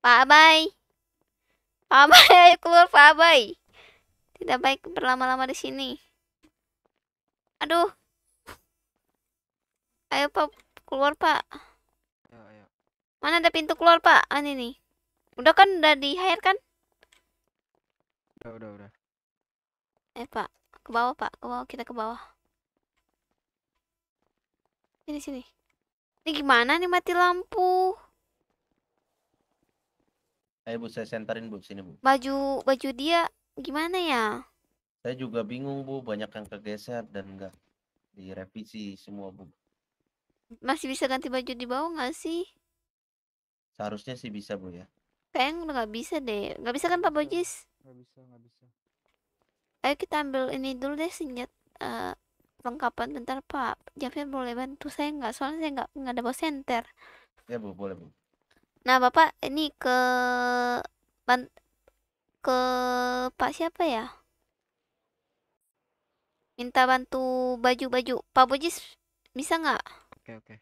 Pabay. Pabay, ayo keluar Pak Tidak baik berlama-lama di sini. Aduh. Ayo Pak, keluar Pak. Mana ada pintu keluar, Pak? Ah, ini nih. Udah kan udah di hire kan? Udah, udah, udah. Eh, Pak, ke bawah, Pak. Ke bawah, kita ke bawah. Sini, sini. Ini gimana nih mati lampu? Ayo Bu, saya senterin Bu, sini Bu. Baju baju dia gimana ya? Saya juga bingung Bu, banyak yang kegeser dan enggak direvisi semua Bu. Masih bisa ganti baju di bawah nggak sih? Seharusnya sih bisa, Bu ya. Kayaknya nggak bisa deh. Nggak bisa kan Pak iya. Bojis? Nggak bisa, nggak bisa. Ayo kita ambil ini dulu deh senjat uh, eh, lengkapan bentar Pak. Jafir boleh bantu saya nggak? Soalnya saya nggak nggak ada bawa senter. Ya Bu, boleh Bu. Nah Bapak ini ke ban ke Pak siapa ya? Minta bantu baju-baju. Pak Bojis bisa nggak? Oke okay, oke. Okay.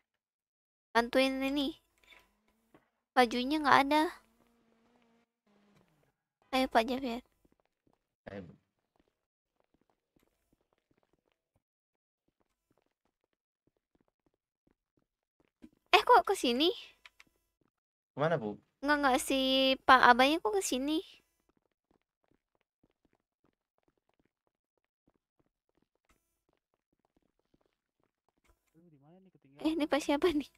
Bantuin ini Bajunya nggak ada. Ayo Pak Javier. Eh kok ke sini? Kemana Bu? Nggak nggak si Pak Abahnya kok ke sini? Eh ini Pak siapa nih?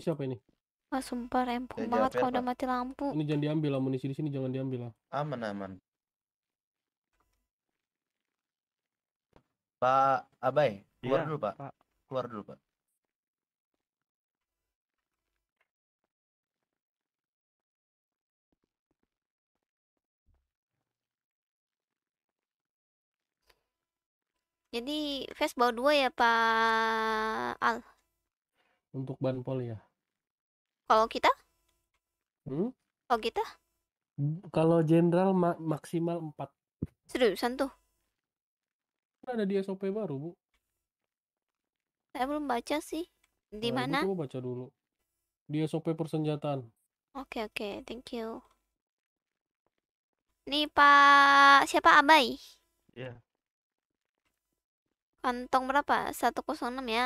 Siapa ini? Ah sumpah rempong ya, banget kalau udah mati lampu. Ini jangan diambil amunisi di sini jangan diambil lah. Aman aman. Pak Abai, keluar ya, dulu Pak. Pak. Keluar dulu Pak. Jadi face bawa dua ya Pak Al. Untuk ban poli ya. Kalau kita? Hmm? Kalau kita? Kalau jenderal ma maksimal 4. Seriusan tuh? Ada di SOP baru, Bu. Saya belum baca sih. Di nah, mana? Coba baca dulu. Di SOP persenjataan. Oke, okay, oke. Okay. Thank you. Nih, Pak. Siapa Abai? Iya. Yeah. Kantong berapa? 106 ya? Iya.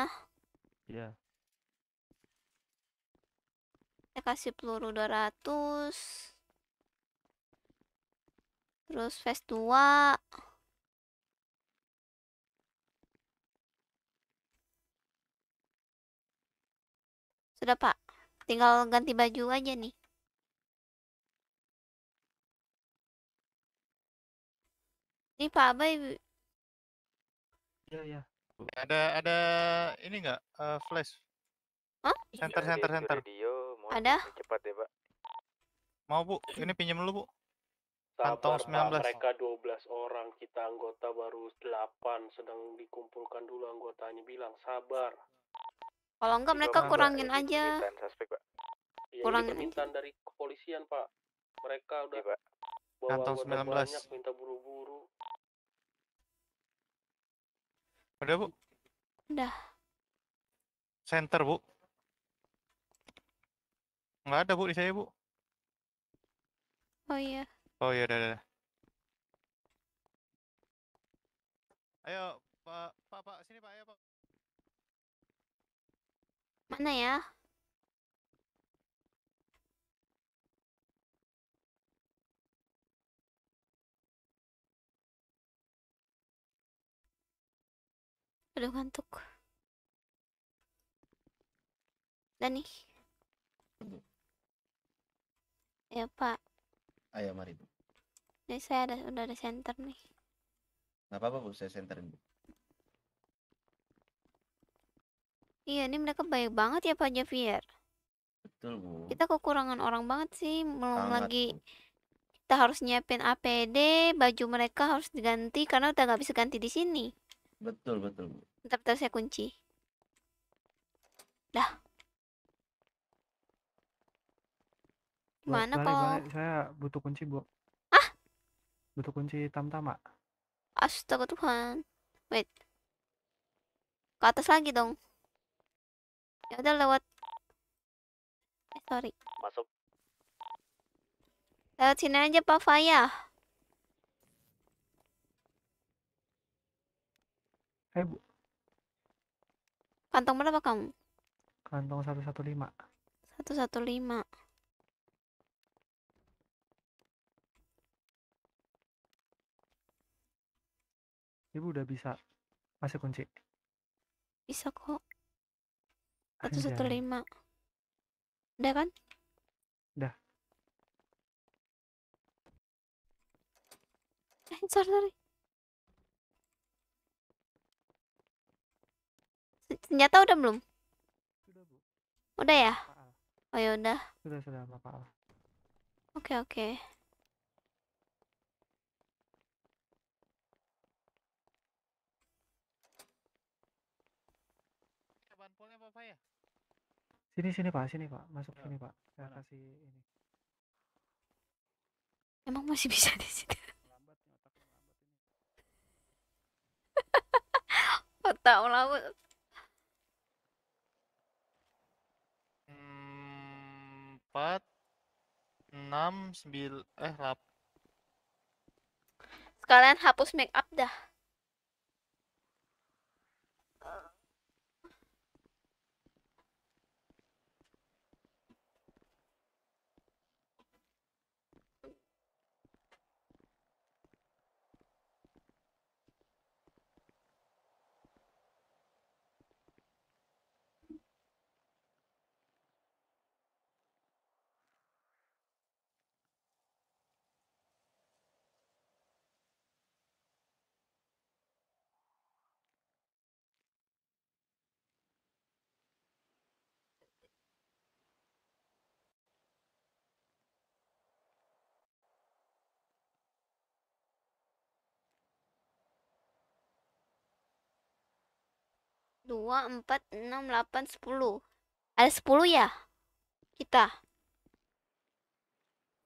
Yeah saya kasih peluru 200 terus face 2 sudah pak tinggal ganti baju aja nih ini pak Abai Iya, iya. Ada ada ini enggak uh, eh, flash? Hah? Center center center. Iya, radio ada? Cepat deh, ya, Pak. Mau, Bu. Ini pinjam dulu Bu. 19 Pak. Mereka 12 orang, kita anggota baru 8, sedang dikumpulkan dulu anggotanya bilang sabar. Kalau enggak mereka kurangin Pak. aja. Suspek, Ya, kurangin permintaan aja. dari kepolisian, Pak. Mereka iya, udah ya, Pak. bawa kantong 19 banyak, minta buru-buru. Udah, Bu. Udah. Center, Bu. Enggak ada, Bu, di saya, Bu. Oh iya. Oh iya, udah, udah. Ayo, Pak, Pak, Pak, sini, Pak, ayo, Pak. Mana ya? Aduh, ngantuk. Dan nih. Ya Pak. Ayo mari Bu. Ini saya ada udah ada center nih. Gak apa-apa Bu, saya centerin Bu. Iya, ini mereka baik banget ya Pak Javier. Betul Bu. Kita kekurangan orang banget sih, belum Sangat, lagi Bu. kita harus nyiapin APD, baju mereka harus diganti karena udah nggak bisa ganti di sini. Betul betul Bu. Bentar, saya kunci. Dah. mana kok Saya butuh kunci, Bu. Ah? Butuh kunci tamtama. Astaga Tuhan. Wait. Ke atas lagi dong. Ya udah lewat. Eh, sorry. Masuk. Lewat sini aja Pak Faya. Eh, Bu. Kantong berapa kamu? Kantong 115. 115. ibu udah bisa masih kunci bisa kok satu satu lima udah kan udah eh sorry sorry senjata udah belum sudah bu udah ya oh ya udah sudah sudah apa oke oke Sini sini Pak, sini Pak, masuk sini Pak. Saya Mana? kasih ini. Emang masih bisa di sini? Otak melambat. Empat, enam, sembilan, eh lap. Sekalian hapus make up dah. dua empat enam delapan sepuluh ada sepuluh ya kita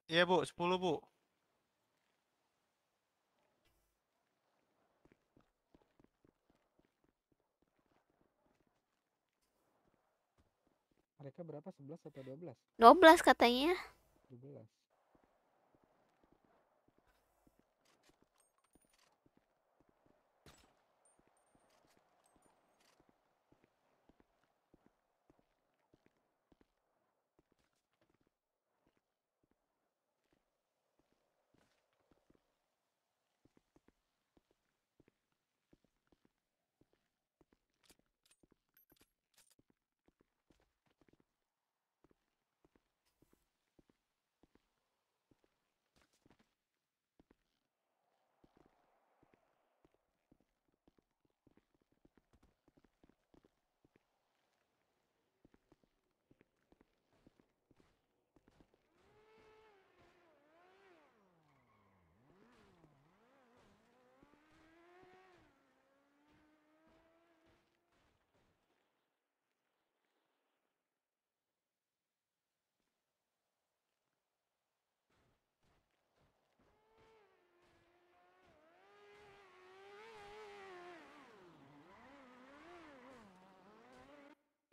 iya bu sepuluh bu mereka berapa sebelas atau dua belas dua belas katanya 12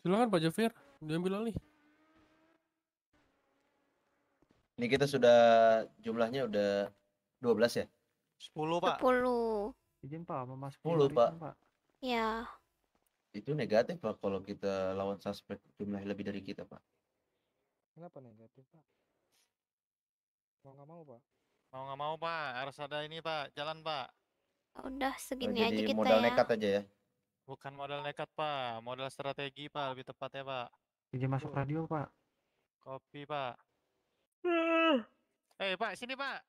Silakan Pak Jafir, diambil alih. Ini kita sudah jumlahnya udah 12 ya? 10, Pak. 10. Izin Pak, Mama 10, 10 Pak. Iya. Ya. Itu negatif Pak kalau kita lawan suspek jumlah lebih dari kita, Pak. Kenapa negatif, Pak? Mau nggak mau, Pak? Mau nggak mau, Pak. Harus ada ini, Pak. Jalan, Pak. Udah segini Jadi aja kita modal ya. nekat aja ya. Bukan modal nekat, Pak. Modal strategi, Pak. Lebih tepat ya Pak. Pinjam masuk uh. radio, Pak. Kopi, Pak. Ah. Eh, Pak, sini, Pak.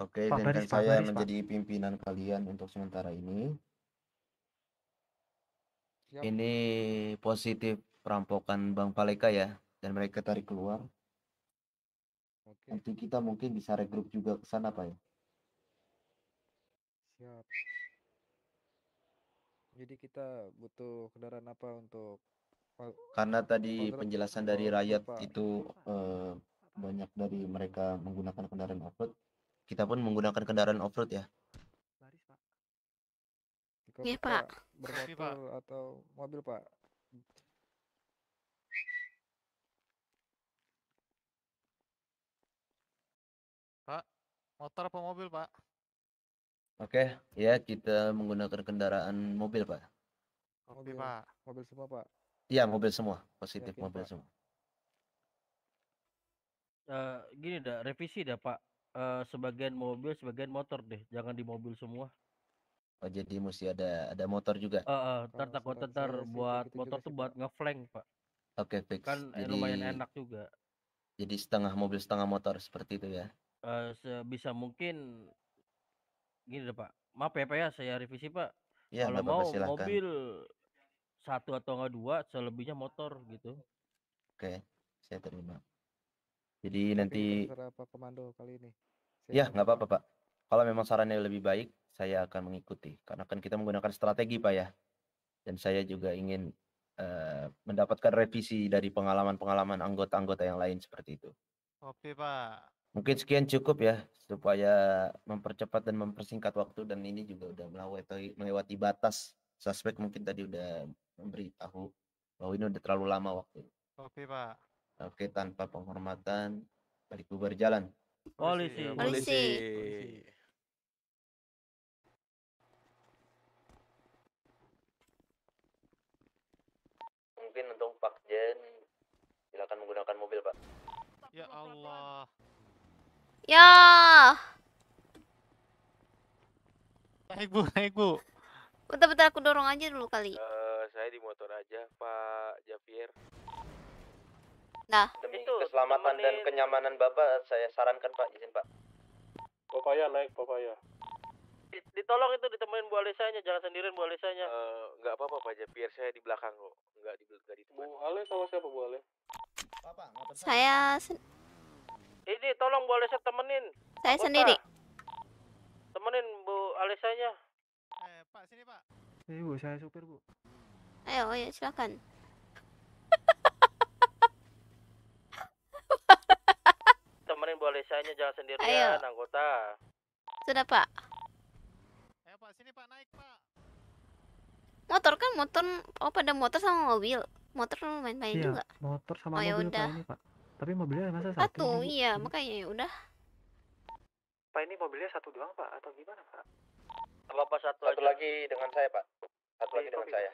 Oke, okay, dan Baris, saya menjadi Pak. pimpinan kalian untuk sementara ini. Ini positif perampokan Bang Paleka ya, dan mereka tarik keluar nanti kita mungkin bisa regroup juga ke sana pak ya siap jadi kita butuh kendaraan apa untuk karena tadi penjelasan dari rakyat itu eh, banyak dari mereka menggunakan kendaraan offroad. kita pun menggunakan kendaraan offroad ya Iya pak bermotor pak. atau mobil pak Motor apa mobil, Pak? Oke, ya kita menggunakan kendaraan mobil, Pak. Oke, mobil. Pak. Mobil semua, Pak. Iya, mobil semua. Positif Yakin, mobil semua. Uh, gini dah, revisi dah, Pak. Uh, sebagian mobil, sebagian motor deh. Jangan di mobil semua. Oh, jadi mesti ada ada motor juga. uh, uh, ntar takut ntar buat motor tuh buat ngeflank, Pak. Oke, okay, fix. Kan jadi, lumayan enak juga. Jadi setengah mobil, setengah motor seperti itu ya uh, sebisa mungkin gini deh Pak. Maaf ya Pak ya, saya revisi Pak. Ya, Kalau mau silahkan. mobil satu atau enggak dua, selebihnya motor gitu. Oke, saya terima. Jadi Tapi nanti komando kali ini? Saya ya, nggak apa-apa Pak. Kalau memang sarannya lebih baik, saya akan mengikuti. Karena kan kita menggunakan strategi Pak ya. Dan saya juga ingin uh, mendapatkan revisi dari pengalaman-pengalaman anggota-anggota yang lain seperti itu. Oke Pak. Mungkin sekian cukup ya supaya mempercepat dan mempersingkat waktu dan ini juga udah melewati melewati batas. Suspek mungkin tadi udah memberitahu bahwa ini udah terlalu lama waktu. Oke, Pak. Oke, tanpa penghormatan balik bubar jalan. Polisi. Polisi. Polisi. Polisi. mungkin untuk Pak Jen silakan menggunakan mobil Pak. Ya Allah. Ya. Naik bu, naik bu. Bentar-bentar aku dorong aja dulu kali. Uh, saya di motor aja, Pak Javier. Nah. Demi itu, keselamatan temenin. dan kenyamanan bapak, saya sarankan Pak, izin Pak. Papaya naik, papaya. Ditolong itu ditemuin Bu Alisanya, jangan sendirian Bu Alesanya. Uh, nggak apa-apa Pak Javier, saya di belakang kok. Nggak di belakang Bu Ale sama siapa Bu Ale? saya ini tolong Bu Alisa temenin. Saya Bota. sendiri. Temenin Bu Alisanya. Eh, Pak, sini, Pak. Sini eh, Bu, saya supir, Bu. Ayo, oh ayo ya, silakan. temenin Bu Alisanya jangan sendirian, ayo. anggota. Sudah, Pak. Ayo, Pak, sini, Pak, naik, Pak. Motor kan motor oh pada motor sama mobil. Motor main-main iya, juga. motor sama oh, ya mobil ya udah. ini, Pak tapi mobilnya masa satu, satu iya makanya ya udah pak ini mobilnya satu doang pak atau gimana pak apa apa satu, satu aja. lagi dengan saya pak satu iya, lagi dengan saya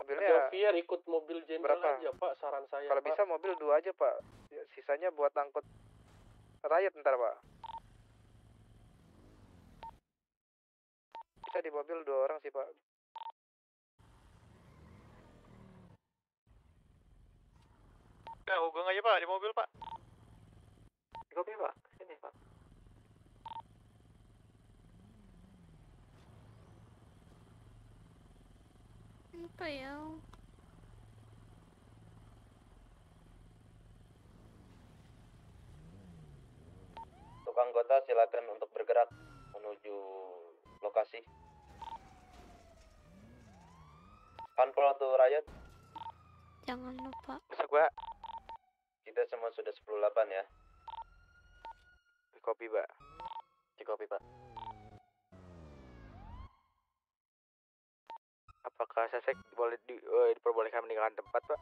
mobilnya Javier ikut mobil jenderal aja pak saran saya kalau pak. bisa mobil dua aja pak ya, sisanya buat angkut rakyat ntar pak bisa di mobil dua orang sih pak Ya, hubung aja pak, di mobil pak. Di mobil pak, sini pak. Apa ya? Tukang kota silakan untuk bergerak menuju lokasi. Panpol tuh rakyat? Jangan lupa. Bisa gua kita semua sudah 108 ya. Kopi, Pak. Kopi, Pak. Apakah sesek boleh di, uh, diperbolehkan meninggalkan tempat, Pak?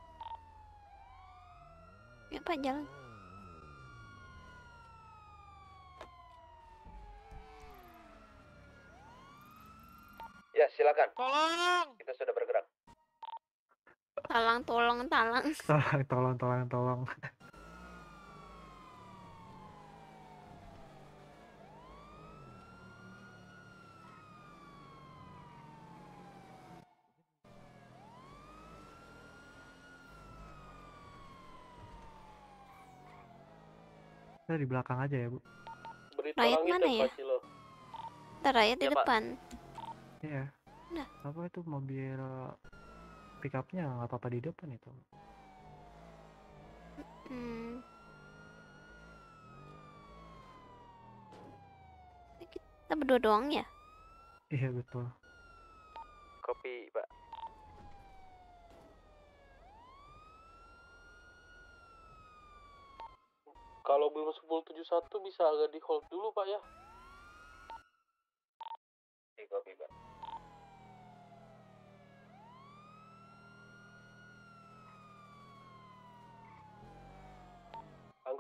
Ya, Pak, jalan. Ya, silakan. Tolong. Kita sudah bergerak tolong tolong tolong tolong tolong tolong tolong. Kita di belakang aja ya, Bu. Rakyat mana ya? Kita rakyat di depan. Iya. Nah. Apa itu mobil pick upnya nggak apa-apa di depan itu hmm. kita berdua doang ya iya betul kopi pak kalau belum 1071 bisa agak di hold dulu pak ya di kopi pak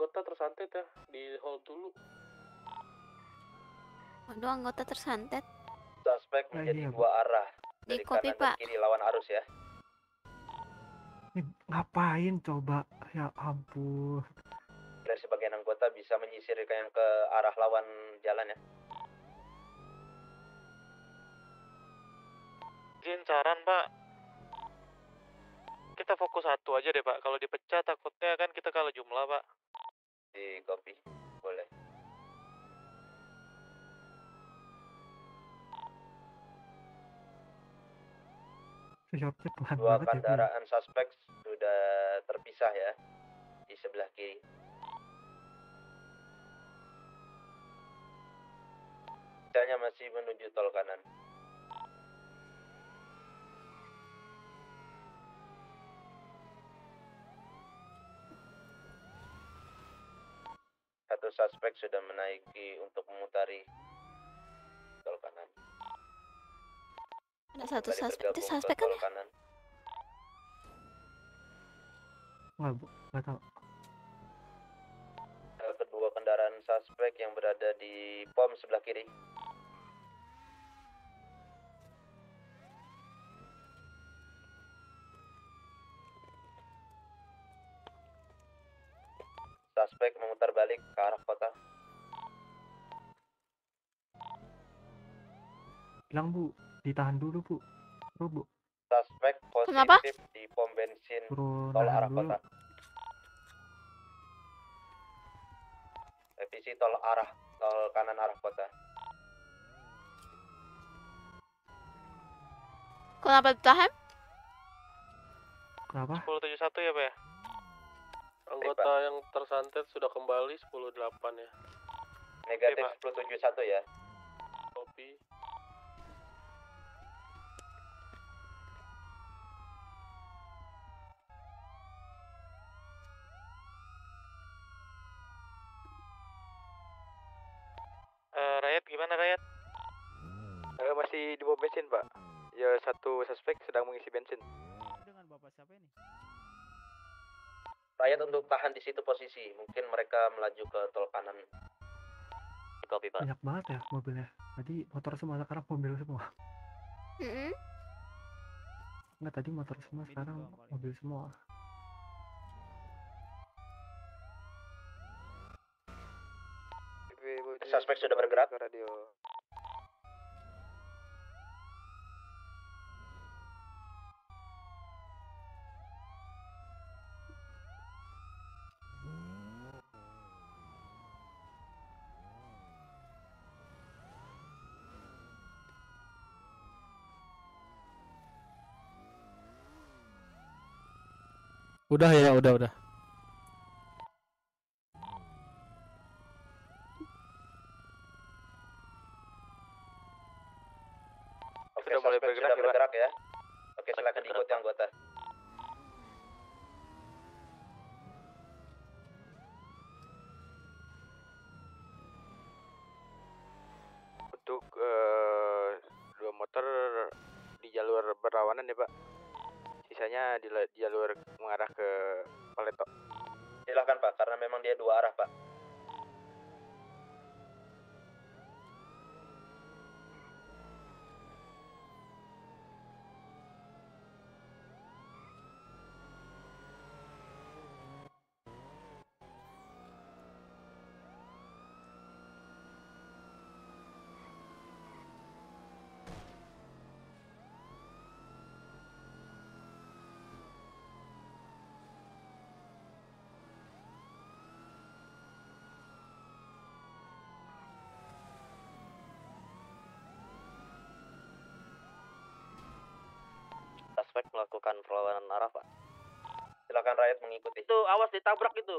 anggota tersantet ya di hall dulu. Waduh anggota tersantet. Suspek ah, menjadi iya, dua arah. Di dari kopi kanan pak. kiri lawan arus ya. Ini ngapain coba? Ya ampun. Dari sebagian anggota bisa menyisir yang ke arah lawan jalan ya. Izin saran pak, kita fokus satu aja deh pak. Kalau dipecah takutnya kan kita kalah jumlah pak di kopi boleh Dua ya, ya. kendaraan suspek sudah terpisah ya di sebelah kiri. Misalnya masih menuju tol kanan. satu suspek sudah menaiki untuk memutari tol kanan. Ada nah, satu suspek, itu suspek kan? Kanan. Nggak, bu, nggak tahu. Eh, kedua kendaraan suspek yang berada di pom sebelah kiri. Suspek memutar balik ke arah kota. Bilang bu, ditahan dulu bu. Bro, bu. Suspek positif Kenapa? di pom bensin Turun tol arah dulu. kota. Revisi tol arah tol kanan arah kota. Kenapa ditahan? Kenapa? 1071 ya, Pak ya? Anggota Baik, yang tersantet sudah kembali 108 ya. Negatif okay, 1071 ya. Kopi. Uh, Rayat gimana Rayat? Uh, masih di bom bensin pak. Ya satu suspek sedang mengisi bensin. Rakyat untuk tahan di situ posisi. Mungkin mereka melaju ke tol kanan. Copy, Pak. Banyak banget ya mobilnya. Tadi motor semua, sekarang mobil semua. Enggak, tadi motor semua, sekarang mobil semua. Suspek sudah bergerak. Radio. Udah ya, udah udah. melakukan perlawanan arah, Pak. Silakan rakyat mengikuti. Itu awas ditabrak itu.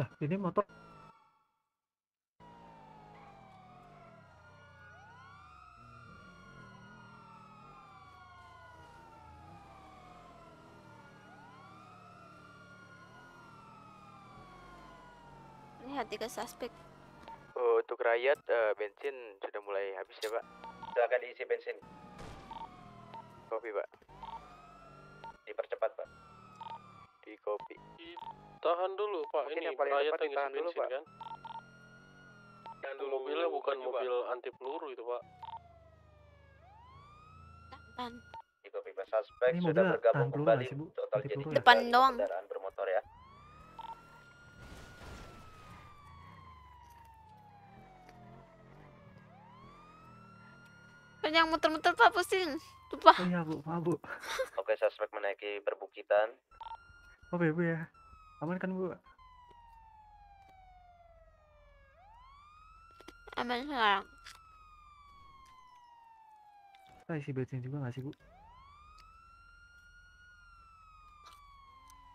Nah, ini motor tiga suspek. Uh, untuk rakyat, uh, bensin sudah mulai habis ya, Pak. Silakan diisi bensin. Kopi, Pak. Dipercepat, Pak. Di kopi. Tahan dulu, Pak. Mungkin Ini yang paling rakyat yang bensin, dulu, kan? Dan dulu mobilnya bukan juga, mobil Pak. anti peluru itu, Pak. Tahan. Di kopi Pak. Suspek Ini sudah bergabung kembali Total jadi depan doang. Kendaraan bermotor ya. Banyak muter-muter Pak, pusing. Lupa. Oh iya, Bu. Maaf, Bu. Oke, suspek menaiki perbukitan. Oh, ya, Bu ya. Aman kan, Bu? Aman sekarang. Kita isi bensin juga nggak sih, Bu?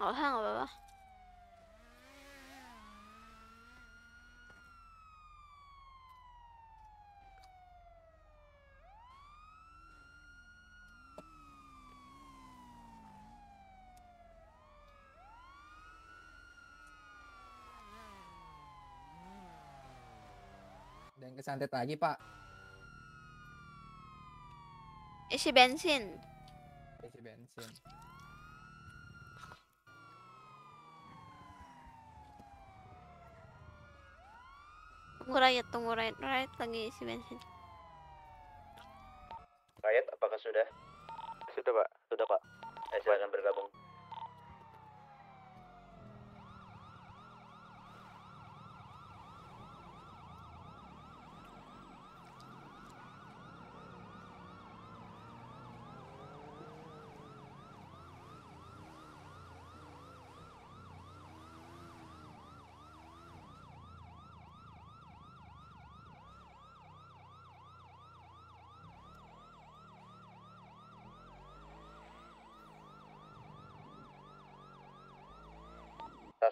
Nggak usah, nggak apa-apa. kesantet lagi pak isi bensin isi bensin tunggu rakyat tunggu rakyat rakyat lagi isi bensin rakyat apakah sudah sudah pak sudah pak eh, saya akan bergabung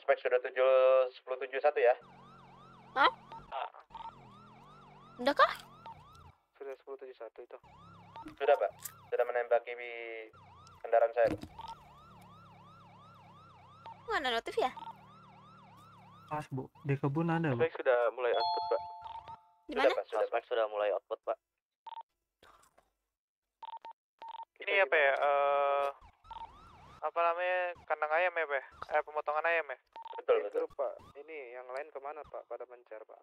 Aspek sudah satu ya? Hah? Ah. Udah kah? Sudah 1071 itu. Sudah, Pak. Sudah menembaki di kendaraan saya. Mana notif ya? Pas, Bu. Di kebun ada, Bu. Aspek sudah mulai output, Pak. Di mana? Sudah, Pak. Sudah, sudah mulai output, Pak. Ini apa ya? Uh, apa namanya kandang ayam ya pak eh pemotongan ayam ya betul betul pak ini yang lain kemana pak pada mencar pak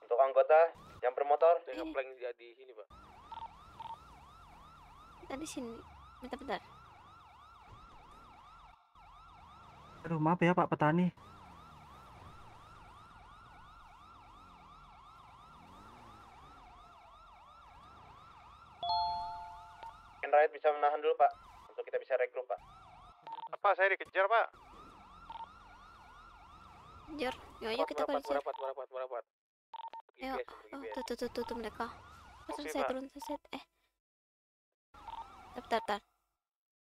untuk anggota yang bermotor dengan ngeplank di sini pak tadi sini bentar bentar aduh maaf ya pak petani Rakyat bisa menahan dulu pak untuk kita bisa rekrut pak Pak, saya dikejar, Pak. Kejar. Ya ayo kita kejar. Merapat, merapat, merapat. Ayo. Oh, tuh, tuh, tuh, tuh, tuh mereka. Terus saya turun, saya eh. Bentar, bentar.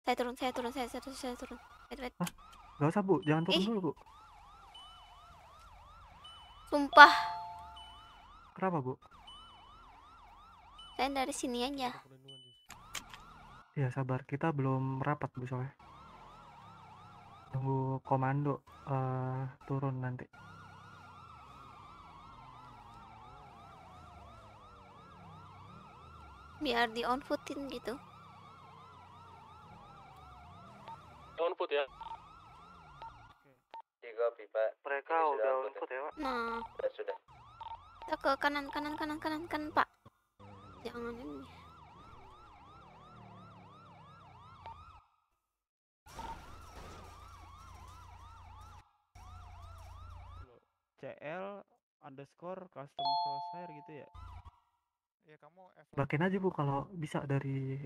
Saya turun, saya turun, saya, saya saya turun. Wait, wait. Hah? Gak usah, Bu. Jangan turun Ih. dulu, Bu. Sumpah. Kenapa, Bu? Saya dari sini aja. ya sabar. Kita belum rapat, Bu, soalnya tunggu komando uh, turun nanti biar di on footin gitu on foot ya tiga pipa mereka udah on foot ya pak nah sudah sudah kita ke kanan kanan kanan kanan kanan pak jangan ini CL underscore custom crosshair gitu ya ya kamu pakein aja bu kalau bisa dari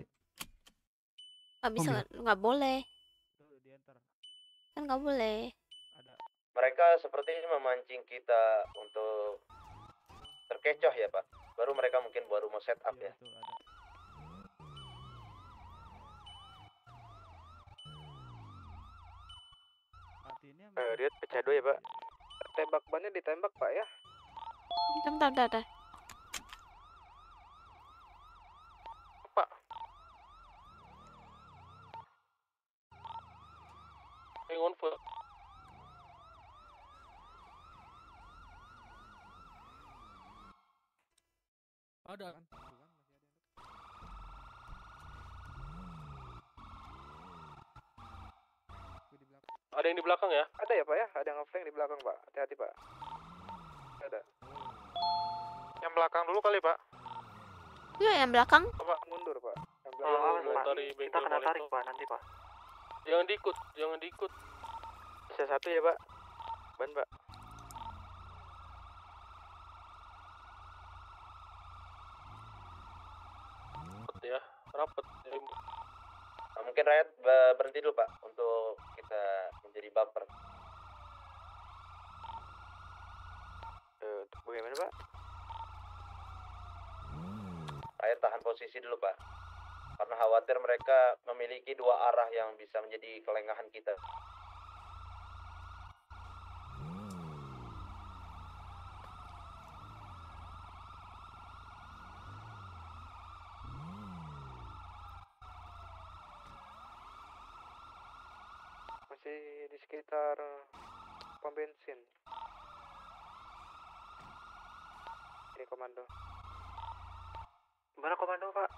Ah bisa ya. nggak boleh kan nggak boleh ada mereka seperti ini memancing kita untuk terkecoh ya pak baru mereka mungkin baru mau setup ya, ya. Betul, ada. Artinya... Eh, lihat pecah dua ya pak tembak bannya ditembak pak ya bentar bentar, bentar. pak hang on pak ada kan Ada yang di belakang ya? Ada ya Pak ya? Ada yang ngeflank di belakang Pak. Hati-hati Pak. Ada. Yang belakang dulu kali Pak. Iya yang belakang. Pak mundur Pak. Yang oh, belakang oh, mundur. Pak. Kita kena tarik Pak nanti Pak. Jangan diikut, jangan diikut. Bisa satu ya Pak. Ban Pak. Rapet ya, rapet. Ya mungkin rakyat berhenti dulu pak untuk kita menjadi bumper. Eh, untuk bagaimana pak rakyat tahan posisi dulu pak karena khawatir mereka memiliki dua arah yang bisa menjadi kelengahan kita sekitar pom bensin. Ini komando. Mana komando, Pak?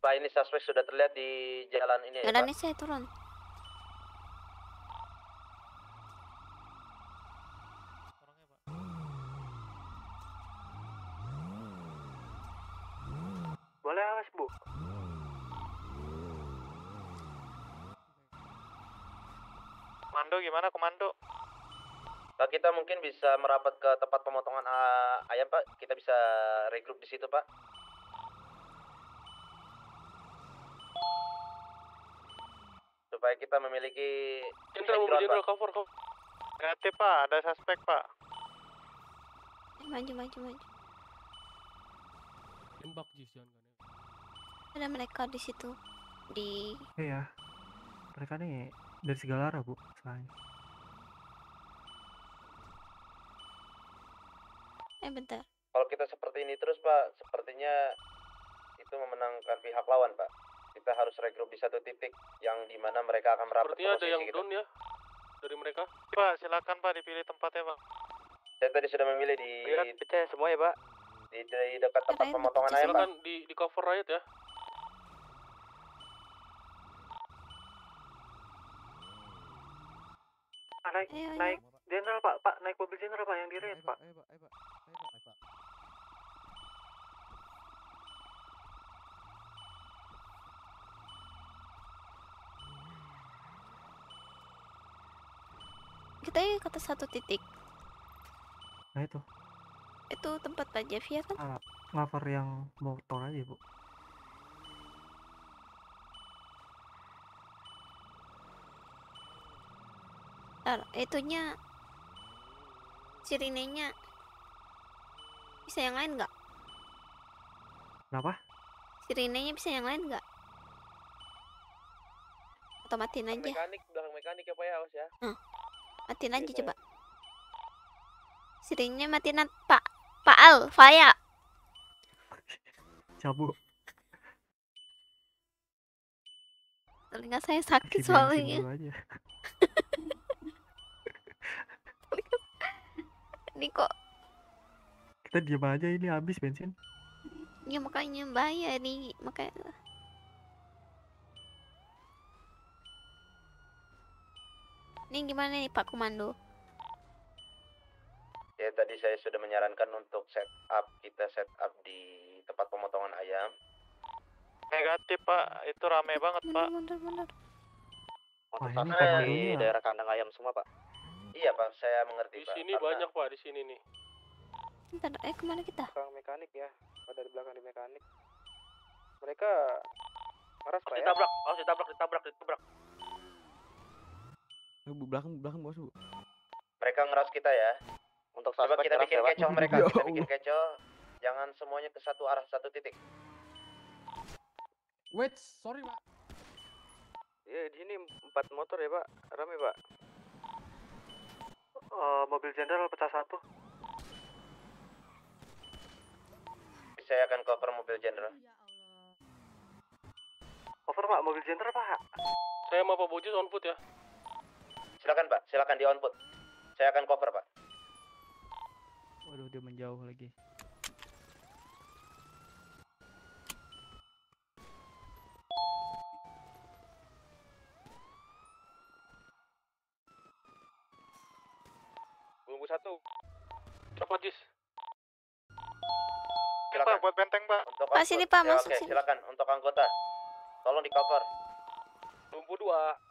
Pak, ini suspek sudah terlihat di jalan ini. Jalan ya, ini saya turun. gimana komando? Pak, kita mungkin bisa merapat ke tempat pemotongan eh, ayam, Pak. Kita bisa regroup di situ, Pak. Supaya kita memiliki Jenderal, Bumbu Jenderal, cover, cover. Hati, Pak. Ada suspek, Pak. Maju, maju, maju. Tembak, Jis, kan? Ada mereka di situ. Di... Iya. Mereka nih dari segala arah, Bu. Selain. Eh bentar. Kalau kita seperti ini terus Pak, sepertinya itu memenangkan pihak lawan Pak. Kita harus regroup di satu titik yang dimana mereka akan merapat Sepertinya ada yang down ya dari mereka. Pak, silakan Pak dipilih tempatnya Pak. Saya tadi sudah memilih di iya kan, pecah semua ya Pak. Di, di dekat tempat pemotongan ayam Pak. di, di cover riot ya. Ah, naik naik general pak pak naik mobil general pak yang di red pak. atau satu titik nah itu itu tempat Pak Javier iya kan uh, cover yang motor aja bu Ntar, itunya sirinenya bisa yang lain nggak? Kenapa? Sirinenya bisa yang lain nggak? Atau aja? Mekanik, belakang mekanik ya Pak ya, awas ya. Nah, matiin aja coba seringnya matiin pak pak al faya cabut telinga saya sakit soalnya ini kok kita diam aja ini habis bensin ya makanya bayar nih makanya Ini gimana nih Pak Komando? Ya tadi saya sudah menyarankan untuk setup kita setup di tempat pemotongan ayam. Negatif Pak, itu rame banget Pak. Bener bener. Wah, ini di daerah kandang ayam semua Pak. Iya Pak, saya mengerti Di Pak. sini Karena... banyak Pak, di sini nih. Bentar, eh kemana kita? Belakang mekanik ya, pada di belakang di mekanik. Mereka marah Pak ya? oh, ya. Ditabrak, oh ditabrak, ditabrak, ditabrak. Eh, bu belakang belakang bos bu. Mereka ngeras kita ya. Untuk coba ya, ya kita bikin lewat. kecoh mereka, kita bikin kecoh. Jangan semuanya ke satu arah satu titik. Wait, sorry pak. Ya di sini empat motor ya pak, ramai pak. Uh, mobil jenderal pecah satu. Saya akan cover mobil jenderal. Ya cover pak, mobil jenderal pak. Saya mau Pak bujus on foot ya. Silakan Pak, silakan di output. Saya akan cover Pak. Waduh, dia menjauh lagi. Bumbu satu. Copot jis. Silakan. Pak, buat benteng, Pak. Untuk Pak, sini Pak, ya, masuk ya, Silakan, untuk anggota. Tolong di cover. Bumbu dua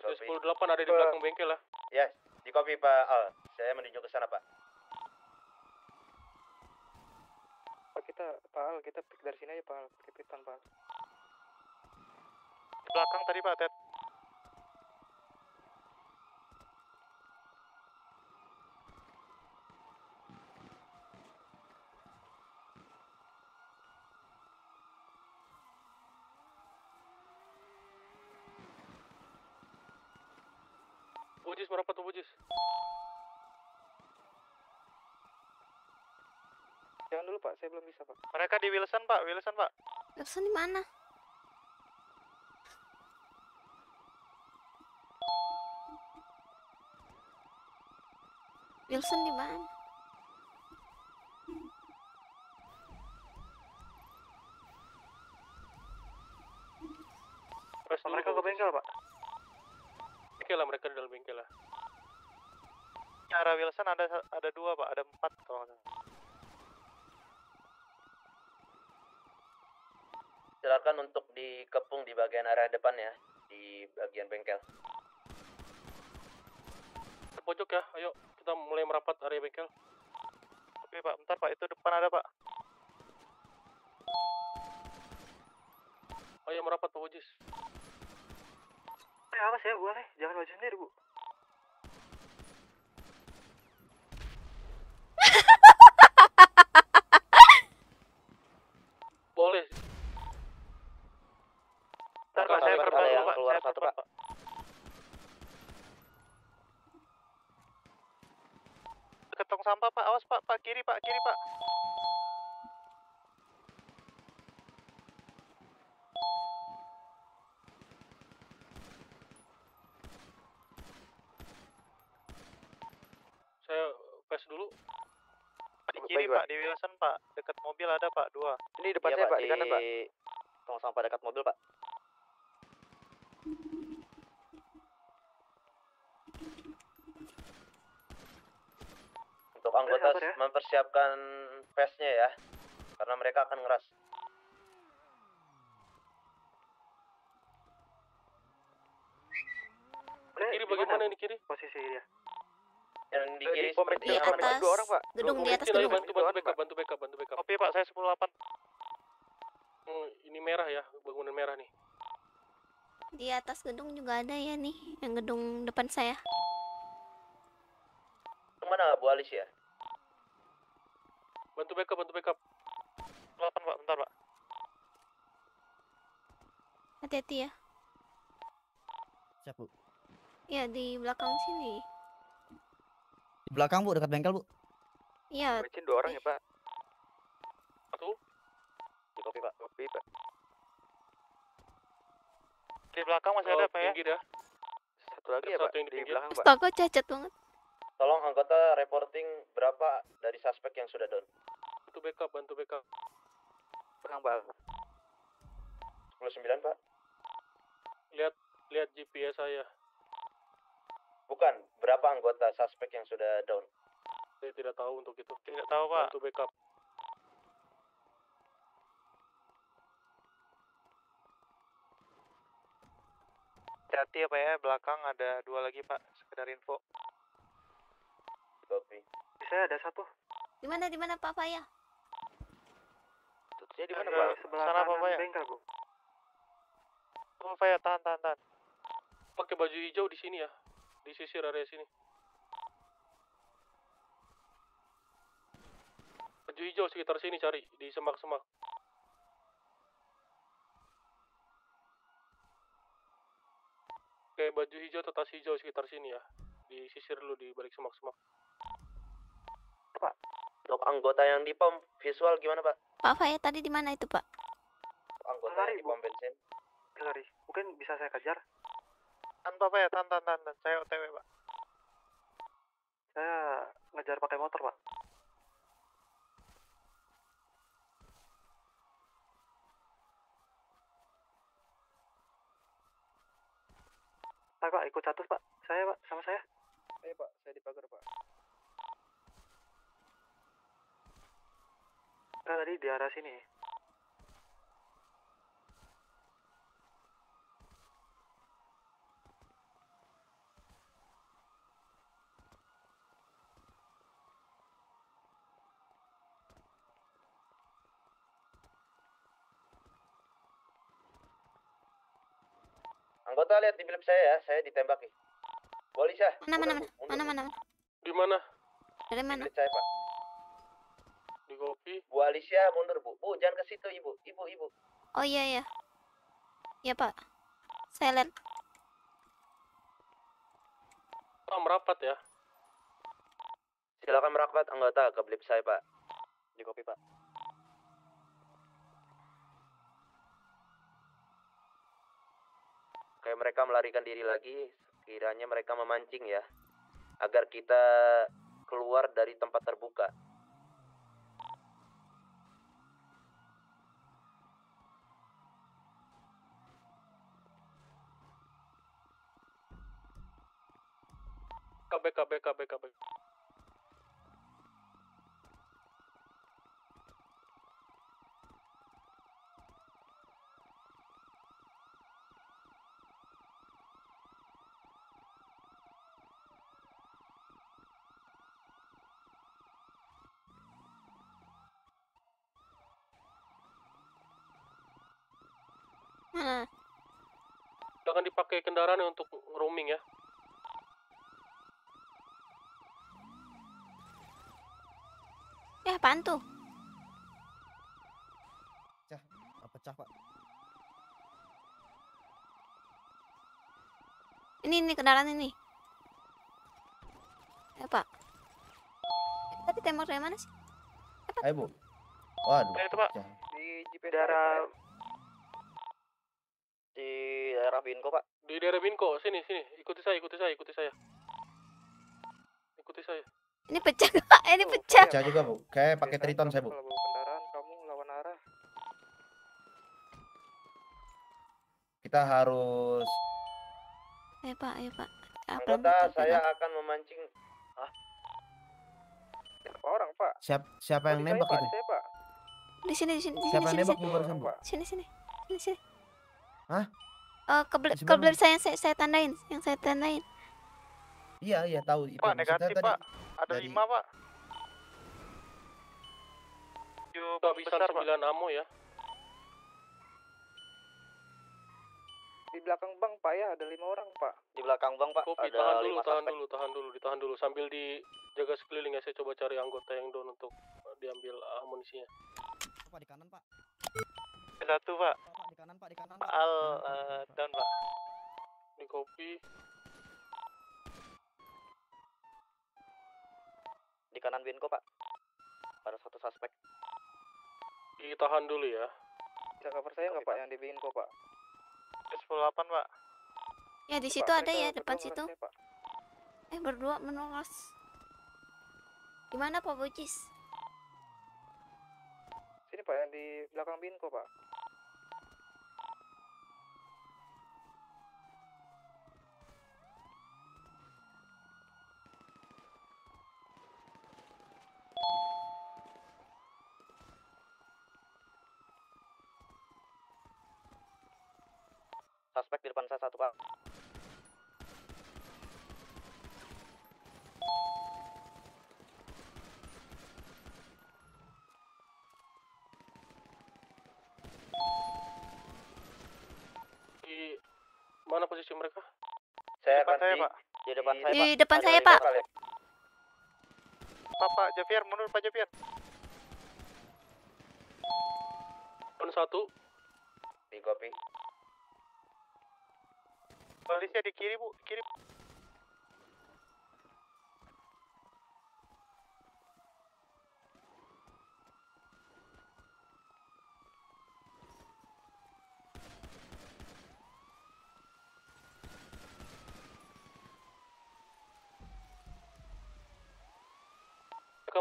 di kopi. 108 ada di belakang bengkel lah. Yes, ya, di kopi Pak Al. Saya menuju ke sana Pak. Pak kita Pak Al kita pick dari sini aja Pak Al. Pakai Pak. Al. Di belakang tadi Pak Ted. Сколько ты будешь? Jangan dulu Pak, saya belum bisa Pak. Mereka di Wilson Pak, Wilson Pak. Wilson di mana? Wilson di mana? mereka ke bengkel pak? Oke lah mereka di dalam bengkel lah arah Wilson ada ada dua pak, ada empat kalau nggak salah. Silakan untuk dikepung di bagian arah depan ya, di bagian bengkel. Ke pojok ya, ayo kita mulai merapat area bengkel. Oke pak, bentar pak, itu depan ada pak. Ayo merapat Pak Ujis. Eh awas ya, boleh. Jangan maju sendiri, Bu. posisi dia? Yang eh, di kiri di pemerintah di atas dua orang, Pak. Gedung di atas iya, iya, gedung. Bantu bantu backup, bantu backup, bantu backup. Oke, Pak, saya 108. Hmm, ini merah ya, bangunan merah nih. Di atas gedung juga ada ya nih, yang gedung depan saya. kemana Bu Alis ya? Bantu backup, bantu backup. 108, Pak, bentar, Pak. Hati-hati ya. Siap, Bu. Ya di belakang sini. Di belakang bu, dekat bengkel bu. Iya. Bensin dua orang ya pak. Satu. Di kopi pak, kopi pak. Di belakang masih ada oh, pak ya? Dah. Ya. Satu lagi ya pak. Di belakang pak. Stok cacat banget. Tolong anggota reporting berapa dari suspek yang sudah down. Bantu backup, bantu backup. Berang Sepuluh 19 pak. Lihat lihat GPS saya. Bukan, berapa anggota suspek yang sudah down? Saya tidak tahu untuk itu. Tidak tahu, Pak. Untuk backup. Hati-hati ya, Pak ya. Belakang ada dua lagi, Pak. Sekedar info. Copy. Bisa ada satu. Di mana di mana Pak Faya? Tutupnya di mana, Pak? Sebelah sana Pak Faya. Bengkel, Bu. Pak Faya, tahan tahan tahan. Pakai baju hijau di sini ya di area sini. Baju hijau sekitar sini cari di semak-semak. Oke, baju hijau atau tas hijau sekitar sini ya. di sisir dulu di balik semak-semak. Pak, untuk anggota yang di pom visual gimana, Pak? Pak Faya tadi di mana itu, Pak? Anggota Lari, di pom bensin. Lari, mungkin bisa saya kejar. Tanto apa ya, tantan, tante Saya OTW pak. Saya ngejar pakai motor pak. Pak, pak, ikut satu pak. Saya pak, sama saya. Ayo pak, saya di pagar pak. Nah, tadi di arah sini. Coba lihat di film saya ya, saya ditembaki. Polisi Mana mana mana? Mana mana mana? Di mana? Dari mana? Di saya, Pak. Di kopi. Bu Alicia mundur, Bu. Bu, jangan ke situ, Ibu. Ibu, Ibu. Oh iya iya. Iya, Pak. Saya lihat. Pak merapat ya. Silakan merapat anggota ke blip saya, Pak. Di kopi, Pak. mereka melarikan diri lagi, kiranya mereka memancing ya, agar kita keluar dari tempat terbuka. KB KB KB KB pakai kendaraan untuk roaming ya. Eh, apaan tuh? apa cah, pak. Ini ini kendaraan ini. Eh pak. Tadi tembak dari mana sih? Eh, pak. Ayo bu. Waduh. Eh, itu pak. Pecah. Di darah di daerah Binko pak. Di daerah Binko, sini sini, ikuti saya, ikuti saya, ikuti saya. Ikuti saya. Ini pecah, ini oh, pecah. Pecah juga, Bu. Kayak pakai Triton saya, Bu. kendaraan kamu lawan Kita harus Ayo, Pak, ayo, Pak. Anggota, saya apa? akan memancing. Hah? Orang, Pak. Siap, siapa yang nembak itu? di Pak. Di sini, di sini, di sini. Siapa nembak sini, Pak? Sini, sini. Sini, sini. Hah? uh, keble saya, saya saya tandain, yang saya tandain. Iya, iya tahu itu. Pak, negatif, tadi, Pak. Ada dari... Pak. Yuk, Pak, besar, 9 amo ya. Di belakang bang Pak ya, ada 5 orang, Pak. Di belakang bang Pak. Kopi, ada tahan dulu, tahan dulu, tahan dulu, ditahan dulu sambil dijaga sekeliling ya. Saya coba cari anggota yang down untuk diambil amunisinya. Pak di kanan, Pak. Satu, Pak di kanan pak di kanan pak al uh, down pak di kopi di kanan Winko pak ada satu suspek ditahan dulu ya bisa cover saya nggak pak yang di Winko pak delapan pak ya di situ ada ya depan situ saya, eh berdua menolak gimana pak Bocis sini pak yang di belakang Binko pak suspek di depan saya satu pak. Di mana posisi mereka? Saya depan saya, Pak. Di depan saya, Pak. Di depan saya, Pak. Pak, Pak Javier, mundur Pak Javier. Pun satu. Di kopi. Polisnya di kiri, Bu. Kiri. Mereka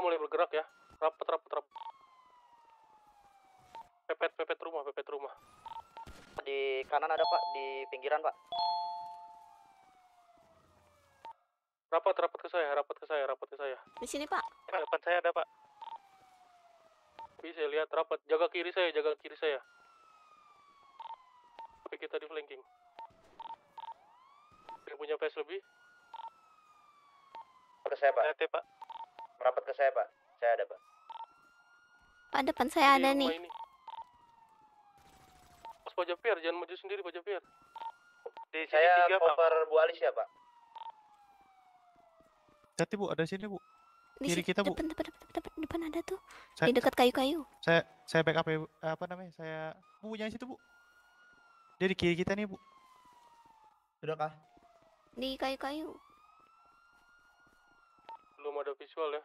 mulai bergerak ya. Rapat, rapat, rapat. Pepet, pepet rumah, pepet rumah. Di kanan ada, Pak. Di pinggiran, Pak. saya, rapat ke saya, rapat ke saya. Di sini, Pak. Di depan saya ada, Pak. Bisa lihat rapat. Jaga kiri saya, jaga kiri saya. Tapi kita di flanking. Yang punya face lebih. Ke saya, Pak. ya Pak. Merapat ke saya, Pak. Saya ada, Pak. Pak, depan saya ada nih. Ini. Pas Pak Japiar, jangan maju sendiri, Pak Japiar. Di saya cover Pak. Alis ya, Pak. Hati Bu, ada sini Bu. Di kiri kita Bu. Depan, depan, depan, depan, depan ada tuh. Saya, di dekat kayu-kayu. Saya saya backup ya, apa namanya? Saya Bu, jangan situ Bu. Dia di kiri kita nih Bu. Sudah kah? Di kayu-kayu. Belum ada visual ya.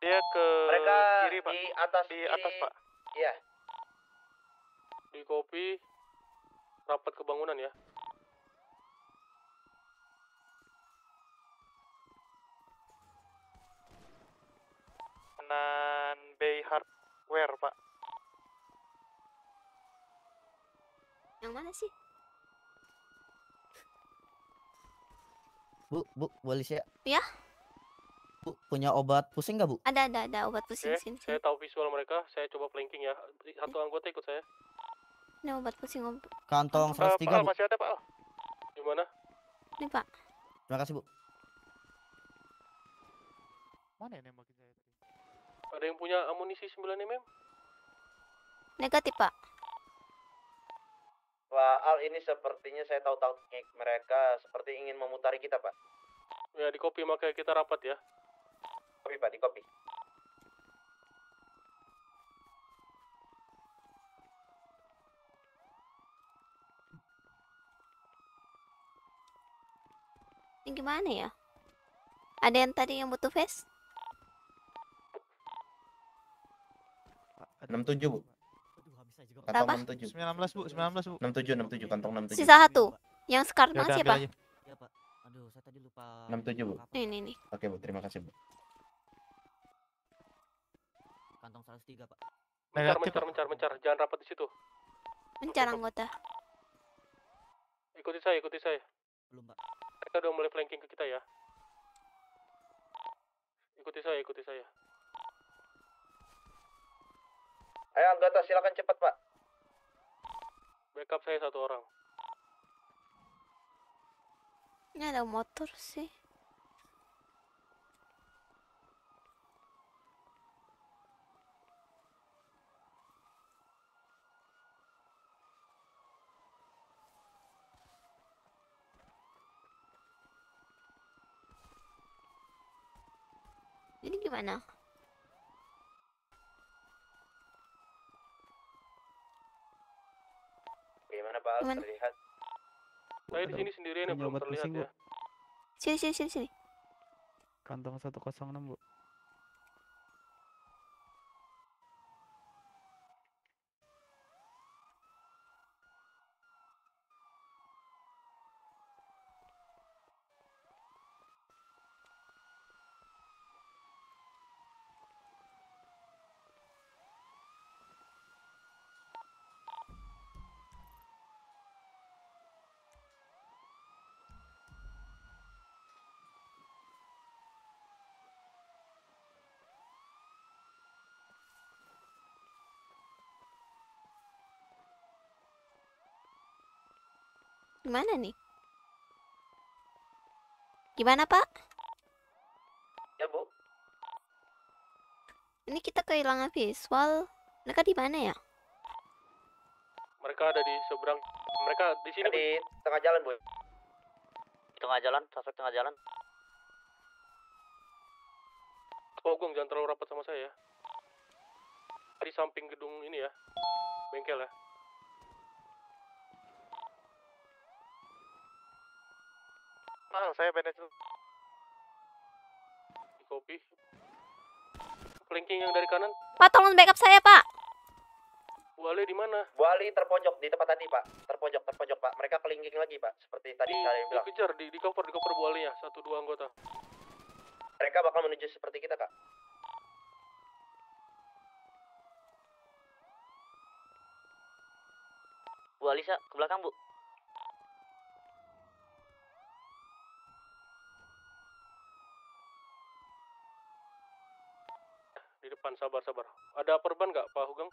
Dia ke Mereka kiri Pak. Di atas di atas di... Pak. Iya. Di kopi rapat ke bangunan ya. dengan Bay Hardware, Pak. Yang mana sih? Bu, bu, boleh saya? Ya. Bu, punya obat pusing nggak, Bu? Ada, ada, ada obat pusing. Oke, sini, saya tahu visual mereka. Saya coba flanking ya. Satu anggota ikut saya. Ini obat pusing, Om. Kantong 103, Pak masih ada, Pak Di mana? Ini, Pak. Terima kasih, Bu. Mana ini, Mbak? Ada yang punya amunisi 9 mm? Negatif, Pak. Pak Al, ini sepertinya saya tahu taktik mereka. Seperti ingin memutari kita, Pak. Ya, di kopi makanya kita rapat ya. Kopi, Pak, di kopi. Ini gimana ya? Ada yang tadi yang butuh face? 67 bu kantong Berapa? 67 19 bu 19 bu 67 67 kantong 67 sisa satu yang sekarang ya, siapa ambil aja. Ya, pak aduh saya tadi lupa 67 bu nih nih nih oke bu terima kasih bu kantong 103 pak mencar mencar mencar mencar jangan rapat di situ mencar anggota ikuti saya ikuti saya belum pak mereka udah mulai flanking ke kita ya ikuti saya ikuti saya Ayo anggota silakan cepat pak. Backup saya satu orang. Ini ada motor sih. Ini gimana? gimana Pak gimana? terlihat? Saya di sini sendiri ini ya, belum terlihat pusing, ya. Bu. Sini sini sini sini. Kantong 106, Bu. Gimana nih? Gimana, Pak? Ya, Bu. Ini kita kehilangan visual. Mereka di mana ya? Mereka ada di seberang. Mereka di sini. Di tengah jalan, Bu. Tengah jalan, sasak tengah jalan. Pogong jangan terlalu rapat sama saya ya. Di samping gedung ini ya. Bengkel ya. Ah, saya di Kopi. pelingking yang dari kanan. Pak, tolong backup saya, Pak. Bu di mana? Bu Ali terpojok di tempat tadi, Pak. Terpojok, terpojok, Pak. Mereka kelingking lagi, Pak. Seperti tadi di, saya bilang. Dikejar, di, di cover, di cover Bu Ali ya. Satu dua anggota. Mereka bakal menuju seperti kita, Kak. Bu Alisa, ke belakang, Bu. pan sabar, sabar. Ada perban nggak, Pak Hugeng?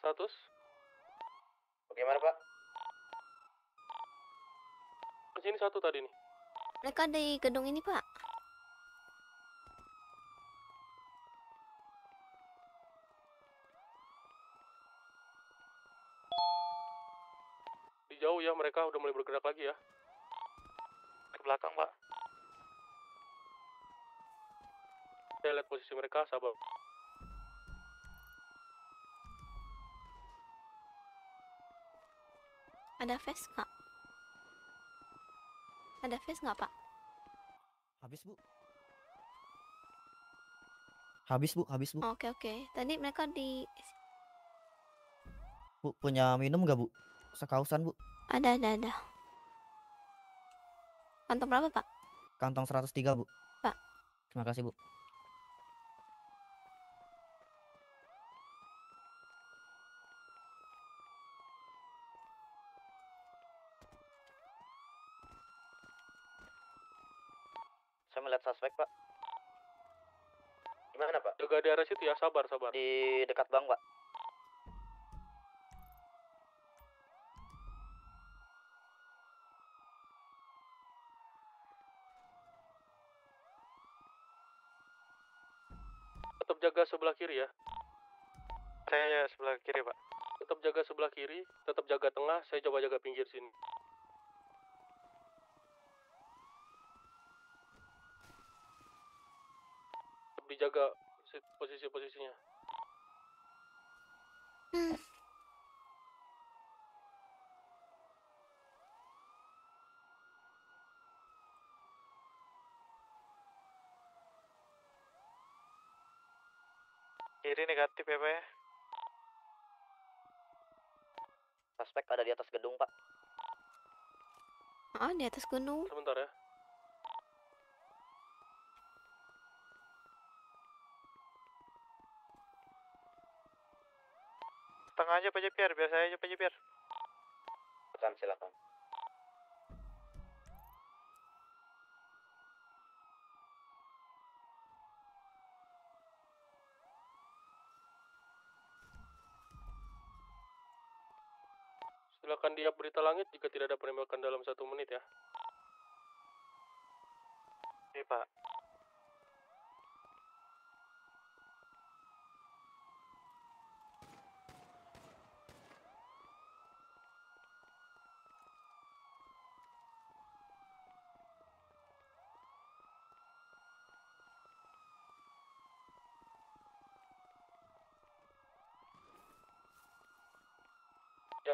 Status? Bagaimana, Pak? Di sini satu tadi nih. Mereka di gedung ini, Pak. mereka udah mulai bergerak lagi ya. Ke belakang, Pak. Saya lihat posisi mereka, sabar. Ada face nggak? Ada face nggak, Pak? Habis, Bu. Habis, Bu. Habis, Bu. Oke, oh, oke. Okay, okay. Tadi mereka di... Bu, punya minum nggak, Bu? Sekausan, Bu. Ada, ada, ada. Kantong berapa, Pak? Kantong 103, Bu. Pak. Terima kasih, Bu. Saya melihat suspek, Pak. Gimana, Pak? Jaga di arah situ ya, sabar, sabar. Di dekat bank, Pak. jaga sebelah kiri ya. Saya ya sebelah kiri, Pak. Tetap jaga sebelah kiri, tetap jaga tengah, saya coba jaga pinggir sini. Dijaga posisi-posisinya. Hmm. kiri negatif ya, Pak ya. Suspek ada di atas gedung, Pak. Oh di atas gunung. Sebentar ya. Tengah aja Pak Jepir, biar aja Pak Jepir. Silakan, silakan. akan dia berita langit jika tidak ada penembakan dalam satu menit ya. Oke, iya, Pak.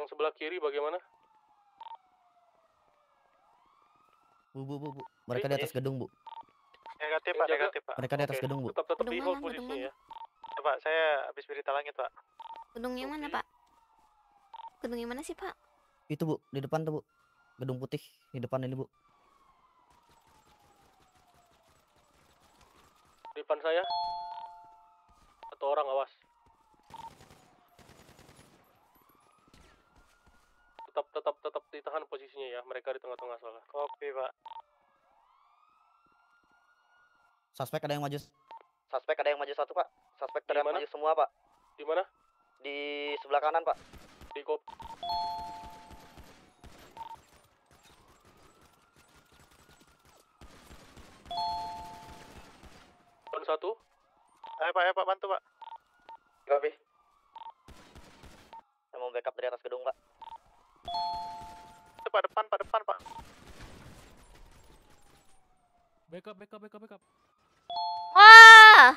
sebelah kiri bagaimana? Bu, bu, bu, bu. Mereka di atas gedung, Bu. Negatif, Pak. Negatif, Pak. Mereka di atas gedung, Bu. Tetap, tetap di hold posisi ya. ya. Pak, saya habis berita langit, Pak. Gedung yang mana, Pak? Gedung yang mana sih, Pak? Itu, Bu. Di depan tuh, Bu. Gedung putih. Di depan ini, Bu. Di depan saya. Satu orang, awas. tetap tetap tetap ditahan posisinya ya. Mereka di tengah-tengah soalnya. Oke Pak. Suspek ada yang maju. Suspek ada yang maju satu, Pak. Suspek ada yang maju semua, Pak. Di mana? Di sebelah kanan, Pak. Di kop. satu. ayo Pak, ayo Pak, bantu, Pak. Kopi. Saya mau backup dari atas gedung, Pak. Pak depan, Pak depan, Pak. Backup, backup, backup, backup. Wah!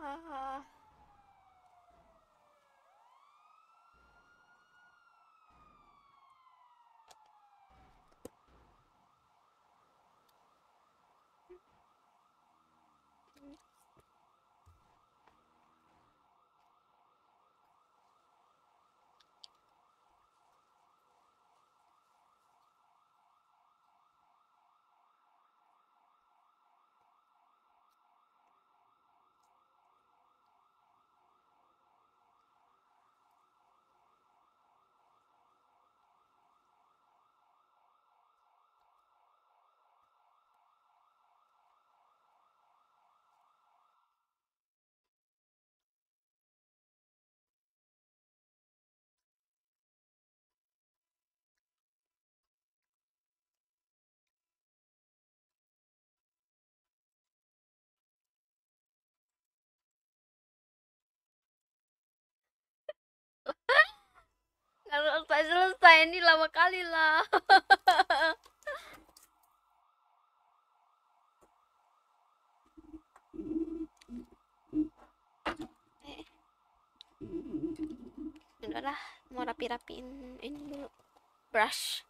啊 Kalau selesai selesai ini lama kali lah. eh. Udahlah, mau rapi-rapiin ini dulu. Brush.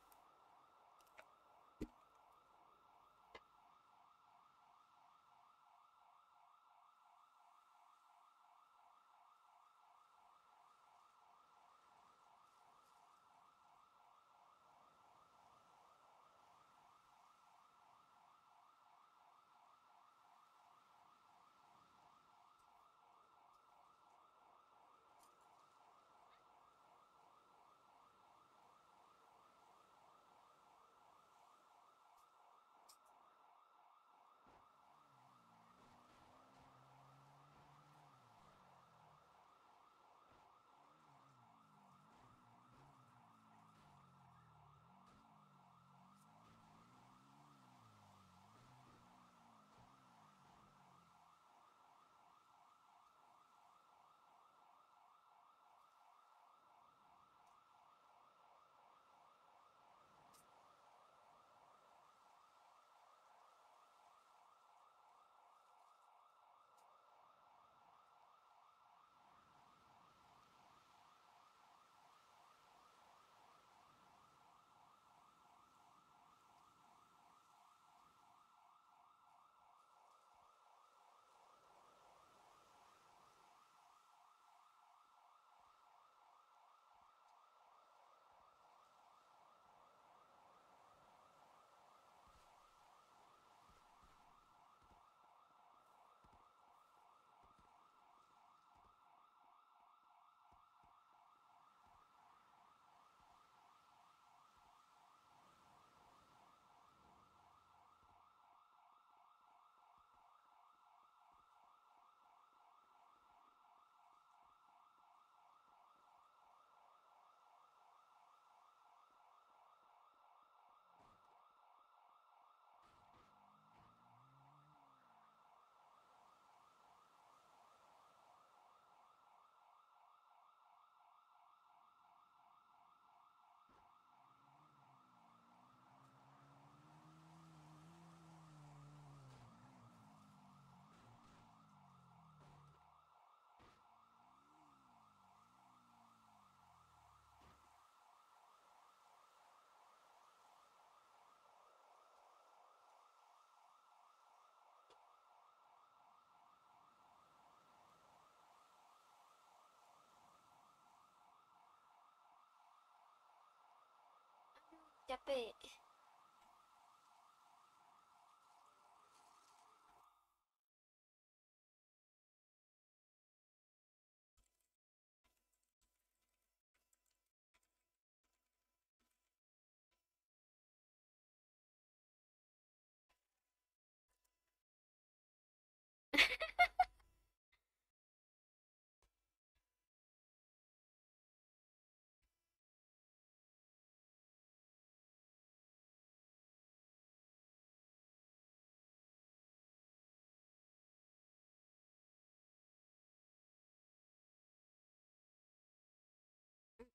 加倍。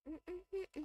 Mm-hmm, mm-hmm.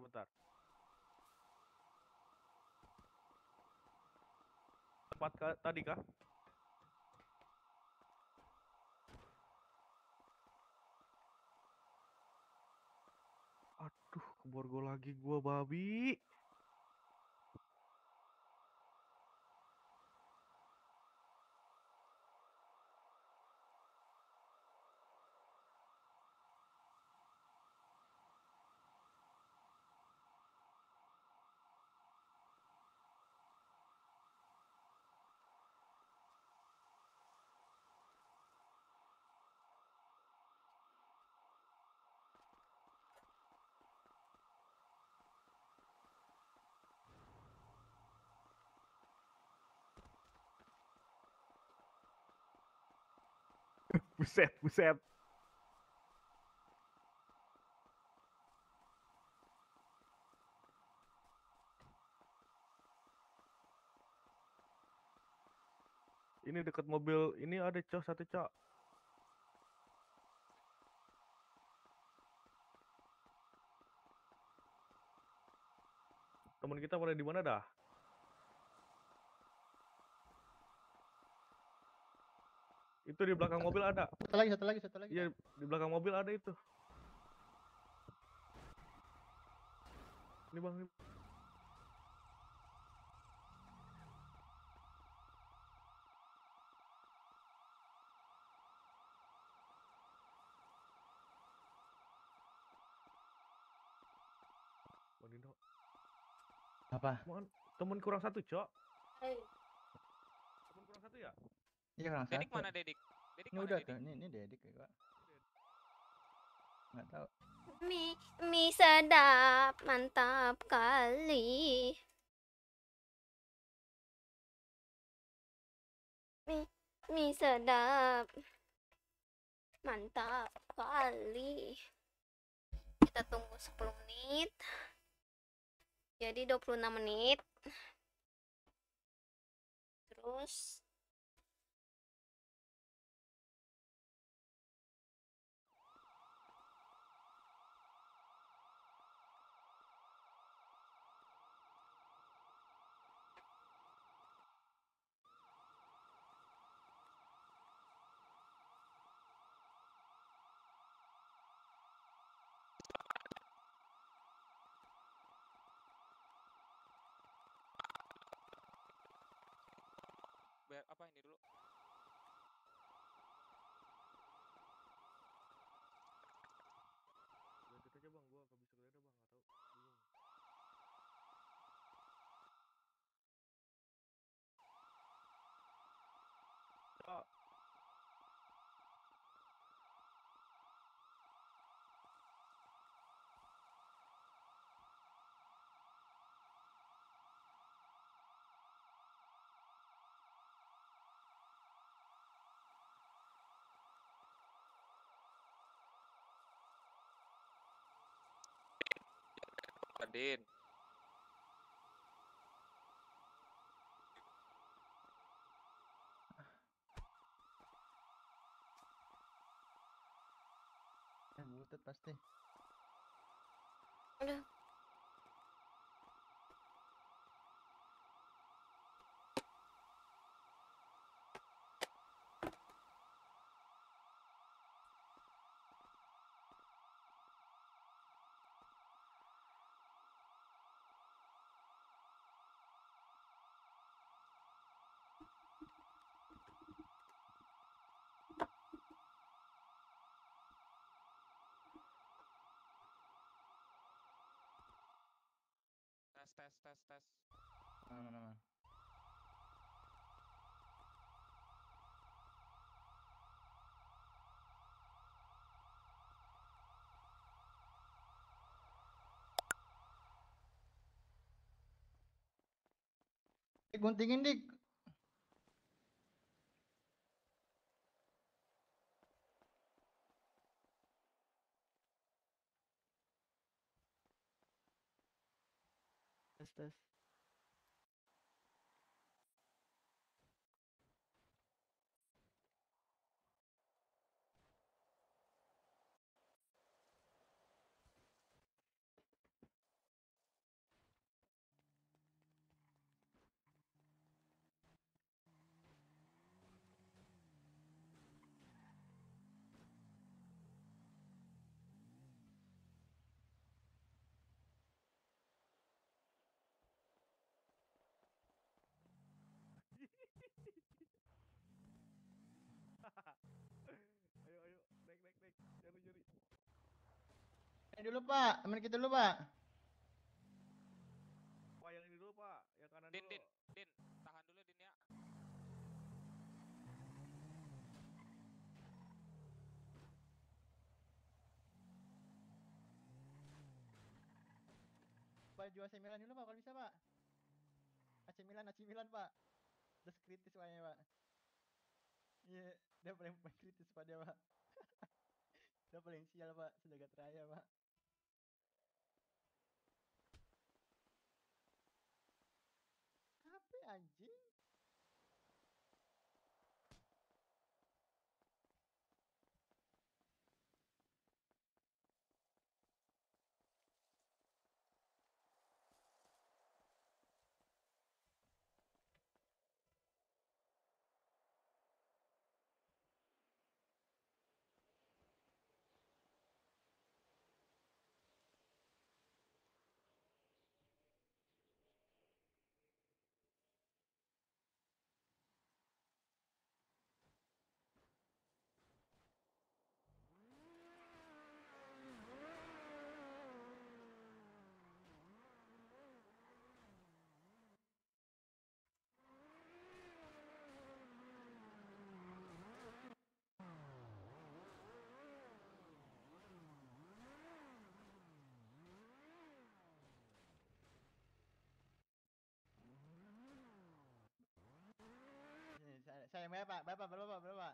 bentar, bentar. Tepat ka, tadi kah? Aduh, kebor lagi gua babi. Buset, buset. Ini dekat mobil, ini ada cok satu cok. Temen kita pada di mana dah? Itu di belakang mobil ada. Satu lagi, satu lagi, satu lagi. Iya, di belakang mobil ada itu. Ini bang, ini. Apa? Temen kurang satu, Cok. Hey. Temen kurang satu ya? Iya kurang Dedik mana Dedik? Dedik ini mana udah Dedik? tuh, ini, ini Dedik ya, Pak. Enggak tahu. Mi mi sedap, mantap kali. Mi mi sedap. Mantap kali. Kita tunggu 10 menit. Jadi 26 menit. Terus Andin. Eh, pasti. Aduh. tes, tes, tes. Mana, mana, mana. Guntingin dik. is this? ayo ayo naik naik naik jangan nyuri ini dulu pak temen kita dulu pak pak yang ini dulu pak yang kanan din, dulu din din tahan dulu din ya Pak jual AC Milan dulu Pak kalau bisa Pak. AC Milan AC Milan Pak. Terus kritis Pak ya Pak. Iya. Yeah dia paling, paling kritis pak dia pak dia paling sial pak sejagat raya pak Apa anjing yang berapa? Berapa? Berapa? Berapa?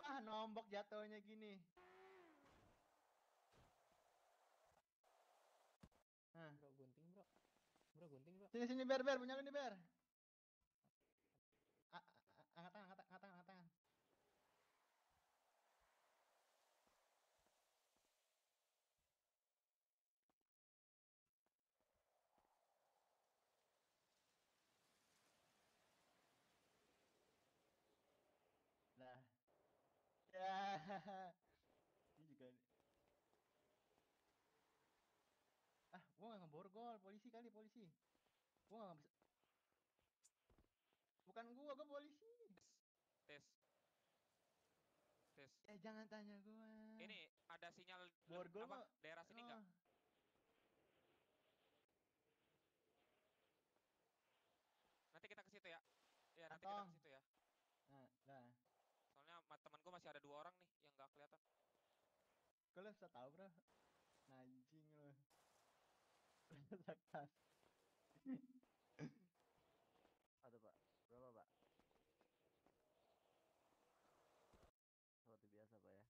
Wah, nombok jatuhnya gini. Hah. Bro gunting, Bro. Bro gunting, Bro. Sini sini ber ber punya lu nih ber. ini juga ah gua nggak ngeborgol polisi kali polisi gua nggak bisa bukan gua gua polisi tes tes ya jangan tanya gua ini ada sinyal borgol apa gua... daerah sini nggak oh. nanti kita ke situ ya ya Antong. nanti kita ke situ ya masih ada dua orang nih yang nggak kelihatan. Kalau bisa tahu bro, anjing lo. Sakas. ada pak, berapa pak? Seperti biasa pak ya.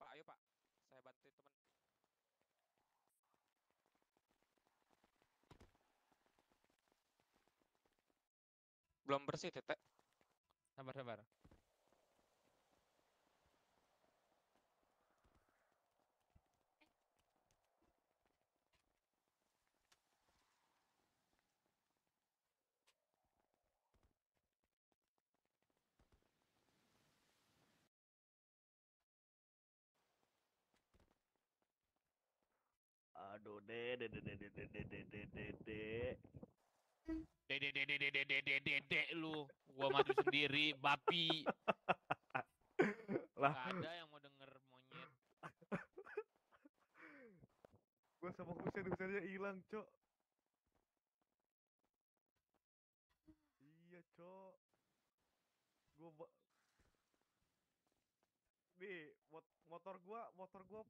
Pak, ayo pak, saya bantu teman. Belum bersih, Tete. Sabar, sabar. Aduh, deh deh deh deh deh deh deh deh deh Dede dede dede dede dede lu. Gua mati sendiri, babi. lah. ada yang mau denger monyet. gua sama kusen kusennya hilang, Cok. Iya, Cok. Gua Nih, motor gua, motor gua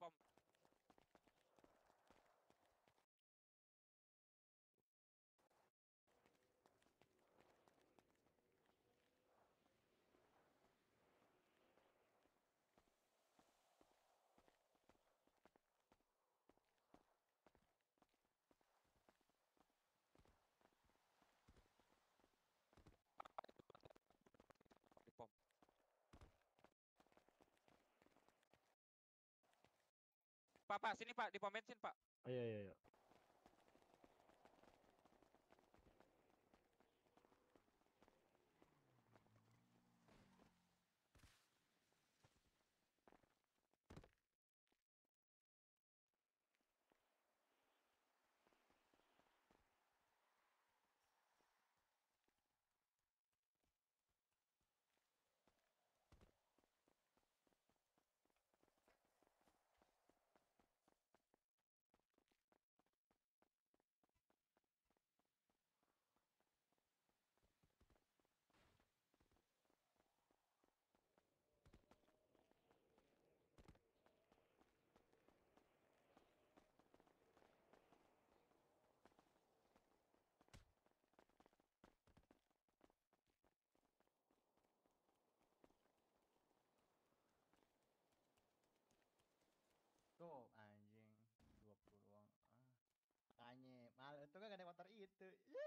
pump. pak pak sini pak di pom bensin pak oh iya iya, iya. the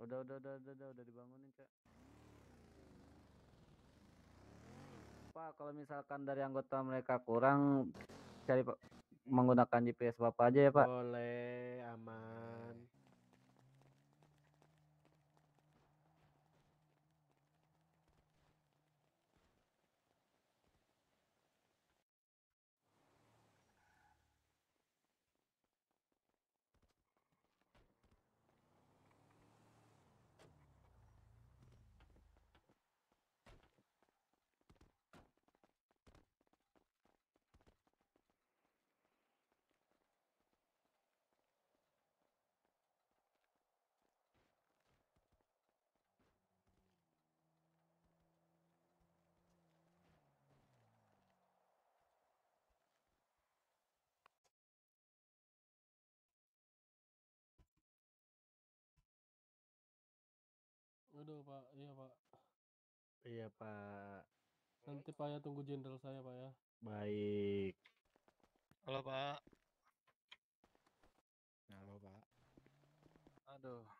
Udah, udah, udah, udah, udah, udah dibangunin, Cak. Pak, kalau misalkan dari anggota mereka kurang cari pak menggunakan GPS Bapak aja ya, Pak. Boleh, aman. Aduh Pak, iya Pak. Iya Pak. Nanti Pak ya tunggu jenderal saya Pak ya. Baik. Halo Pak. Halo Pak. Aduh.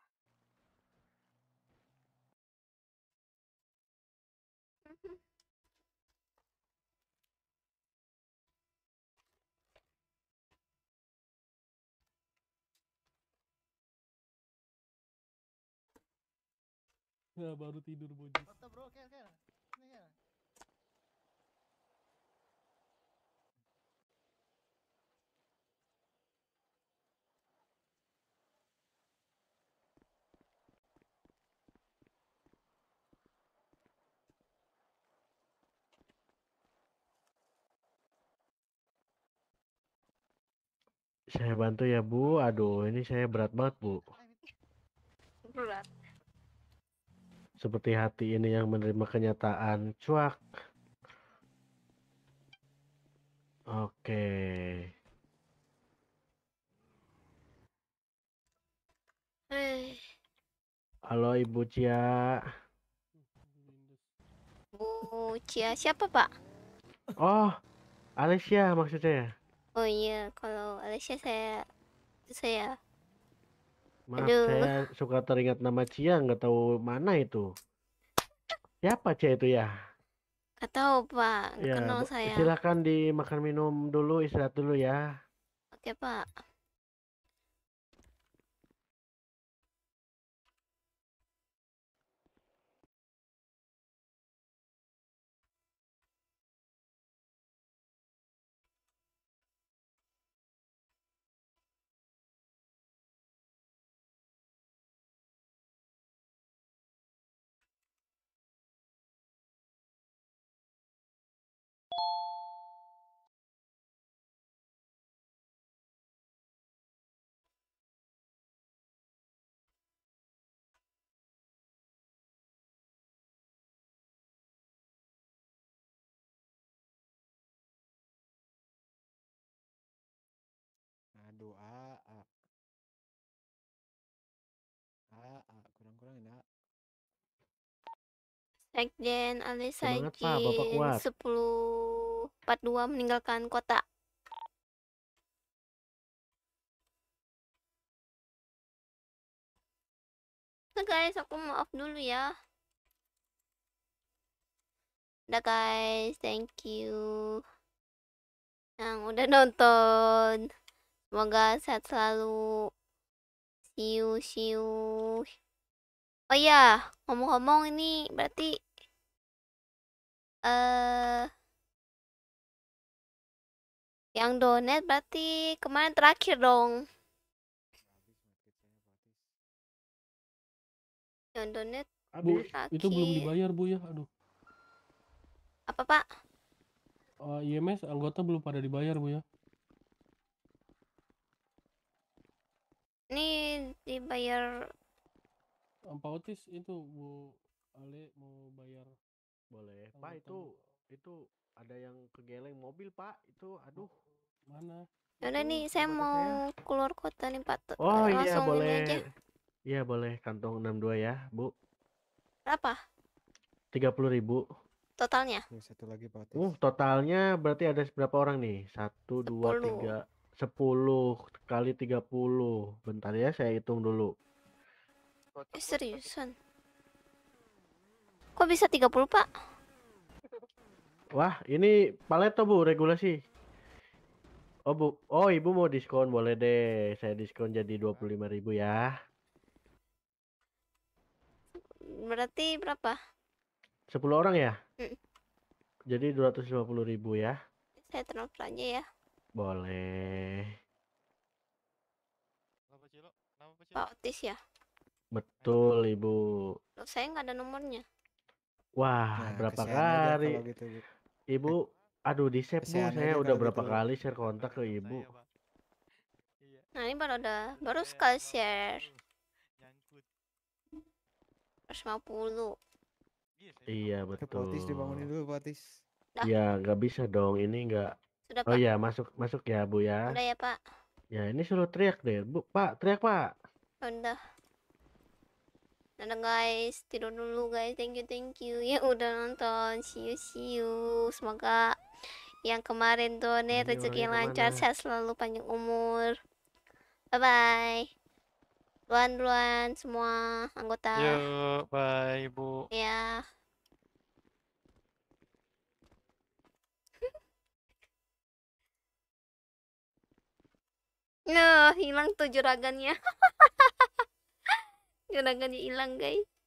Nah, baru tidur bojis. Foto bro, ker ker. Ini ker. Saya bantu ya Bu. Aduh, ini saya berat banget Bu. Berat seperti hati ini yang menerima kenyataan cuak oke halo ibu Cia Bu Cia siapa pak oh Alicia maksudnya ya? oh iya kalau Alicia saya saya Maaf, Aduh. saya suka teringat nama Cia, nggak tahu mana itu. Siapa Cia itu ya? Gak tahu Pak, ya, kenal saya. Silakan dimakan minum dulu, istirahat dulu ya. Oke Pak. Doa, a ah. A ah, a ah, kurang-kurangin A. Ya, Sekjen Ali Semangat, Pak. Bapak Saikin kuat. 1042 meninggalkan kota. Nah guys, aku mau off dulu ya. Udah guys, thank you yang udah nonton. Semoga sehat selalu. See you, see you. Oh iya, ngomong-ngomong ini berarti eh uh, yang donat berarti kemarin terakhir dong. Yang donat Aduh, itu belum dibayar, Bu ya. Aduh. Apa, Pak? Uh, eh, IMS anggota belum pada dibayar, Bu ya. Ini dibayar Otis itu Bu Ale mau bayar boleh Pak itu itu ada yang kegeleng mobil Pak itu aduh oh, mana Yaudah nih saya mau saya. keluar kota nih Pak Oh iya boleh Iya boleh kantong 62 ya Bu Berapa? 30 ribu Totalnya? satu lagi Pak Uh totalnya berarti ada berapa orang nih? Satu, dua, tiga 10 kali 30. Bentar ya saya hitung dulu. Eh, seriusan? Kok bisa 30, Pak? Wah, ini paleto Bu, regulasi. Oh, Bu. Oh, Ibu mau diskon boleh deh. Saya diskon jadi ribu ya. Berarti berapa? 10 orang ya? Mm. Jadi ribu ya. Saya transfer aja ya. Boleh. Kenapa Pak Otis ya? Betul, Ibu. Loh, saya nggak ada nomornya. Wah, nah, berapa kali? Gitu, Ibu. Ibu, eh, aduh di save saya udah berapa gitu. kali share kontak ke Ibu. Iya. Nah, ini baru ada baru sekali share. Nyangkut. 150. Iya, betul. Iya, Potis dibangunin dulu, Potis. Iya, nggak bisa dong. Ini nggak sudah, oh Pak. Oh iya, masuk masuk ya, Bu ya. Udah ya, Pak. Ya, ini suruh teriak deh, Bu. Pak, teriak, Pak. Oh, udah. Dadah guys, tidur dulu guys. Thank you, thank you. Ya udah nonton. See you, see you. Semoga yang kemarin tuh nih iya, rezeki lancar, sehat selalu panjang umur. Bye bye. Duluan duluan semua anggota. Yuk, bye Bu. Ya. Nah, hilang tuh juragannya. juragannya hilang, guys.